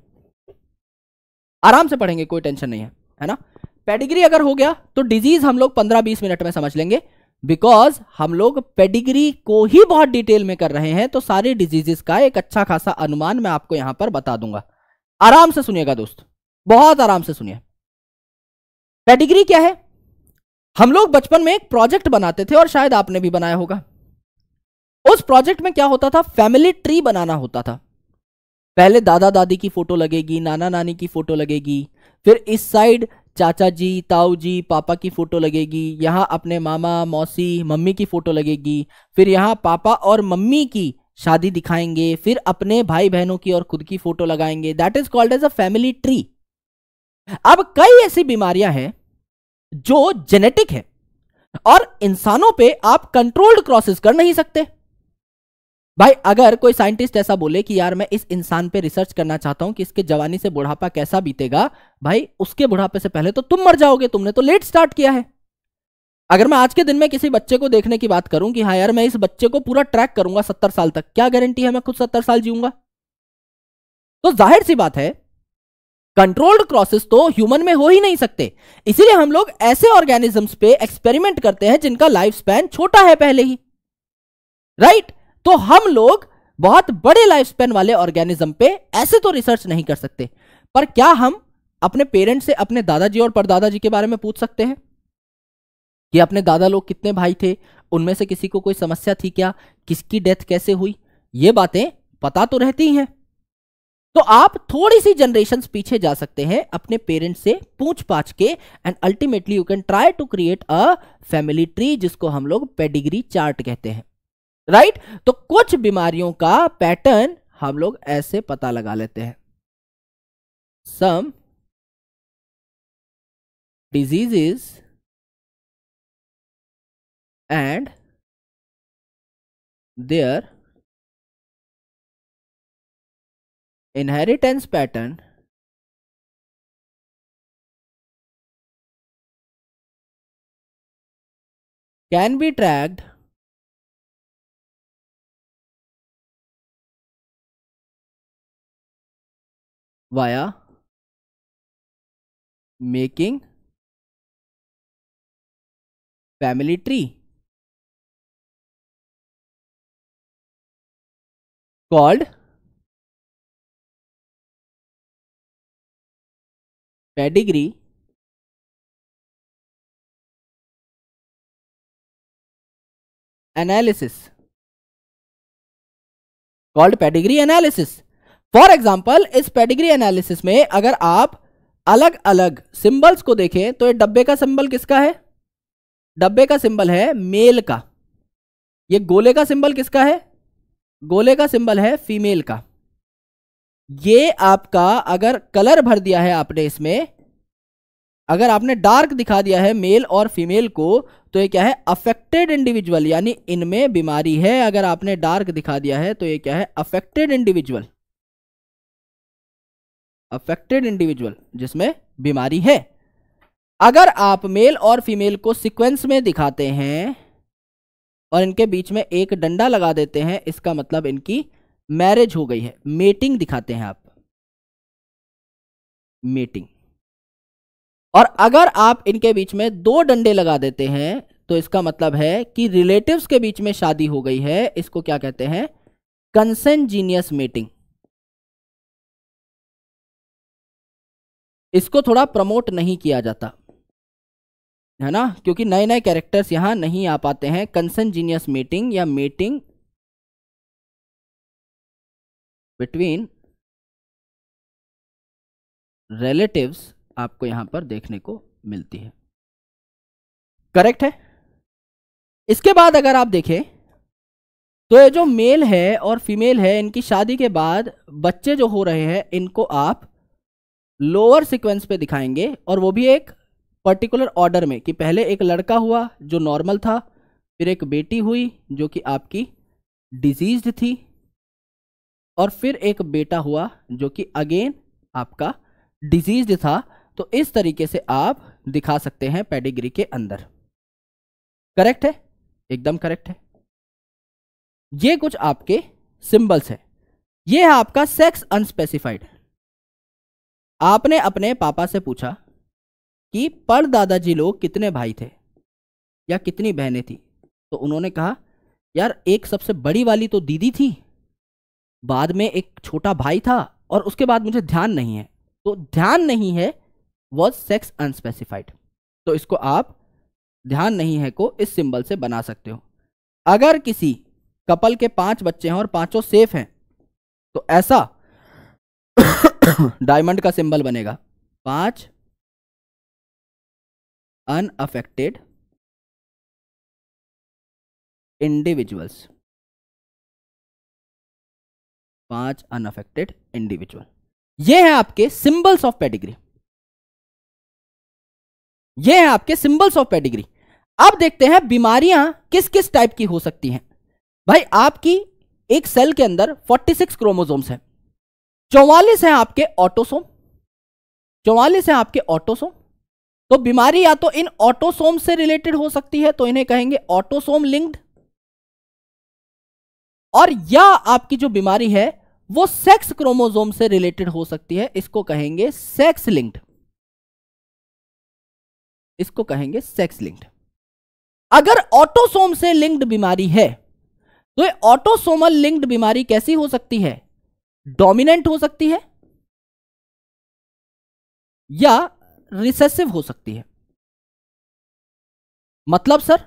आराम से पढ़ेंगे कोई टेंशन नहीं है है ना पेडिग्री अगर हो गया तो डिजीज हम लोग पंद्रह बीस मिनट में समझ लेंगे बिकॉज हम लोग पेडिग्री को ही बहुत डिटेल में कर रहे हैं तो सारे डिजीजेस का एक अच्छा खासा अनुमान मैं आपको यहां पर बता दूंगा आराम से सुनिएगा दोस्त बहुत आराम से सुनिए पेडिग्री क्या है हम लोग बचपन में एक प्रोजेक्ट बनाते थे और शायद आपने भी बनाया होगा उस प्रोजेक्ट में क्या होता था फैमिली ट्री बनाना होता था पहले दादा दादी की फोटो लगेगी नाना नानी की फोटो लगेगी फिर इस साइड चाचा जी ताऊ जी पापा की फोटो लगेगी यहां अपने मामा मौसी मम्मी की फोटो लगेगी फिर यहां पापा और मम्मी की शादी दिखाएंगे फिर अपने भाई बहनों की और खुद की फोटो लगाएंगे that is called as a family tree अब कई ऐसी बीमारियां हैं जो जेनेटिक है और इंसानों पे आप कंट्रोल्ड क्रॉसेस कर नहीं सकते भाई अगर कोई साइंटिस्ट ऐसा बोले कि यार मैं इस इंसान पे रिसर्च करना चाहता हूं कि इसके जवानी से बुढ़ापा कैसा बीतेगा भाई उसके बुढ़ापे से पहले तो तुम मर जाओगे तुमने तो लेट स्टार्ट किया है अगर मैं आज के दिन में किसी बच्चे को देखने की बात करूं कि हाँ यार मैं इस बच्चे को पूरा ट्रैक करूंगा सत्तर साल तक क्या गारंटी है मैं खुद सत्तर साल जीऊंगा तो जाहिर सी बात है कंट्रोल्ड क्रॉसेस तो ह्यूमन में हो ही नहीं सकते इसीलिए हम लोग ऐसे ऑर्गेनिजम्स पे एक्सपेरिमेंट करते हैं जिनका लाइफ स्पैन छोटा है पहले ही राइट right? तो हम लोग बहुत बड़े लाइफ स्पैन वाले ऑर्गेनिज्म पे ऐसे तो रिसर्च नहीं कर सकते पर क्या हम अपने पेरेंट्स से अपने दादाजी और परदादाजी के बारे में पूछ सकते हैं कि अपने दादा लोग कितने भाई थे उनमें से किसी को कोई समस्या थी क्या किसकी डेथ कैसे हुई ये बातें पता तो रहती हैं तो आप थोड़ी सी जनरेशन पीछे जा सकते हैं अपने पेरेंट्स से पूछ पाछ के and ultimately you can try to create a family tree जिसको हम लोग पेडिग्री चार्ट कहते हैं राइट right? तो कुछ बीमारियों का पैटर्न हम लोग ऐसे पता लगा लेते हैं some diseases and their inheritance pattern can be tracked via making family tree called pedigree analysis called pedigree analysis for example इस पेडिग्री एनालिसिस में अगर आप अलग अलग सिंबल्स को देखें तो ये डब्बे का सिंबल किसका है डब्बे का सिंबल है मेल का ये गोले का सिंबल किसका है गोले का सिंबल है फीमेल का ये आपका अगर कलर भर दिया है आपने इसमें अगर आपने डार्क दिखा दिया है मेल और फीमेल को तो ये क्या है अफेक्टेड इंडिविजुअल यानी इनमें बीमारी है अगर आपने डार्क दिखा दिया है तो ये क्या है अफेक्टेड इंडिविजुअल अफेक्टेड इंडिविजुअल जिसमें बीमारी है अगर आप मेल और फीमेल को सीक्वेंस में दिखाते हैं और इनके बीच में एक डंडा लगा देते हैं इसका मतलब इनकी मैरिज हो गई है मेटिंग दिखाते हैं आप मेटिंग और अगर आप इनके बीच में दो डंडे लगा देते हैं तो इसका मतलब है कि रिलेटिव्स के बीच में शादी हो गई है इसको क्या कहते हैं कंसेंजीनियस मेटिंग इसको थोड़ा प्रमोट नहीं किया जाता है ना क्योंकि नए नए कैरेक्टर्स यहां नहीं आ पाते हैं कंसेंजीनियस मेटिंग या मेटिंग बिटवीन रिलेटिव्स आपको यहां पर देखने को मिलती है करेक्ट है इसके बाद अगर आप देखें तो ये जो मेल है और फीमेल है इनकी शादी के बाद बच्चे जो हो रहे हैं इनको आप लोअर सीक्वेंस पे दिखाएंगे और वो भी एक पर्टिकुलर ऑर्डर में कि पहले एक लड़का हुआ जो नॉर्मल था फिर एक बेटी हुई जो कि आपकी डिजीज्ड थी और फिर एक बेटा हुआ जो कि अगेन आपका डिजीज था तो इस तरीके से आप दिखा सकते हैं पेडिग्री के अंदर करेक्ट है एकदम करेक्ट है ये कुछ आपके सिंबल्स हैं ये है आपका सेक्स अनस्पेसिफाइड आपने अपने पापा से पूछा कि पर दादाजी लोग कितने भाई थे या कितनी बहनें थी तो उन्होंने कहा यार एक सबसे बड़ी वाली तो दीदी थी बाद में एक छोटा भाई था और उसके बाद मुझे ध्यान नहीं है तो ध्यान नहीं है वॉज सेक्स अनस्पेसिफाइड तो इसको आप ध्यान नहीं है को इस सिंबल से बना सकते हो अगर किसी कपल के पांच बच्चे हैं और पांचों सेफ हैं तो ऐसा डायमंड <coughs> का सिंबल बनेगा पांच अनअफेक्टेड इंडिविजुअल्स पांच अनअफेक्टेड इंडिविजुअल ये है आपके सिंबल्स ऑफ पेडिग्री ये है आपके सिंबल्स ऑफ पेडिग्री अब देखते हैं बीमारियां किस किस टाइप की हो सकती हैं भाई आपकी एक सेल के अंदर 46 क्रोमोजोम्स हैं चौवालीस हैं आपके ऑटोसोम चौवालीस हैं आपके ऑटोसोम तो बीमारी या तो इन ऑटोसोम से रिलेटेड हो सकती है तो इन्हें कहेंगे ऑटोसोम लिंक्ड और या आपकी जो बीमारी है वो सेक्स क्रोमोजोम से रिलेटेड हो सकती है इसको कहेंगे सेक्स लिंक्ड इसको कहेंगे सेक्स लिंक्ड अगर ऑटोसोम से लिंक्ड बीमारी है तो ये ऑटोसोमल लिंक्ड बीमारी कैसी हो सकती है डोमिनेंट हो सकती है या रिसेसिव हो सकती है मतलब सर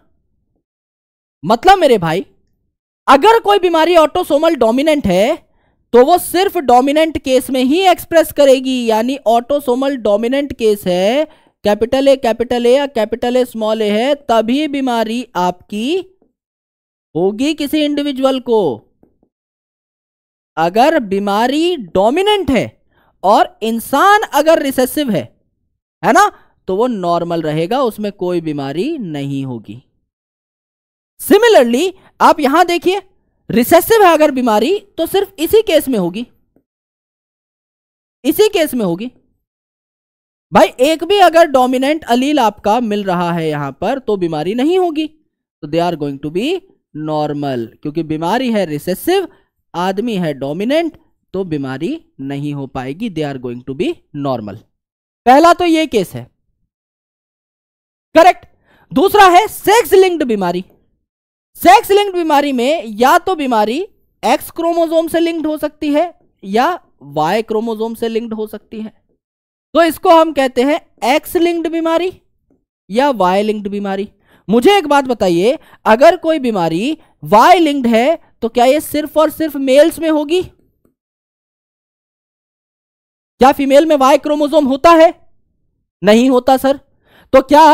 मतलब मेरे भाई अगर कोई बीमारी ऑटोसोमल डोमिनेंट है तो वो सिर्फ डोमिनेंट केस में ही एक्सप्रेस करेगी यानी ऑटोसोमल डोमिनेंट केस है कैपिटल ए कैपिटल ए या कैपिटल ए स्मॉल ए है तभी बीमारी आपकी होगी किसी इंडिविजुअल को अगर बीमारी डोमिनेंट है और इंसान अगर रिसेसिव है है ना तो वो नॉर्मल रहेगा उसमें कोई बीमारी नहीं होगी सिमिलरली आप यहां देखिए रिसेसिव है अगर बीमारी तो सिर्फ इसी केस में होगी इसी केस में होगी भाई एक भी अगर डोमिनेंट अलील आपका मिल रहा है यहां पर तो बीमारी नहीं होगी तो they are going to be normal क्योंकि बीमारी है रिसेसिव आदमी है डोमिनेंट तो बीमारी नहीं हो पाएगी they are going to be normal पहला तो ये केस है करेक्ट दूसरा है सेक्स लिंक्ड बीमारी सेक्स लिंक्ड बीमारी में या तो बीमारी एक्स क्रोमोजोम से लिंक्ड हो सकती है या वाई क्रोमोजोम से लिंक्ड हो सकती है तो इसको हम कहते हैं एक्स लिंक्ड बीमारी या वाई लिंक्ड बीमारी मुझे एक बात बताइए अगर कोई बीमारी वाई लिंक्ड है तो क्या यह सिर्फ और सिर्फ मेल्स में होगी क्या फीमेल में वाई क्रोमोजोम होता है नहीं होता सर तो क्या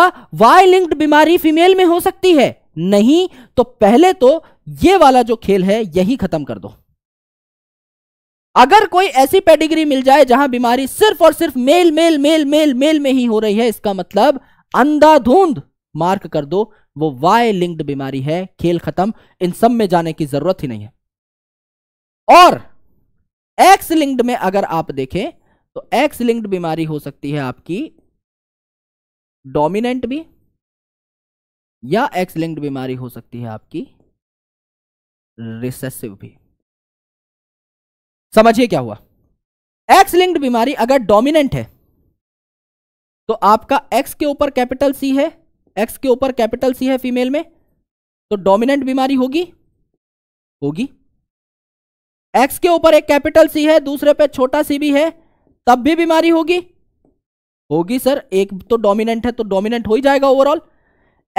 वाई लिंक्ड बीमारी फीमेल में हो सकती है नहीं तो पहले तो ये वाला जो खेल है यही खत्म कर दो अगर कोई ऐसी पेडिग्री मिल जाए जहां बीमारी सिर्फ और सिर्फ male male male male male में ही हो रही है इसका मतलब अंधाधुंध मार्क कर दो वो वाई लिंक्ड बीमारी है खेल खत्म इन सब में जाने की जरूरत ही नहीं है और एक्स लिंक्ड में अगर आप देखें तो एक्स लिंक्ड बीमारी हो सकती है आपकी डोमिनेंट भी या एक्स लिंक्ड बीमारी हो सकती है आपकी रिसेसिव भी समझिए क्या हुआ एक्स लिंक्ड बीमारी अगर डोमिनेंट है तो आपका एक्स के ऊपर कैपिटल सी है एक्स के ऊपर कैपिटल सी है फीमेल में तो डोमिनेंट बीमारी होगी होगी एक्स के ऊपर एक कैपिटल सी है दूसरे पे छोटा सी भी है तब भी बीमारी होगी होगी सर एक तो डोमिनेंट है तो डोमिनेंट हो ही जाएगा ओवरऑल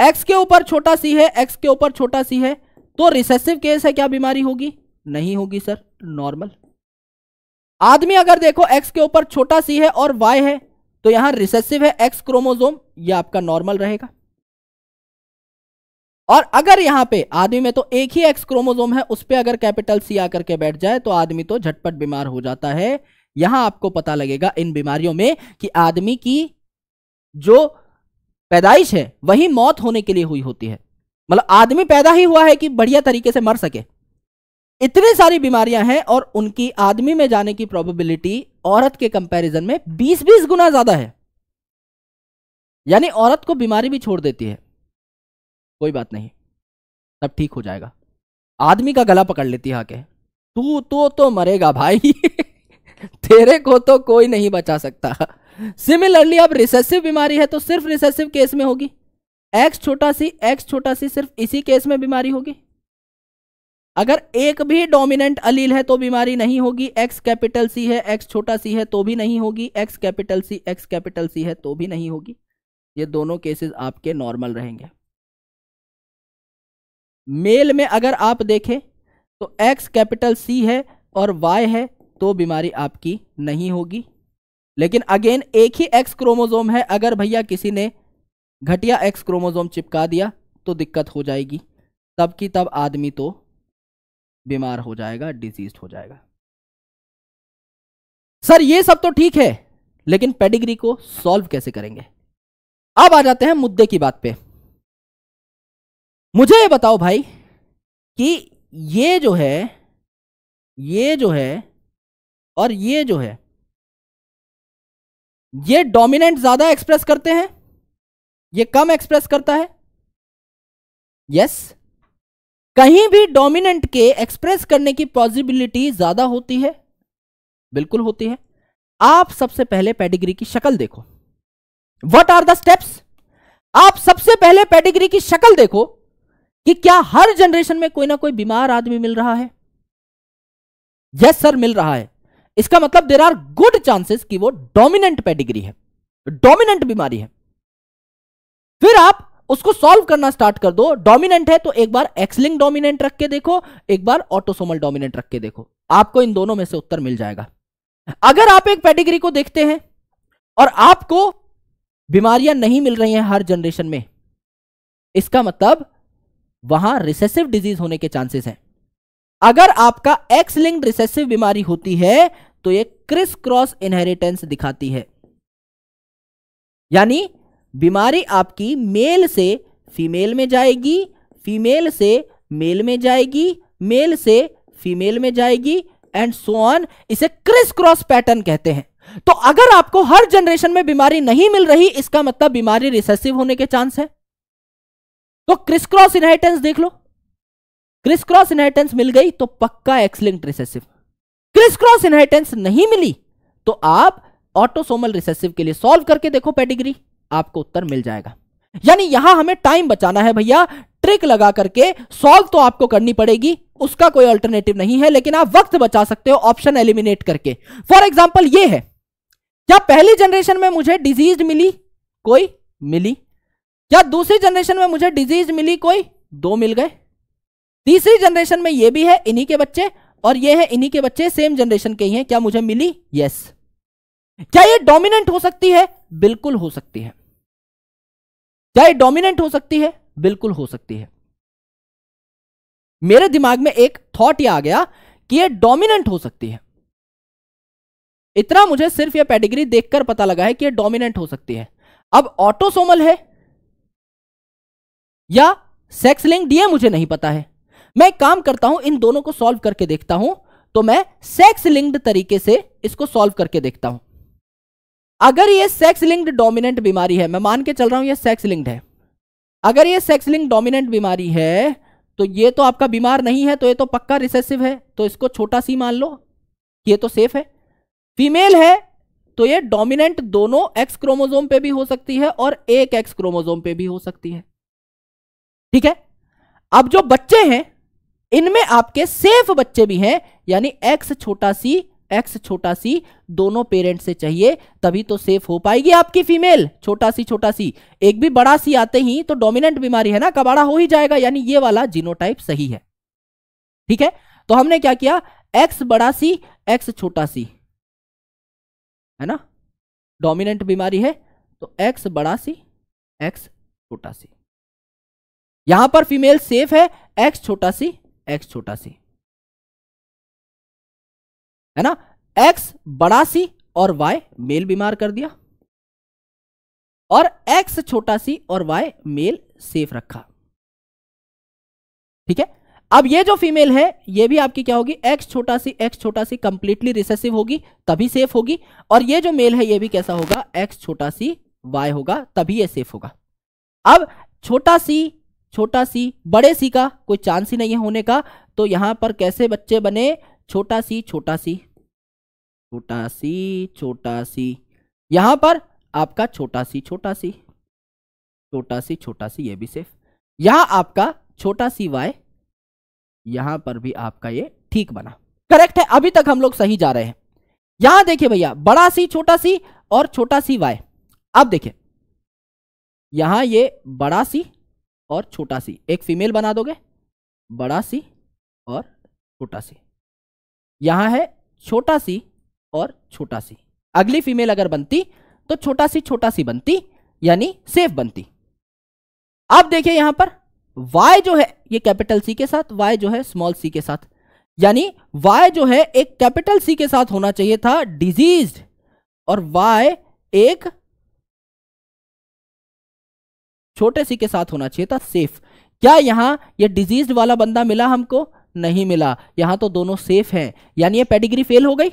एक्स के ऊपर छोटा सी है एक्स के ऊपर छोटा सी है तो रिसेसिव केस है क्या बीमारी होगी नहीं होगी सर नॉर्मल आदमी अगर देखो एक्स के ऊपर छोटा सी है और वाई है तो यहां रिसेसिव है एक्स क्रोमोजोम यह आपका नॉर्मल रहेगा और अगर यहां पे आदमी में तो एक ही एक्स क्रोमोजोम है उस पर अगर कैपिटल सी आकर के बैठ जाए तो आदमी तो झटपट बीमार हो जाता है यहां आपको पता लगेगा इन बीमारियों में कि आदमी की जो पैदाइश है वही मौत होने के लिए हुई होती है मतलब आदमी पैदा ही हुआ है कि बढ़िया तरीके से मर सके इतनी सारी बीमारियां हैं और उनकी आदमी में जाने की प्रोबेबिलिटी औरत के कंपैरिजन में 20-20 गुना ज्यादा है यानी औरत को बीमारी भी छोड़ देती है कोई बात नहीं सब ठीक हो जाएगा आदमी का गला पकड़ लेती है आके तू तो तो मरेगा भाई <laughs> तेरे को तो कोई नहीं बचा सकता सिमिलरली अब रिसेसिव बीमारी है तो सिर्फ रिसेसिव केस में होगी एक्स छोटा सी एक्स छोटा सी सिर्फ इसी केस में बीमारी होगी अगर एक भी डोमिनेंट अलील है तो बीमारी नहीं होगी एक्स कैपिटल सी है एक्स छोटा सी है तो भी नहीं होगी X capital C X capital C है तो भी नहीं होगी ये दोनों केसेस आपके नॉर्मल रहेंगे मेल में अगर आप देखें तो एक्स कैपिटल सी है और वाई है तो बीमारी आपकी नहीं होगी लेकिन अगेन एक ही एक्स क्रोमोजोम है अगर भैया किसी ने घटिया एक्स क्रोमोजोम चिपका दिया तो दिक्कत हो जाएगी तब की तब आदमी तो बीमार हो जाएगा डिजीज हो जाएगा सर ये सब तो ठीक है लेकिन पेडिग्री को सॉल्व कैसे करेंगे अब आ जाते हैं मुद्दे की बात पे मुझे ये बताओ भाई कि ये जो है ये जो है और ये जो है ये डोमिनेंट ज्यादा एक्सप्रेस करते हैं ये कम एक्सप्रेस करता है यस yes. कहीं भी डोमिनेंट के एक्सप्रेस करने की पॉसिबिलिटी ज्यादा होती है बिल्कुल होती है आप सबसे पहले पेडिग्री की शक्ल देखो वट आर द स्टेप्स आप सबसे पहले पेडिग्री की शक्ल देखो कि क्या हर जनरेशन में कोई ना कोई बीमार आदमी मिल रहा है यस yes, सर मिल रहा है इसका मतलब देर आर गुड चांसेस कि वो डोमिनेंट पेडिग्री है डोमिनेंट बीमारी है फिर आप उसको सॉल्व करना स्टार्ट कर दो डोमिनेंट है तो एक बार एक्सलिंग डोमिनेंट रख के देखो एक बार ऑटोसोमल डोमिनेंट रख के देखो आपको इन दोनों में से उत्तर मिल जाएगा अगर आप एक पेडिग्री को देखते हैं और आपको बीमारियां नहीं मिल रही हैं हर जनरेशन में इसका मतलब वहां रिसेसिव डिजीज होने के चांसेस हैं अगर आपका एक्सलिंग रिसेसिव बीमारी होती है तो ये क्रिस क्रॉस इनहेरिटेंस दिखाती है यानी बीमारी आपकी मेल से फीमेल में जाएगी फीमेल से मेल में जाएगी मेल से फीमेल में जाएगी एंड सो ऑन इसे क्रिस क्रॉस पैटर्न कहते हैं तो अगर आपको हर जनरेशन में बीमारी नहीं मिल रही इसका मतलब बीमारी रिसेसिव होने के चांस है तो क्रिस क्रॉस इनहेरिटेंस देख लो क्रिस क्रॉस इनहेरिटेंस मिल गई तो पक्का X linked recessive criss cross inheritance नहीं मिली तो आप ऑटोसोमल रिसेसिव के लिए सॉल्व करके देखो पेडिग्री आपको उत्तर मिल जाएगा यानी यहां हमें टाइम बचाना है भैया ट्रिक लगा करके सॉल्व तो आपको करनी पड़ेगी उसका कोई अल्टरनेटिव नहीं है लेकिन आप वक्त बचा सकते हो ऑप्शन एलिमिनेट करके फॉर एग्जाम्पल ये है क्या पहली जनरेशन में मुझे डिजीज मिली कोई मिली क्या दूसरी जनरेशन में मुझे डिजीज मिली कोई दो मिल गए तीसरी जनरेशन में यह भी है इन्हीं के बच्चे और ये है इन्हीं के बच्चे सेम जनरेशन के ही हैं क्या मुझे मिली यस क्या ये डोमिनेंट हो सकती है बिल्कुल हो सकती है क्या ये डोमिनेंट हो सकती है बिल्कुल हो सकती है मेरे दिमाग में एक थॉट ये आ गया कि ये डोमिनेंट हो सकती है इतना मुझे सिर्फ ये पेडिग्री देखकर पता लगा है कि ये डोमिनेंट हो सकती है अब ऑटोसोमल है या सेक्स लिंक डीए मुझे नहीं पता है मैं काम करता हूं इन दोनों को सॉल्व करके देखता हूं तो मैं सेक्स लिंक्ड तरीके से इसको सॉल्व करके देखता हूं अगर ये सेक्स लिंक्ड डोमिनेंट बीमारी है मैं मान के चल रहा हूं ये सेक्स लिंक्ड है अगर ये सेक्स लिंक डोमिनेंट बीमारी है तो ये तो आपका बीमार नहीं है तो ये तो पक्का रिसेसिव है तो इसको छोटा सी मान लो ये तो सेफ है फीमेल है तो ये डोमिनेंट दोनों एक्स क्रोमोजोम पे भी हो सकती है और एक एक्स क्रोमोजोम पे भी हो सकती है ठीक है अब जो बच्चे हैं इनमें आपके सेफ बच्चे भी हैं यानी एक्स छोटा सी एक्स छोटा सी दोनों पेरेंट से चाहिए तभी तो सेफ हो पाएगी आपकी फीमेल छोटा सी छोटा सी एक भी बड़ा सी आते ही तो डोमिनेंट बीमारी है ना कबाड़ा हो ही जाएगा यानी ये वाला जीनोटाइप सही है ठीक है तो हमने क्या किया एक्स बड़ा सी एक्स छोटा सी है ना डोमिनेंट बीमारी है तो एक्स बड़ा सी एक्स छोटा सी यहां पर फीमेल सेफ है एक्स छोटा सी एक्स छोटा सी है ना एक्स बड़ा सी और वाई मेल बीमार कर दिया और एक्स छोटा सी और वाई मेल सेफ रखा ठीक है अब ये जो फीमेल है ये भी आपकी क्या होगी एक्स छोटा सी एक्स छोटा सी कंप्लीटली रिसेसिव होगी तभी सेफ होगी और ये जो मेल है ये भी कैसा होगा एक्स छोटा सी वाई होगा तभी ये सेफ होगा अब छोटा सी छोटा सी बड़े सी का कोई चांस ही नहीं है होने का तो यहां पर कैसे बच्चे बने छोटा सी छोटा सी छोटा सी छोटा सी यहां पर आपका छोटा सी छोटा सी छोटा सी छोटा सी ये भी सेफ यहां आपका छोटा सी वाई यहां पर भी आपका ये ठीक बना करेक्ट है अभी तक हम लोग सही जा रहे हैं यहां देखिए भैया बड़ा सी छोटा सी और छोटा सी वाई अब देखिए यहां ये बड़ा सी और छोटा सी एक फीमेल बना दोगे बड़ा सी और छोटा सी यहाँ है छोटा सी और छोटा सी अगली फीमेल अगर बनती तो छोटा सी छोटा सी बनती यानी सेफ बनती अब देखिए यहां पर y जो है ये कैपिटल c के साथ y जो है स्मॉल c के साथ यानी y जो है एक कैपिटल c के साथ होना चाहिए था डिजीज और y एक छोटे सी के साथ होना चाहिए था सेफ क्या यहां ये डिजीज वाला बंदा मिला हमको नहीं मिला यहां तो दोनों सेफ हैं यानी ये पेडिग्री फेल हो गई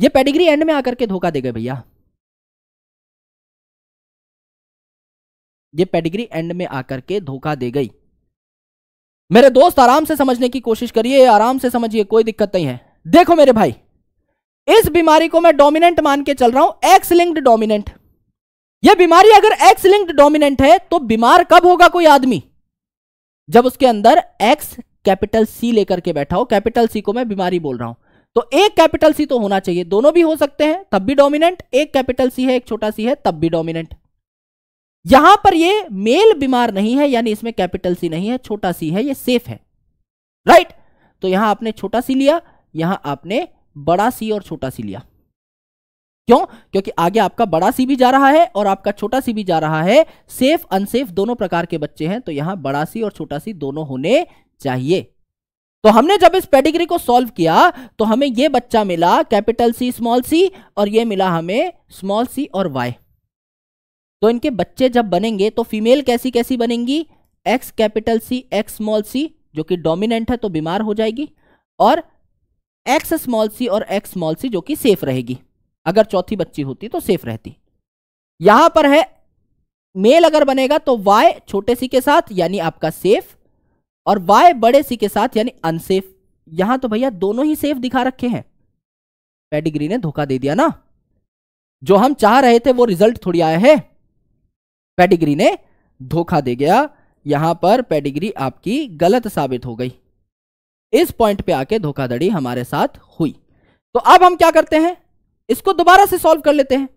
ये पेडिग्री एंड में आकर के धोखा दे गए भैया ये पेडिग्री एंड में आकर के धोखा दे गई मेरे दोस्त आराम से समझने की कोशिश करिए आराम से समझिए कोई दिक्कत नहीं है देखो मेरे भाई इस बीमारी को मैं डोमिनेंट मान के चल रहा हूं एक्सलिंग डोमिनेंट यह बीमारी अगर एक्स लिंक्ड डोमिनेंट है तो बीमार कब होगा कोई आदमी जब उसके अंदर एक्स कैपिटल सी लेकर के बैठा हो कैपिटल सी को मैं बीमारी बोल रहा हूं तो एक कैपिटल सी तो होना चाहिए दोनों भी हो सकते हैं तब भी डोमिनेंट एक कैपिटल सी है एक छोटा सी है तब भी डोमिनेंट यहां पर ये मेल बीमार नहीं है यानी इसमें कैपिटल सी नहीं है छोटा सी है ये सेफ है राइट तो यहां आपने छोटा सी लिया यहां आपने बड़ा सी और छोटा सी लिया क्यों क्योंकि आगे आपका बड़ा सी भी जा रहा है और आपका छोटा सी भी जा रहा है सेफ अनसेफ दोनों प्रकार के बच्चे हैं तो यहां बड़ा सी और छोटा सी दोनों होने चाहिए तो हमने जब इस पेडिग्री को सॉल्व किया तो हमें यह बच्चा मिला कैपिटल सी स्मॉल सी और यह मिला हमें स्मॉल सी और वाई तो इनके बच्चे जब बनेंगे तो फीमेल कैसी कैसी बनेंगी X capital C X small C जो कि डोमिनेंट है तो बीमार हो जाएगी और एक्स स्मॉल सी और एक्स स्मॉल सी जो कि सेफ रहेगी अगर चौथी बच्ची होती तो सेफ रहती यहां पर है मेल अगर बनेगा तो वाई छोटे सी के साथ यानी आपका सेफ और वाई बड़े सी के साथ यानी अनसेफ यहां तो भैया दोनों ही सेफ दिखा रखे हैं पेडिग्री ने धोखा दे दिया ना जो हम चाह रहे थे वो रिजल्ट थोड़ी आया है पेडिग्री ने धोखा दे गया यहां पर पेडिग्री आपकी गलत साबित हो गई इस पॉइंट पे आके धोखाधड़ी हमारे साथ हुई तो अब हम क्या करते हैं इसको दोबारा से सॉल्व कर लेते हैं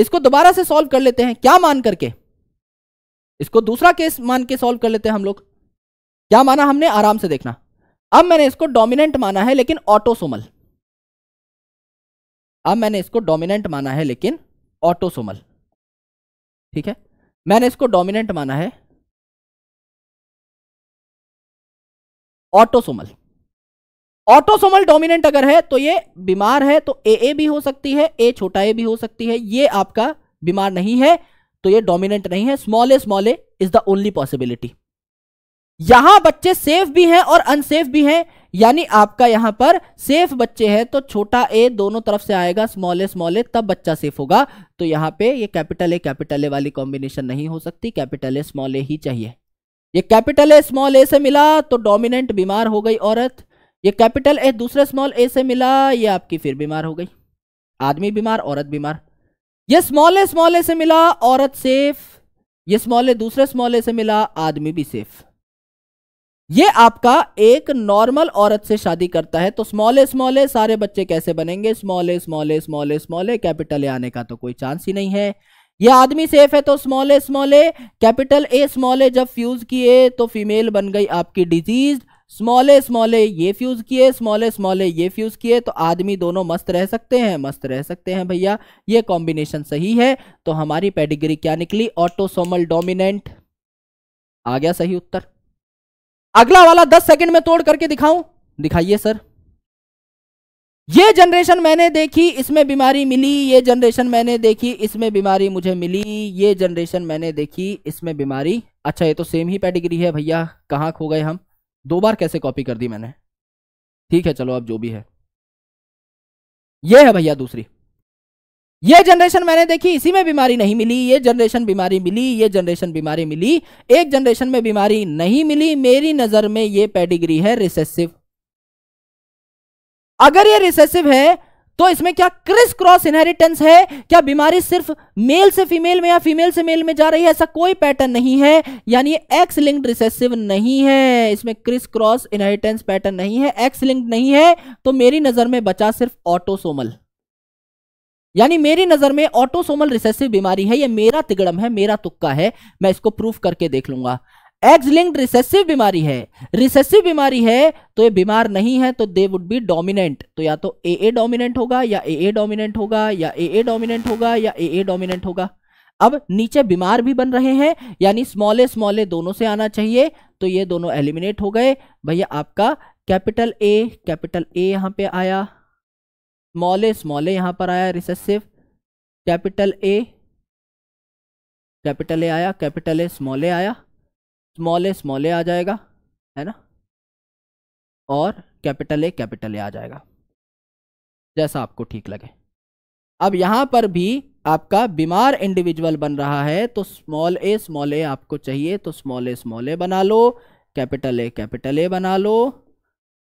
इसको दोबारा से सॉल्व कर लेते हैं क्या मान करके इसको दूसरा केस मान के सॉल्व कर लेते हैं हम लोग क्या माना हमने आराम से देखना अब मैंने इसको डोमिनेंट माना है लेकिन ऑटोसोमल अब मैंने इसको डोमिनेंट माना है लेकिन ऑटोसोमल ठीक है मैंने इसको डोमिनेंट माना है ऑटोसोमल ऑटोसोमल डोमिनेंट अगर है तो ये बीमार है तो ए ए भी हो सकती है ए छोटा ए भी हो सकती है ये आपका बीमार नहीं है तो ये डोमिनेंट नहीं है small A small A is the only possibility यहां बच्चे सेफ भी हैं और अनसेफ भी हैं यानी आपका यहां पर सेफ बच्चे हैं तो छोटा ए दोनों तरफ से आएगा स्मॉल ए स्मॉल ए तब बच्चा सेफ होगा तो यहां पे ये कैपिटल ए कैपिटल ए वाली कॉम्बिनेशन नहीं हो सकती कैपिटल ए स्मॉल ए ही चाहिए ये कैपिटल ए स्मॉल ए से मिला तो डोमिनेंट बीमार हो गई औरत ये कैपिटल ए दूसरे स्मॉल ए से मिला ये आपकी फिर बीमार हो गई आदमी बीमार औरत बीमार ये स्मॉल ए स्मॉल ए से मिला औरत सेफ ये स्मॉल ए दूसरे स्मॉल ए से मिला आदमी भी सेफ ये आपका एक नॉर्मल औरत से शादी करता है तो स्मॉल ए स्मॉल ए सारे बच्चे कैसे बनेंगे small A small A small A small A capital A आने का तो कोई चांस ही नहीं है ये आदमी सेफ है तो small A small A capital A small A जब फ्यूज किए तो फीमेल बन गई आपकी डिजीज स्मॉले स्मॉले ये फ्यूज किए स्मॉले स्मॉले ये फ्यूज किए तो आदमी दोनों मस्त रह सकते हैं मस्त रह सकते हैं भैया ये कॉम्बिनेशन सही है तो हमारी पेडिग्री क्या निकली ऑटोसोमल डोमिनेंट आ गया सही उत्तर अगला वाला दस सेकंड में तोड़ करके दिखाऊं दिखाइए सर ये जनरेशन मैंने देखी इसमें बीमारी मिली ये जनरेशन मैंने देखी इसमें बीमारी मुझे मिली ये जनरेशन मैंने देखी इसमें बीमारी अच्छा ये तो सेम ही पेडिग्री है भैया कहाँ खो गए हम दो बार कैसे कॉपी कर दी मैंने ठीक है चलो अब जो भी है ये है भैया दूसरी ये जनरेशन मैंने देखी इसी में बीमारी नहीं मिली ये जनरेशन बीमारी मिली ये जनरेशन बीमारी मिली एक जनरेशन में बीमारी नहीं मिली मेरी नजर में ये पेडिग्री है रिसेसिव अगर ये रिसेसिव है तो इसमें क्या क्रिस क्रॉस इनहेरिटेंस है क्या बीमारी सिर्फ मेल से फीमेल में या फीमेल से मेल में जा रही है ऐसा कोई पैटर्न नहीं है यानी एक्स लिंक्ड रिसेसिव नहीं है इसमें क्रिस क्रॉस इनहेरिटेंस पैटर्न नहीं है एक्स लिंक्ड नहीं है तो मेरी नजर में बचा सिर्फ ऑटोसोमल यानी मेरी नजर में ऑटोसोमल रिसेसिव बीमारी है यह मेरा तिगड़म है मेरा तुक्का है मैं इसको प्रूफ करके देख लूंगा एक्स लिंक्ड रिसेसिव बीमारी है रिसेसिव बीमारी है तो ये बीमार नहीं है तो दे वुड बी डोमिनेंट तो या तो ए ए डोमिनेंट होगा या ए ए डोमिनेंट होगा या ए ए डोमिनेंट होगा या ए ए डोमिनेंट होगा अब नीचे बीमार भी बन रहे हैं यानी स्मॉले स्मॉले दोनों से आना चाहिए तो ये दोनों एलिमिनेट हो गए भैया आपका कैपिटल ए कैपिटल ए यहाँ पे आया स्मॉले स्मॉले यहाँ पर आया recessive capital A capital A आया कैपिटल ए स्मॉले आया स्मॉल ए स्मॉल ए आ जाएगा है ना और कैपिटल ए कैपिटल ए आ जाएगा जैसा आपको ठीक लगे अब यहां पर भी आपका बीमार इंडिविजुअल बन रहा है तो स्मॉल ए स्मॉल ए आपको चाहिए तो स्मॉल ए स्मॉल ए बना लो कैपिटल ए कैपिटल ए बना लो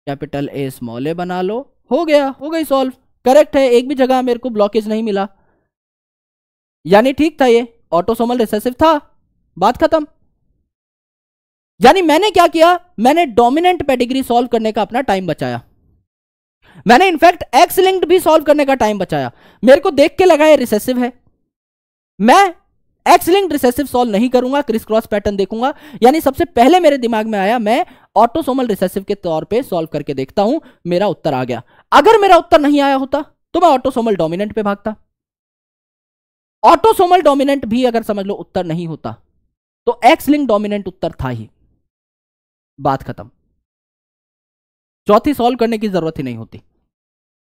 कैपिटल ए स्मॉल ए बना लो हो गया हो गई सॉल्व करेक्ट है एक भी जगह मेरे को ब्लॉकेज नहीं मिला यानी ठीक था ये ऑटोसोमल रिसेसिव था बात खत्म यानी मैंने क्या किया मैंने डोमिनेंट पेडिग्री सॉल्व करने का अपना टाइम बचाया मैंने इनफैक्ट एक्स लिंक्ड भी सॉल्व करने का टाइम बचाया मेरे को देख के लगा ये रिसेसिव है मैं एक्स लिंक्ड रिसेसिव सॉल्व नहीं करूंगा क्रिस क्रॉस पैटर्न देखूंगा यानी सबसे पहले मेरे दिमाग में आया मैं ऑटोसोमल रिसेसिव के तौर पे सॉल्व करके देखता हूं मेरा उत्तर आ गया अगर मेरा उत्तर नहीं आया होता तो मैं ऑटोसोमल डोमिनेंट पे भागता ऑटोसोमल डोमिनेंट भी अगर समझ लो उत्तर नहीं होता तो एक्स लिंक डोमिनेंट उत्तर था ही बात खत्म चौथी सॉल्व करने की जरूरत ही नहीं होती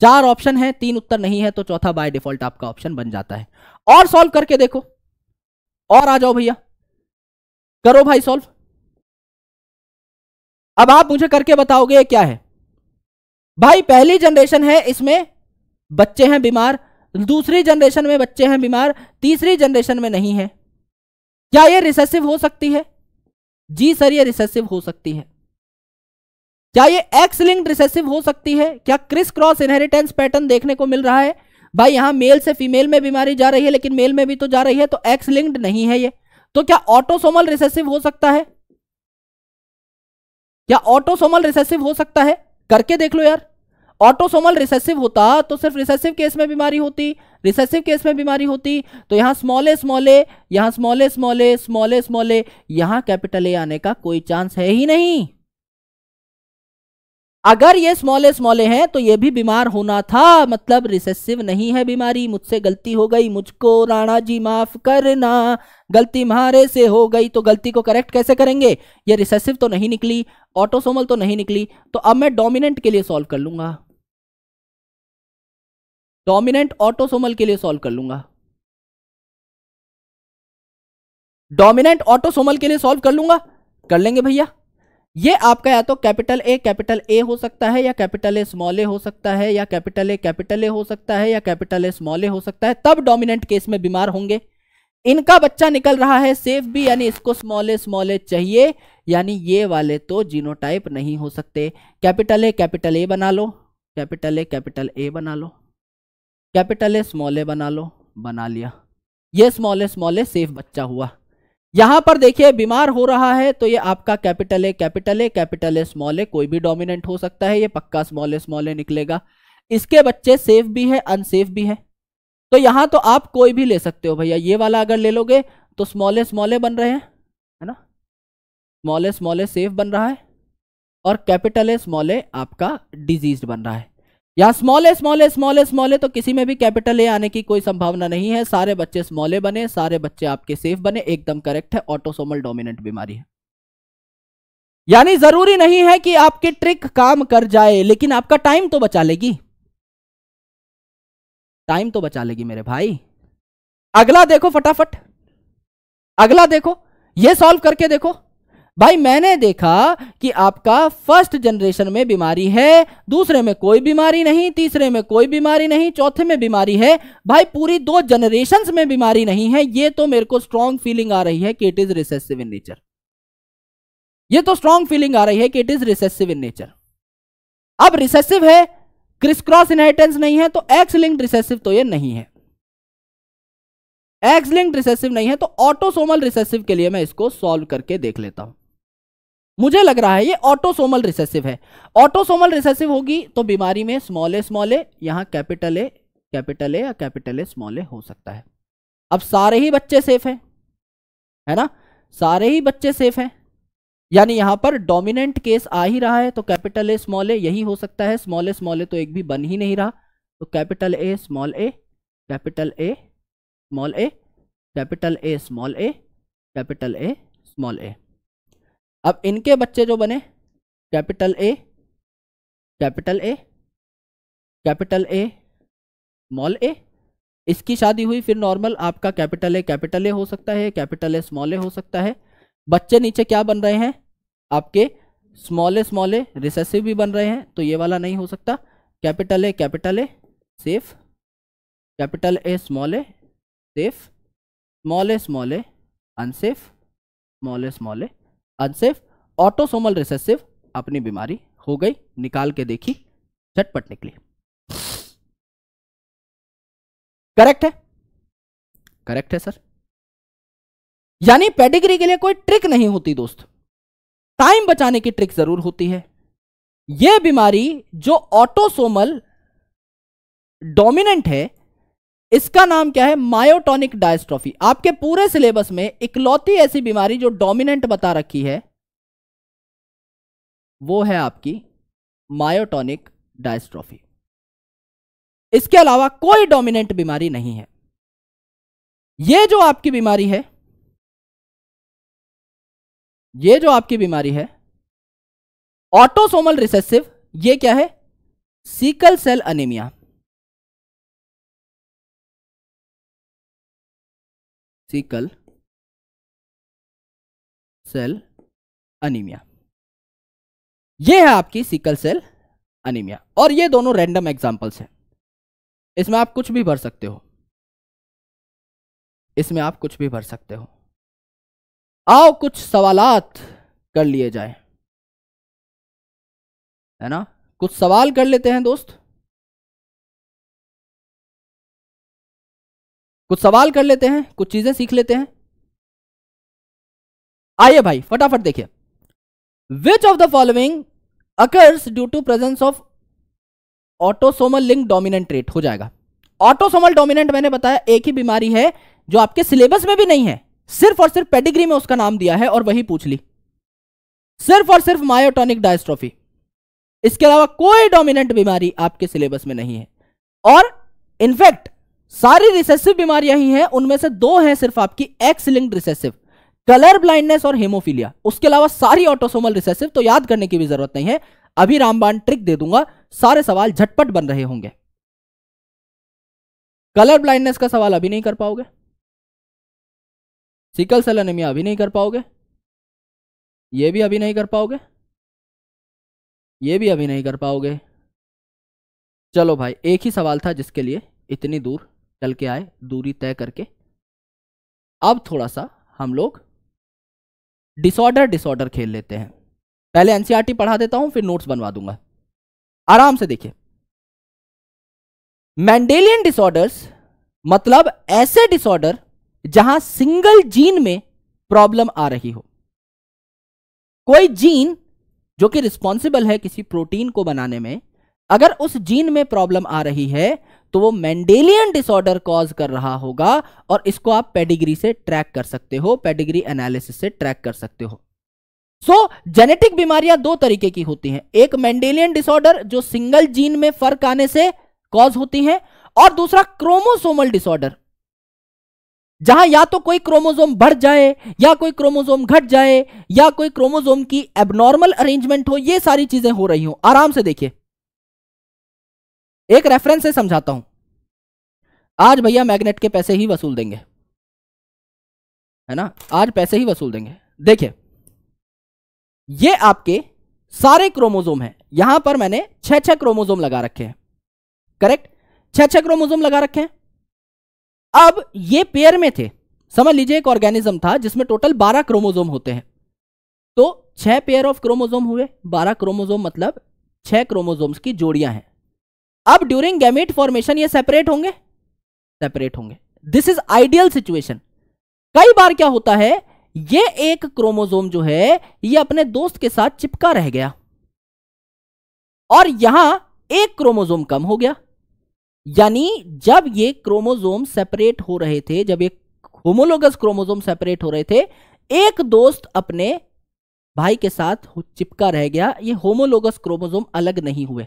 चार ऑप्शन है तीन उत्तर नहीं है तो चौथा बाय डिफॉल्ट आपका ऑप्शन बन जाता है और सॉल्व करके देखो और आ जाओ भैया करो भाई सॉल्व अब आप मुझे करके बताओगे क्या है भाई पहली जनरेशन है इसमें बच्चे हैं बीमार दूसरी जनरेशन में बच्चे हैं बीमार तीसरी जनरेशन में नहीं है क्या ये रिसेसिव हो सकती है जी सर ये रिसेसिव हो सकती है क्या ये एक्स लिंक्ड रिसेसिव हो सकती है क्या क्रिस क्रॉस इनहेरिटेंस पैटर्न देखने को मिल रहा है भाई यहां मेल से फीमेल में बीमारी जा रही है लेकिन मेल में भी तो जा रही है तो एक्स लिंक्ड नहीं है ये तो क्या ऑटोसोमल रिसेसिव हो सकता है क्या ऑटोसोमल रिसेसिव हो सकता है करके देख लो यार ऑटोसोमल रिसेसिव होता तो सिर्फ रिसेसिव केस में बीमारी होती रिसेसिव केस में बीमारी होती तो यहां स्मॉले स्मॉले यहां स्मॉले स्मॉले स्मॉले स्मॉले यहां कैपिटल ए आने का कोई चांस है ही नहीं अगर ये स्मॉले स्मॉले हैं तो ये भी बीमार होना था मतलब रिसेसिव नहीं है बीमारी मुझसे गलती हो गई मुझको राणा जी माफ करना गलती मारे से हो गई तो गलती को करेक्ट कैसे करेंगे ये रिसेसिव तो नहीं निकली ऑटोसोमल तो नहीं निकली तो अब मैं डोमिनेंट के लिए सॉल्व कर लूंगा डोमिनेंट ऑटोसोमल के लिए सॉल्व कर लूंगा डोमिनेंट ऑटोसोमल के लिए सॉल्व कर लूंगा कर लेंगे भैया ये आपका या तो कैपिटल ए कैपिटल ए हो सकता है या कैपिटल ए स्मॉल ए हो सकता है या कैपिटल ए कैपिटल ए हो सकता है या कैपिटल ए स्मॉल ए हो सकता है तब डोमिनेंट केस में बीमार होंगे इनका बच्चा निकल रहा है सेफ भी यानी इसको स्मॉल ए स्मॉल ए चाहिए यानी ये वाले तो जीनोटाइप नहीं हो सकते कैपिटल ए कैपिटल ए बना लो कैपिटल ए कैपिटल ए बना लो कैपिटल ए स्मॉल ए बना लो बना लिया ये small A small A safe बच्चा हुआ यहां पर देखिए बीमार हो रहा है तो ये आपका capital A capital A capital A small A कोई भी डोमिनेंट हो सकता है ये पक्का स्मॉल ए स्मॉल ए निकलेगा इसके बच्चे सेफ भी है अनसेफ भी है तो यहां तो आप कोई भी ले सकते हो भैया ये वाला अगर ले लोगे तो स्मॉल ए स्मॉल ए बन रहे हैं है ना small A small A safe बन रहा है और कैपिटल ए स्मॉल ए आपका डिजीज बन रहा है यहाँ स्मॉले स्मॉले स्मॉले स्मॉले तो किसी में भी कैपिटल ए आने की कोई संभावना नहीं है सारे बच्चे स्मॉले बने सारे बच्चे आपके सेफ बने एकदम करेक्ट है ऑटोसोमल डोमिनेंट बीमारी है यानी जरूरी नहीं है कि आपकी ट्रिक काम कर जाए लेकिन आपका टाइम तो बचा लेगी टाइम तो बचा लेगी मेरे भाई अगला देखो फटाफट अगला देखो ये सॉल्व करके देखो भाई मैंने देखा कि आपका फर्स्ट जनरेशन में बीमारी है दूसरे में कोई बीमारी नहीं तीसरे में कोई बीमारी नहीं चौथे में बीमारी है भाई पूरी दो जनरेशन में बीमारी नहीं है ये तो मेरे को स्ट्रांग फीलिंग आ रही है कि it is recessive in nature ये तो स्ट्रांग फीलिंग आ रही है कि it is recessive in nature अब रिसेसिव है क्रिस क्रॉस इनहेरिटेंस नहीं है तो एक्स लिंक्ड रिसेसिव तो ये नहीं है एक्स लिंक्ड रिसेसिव नहीं है तो ऑटोसोमल रिसेसिव के लिए मैं इसको सॉल्व करके देख लेता हूं मुझे लग रहा है ये ऑटोसोमल रिसेसिव है ऑटोसोमल रिसेसिव होगी तो बीमारी में स्मॉल ए स्मॉल ए यहाँ कैपिटल ए कैपिटल ए या कैपिटल ए स्मॉल ए हो सकता है अब सारे ही बच्चे सेफ हैं है ना सारे ही बच्चे सेफ हैं यानी यहाँ पर डोमिनेंट केस आ ही रहा है तो कैपिटल ए स्मॉल ए यही हो सकता है स्मॉल ए स्मॉल ए तो एक भी बन ही नहीं रहा तो capital A small A capital A small A capital A small A capital A small A अब इनके बच्चे जो बने capital A capital A capital A small A इसकी शादी हुई फिर नॉर्मल आपका कैपिटल ए कैपिटल ए हो सकता है कैपिटल ए स्मॉल ए हो सकता है बच्चे नीचे क्या बन रहे हैं आपके small A small A recessive भी बन रहे हैं तो ये वाला नहीं हो सकता capital A capital A safe capital A small A safe small A small A unsafe small A small A unsafe autosomal recessive अपनी बीमारी हो गई निकाल के देखी झटपट निकली करेक्ट है करेक्ट है सर यानी पेडिग्री के लिए कोई ट्रिक नहीं होती दोस्त टाइम बचाने की ट्रिक जरूर होती है यह बीमारी जो ऑटोसोमल डोमिनेंट है इसका नाम क्या है मायोटोनिक डायस्ट्रॉफी आपके पूरे सिलेबस में इकलौती ऐसी बीमारी जो डोमिनेंट बता रखी है वो है आपकी मायोटोनिक डायस्ट्रॉफी इसके अलावा कोई डोमिनेंट बीमारी नहीं है ये जो आपकी बीमारी है ये जो आपकी बीमारी है ऑटोसोमल रिसेसिव ये क्या है sickle cell anaemia sickle cell anaemia ये है आपकी सिकल सेल अनिमिया और ये दोनों रैंडम एग्जाम्पल्स हैं इसमें आप कुछ भी भर सकते हो इसमें आप कुछ भी भर सकते हो आओ कुछ सवालात कर लिए जाए है ना कुछ सवाल कर लेते हैं दोस्त कुछ सवाल कर लेते हैं कुछ चीजें सीख लेते हैं आइए भाई फटाफट देखिए which of the following occurs due to presence of autosomal link dominant trait हो जाएगा ऑटोसोमल डोमिनेंट मैंने बताया एक ही बीमारी है जो आपके सिलेबस में भी नहीं है सिर्फ और सिर्फ पेडिग्री में उसका नाम दिया है और वही पूछ ली सिर्फ और सिर्फ मायोटोनिक डायस्ट्रॉफी इसके अलावा कोई डोमिनेंट बीमारी आपके सिलेबस में नहीं है और इनफैक्ट सारी रिसेसिव बीमारियां ही हैं उनमें से दो हैं सिर्फ आपकी X linked recessive colour blindness और हेमोफीलिया उसके अलावा सारी ऑटोसोमल रिसेसिव तो याद करने की भी जरूरत नहीं है अभी रामबान ट्रिक दे दूंगा सारे सवाल झटपट बन रहे होंगे कलर ब्लाइंडनेस का सवाल अभी नहीं कर पाओगे सिकल सेल एनेमिया अभी नहीं कर पाओगे ये भी अभी नहीं कर पाओगे ये भी अभी नहीं कर पाओगे चलो भाई एक ही सवाल था जिसके लिए इतनी दूर चल के आए दूरी तय करके अब थोड़ा सा हम लोग डिसऑर्डर डिसऑर्डर खेल लेते हैं पहले एनसीईआरटी e पढ़ा देता हूं फिर नोट्स बनवा दूंगा आराम से देखिए मैंडेलियन डिसऑर्डर्स मतलब ऐसे डिसऑर्डर जहां सिंगल जीन में प्रॉब्लम आ रही हो कोई जीन जो कि रिस्पॉन्सिबल है किसी प्रोटीन को बनाने में अगर उस जीन में प्रॉब्लम आ रही है तो वो मैंडेलियन डिसऑर्डर कॉज कर रहा होगा और इसको आप पेडिग्री से ट्रैक कर सकते हो पेडिग्री एनालिसिस से ट्रैक कर सकते हो सो so, जेनेटिक बीमारियां दो तरीके की होती हैं एक मैंडेलियन डिसऑर्डर जो सिंगल जीन में फर्क आने से कॉज होती है और दूसरा क्रोमोसोमल डिसऑर्डर जहां या तो कोई क्रोमोजोम बढ़ जाए या कोई क्रोमोजोम घट जाए या कोई क्रोमोजोम की एबनॉर्मल अरेंजमेंट हो ये सारी चीजें हो रही हो आराम से देखिए एक रेफरेंस से समझाता हूं आज भैया मैग्नेट के पैसे ही वसूल देंगे है ना आज पैसे ही वसूल देंगे देखिए ये आपके सारे क्रोमोजोम हैं यहां पर मैंने छह छह क्रोमोजोम लगा रखे हैं करेक्ट छह छह क्रोमोजोम लगा रखे हैं अब ये पेयर में थे समझ लीजिए एक ऑर्गेनिज्म था जिसमें टोटल बारह क्रोमोजोम होते हैं तो छह पेयर ऑफ क्रोमोजोम हुए बारह क्रोमोजोम मतलब छह क्रोमोजोम्स की जोड़ियां हैं अब ड्यूरिंग गैमेट फॉर्मेशन ये सेपरेट होंगे सेपरेट होंगे दिस इज आइडियल सिचुएशन कई बार क्या होता है ये एक क्रोमोजोम जो है ये अपने दोस्त के साथ चिपका रह गया और यहां एक क्रोमोजोम कम हो गया यानी जब ये क्रोमोजोम सेपरेट हो रहे थे जब ये होमोलोगस क्रोमोजोम सेपरेट हो रहे थे एक दोस्त अपने भाई के साथ चिपका रह गया ये होमोलोगस क्रोमोजोम अलग नहीं हुए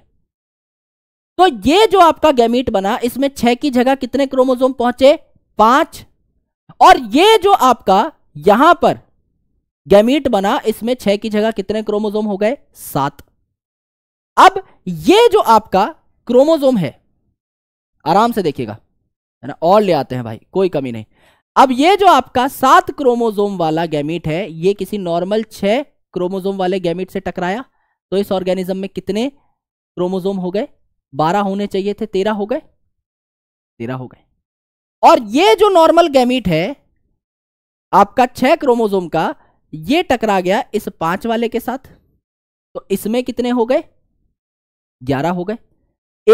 तो ये जो आपका गैमीट बना इसमें छह की जगह कितने क्रोमोजोम पहुंचे पांच और ये जो आपका यहां पर गैमीट बना इसमें छह की जगह कितने क्रोमोजोम हो गए सात अब ये जो आपका क्रोमोजोम है आराम से देखिएगा है ना और ले आते हैं भाई कोई कमी नहीं अब ये जो आपका सात क्रोमोजोम वाला गैमीट है ये किसी नॉर्मल छह क्रोमोजोम वाले गैमीट से टकराया तो इस ऑर्गेनिज्म में कितने क्रोमोजोम हो गए बारह होने चाहिए थे तेरह हो गए तेरह हो गए और ये जो नॉर्मल गैमिट है आपका छह क्रोमोजोम का ये टकरा गया इस पांच वाले के साथ तो इसमें कितने हो गए ग्यारह हो गए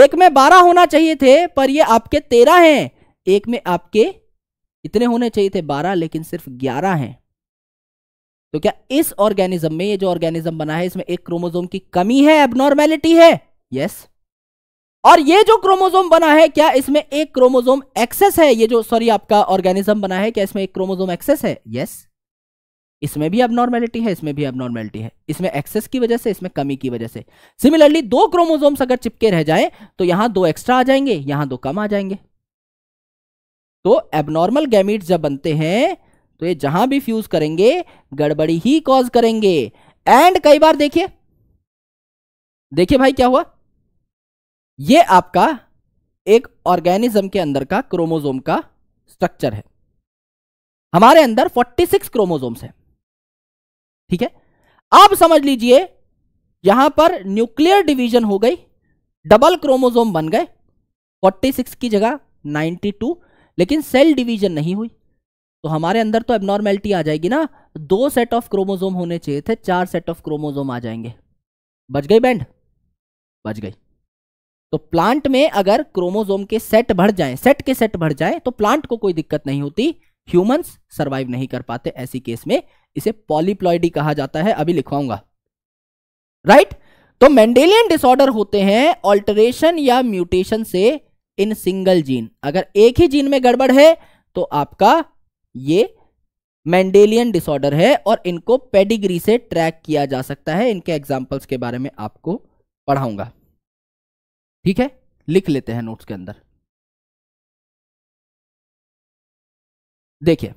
एक में बारह होना चाहिए थे पर ये आपके तेरह हैं एक में आपके इतने होने चाहिए थे बारह लेकिन सिर्फ ग्यारह हैं तो क्या इस ऑर्गेनिज्म में ये जो ऑर्गेनिज्म बना है इसमें एक क्रोमोजोम की कमी है एबनॉर्मेलिटी है यस yes. और ये जो क्रोमोजोम बना है क्या इसमें एक क्रोमोजोम एक्सेस है ये जो सॉरी आपका ऑर्गेनिज्म बना है क्या इसमें एक क्रोमोजोम एक्सेस है यस yes. इसमें भी अबनॉर्मेलिटी है इसमें भी अबनॉर्मेलिटी है इसमें एक्सेस की वजह से इसमें कमी की वजह से सिमिलरली दो क्रोमोजोम्स अगर चिपके रह जाए तो यहां दो एक्स्ट्रा आ जाएंगे यहां दो कम आ जाएंगे तो एबनॉर्मल गैमिट जब बनते हैं तो ये जहां भी फ्यूज करेंगे गड़बड़ी ही कॉज करेंगे एंड कई बार देखिए देखिए भाई क्या हुआ ये आपका एक ऑर्गेनिज्म के अंदर का क्रोमोजोम का स्ट्रक्चर है हमारे अंदर 46 क्रोमोजोम्स है ठीक है आप समझ लीजिए यहां पर न्यूक्लियर डिवीजन हो गई डबल क्रोमोजोम बन गए 46 की जगह 92 लेकिन सेल डिवीजन नहीं हुई तो हमारे अंदर तो एबनॉर्मेलिटी आ जाएगी ना दो सेट ऑफ क्रोमोजोम होने चाहिए थे चार सेट ऑफ क्रोमोजोम आ जाएंगे बच गई बैंड बच गई तो प्लांट में अगर क्रोमोजोम के सेट बढ़ जाए सेट के सेट बढ़ जाए तो प्लांट को कोई दिक्कत नहीं होती ह्यूमंस सर्वाइव नहीं कर पाते ऐसी केस में इसे पॉलीप्लॉइडी कहा जाता है अभी लिखवाऊंगा राइट right? तो मेंडेलियन डिसऑर्डर होते हैं ऑल्टरेशन या म्यूटेशन से इन सिंगल जीन अगर एक ही जीन में गड़बड़ है तो आपका ये मेंडेलियन डिसऑर्डर है और इनको पेडिग्री से ट्रैक किया जा सकता है इनके एग्जाम्पल्स के बारे में आपको पढ़ाऊंगा ठीक है लिख लेते हैं नोट्स के अंदर देखिए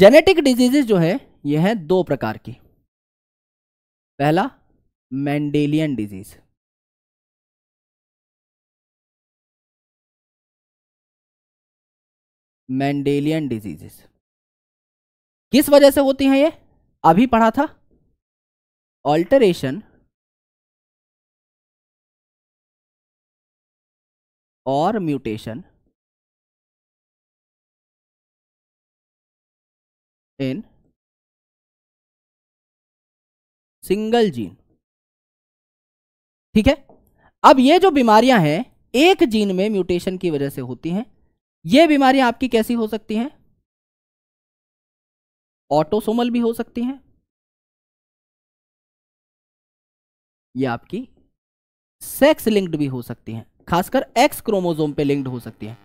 जेनेटिक डिजीजेस जो है ये हैं दो प्रकार की पहला मैंडेलियन डिजीज मैंडेलियन डिजीजेस किस वजह से होती हैं ये अभी पढ़ा था ऑल्टरेशन और म्यूटेशन इन सिंगल जीन ठीक है अब ये जो बीमारियां हैं एक जीन में म्यूटेशन की वजह से होती हैं ये बीमारियां आपकी कैसी हो सकती हैं ऑटोसोमल भी हो सकती हैं ये आपकी सेक्स लिंक्ड भी हो सकती हैं खासकर एक्स क्रोमोजोम पे लिंक्ड हो सकती है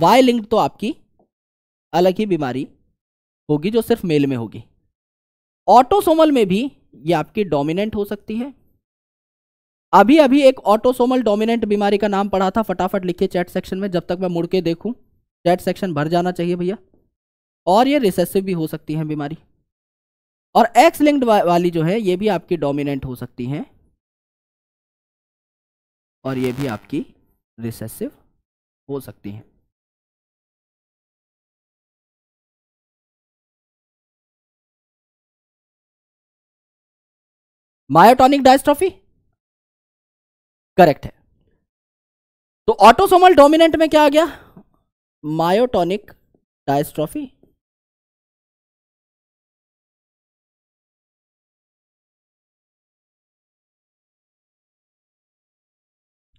वाई लिंक्ड तो आपकी अलग ही बीमारी होगी जो सिर्फ मेल में होगी ऑटोसोमल में भी ये आपकी डोमिनेंट हो सकती है अभी अभी एक ऑटोसोमल डोमिनेंट बीमारी का नाम पढ़ा था फटाफट लिखिए चैट सेक्शन में जब तक मैं मुड़ के देखूँ चैट सेक्शन भर जाना चाहिए भैया और ये रिसेसिव भी हो सकती है बीमारी और एक्स लिंक्ड वाली जो है ये भी आपकी डोमिनेंट हो सकती हैं और ये भी आपकी रिसेसिव हो सकती हैं मायोटॉनिक डायस्ट्रॉफी करेक्ट है तो ऑटोसोमल डोमिनेंट में क्या आ गया मायोटॉनिक डायस्ट्रॉफी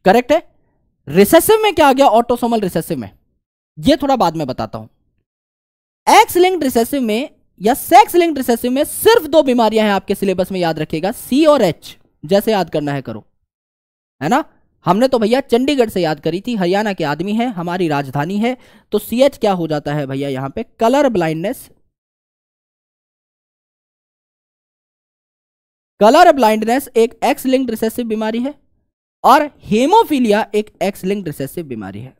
करेक्ट है रिसेसिव में क्या आ गया ऑटोसोमल रिसेसिव में ये थोड़ा बाद में बताता हूं एक्स लिंक्ड रिसेसिव में या सेक्स लिंक्ड रिसेसिव में सिर्फ दो बीमारियां हैं आपके सिलेबस में याद रखिएगा सी और एच जैसे याद करना है करो है ना हमने तो भैया चंडीगढ़ से याद करी थी हरियाणा के आदमी है हमारी राजधानी है तो सी एच क्या हो जाता है भैया यहां पे कलर ब्लाइंडनेस कलर ब्लाइंडनेस एक एक्स लिंक्ड रिसेसिव बीमारी है और हेमोफीलिया एक एक्सलिंग रिसेसिव बीमारी है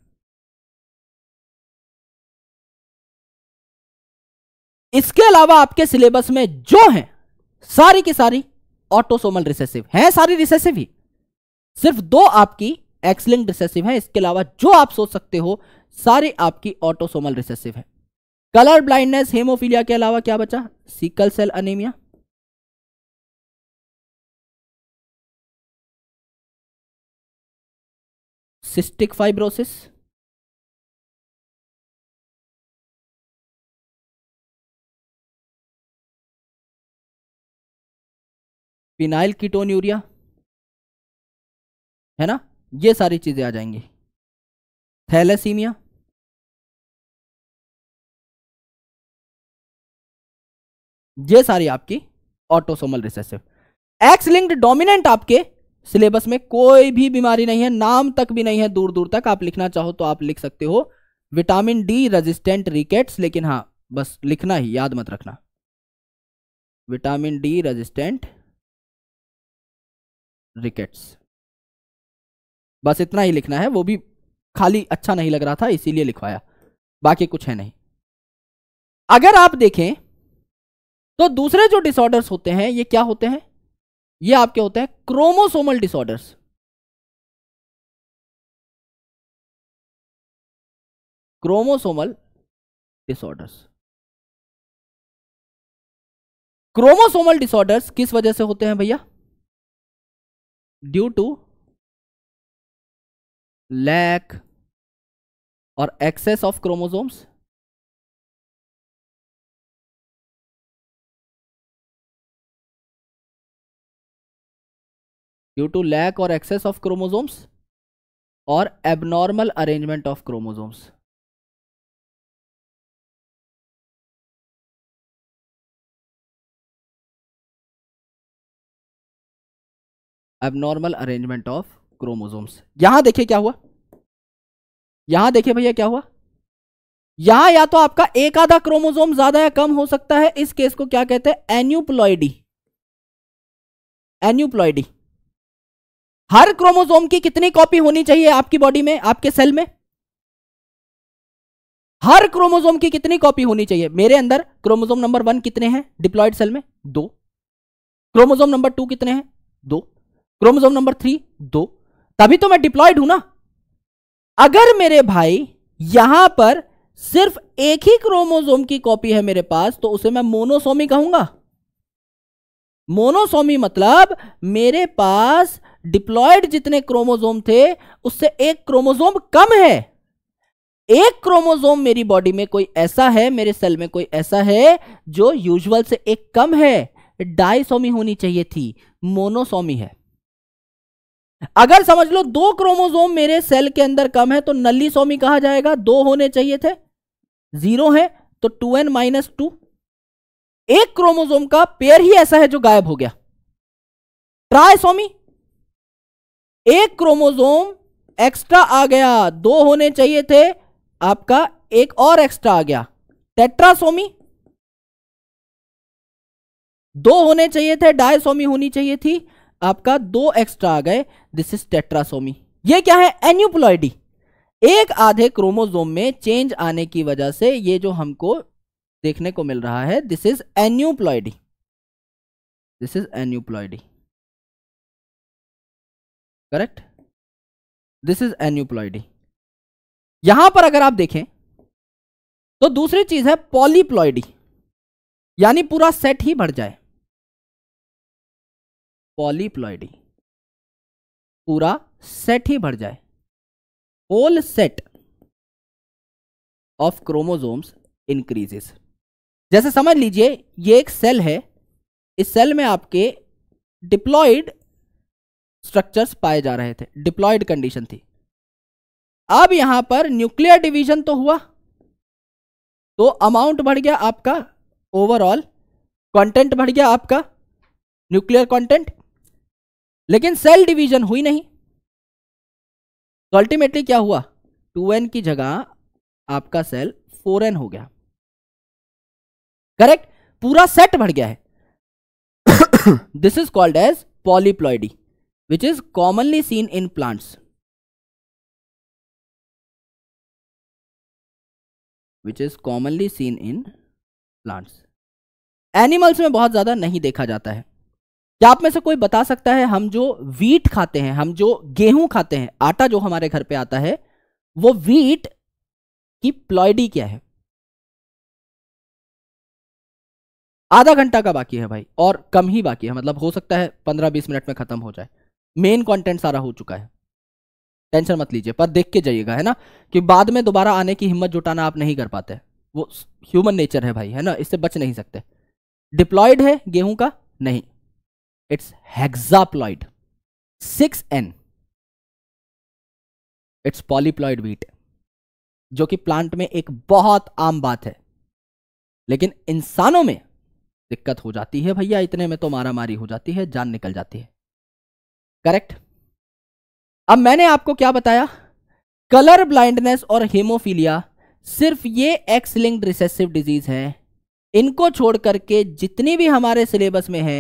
इसके अलावा आपके सिलेबस में जो है सारी की सारी ऑटोसोमल रिसेसिव है सारी रिसेसिव ही सिर्फ दो आपकी एक्सलिंग रिसेसिव है इसके अलावा जो आप सोच सकते हो सारी आपकी ऑटोसोमल रिसेसिव है कलर ब्लाइंडनेस हेमोफीलिया के अलावा क्या बचा sickle cell anaemia cystic fibrosis phenylketonuria है ना ये सारी चीज़ें आ जाएंगी थैलेसीमिया ये सारी आपकी autosomal recessive X linked dominant आपके सिलेबस में कोई भी बीमारी नहीं है नाम तक भी नहीं है दूर दूर तक आप लिखना चाहो तो आप लिख सकते हो विटामिन डी रेजिस्टेंट रिकेट्स लेकिन हाँ बस लिखना ही याद मत रखना विटामिन डी रेजिस्टेंट रिकेट्स बस इतना ही लिखना है वो भी खाली अच्छा नहीं लग रहा था इसीलिए लिखवाया बाकी कुछ है नहीं अगर आप देखें तो दूसरे जो डिसऑर्डर्स होते हैं ये क्या होते हैं ये आपके होते हैं chromosomal disorders chromosomal disorders chromosomal disorders किस वजह से होते हैं भैया ड्यू टू लैक और excess of chromosomes due to lack और एक्सेस ऑफ क्रोमोजोम्स और abnormal arrangement of chromosomes abnormal arrangement of chromosomes यहां देखिए क्या हुआ यहां देखिए भैया क्या हुआ यहां या तो आपका एक आधा क्रोमोजोम ज्यादा या कम हो सकता है इस केस को क्या कहते हैं एन्यूप्लॉइडी एन्यूप्लॉइडी हर क्रोमोसोम की कितनी कॉपी होनी चाहिए आपकी बॉडी में आपके सेल में हर क्रोमोसोम की कितनी कॉपी होनी चाहिए मेरे अंदर क्रोमोसोम नंबर वन कितने हैं डिप्लॉयड सेल में दो क्रोमोसोम नंबर टू कितने हैं दो क्रोमोसोम नंबर थ्री दो तभी तो मैं डिप्लॉयड हूं ना अगर मेरे भाई यहां पर सिर्फ एक ही क्रोमोसोम की कॉपी है मेरे पास तो उसे मैं मोनोसोमी कहूंगा मोनोसोमी मतलब मेरे पास डिप्लॉयड जितने क्रोमोजोम थे उससे एक क्रोमोजोम कम है एक क्रोमोजोम मेरी बॉडी में कोई ऐसा है मेरे सेल में कोई ऐसा है जो यूजुअल से एक कम है डाइसोमी होनी चाहिए थी मोनोसोमी है अगर समझ लो दो क्रोमोजोम मेरे सेल के अंदर कम है तो नली कहा जाएगा दो होने चाहिए थे जीरो है तो टू एन माइनस टू एक क्रोमोजोम का पेयर ही ऐसा है जो गायब हो गया ट्राइसोमी एक क्रोमोजोम एक्स्ट्रा आ गया दो होने चाहिए थे आपका एक और एक्स्ट्रा आ गया टेट्रासोमी दो होने चाहिए थे डायसोमी होनी चाहिए थी आपका दो एक्स्ट्रा आ गए दिस इज टेट्रासोमी ये क्या है एन्यूप्लॉयडी एक आधे क्रोमोजोम में चेंज आने की वजह से ये जो हमको देखने को मिल रहा है this is aneuploidy this is aneuploidy correct this is aneuploidy यहां पर अगर आप देखें तो दूसरी चीज है पॉलीप्लॉइडी यानी पूरा सेट ही भर जाए पॉलीप्लॉयडी पूरा सेट ही भर जाए whole set of chromosomes increases जैसे समझ लीजिए ये एक सेल है इस सेल में आपके डिप्लॉइड स्ट्रक्चर्स पाए जा रहे थे डिप्लॉयड कंडीशन थी अब यहां पर न्यूक्लियर डिवीजन तो हुआ तो अमाउंट बढ़ गया आपका ओवरऑल कंटेंट बढ़ गया आपका न्यूक्लियर कंटेंट लेकिन सेल डिवीजन हुई नहीं तो अल्टीमेटली क्या हुआ 2n की जगह आपका सेल 4n हो गया करेक्ट पूरा सेट बढ़ गया है this is called as polyploidy which is commonly seen in plants which is commonly seen in plants animals में बहुत ज़्यादा नहीं देखा जाता है क्या आप में से कोई बता सकता है हम जो वीट खाते हैं हम जो गेहूं खाते हैं आटा जो हमारे घर पे आता है वो वीट की प्लॉयडी क्या है आधा घंटा का बाकी है भाई और कम ही बाकी है मतलब हो सकता है पंद्रह बीस मिनट में खत्म हो जाए मेन कंटेंट सारा हो चुका है टेंशन मत लीजिए पर देख के जाइएगा है ना कि बाद में दोबारा आने की हिम्मत जुटाना आप नहीं कर पाते वो ह्यूमन नेचर है भाई है ना इससे बच नहीं सकते डिप्लॉयड है गेहूं का नहीं it's hexaploid six N it's polyploid wheat जो कि प्लांट में एक बहुत आम बात है लेकिन इंसानों में दिक्कत हो जाती है भैया इतने में तो मारा मारी हो जाती है जान निकल जाती है करेक्ट अब मैंने आपको क्या बताया कलर ब्लाइंडनेस और हेमोफीलिया सिर्फ ये एक्स लिंक्ड रिसेसिव डिजीज है इनको छोड़ करके जितनी भी हमारे सिलेबस में है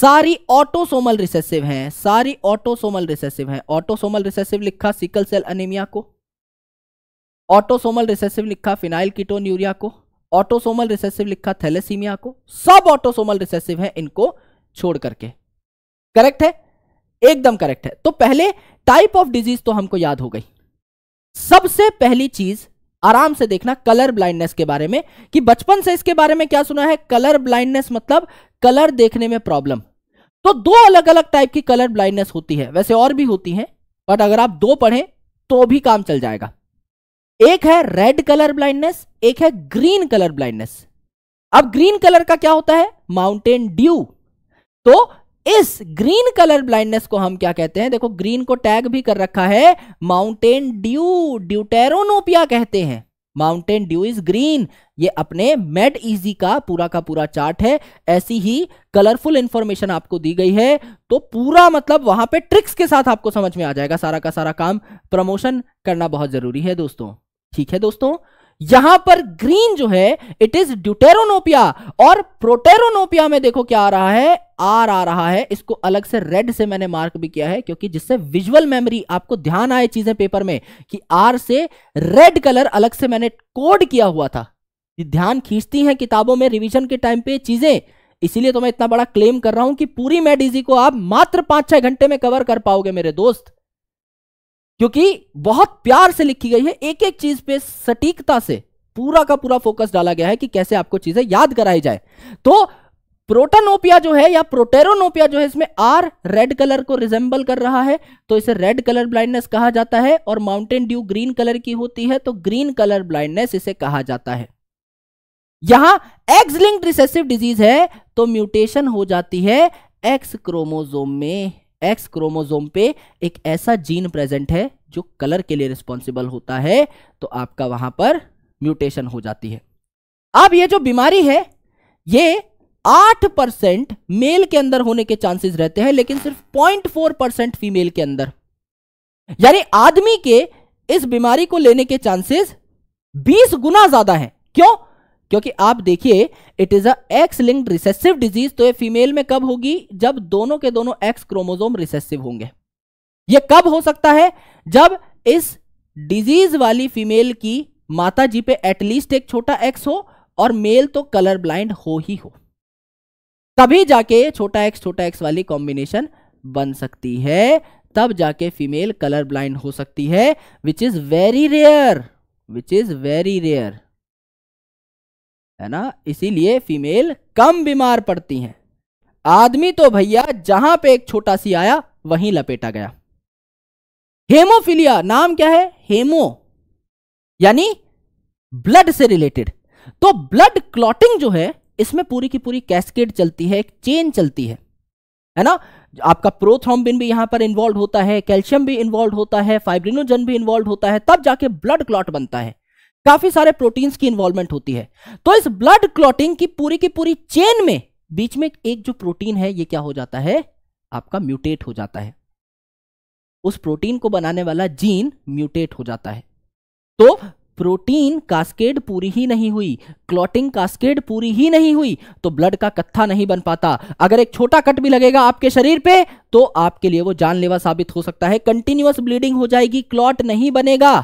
सारी ऑटोसोमल रिसेसिव हैं सारी ऑटोसोमल रिसेसिव हैं ऑटोसोमल रिसेसिव लिखा सिकल सेल अनिमिया को ऑटोसोमल रिसेसिव लिखा फिनाइल कीटोन यूरिया को ऑटोसोमल रिसेसिव लिखा थैलेसीमिया को सब ऑटोसोमल रिसेसिव है इनको छोड़ करके करेक्ट है एकदम करेक्ट है तो पहले टाइप ऑफ डिजीज तो हमको याद हो गई सबसे पहली चीज आराम से देखना कलर ब्लाइंडनेस के बारे में कि बचपन से इसके बारे में क्या सुना है कलर ब्लाइंडनेस मतलब कलर देखने में प्रॉब्लम तो दो अलग अलग टाइप की कलर ब्लाइंडनेस होती है वैसे और भी होती है बट अगर आप दो पढ़े तो भी काम चल जाएगा एक है रेड कलर ब्लाइंडनेस एक है ग्रीन कलर ब्लाइंडनेस अब ग्रीन कलर का क्या होता है माउंटेन ड्यू तो इस ग्रीन कलर ब्लाइंडनेस को हम क्या कहते हैं देखो ग्रीन को टैग भी कर रखा है माउंटेन ड्यू ड्यूटेरोनोपिया कहते हैं माउंटेन ड्यू इज ग्रीन ये अपने मेड इजी का पूरा का पूरा चार्ट है ऐसी ही कलरफुल इंफॉर्मेशन आपको दी गई है तो पूरा मतलब वहां पे ट्रिक्स के साथ आपको समझ में आ जाएगा सारा का सारा काम प्रमोशन करना बहुत जरूरी है दोस्तों ठीक है दोस्तों यहां पर ग्रीन जो है इट इज ड्यूटेरोनोपिया और प्रोटेरोनोपिया में देखो क्या आ रहा है आर आ रहा है इसको अलग से रेड से मैंने मार्क भी किया है क्योंकि जिससे विजुअल मेमोरी आपको ध्यान आए चीजें पेपर में कि आर से रेड कलर अलग से मैंने कोड किया हुआ था ध्यान खींचती हैं किताबों में रिवीजन के टाइम पे चीजें इसीलिए तो मैं इतना बड़ा क्लेम कर रहा हूं कि पूरी मेडिजी को आप मात्र पांच छह घंटे में कवर कर पाओगे मेरे दोस्त क्योंकि बहुत प्यार से लिखी गई है एक एक चीज पे सटीकता से पूरा का पूरा फोकस डाला गया है कि कैसे आपको चीजें याद कराई जाए तो प्रोटानोपिया जो है या प्रोटेरोनोपिया जो है इसमें आर रेड कलर को रिजेंबल कर रहा है तो इसे रेड कलर ब्लाइंडनेस कहा जाता है और माउंटेन ड्यू ग्रीन कलर की होती है तो ग्रीन कलर ब्लाइंडनेस इसे कहा जाता है यहां एक्स लिंक रिसेसिव डिजीज है तो म्यूटेशन हो जाती है एक्स क्रोमोजोम में एक्स क्रोमोजोम पे एक ऐसा जीन प्रेजेंट है जो कलर के लिए रिस्पॉन्सिबल होता है तो आपका वहां पर म्यूटेशन हो जाती है अब ये जो बीमारी है ये आठ परसेंट मेल के अंदर होने के चांसेस रहते हैं लेकिन सिर्फ पॉइंट फोर परसेंट फीमेल के अंदर यानी आदमी के इस बीमारी को लेने के चांसेस बीस गुना ज्यादा हैं क्यों क्योंकि आप देखिए इट इज अक्स एक्स लिंक्ड रिसेसिव डिजीज तो ये फीमेल में कब होगी जब दोनों के दोनों एक्स क्रोमोजोम रिसेसिव होंगे ये कब हो सकता है जब इस डिजीज वाली फीमेल की माता जी पे एटलीस्ट एक छोटा एक्स हो और मेल तो कलर ब्लाइंड हो ही हो तभी जाके छोटा एक्स छोटा एक्स वाली कॉम्बिनेशन बन सकती है तब जाके फीमेल कलर ब्लाइंड हो सकती है which is very rare which is very rare है ना इसीलिए फीमेल कम बीमार पड़ती हैं आदमी तो भैया जहां पे एक छोटा सी आया वहीं लपेटा गया हेमोफिलिया नाम क्या है हेमो यानी ब्लड से रिलेटेड तो ब्लड क्लॉटिंग जो है इसमें पूरी की पूरी कैस्केड चलती है एक चेन चलती है है ना आपका प्रोथ्रोम्बिन भी यहां पर इन्वॉल्व होता है कैल्शियम भी इन्वॉल्व होता है फाइब्रिनोजन भी इन्वॉल्व होता है तब जाके ब्लड क्लॉट बनता है काफी सारे प्रोटीन्स की इन्वॉल्वमेंट होती है तो इस ब्लड क्लॉटिंग की पूरी की पूरी चेन में बीच में एक जो प्रोटीन है ये क्या हो जाता है आपका म्यूटेट हो जाता है उस प्रोटीन को बनाने वाला जीन म्यूटेट हो जाता है तो प्रोटीन कास्केड पूरी ही नहीं हुई क्लॉटिंग कास्केड पूरी ही नहीं हुई तो ब्लड का कत्था नहीं बन पाता अगर एक छोटा कट भी लगेगा आपके शरीर पे तो आपके लिए वो जानलेवा साबित हो सकता है कंटिन्यूस ब्लीडिंग हो जाएगी क्लॉट नहीं बनेगा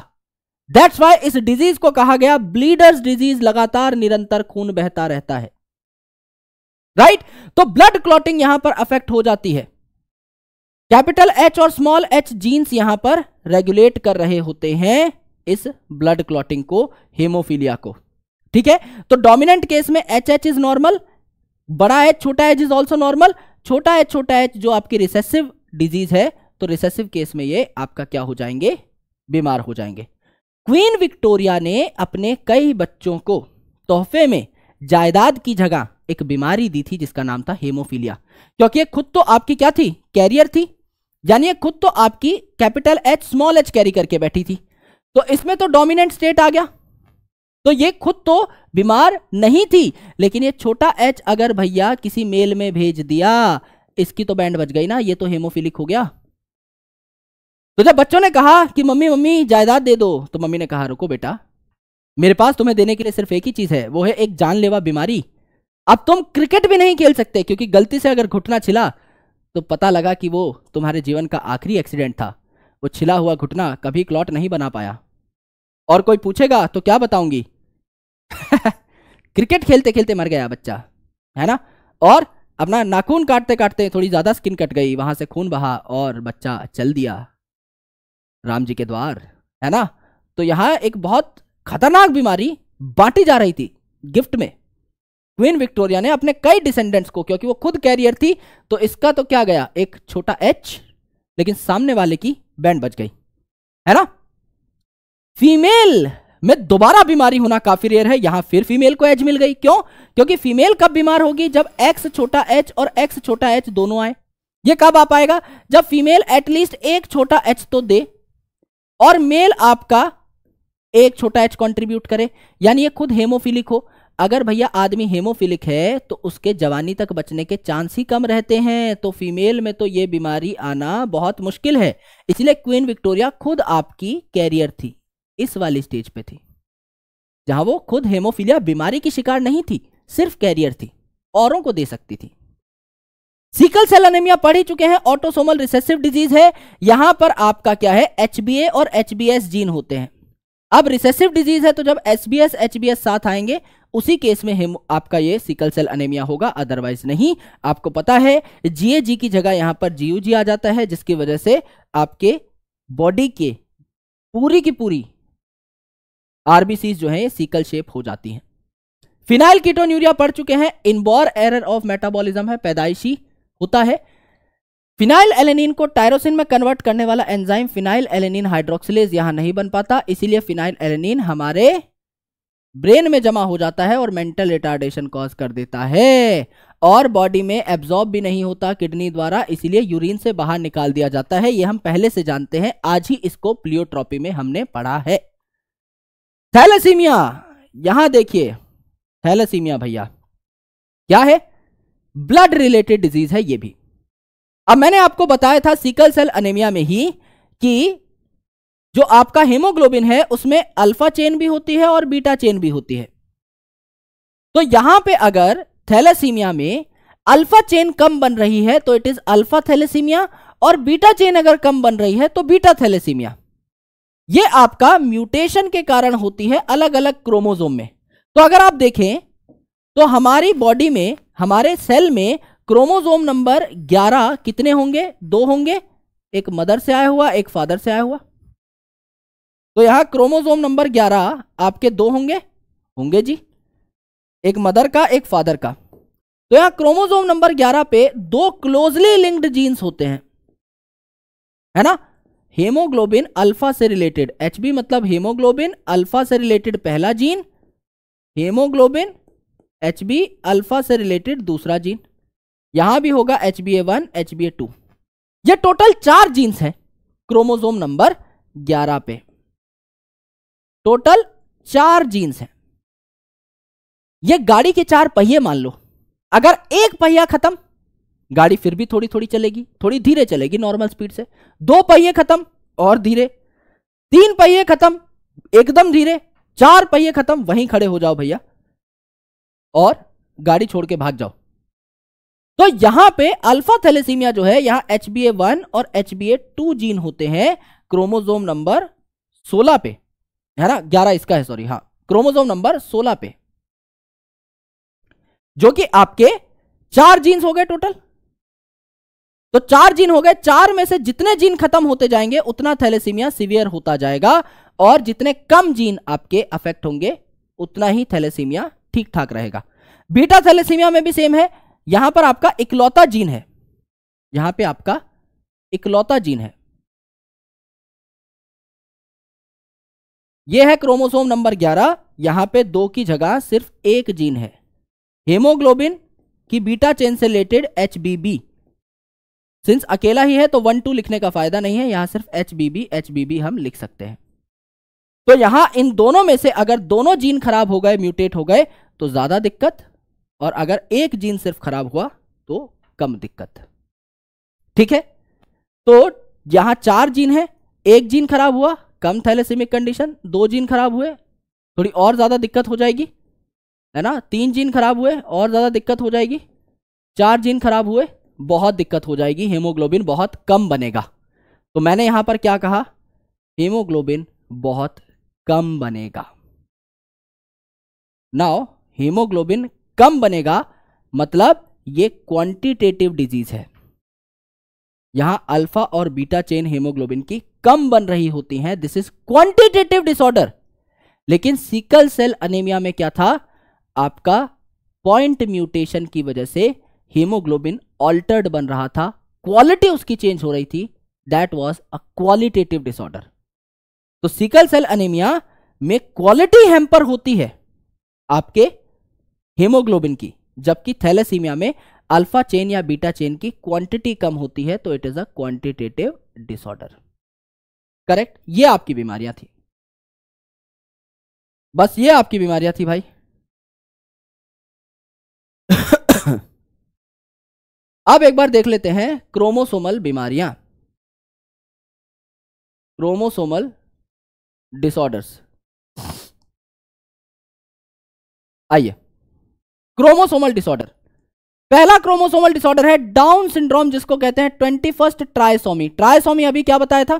दैट्स वाई इस डिजीज को कहा गया ब्लीडर्स डिजीज लगातार निरंतर खून बहता रहता है राइट right? तो ब्लड क्लॉटिंग यहां पर अफेक्ट हो जाती है कैपिटल एच और स्मॉल एच जीन्स यहां पर रेगुलेट कर रहे होते हैं इस ब्लड क्लॉटिंग को हेमोफीलिया को ठीक है तो डोमिनेंट केस में एच एच इज नॉर्मल बड़ा एच छोटा एच इज ऑल्सो नॉर्मल छोटा एच छोटा एच जो आपकी रिसेसिव डिजीज है तो रिसेसिव केस में ये आपका क्या हो जाएंगे बीमार हो जाएंगे क्वीन विक्टोरिया ने अपने कई बच्चों को तोहफे में जायदाद की जगह एक बीमारी दी थी जिसका नाम था हेमोफीलिया क्योंकि ये खुद तो आपकी क्या थी कैरियर थी यानी खुद तो आपकी capital H small H carry करके बैठी थी तो इसमें तो डोमिनेंट स्टेट आ गया तो ये खुद तो बीमार नहीं थी लेकिन ये छोटा एच अगर भैया किसी मेल में भेज दिया इसकी तो बैंड बच गई ना ये तो हेमोफिलिक हो गया तो जब बच्चों ने कहा कि मम्मी मम्मी जायदाद दे दो तो मम्मी ने कहा रुको बेटा मेरे पास तुम्हें देने के लिए सिर्फ एक ही चीज है वो है एक जानलेवा बीमारी अब तुम क्रिकेट भी नहीं खेल सकते क्योंकि गलती से अगर घुटना छिला तो पता लगा कि वो तुम्हारे जीवन का आखिरी एक्सीडेंट था वो छिला हुआ घुटना कभी क्लॉट नहीं बना पाया और कोई पूछेगा तो क्या बताऊंगी <laughs> क्रिकेट खेलते खेलते मर गया बच्चा है ना और अपना नाखून काटते काटते थोड़ी ज़्यादा स्किन कट गई वहां से खून बहा और बच्चा चल दिया राम जी के द्वार है ना तो यहां एक बहुत खतरनाक बीमारी बांटी जा रही थी गिफ्ट में क्वीन विक्टोरिया ने अपने कई डिसेंडेंट्स को क्योंकि वो खुद कैरियर थी तो इसका तो क्या गया एक छोटा एच लेकिन सामने वाले की बैंड बच गई है ना फीमेल में दोबारा बीमारी होना काफी रेयर है यहां फिर फीमेल को एज मिल गई क्यों क्योंकि फीमेल कब बीमार होगी जब एक्स छोटा एच और एक्स छोटा एच दोनों आए ये कब आ पाएगा जब फीमेल एटलीस्ट एक छोटा एच तो दे और मेल आपका एक छोटा एच कंट्रीब्यूट करे यानी ये खुद हेमोफिलिक हो अगर भैया आदमी हेमोफिलिक है तो उसके जवानी तक बचने के चांस ही कम रहते हैं तो फीमेल में तो ये बीमारी आना बहुत मुश्किल है इसलिए क्वीन विक्टोरिया खुद आपकी कैरियर थी इस वाली स्टेज पे थी जहां वो खुद हेमोफिलिया बीमारी की शिकार नहीं थी सिर्फ कैरियर थी औरों को दे सकती थी सिकल सेल अनेमिया पढ़ ही चुके हैं ऑटोसोमल रिसेसिव डिजीज है यहां पर आपका क्या है एच और एच जीन होते हैं अब रिसेसिव डिजीज है तो जब एस बी साथ आएंगे उसी केस में हेम आपका ये सिकल सेल अनेमिया होगा अदरवाइज नहीं आपको पता है जीएजी की जगह यहां पर जीयूजी आ जाता है जिसकी वजह से आपके बॉडी के पूरी की पूरी आरबीसी जो है सिकल शेप हो जाती हैं फिनाइल कीटोन यूरिया पढ़ चुके हैं इनबॉर एरर ऑफ मेटाबोलिज्म है पैदाइशी होता है फिनाइल एलेनिन को टायरोसिन में कन्वर्ट करने वाला एंजाइम फिनाइल एलेनिन हाइड्रोक्सिलेज यहां नहीं बन पाता इसीलिए फिनाइल एलेनिन हमारे ब्रेन में जमा हो जाता है और मेंटल रिटार्डेशन कॉज कर देता है और बॉडी में एब्जॉर्ब भी नहीं होता किडनी द्वारा इसीलिए यूरिन से बाहर निकाल दिया जाता है यह हम पहले से जानते हैं आज ही इसको प्लियोट्रॉपी में हमने पढ़ा है थैलेसीमिया यहां देखिए थैलेसीमिया भैया क्या है ब्लड रिलेटेड डिजीज है यह भी अब मैंने आपको बताया था सिकल सेल अनेमिया में ही कि जो आपका हीमोग्लोबिन है उसमें अल्फा चेन भी होती है और बीटा चेन भी होती है तो यहां पे अगर थैलेसीमिया में अल्फा चेन कम बन रही है तो इट इज अल्फा थैलेसीमिया और बीटा चेन अगर कम बन रही है तो बीटा थैलेसीमिया ये आपका म्यूटेशन के कारण होती है अलग अलग क्रोमोजोम में तो अगर आप देखें तो हमारी बॉडी में हमारे सेल में क्रोमोजोम नंबर 11 कितने होंगे दो होंगे एक मदर से आया हुआ एक फादर से आया हुआ तो यहां क्रोमोजोम नंबर 11 आपके दो होंगे होंगे जी एक मदर का एक फादर का तो यहां क्रोमोजोम नंबर 11 पे दो क्लोजली लिंक्ड जीन्स होते हैं है ना हेमोग्लोबिन अल्फा से रिलेटेड एच मतलब हेमोग्लोबिन अल्फा से रिलेटेड पहला जीन हेमोग्लोबिन एच अल्फा से रिलेटेड दूसरा जीन यहां भी होगा H B A one H B A two ये टोटल चार जीन्स हैं क्रोमोजोम नंबर 11 पे टोटल चार जीन्स हैं ये गाड़ी के चार पहिए मान लो अगर एक पहिया खत्म गाड़ी फिर भी थोड़ी थोड़ी चलेगी थोड़ी धीरे चलेगी नॉर्मल स्पीड से दो पहिए खत्म और धीरे तीन पहिए खत्म एकदम धीरे चार पहिए खत्म वहीं खड़े हो जाओ भैया और गाड़ी छोड़ के भाग जाओ तो यहां पे अल्फा थैलेसीमिया जो है यहां एच बी ए वन और एच टू जीन होते हैं क्रोमोजोम नंबर सोलह पे है ना ग्यारह इसका है सॉरी हाँ क्रोमोजोम नंबर सोलह पे जो कि आपके चार जीन्स हो गए टोटल तो चार जीन हो गए चार में से जितने जीन खत्म होते जाएंगे उतना थैलेसीमिया सीवियर होता जाएगा और जितने कम जीन आपके अफेक्ट होंगे उतना ही थैलेसीमिया ठीक ठाक रहेगा बीटा थैलेसीमिया में भी सेम है यहां पर आपका इकलौता जीन है यहां पे आपका इकलौता जीन है यह है क्रोमोसोम नंबर 11 यहां पे दो की जगह सिर्फ एक जीन है हेमोग्लोबिन की बीटा चेन से रिलेटेड एच सिंस अकेला ही है तो वन टू लिखने का फायदा नहीं है यहां सिर्फ H B B H B हम लिख सकते हैं तो यहां इन दोनों में से अगर दोनों जीन खराब हो गए म्यूटेट हो गए तो ज्यादा दिक्कत और अगर एक जीन सिर्फ खराब हुआ तो कम दिक्कत ठीक है तो यहां चार जीन है एक जीन खराब हुआ कम थैलेसीमिक कंडीशन दो जीन खराब हुए थोड़ी और ज़्यादा दिक्कत हो जाएगी है ना तीन जीन खराब हुए और ज़्यादा दिक्कत हो जाएगी चार जीन खराब हुए बहुत दिक्कत हो जाएगी हीमोग्लोबिन बहुत कम बनेगा तो मैंने यहाँ पर क्या कहा हीमोग्लोबिन बहुत कम बनेगा नाउ हीमोग्लोबिन कम बनेगा मतलब ये क्वांटिटेटिव डिजीज है यहां अल्फा और बीटा चेन हेमोग्लोबिन की कम बन रही होती हैं दिस इज क्वांटिटेटिव डिसऑर्डर लेकिन सिकल सेल अनेमिया में क्या था आपका पॉइंट म्यूटेशन की वजह से हीमोग्लोबिन ऑल्टर्ड बन रहा था क्वालिटी उसकी चेंज हो रही थी that was a qualitative disorder तो सिकल सेल अनेमिया में क्वालिटी हेम्पर होती है आपके हीमोग्लोबिन की जबकि थैलेसीमिया में अल्फा चेन या बीटा चेन की क्वांटिटी कम होती है तो it is a quantitative disorder correct ये आपकी बीमारियां थी बस ये आपकी बीमारियां थी भाई <coughs> अब एक बार देख लेते हैं क्रोमोसोमल बीमारियां क्रोमोसोमल डिसऑर्डर्स आइए क्रोमोसोमल डिसऑर्डर पहला क्रोमोसोमल डिसऑर्डर है डाउन सिंड्रोम जिसको कहते हैं ट्वेंटी फर्स्ट ट्राइसोमी ट्राइसोमी अभी क्या बताया था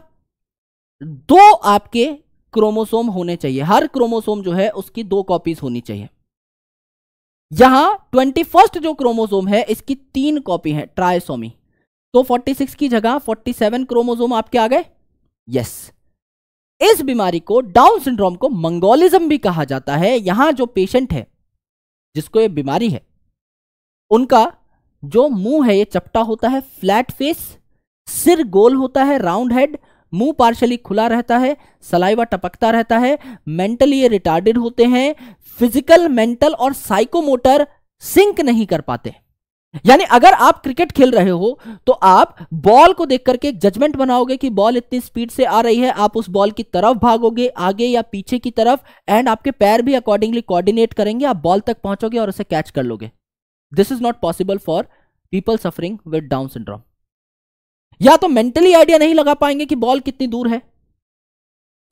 दो आपके क्रोमोसोम होने चाहिए हर क्रोमोसोम जो है उसकी दो कॉपीज होनी चाहिए यहां ट्वेंटी फर्स्ट जो क्रोमोसोम है इसकी तीन कॉपी है ट्राइसोमी तो 46 की जगह 47 क्रोमोसोम आपके आ गए यस इस बीमारी को डाउन सिंड्रोम को मंगोलिज्म भी कहा जाता है यहां जो पेशेंट है जिसको ये बीमारी है उनका जो मुंह है ये चपटा होता है फ्लैट फेस सिर गोल होता है राउंड हेड मुंह पार्शली खुला रहता है सलाइवा टपकता रहता है मेंटली ये रिटार्डेड होते हैं फिजिकल मेंटल और साइकोमोटर सिंक नहीं कर पाते यानी अगर आप क्रिकेट खेल रहे हो तो आप बॉल को देख करके जजमेंट बनाओगे कि बॉल इतनी स्पीड से आ रही है आप उस बॉल की तरफ भागोगे आगे या पीछे की तरफ एंड आपके पैर भी अकॉर्डिंगली कोऑर्डिनेट करेंगे आप बॉल तक पहुंचोगे और उसे कैच कर लोगे this is not possible for people suffering with Down syndrome या तो मेंटली आइडिया नहीं लगा पाएंगे कि बॉल कितनी दूर है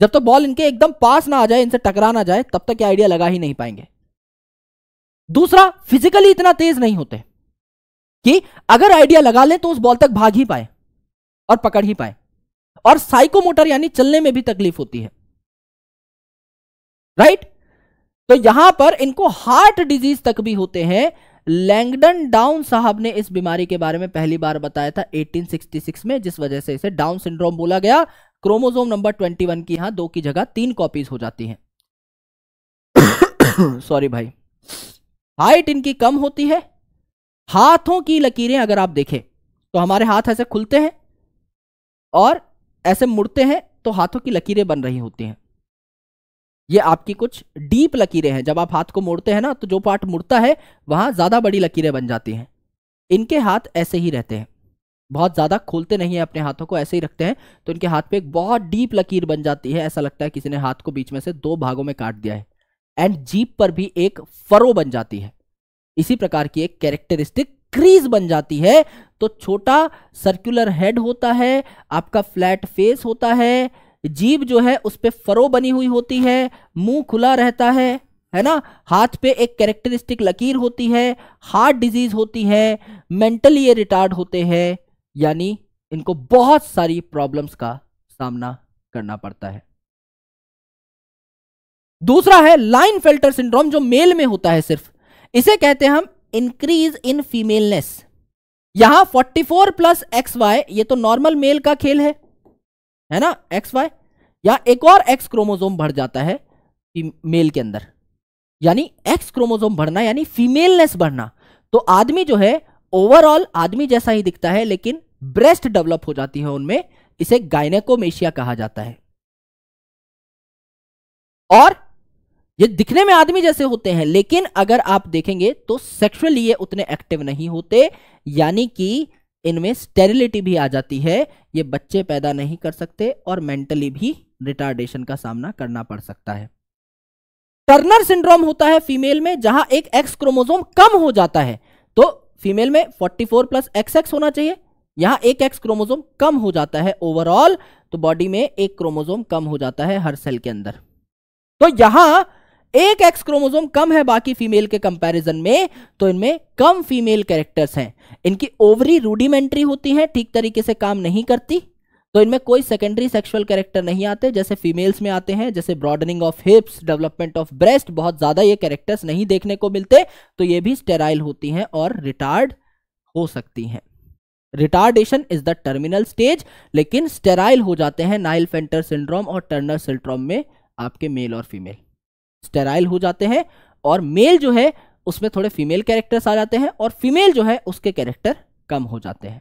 जब तक तो बॉल इनके एकदम पास ना आ जाए इनसे टकरा ना जाए तब तक ये आइडिया लगा ही नहीं पाएंगे दूसरा फिजिकली इतना तेज नहीं होते कि अगर आइडिया लगा लें तो उस बॉल तक भाग ही पाए और पकड़ ही पाए और साइकोमोटर यानी चलने में भी तकलीफ होती है राइट तो यहां पर इनको हार्ट डिजीज तक भी होते हैं लैंगडन डाउन साहब ने इस बीमारी के बारे में पहली बार बताया था 1866 में जिस वजह से इसे डाउन सिंड्रोम बोला गया क्रोमोजोम नंबर 21 की यहां दो की जगह तीन कॉपीज हो जाती हैं <coughs> सॉरी भाई हाइट इनकी कम होती है हाथों की लकीरें अगर आप देखें तो हमारे हाथ ऐसे खुलते हैं और ऐसे मुड़ते हैं तो हाथों की लकीरें बन रही होती हैं ये आपकी कुछ डीप लकीरें हैं जब आप हाथ को मोड़ते हैं ना तो जो पार्ट मुड़ता है वहां ज़्यादा बड़ी लकीरें बन जाती हैं इनके हाथ ऐसे ही रहते हैं बहुत ज़्यादा खोलते नहीं है अपने हाथों को ऐसे ही रखते हैं तो इनके हाथ पे एक बहुत डीप लकीर बन जाती है ऐसा लगता है किसी ने हाथ को बीच में से दो भागों में काट दिया है एंड जीप पर भी एक फरो बन जाती है इसी प्रकार की एक कैरेक्टरिस्टिक क्रीज बन जाती है तो छोटा सर्कुलर हेड होता है आपका फ्लैट फेस होता है जीभ जो है उस पर फरो बनी हुई होती है मुंह खुला रहता है है ना हाथ पे एक कैरेक्टरिस्टिक लकीर होती है हार्ट डिजीज होती है मेंटली ये रिटार्ड होते हैं यानी इनको बहुत सारी प्रॉब्लम्स का सामना करना पड़ता है दूसरा है लाइन फिल्टर सिंड्रोम जो मेल में होता है सिर्फ इसे कहते हैं हम इंक्रीज इन फीमेलनेस यहां 44 प्लस एक्स वाई ये तो नॉर्मल मेल का खेल है है ना एक्स वाई या एक और एक्स क्रोमोजोम बढ़ जाता है मेल के अंदर यानी एक्स क्रोमोजोम बढ़ना यानी फीमेलनेस बढ़ना तो आदमी जो है ओवरऑल आदमी जैसा ही दिखता है लेकिन ब्रेस्ट डेवलप हो जाती है उनमें इसे गायनेकोमेशिया कहा जाता है और ये दिखने में आदमी जैसे होते हैं लेकिन अगर आप देखेंगे तो सेक्सुअली ये उतने एक्टिव नहीं होते यानी कि इनमें स्टेरिलिटी भी आ जाती है ये बच्चे पैदा नहीं कर सकते और मेंटली भी रिटार्डेशन का सामना करना पड़ सकता है टर्नर सिंड्रोम होता है फीमेल में जहां एक एक्स क्रोमोजोम कम हो जाता है तो फीमेल में 44 प्लस एक्स एक्स होना चाहिए यहां एक एक्स क्रोमोजोम कम हो जाता है ओवरऑल तो बॉडी में एक क्रोमोजोम कम हो जाता है हर सेल के अंदर तो यहां एक एक्स क्रोमोजोम कम है बाकी फीमेल के कंपैरिजन में तो इनमें कम फीमेल कैरेक्टर्स हैं इनकी ओवरी रूडिमेंट्री होती हैं ठीक तरीके से काम नहीं करती तो इनमें कोई सेकेंडरी सेक्सुअल कैरेक्टर नहीं आते जैसे फीमेल्स में आते हैं जैसे broadening of hips development of breast बहुत ज़्यादा ये कैरेक्टर्स नहीं देखने को मिलते तो ये भी स्टेराइल होती हैं और रिटार्ड हो सकती हैं retardation is the terminal stage लेकिन स्टेराइल हो जाते हैं नाइल फेंटर सिंड्रोम और टर्नर सिल्ड्रोम में आपके मेल और फीमेल स्टेराइल हो जाते हैं और मेल जो है उसमें थोड़े फीमेल कैरेक्टर्स आ जाते हैं और फीमेल जो है उसके कैरेक्टर कम हो जाते हैं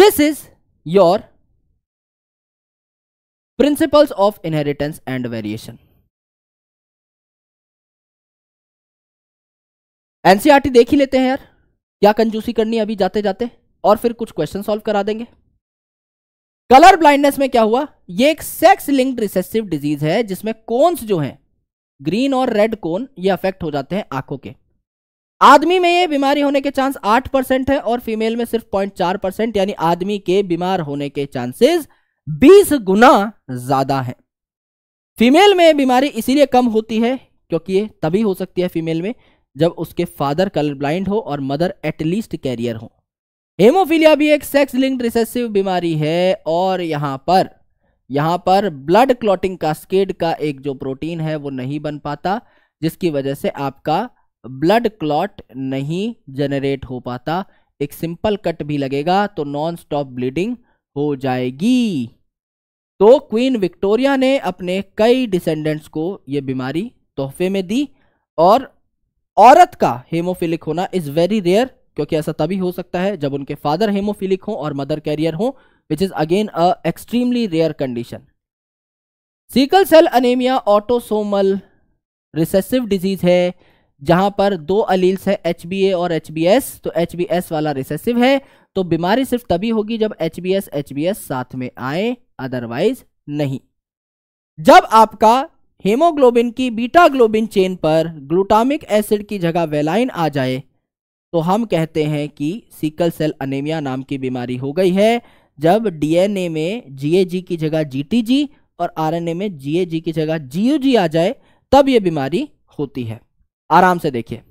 this is your principles of inheritance and variation NCERT देख ही लेते हैं यार क्या कंजूसी करनी अभी जाते जाते और फिर कुछ क्वेश्चन सॉल्व करा देंगे कलर ब्लाइंडनेस में क्या हुआ ये एक सेक्स लिंक्ड रिसेसिव डिजीज है जिसमें कौन जो हैं ग्रीन और रेड कोन ये अफेक्ट हो जाते हैं आंखों के आदमी में ये बीमारी होने के चांस आठ परसेंट है और फीमेल में सिर्फ पॉइंट चार परसेंट यानी आदमी के बीमार होने के चांसेस बीस गुना ज्यादा है फीमेल में बीमारी इसीलिए कम होती है क्योंकि ये तभी हो सकती है फीमेल में जब उसके फादर कलर ब्लाइंड हो और मदर एटलीस्ट कैरियर हो हेमोफीलिया भी एक सेक्स लिंक रिसेसिव बीमारी है और यहां पर यहाँ पर ब्लड क्लॉटिंग कास्केड का एक जो प्रोटीन है वो नहीं बन पाता जिसकी वजह से आपका ब्लड क्लॉट नहीं जनरेट हो पाता एक सिंपल कट भी लगेगा तो नॉन स्टॉप ब्लीडिंग हो जाएगी तो क्वीन विक्टोरिया ने अपने कई डिसेंडेंट्स को ये बीमारी तोहफे में दी और औरत का हेमोफिलिक होना इज़ वेरी रेयर क्योंकि ऐसा तभी हो सकता है जब उनके फादर हेमोफिलिक हों और मदर कैरियर हों which is again a extremely rare condition. Sickle cell anaemia autosomal recessive disease है जहां पर दो अलील्स है एच और एच तो एच वाला रिसेसिव है तो बीमारी सिर्फ तभी होगी जब एच बी साथ में आए अदरवाइज नहीं जब आपका हेमोग्लोबिन की बीटा ग्लोबिन चेन पर ग्लूटामिक एसिड की जगह वेलाइन आ जाए तो हम कहते हैं कि सीकल सेल अनेमिया नाम की बीमारी हो गई है जब डीएनए में जीएजी की जगह जीटीजी और आरएनए में जीएजी की जगह जीयूजी आ जाए तब ये बीमारी होती है आराम से देखिए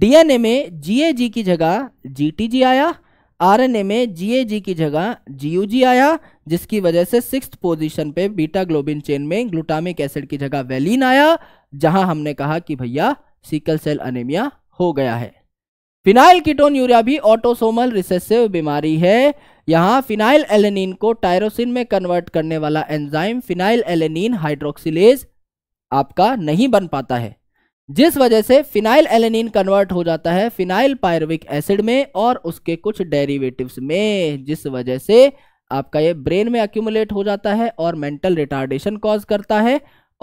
डीएनए में जीएजी की जगह जीटीजी आया आरएनए में जीएजी की जगह जीयूजी आया जिसकी वजह से सिक्स पोजीशन पे बीटा ग्लोबिन चेन में ग्लूटामिक एसिड की जगह वेलिन आया जहां हमने कहा कि भैया सिकल सेल अनेमिया हो गया है फिनाइल कीटोन यूरिया भी ऑटोसोमल रिसेसिव बीमारी है यहाँ फिनाइल एलेनिन को टायरोसिन में कन्वर्ट करने वाला एंजाइम फिनाइल एलेनिन हाइड्रोक्सिलेज आपका नहीं बन पाता है जिस वजह से फिनाइल एलेनिन कन्वर्ट हो जाता है फिनाइल पायरविक एसिड में और उसके कुछ डेरिवेटिव्स में जिस वजह से आपका ये ब्रेन में अक्यूमुलेट हो जाता है और मेंटल रिटार्डेशन कॉज करता है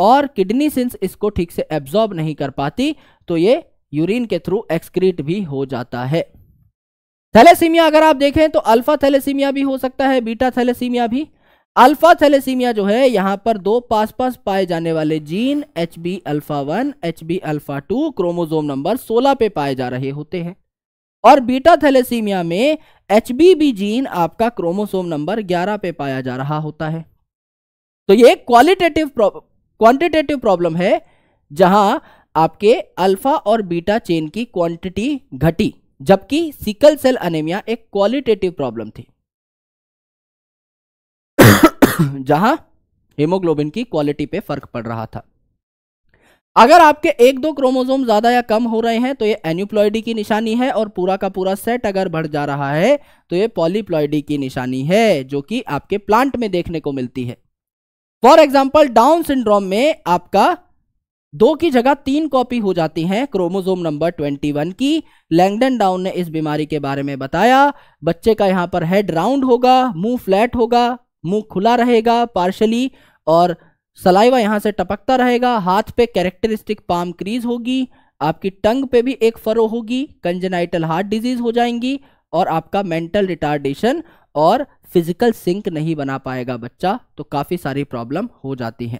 और किडनी सिंस इसको ठीक से एब्जॉर्ब नहीं कर पाती तो ये यूरिन के थ्रू एक्सक्रीट भी हो जाता है थैलेसीमिया अगर आप देखें तो अल्फा थैलेसीमिया भी हो सकता है बीटा थैलेसीमिया भी अल्फा थैलेसीमिया जो है यहां पर दो पास पास पाए जाने वाले gene H B alpha one H B alpha two chromosome number सोलह पे पाए जा रहे होते हैं और बीटा थैलेसीमिया में एच बी जीन आपका क्रोमोसोम नंबर 11 पे पाया जा रहा होता है तो ये क्वालिटेटिव क्वांटिटेटिव प्रॉब्लम है जहां आपके अल्फा और बीटा चेन की क्वांटिटी घटी जबकि सिकल सेल अनेमिया एक क्वालिटेटिव प्रॉब्लम थी <coughs> जहां हीमोग्लोबिन की क्वालिटी पे फर्क पड़ रहा था अगर आपके एक दो क्रोमोसोम ज्यादा या कम हो रहे हैं तो ये एन्यूप्लॉयडी की निशानी है और पूरा का पूरा सेट अगर बढ़ जा रहा है तो ये पॉलीप्लॉयडी की निशानी है जो कि आपके प्लांट में देखने को मिलती है फॉर एग्जाम्पल डाउन सिंड्रोम में आपका दो की जगह तीन कॉपी हो जाती हैं क्रोमोजोम नंबर 21 की लैंगडन डाउन ने इस बीमारी के बारे में बताया बच्चे का यहाँ पर हेड राउंड होगा मुंह फ्लैट होगा मुंह खुला रहेगा पार्शली और सलाइवा यहाँ से टपकता रहेगा हाथ पे कैरेक्टरिस्टिक पाम क्रीज होगी आपकी टंग पे भी एक फरो होगी कंजेनाइटल हार्ट डिजीज हो जाएंगी और आपका मेंटल रिटार्डेशन और फिजिकल सिंक नहीं बना पाएगा बच्चा तो काफ़ी सारी प्रॉब्लम हो जाती हैं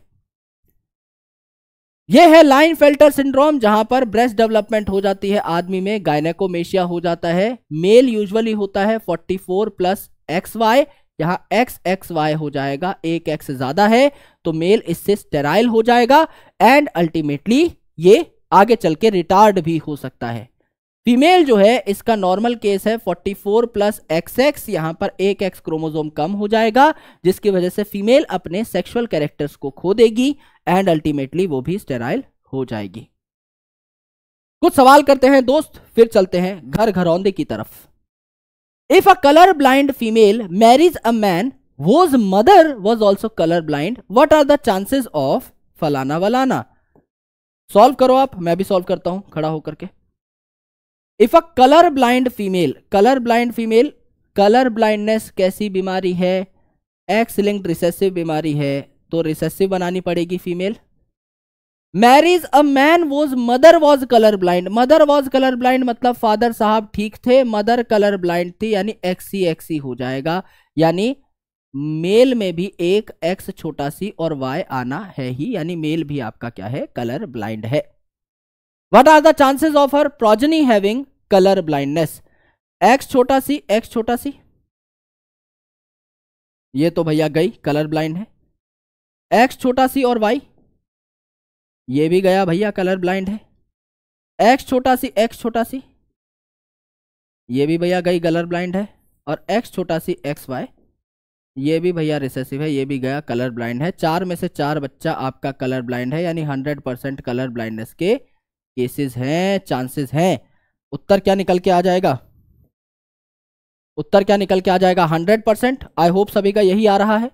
यह है लाइन फिल्टर सिंड्रोम जहां पर ब्रेस्ट डेवलपमेंट हो जाती है आदमी में गायनेकोमेशिया हो जाता है मेल यूजुअली होता है 44 प्लस एक्स वाई यहां एक्स एक्स वाई हो जाएगा एक एक्स ज्यादा है तो मेल इससे स्टेराइल हो जाएगा एंड अल्टीमेटली ये आगे चल के रिटार्ड भी हो सकता है फीमेल जो है इसका नॉर्मल केस है 44 प्लस एक्स एक्स यहाँ पर एक एक्स क्रोमोजोम कम हो जाएगा जिसकी वजह से फीमेल अपने सेक्सुअल कैरेक्टर्स को खो देगी एंड अल्टीमेटली वो भी स्टेराइल हो जाएगी कुछ सवाल करते हैं दोस्त फिर चलते हैं घर घरौंदे की तरफ if a colour blind female marriage a man whose mother was also colour blind what are the chances of फलाना वलाना सॉल्व करो आप मैं भी सॉल्व करता हूं खड़ा होकर के if a colour blind female colour blind female colour blindness कैसी बीमारी है एक्स लिंक्ड रिसेसिव बीमारी है तो रिसेसिव बनानी पड़ेगी female marriage a man was mother was colour blind mother was colour blind मतलब फादर साहब ठीक थे मदर कलर ब्लाइंड थी यानी एक्स ही एक्स ही हो जाएगा यानी मेल में भी एक एक्स छोटा सी और वाई आना है ही यानी मेल भी आपका क्या है कलर ब्लाइंड है what are the chances of her progeny having colour blindness X छोटा सी एक्स छोटा सी ये तो भैया गई कलर ब्लाइंड है एक्स छोटा सी और वाई ये भी गया भैया कलर ब्लाइंड है एक्स छोटा सी एक्स छोटा सी ये भी भैया गई कलर ब्लाइंड है और एक्स छोटा सी एक्स वाई ये भी भैया रिसेसिव है ये भी गया कलर ब्लाइंड है चार में से चार बच्चा आपका कलर ब्लाइंड है यानी हंड्रेड परसेंट कलर ब्लाइंडनेस के केसेस हैं चांसेस हैं उत्तर क्या निकल के आ जाएगा उत्तर क्या निकल के आ जाएगा हंड्रेड परसेंट आई होप सभी का यही आ रहा है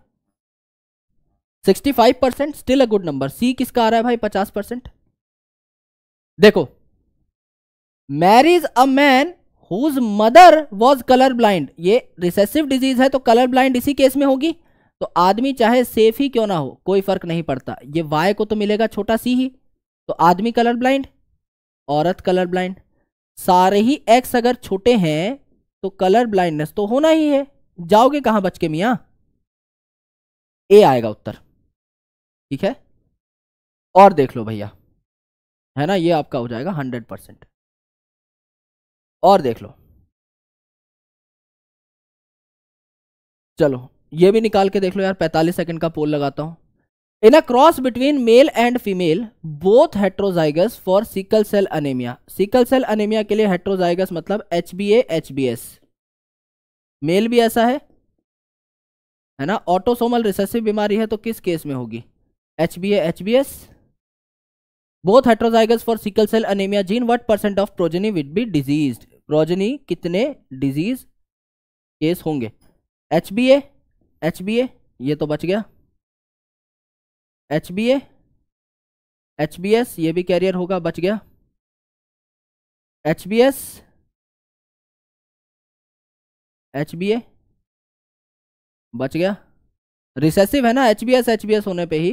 sixty five percent still a good number C किसका आ रहा है भाई पचास परसेंट देखो marriage a man whose mother was colour blind ये रिसेसिव डिजीज है तो कलर ब्लाइंड इसी केस में होगी तो आदमी चाहे सेफ ही क्यों ना हो कोई फर्क नहीं पड़ता ये वाई को तो मिलेगा छोटा सी ही तो आदमी कलर ब्लाइंड औरत कलर ब्लाइंड सारे ही एक्स अगर छोटे हैं तो कलर ब्लाइंडनेस तो होना ही है जाओगे कहां बच के मिया ए आएगा उत्तर ठीक है और देख लो भैया है ना ये आपका हो जाएगा हंड्रेड परसेंट और देख लो चलो ये भी निकाल के देख लो यार पैंतालीस सेकंड का पोल लगाता हूं in a cross between male and female both heterozygous for sickle cell anaemia sickle cell anaemia के लिए हेट्रोजाइगस मतलब H B H B S male भी ऐसा है है ना ऑटोसोमल रिसेसिव बीमारी है तो किस केस में होगी H B H B S both heterozygous for sickle cell anaemia gene what percent of progeny would be disease progeny कितने डिजीज केस होंगे H B H B A ये तो बच गया H B H B S ये भी carrier होगा बच गया H B S H B A बच गया रिसेसिव है ना H B S H B S होने पे ही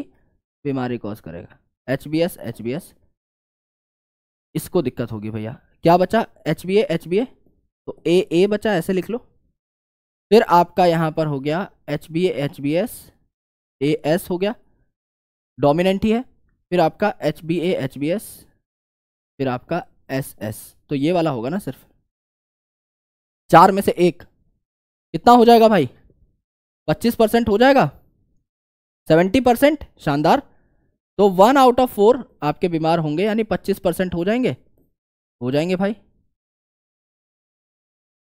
बीमारी कॉज करेगा H B S H B S इसको दिक्कत होगी भैया क्या बचा H B A H B A तो ए ए बचा ऐसे लिख लो फिर आपका यहां पर हो गया H B A H B S A S हो गया डोमिनेंट ही है फिर आपका H B A H B S फिर आपका एस एस तो ये वाला होगा ना सिर्फ चार में से एक कितना हो जाएगा भाई पच्चीस परसेंट हो जाएगा सेवेंटी परसेंट शानदार तो वन आउट ऑफ फोर आपके बीमार होंगे यानी पच्चीस परसेंट हो जाएंगे हो जाएंगे भाई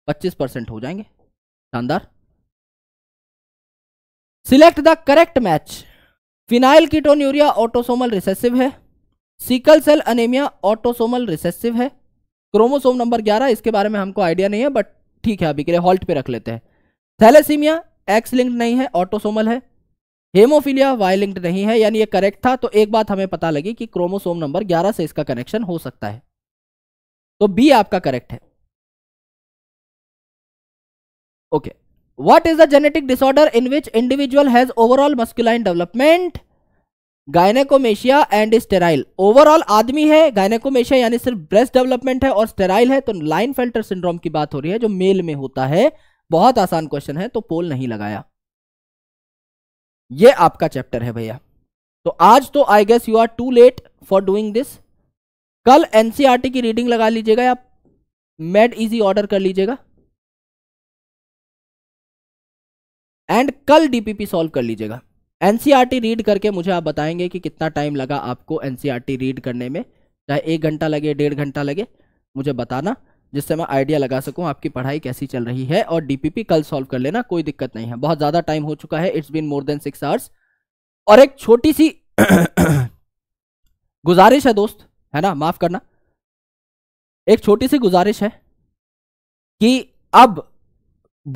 पच्चीस परसेंट हो जाएंगे शानदार select the correct match phenylketonuria autosomal recessive है sickle cell anaemia autosomal recessive है क्रोमोसोम नंबर 11 इसके बारे में हमको आइडिया नहीं है बट ठीक है अभी के लिए हॉल्ट पे रख लेते हैं थैलेसीमिया एक्स लिंक्ड नहीं है ऑटोसोमल है हेमोफीलिया वाई लिंक्ड नहीं है यानी ये करेक्ट था तो एक बात हमें पता लगी कि क्रोमोसोम नंबर 11 से इसका कनेक्शन हो सकता है तो बी आपका करेक्ट है okay okay. What is the genetic disorder in which individual has overall masculine development gynaecomastia and sterile overall आदमी है गायनेकोमेशिया यानी सिर्फ ब्रेस्ट डेवलपमेंट है और स्टेराइल है तो लाइन फिल्टर सिंड्रोम की बात हो रही है जो मेल में होता है बहुत आसान क्वेश्चन है तो पोल नहीं लगाया ये आपका चैप्टर है भैया तो आज तो I guess you are too late for doing this कल एनसीआरटी e की रीडिंग लगा लीजिएगा या मेड इजी ऑर्डर कर लीजिएगा एंड कल डीपीपी सॉल्व कर लीजिएगा एनसीईआरटी रीड e करके मुझे आप बताएंगे कि कितना टाइम लगा आपको एनसीईआरटी रीड e करने में चाहे एक घंटा लगे डेढ़ घंटा लगे मुझे बताना जिससे मैं आइडिया लगा सकूं आपकी पढ़ाई कैसी चल रही है और डीपीपी कल सॉल्व कर लेना कोई दिक्कत नहीं है बहुत ज़्यादा टाइम हो चुका है it's been more than six hours और एक छोटी सी <coughs> गुजारिश है दोस्त है ना माफ़ करना एक छोटी सी गुजारिश है कि अब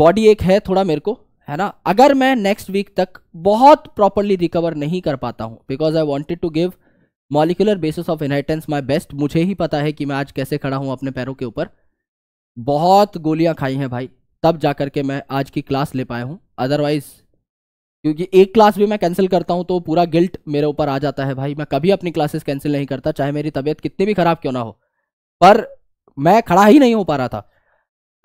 बॉडी एक है थोड़ा मेरे को है ना अगर मैं नेक्स्ट वीक तक बहुत प्रॉपरली रिकवर नहीं कर पाता हूँ because I wanted to give molecular basis of inheritance my best मुझे ही पता है कि मैं आज कैसे खड़ा हूँ अपने पैरों के ऊपर बहुत गोलियाँ खाई हैं भाई तब जा कर के मैं आज की क्लास ले पाया हूँ अदरवाइज क्योंकि एक क्लास भी मैं कैंसिल करता हूँ तो पूरा गिल्ट मेरे ऊपर आ जाता है भाई मैं कभी अपनी क्लासेस कैंसिल नहीं करता चाहे मेरी तबीयत कितनी भी खराब क्यों ना हो पर मैं खड़ा ही नहीं हो पा रहा था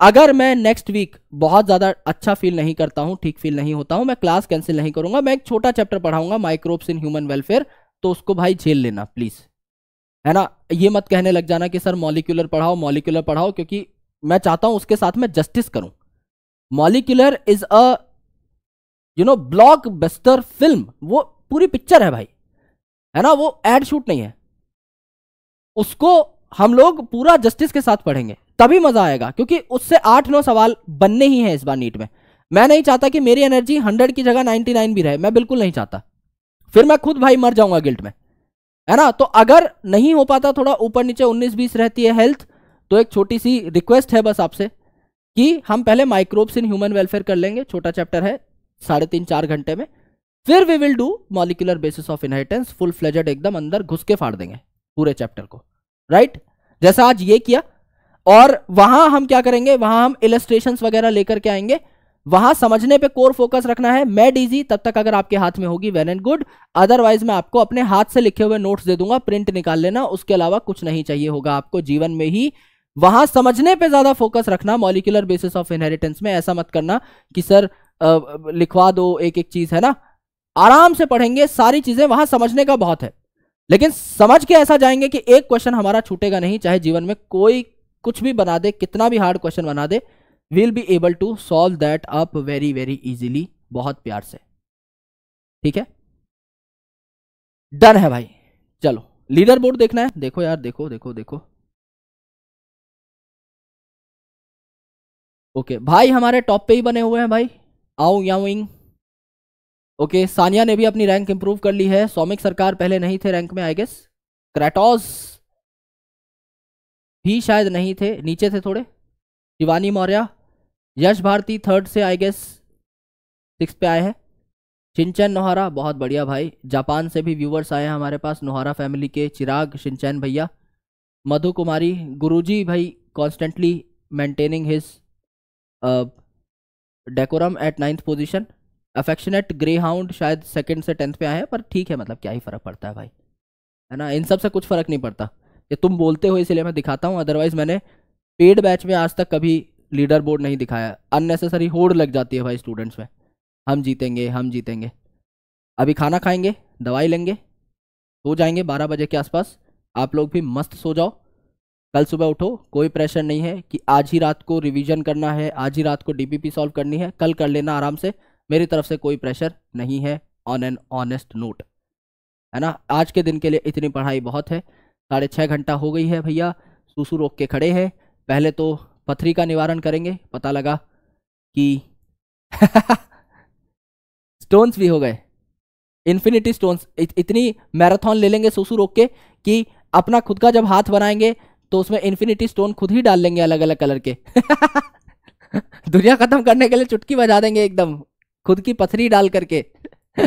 अगर मैं नेक्स्ट वीक बहुत ज़्यादा अच्छा फील नहीं करता हूं ठीक फील नहीं होता हूं मैं क्लास कैंसिल नहीं करूंगा मैं एक छोटा चैप्टर पढ़ाऊंगा माइक्रोब्स इन ह्यूमन वेलफेयर तो उसको भाई झेल लेना प्लीज़ है ना ये मत कहने लग जाना कि सर मॉलिक्यूलर पढ़ाओ मॉलिक्यूलर पढ़ाओ क्योंकि मैं चाहता हूं उसके साथ मैं जस्टिस करूँ molecular is a you know blockbuster film वो पूरी पिक्चर है भाई है ना वो एड शूट नहीं है उसको हम लोग पूरा जस्टिस के साथ पढ़ेंगे तभी मजा आएगा क्योंकि उससे आठ नौ सवाल बनने ही हैं इस बार नीट में मैं नहीं चाहता कि मेरी एनर्जी हंड्रेड की जगह नाइनटी नाइन भी रहे मैं बिल्कुल नहीं चाहता फिर मैं खुद भाई मर जाऊंगा गिल्ट में है ना तो अगर नहीं हो पाता थोड़ा ऊपर नीचे उन्नीस बीस रहती है हेल्थ तो एक छोटी सी रिक्वेस्ट है बस आपसे कि हम पहले माइक्रोब्स इन ह्यूमन वेलफेयर कर लेंगे छोटा चैप्टर है साढ़े तीन चार घंटे में फिर we will do molecular basis of inheritance full fledged एकदम अंदर घुस के फाड़ देंगे पूरे चैप्टर को राइट जैसा आज ये किया और वहां हम क्या करेंगे वहां हम इलस्ट्रेशन वगैरह लेकर के आएंगे वहां समझने पे कोर फोकस रखना है मेड इजी तब तक अगर आपके हाथ में होगी वेल एंड गुड अदरवाइज मैं आपको अपने हाथ से लिखे हुए नोट्स दे दूंगा प्रिंट निकाल लेना उसके अलावा कुछ नहीं चाहिए होगा आपको जीवन में ही वहां समझने पे ज्यादा फोकस रखना मॉलिकुलर बेसिस ऑफ इनहेरिटेंस में ऐसा मत करना कि सर लिखवा दो एक एक चीज है ना आराम से पढ़ेंगे सारी चीजें वहां समझने का बहुत है लेकिन समझ के ऐसा जाएंगे कि एक क्वेश्चन हमारा छूटेगा नहीं चाहे जीवन में कोई कुछ भी बना दे कितना भी हार्ड क्वेश्चन बना दे will be able to solve that up very very easily बहुत प्यार से ठीक है डन है भाई चलो लीडर बोर्ड देखना है देखो यार देखो देखो देखो ओके भाई हमारे टॉप पे ही बने हुए हैं भाई आओ याविंग ओके सानिया ने भी अपनी रैंक इंप्रूव कर ली है सौमिक सरकार पहले नहीं थे रैंक में आई गेस क्रैटॉस भी शायद नहीं थे नीचे थे थोड़े शिवानी मौर्य यश भारती थर्ड से आई गेस सिक्स पे आए हैं शिनचैन नोहरा बहुत बढ़िया भाई जापान से भी व्यूवर्स आए हैं हमारे पास नोहरा फैमिली के चिराग शिनचैन भैया मधु कुमारी गुरुजी भाई constantly maintaining his decorum at ninth position affectionate greyhound शायद सेकेंड से टेंथ पे आए हैं पर ठीक है मतलब क्या ही फ़र्क पड़ता है भाई है ना इन सब से कुछ फ़र्क नहीं पड़ता ये तुम बोलते हो इसलिए मैं दिखाता हूँ अदरवाइज मैंने पेड बैच में आज तक कभी लीडर बोर्ड नहीं दिखाया अननेसेसरी होड़ लग जाती है भाई स्टूडेंट्स में हम जीतेंगे हम जीतेंगे अभी खाना खाएंगे दवाई लेंगे सो जाएंगे बारह बजे के आसपास आप लोग भी मस्त सो जाओ कल सुबह उठो कोई प्रेशर नहीं है कि आज ही रात को रिवीजन करना है आज ही रात को डी सॉल्व करनी है कल कर लेना आराम से मेरी तरफ से कोई प्रेशर नहीं है ऑन एन ऑनेस्ट नोट है ना आज के दिन के लिए इतनी पढ़ाई बहुत है साढ़े छः घंटा हो गई है भैया सुसु रोक के खड़े हैं पहले तो पथरी का निवारण करेंगे पता लगा कि स्टोन्स <laughs> भी हो गए इन्फिनिटी स्टोन्स इत, इतनी मैराथन ले लेंगे सुसु रोक के कि अपना खुद का जब हाथ बनाएंगे तो उसमें इन्फिनिटी स्टोन खुद ही डाल लेंगे अलग अलग कलर के <laughs> दुनिया खत्म करने के लिए चुटकी बजा देंगे एकदम खुद की पथरी डाल करके <laughs>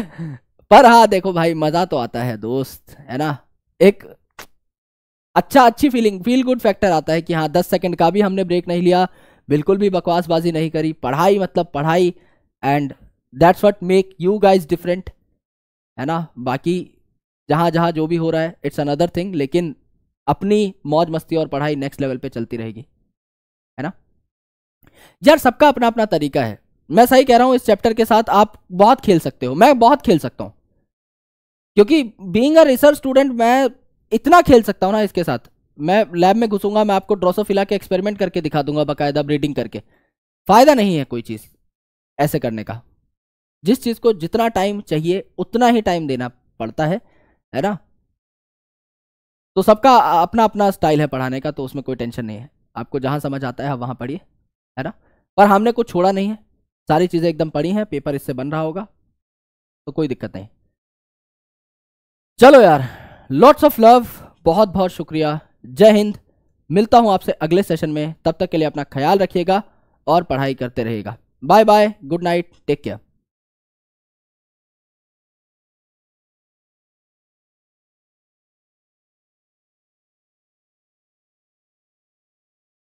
पर हाँ देखो भाई मज़ा तो आता है दोस्त है ना एक अच्छा अच्छी फीलिंग फील गुड फैक्टर आता है कि हाँ दस सेकेंड का भी हमने ब्रेक नहीं लिया बिल्कुल भी बकवासबाजी नहीं करी पढ़ाई मतलब पढ़ाई and that's what make you guys different है ना बाकी जहाँ जहाँ जो भी हो रहा है इट्स अनदर थिंग लेकिन अपनी मौज मस्ती और पढ़ाई नेक्स्ट लेवल पे चलती रहेगी है ना यार सबका अपना अपना तरीका है मैं सही कह रहा हूँ इस चैप्टर के साथ आप बहुत खेल सकते हो मैं बहुत खेल सकता हूँ क्योंकि बींग अ रिसर्च स्टूडेंट मैं इतना खेल सकता हूँ ना इसके साथ मैं लैब में घुसूंगा मैं आपको ड्रोसोफिला के एक्सपेरिमेंट करके दिखा दूंगा बाकायदा ब्रीडिंग करके फ़ायदा नहीं है कोई चीज़ ऐसे करने का जिस चीज़ को जितना टाइम चाहिए उतना ही टाइम देना पड़ता है है ना तो सबका अपना अपना स्टाइल है पढ़ाने का तो उसमें कोई टेंशन नहीं है आपको जहां समझ आता है आप वहाँ पढ़िए है ना पर हमने कुछ छोड़ा नहीं है सारी चीज़ें एकदम पढ़ी हैं पेपर इससे बन रहा होगा तो कोई दिक्कत नहीं चलो यार लॉट्स ऑफ लव बहुत बहुत शुक्रिया जय हिंद मिलता हूँ आपसे अगले सेशन में तब तक के लिए अपना ख्याल रखिएगा और पढ़ाई करते रहेगा bye bye good night take care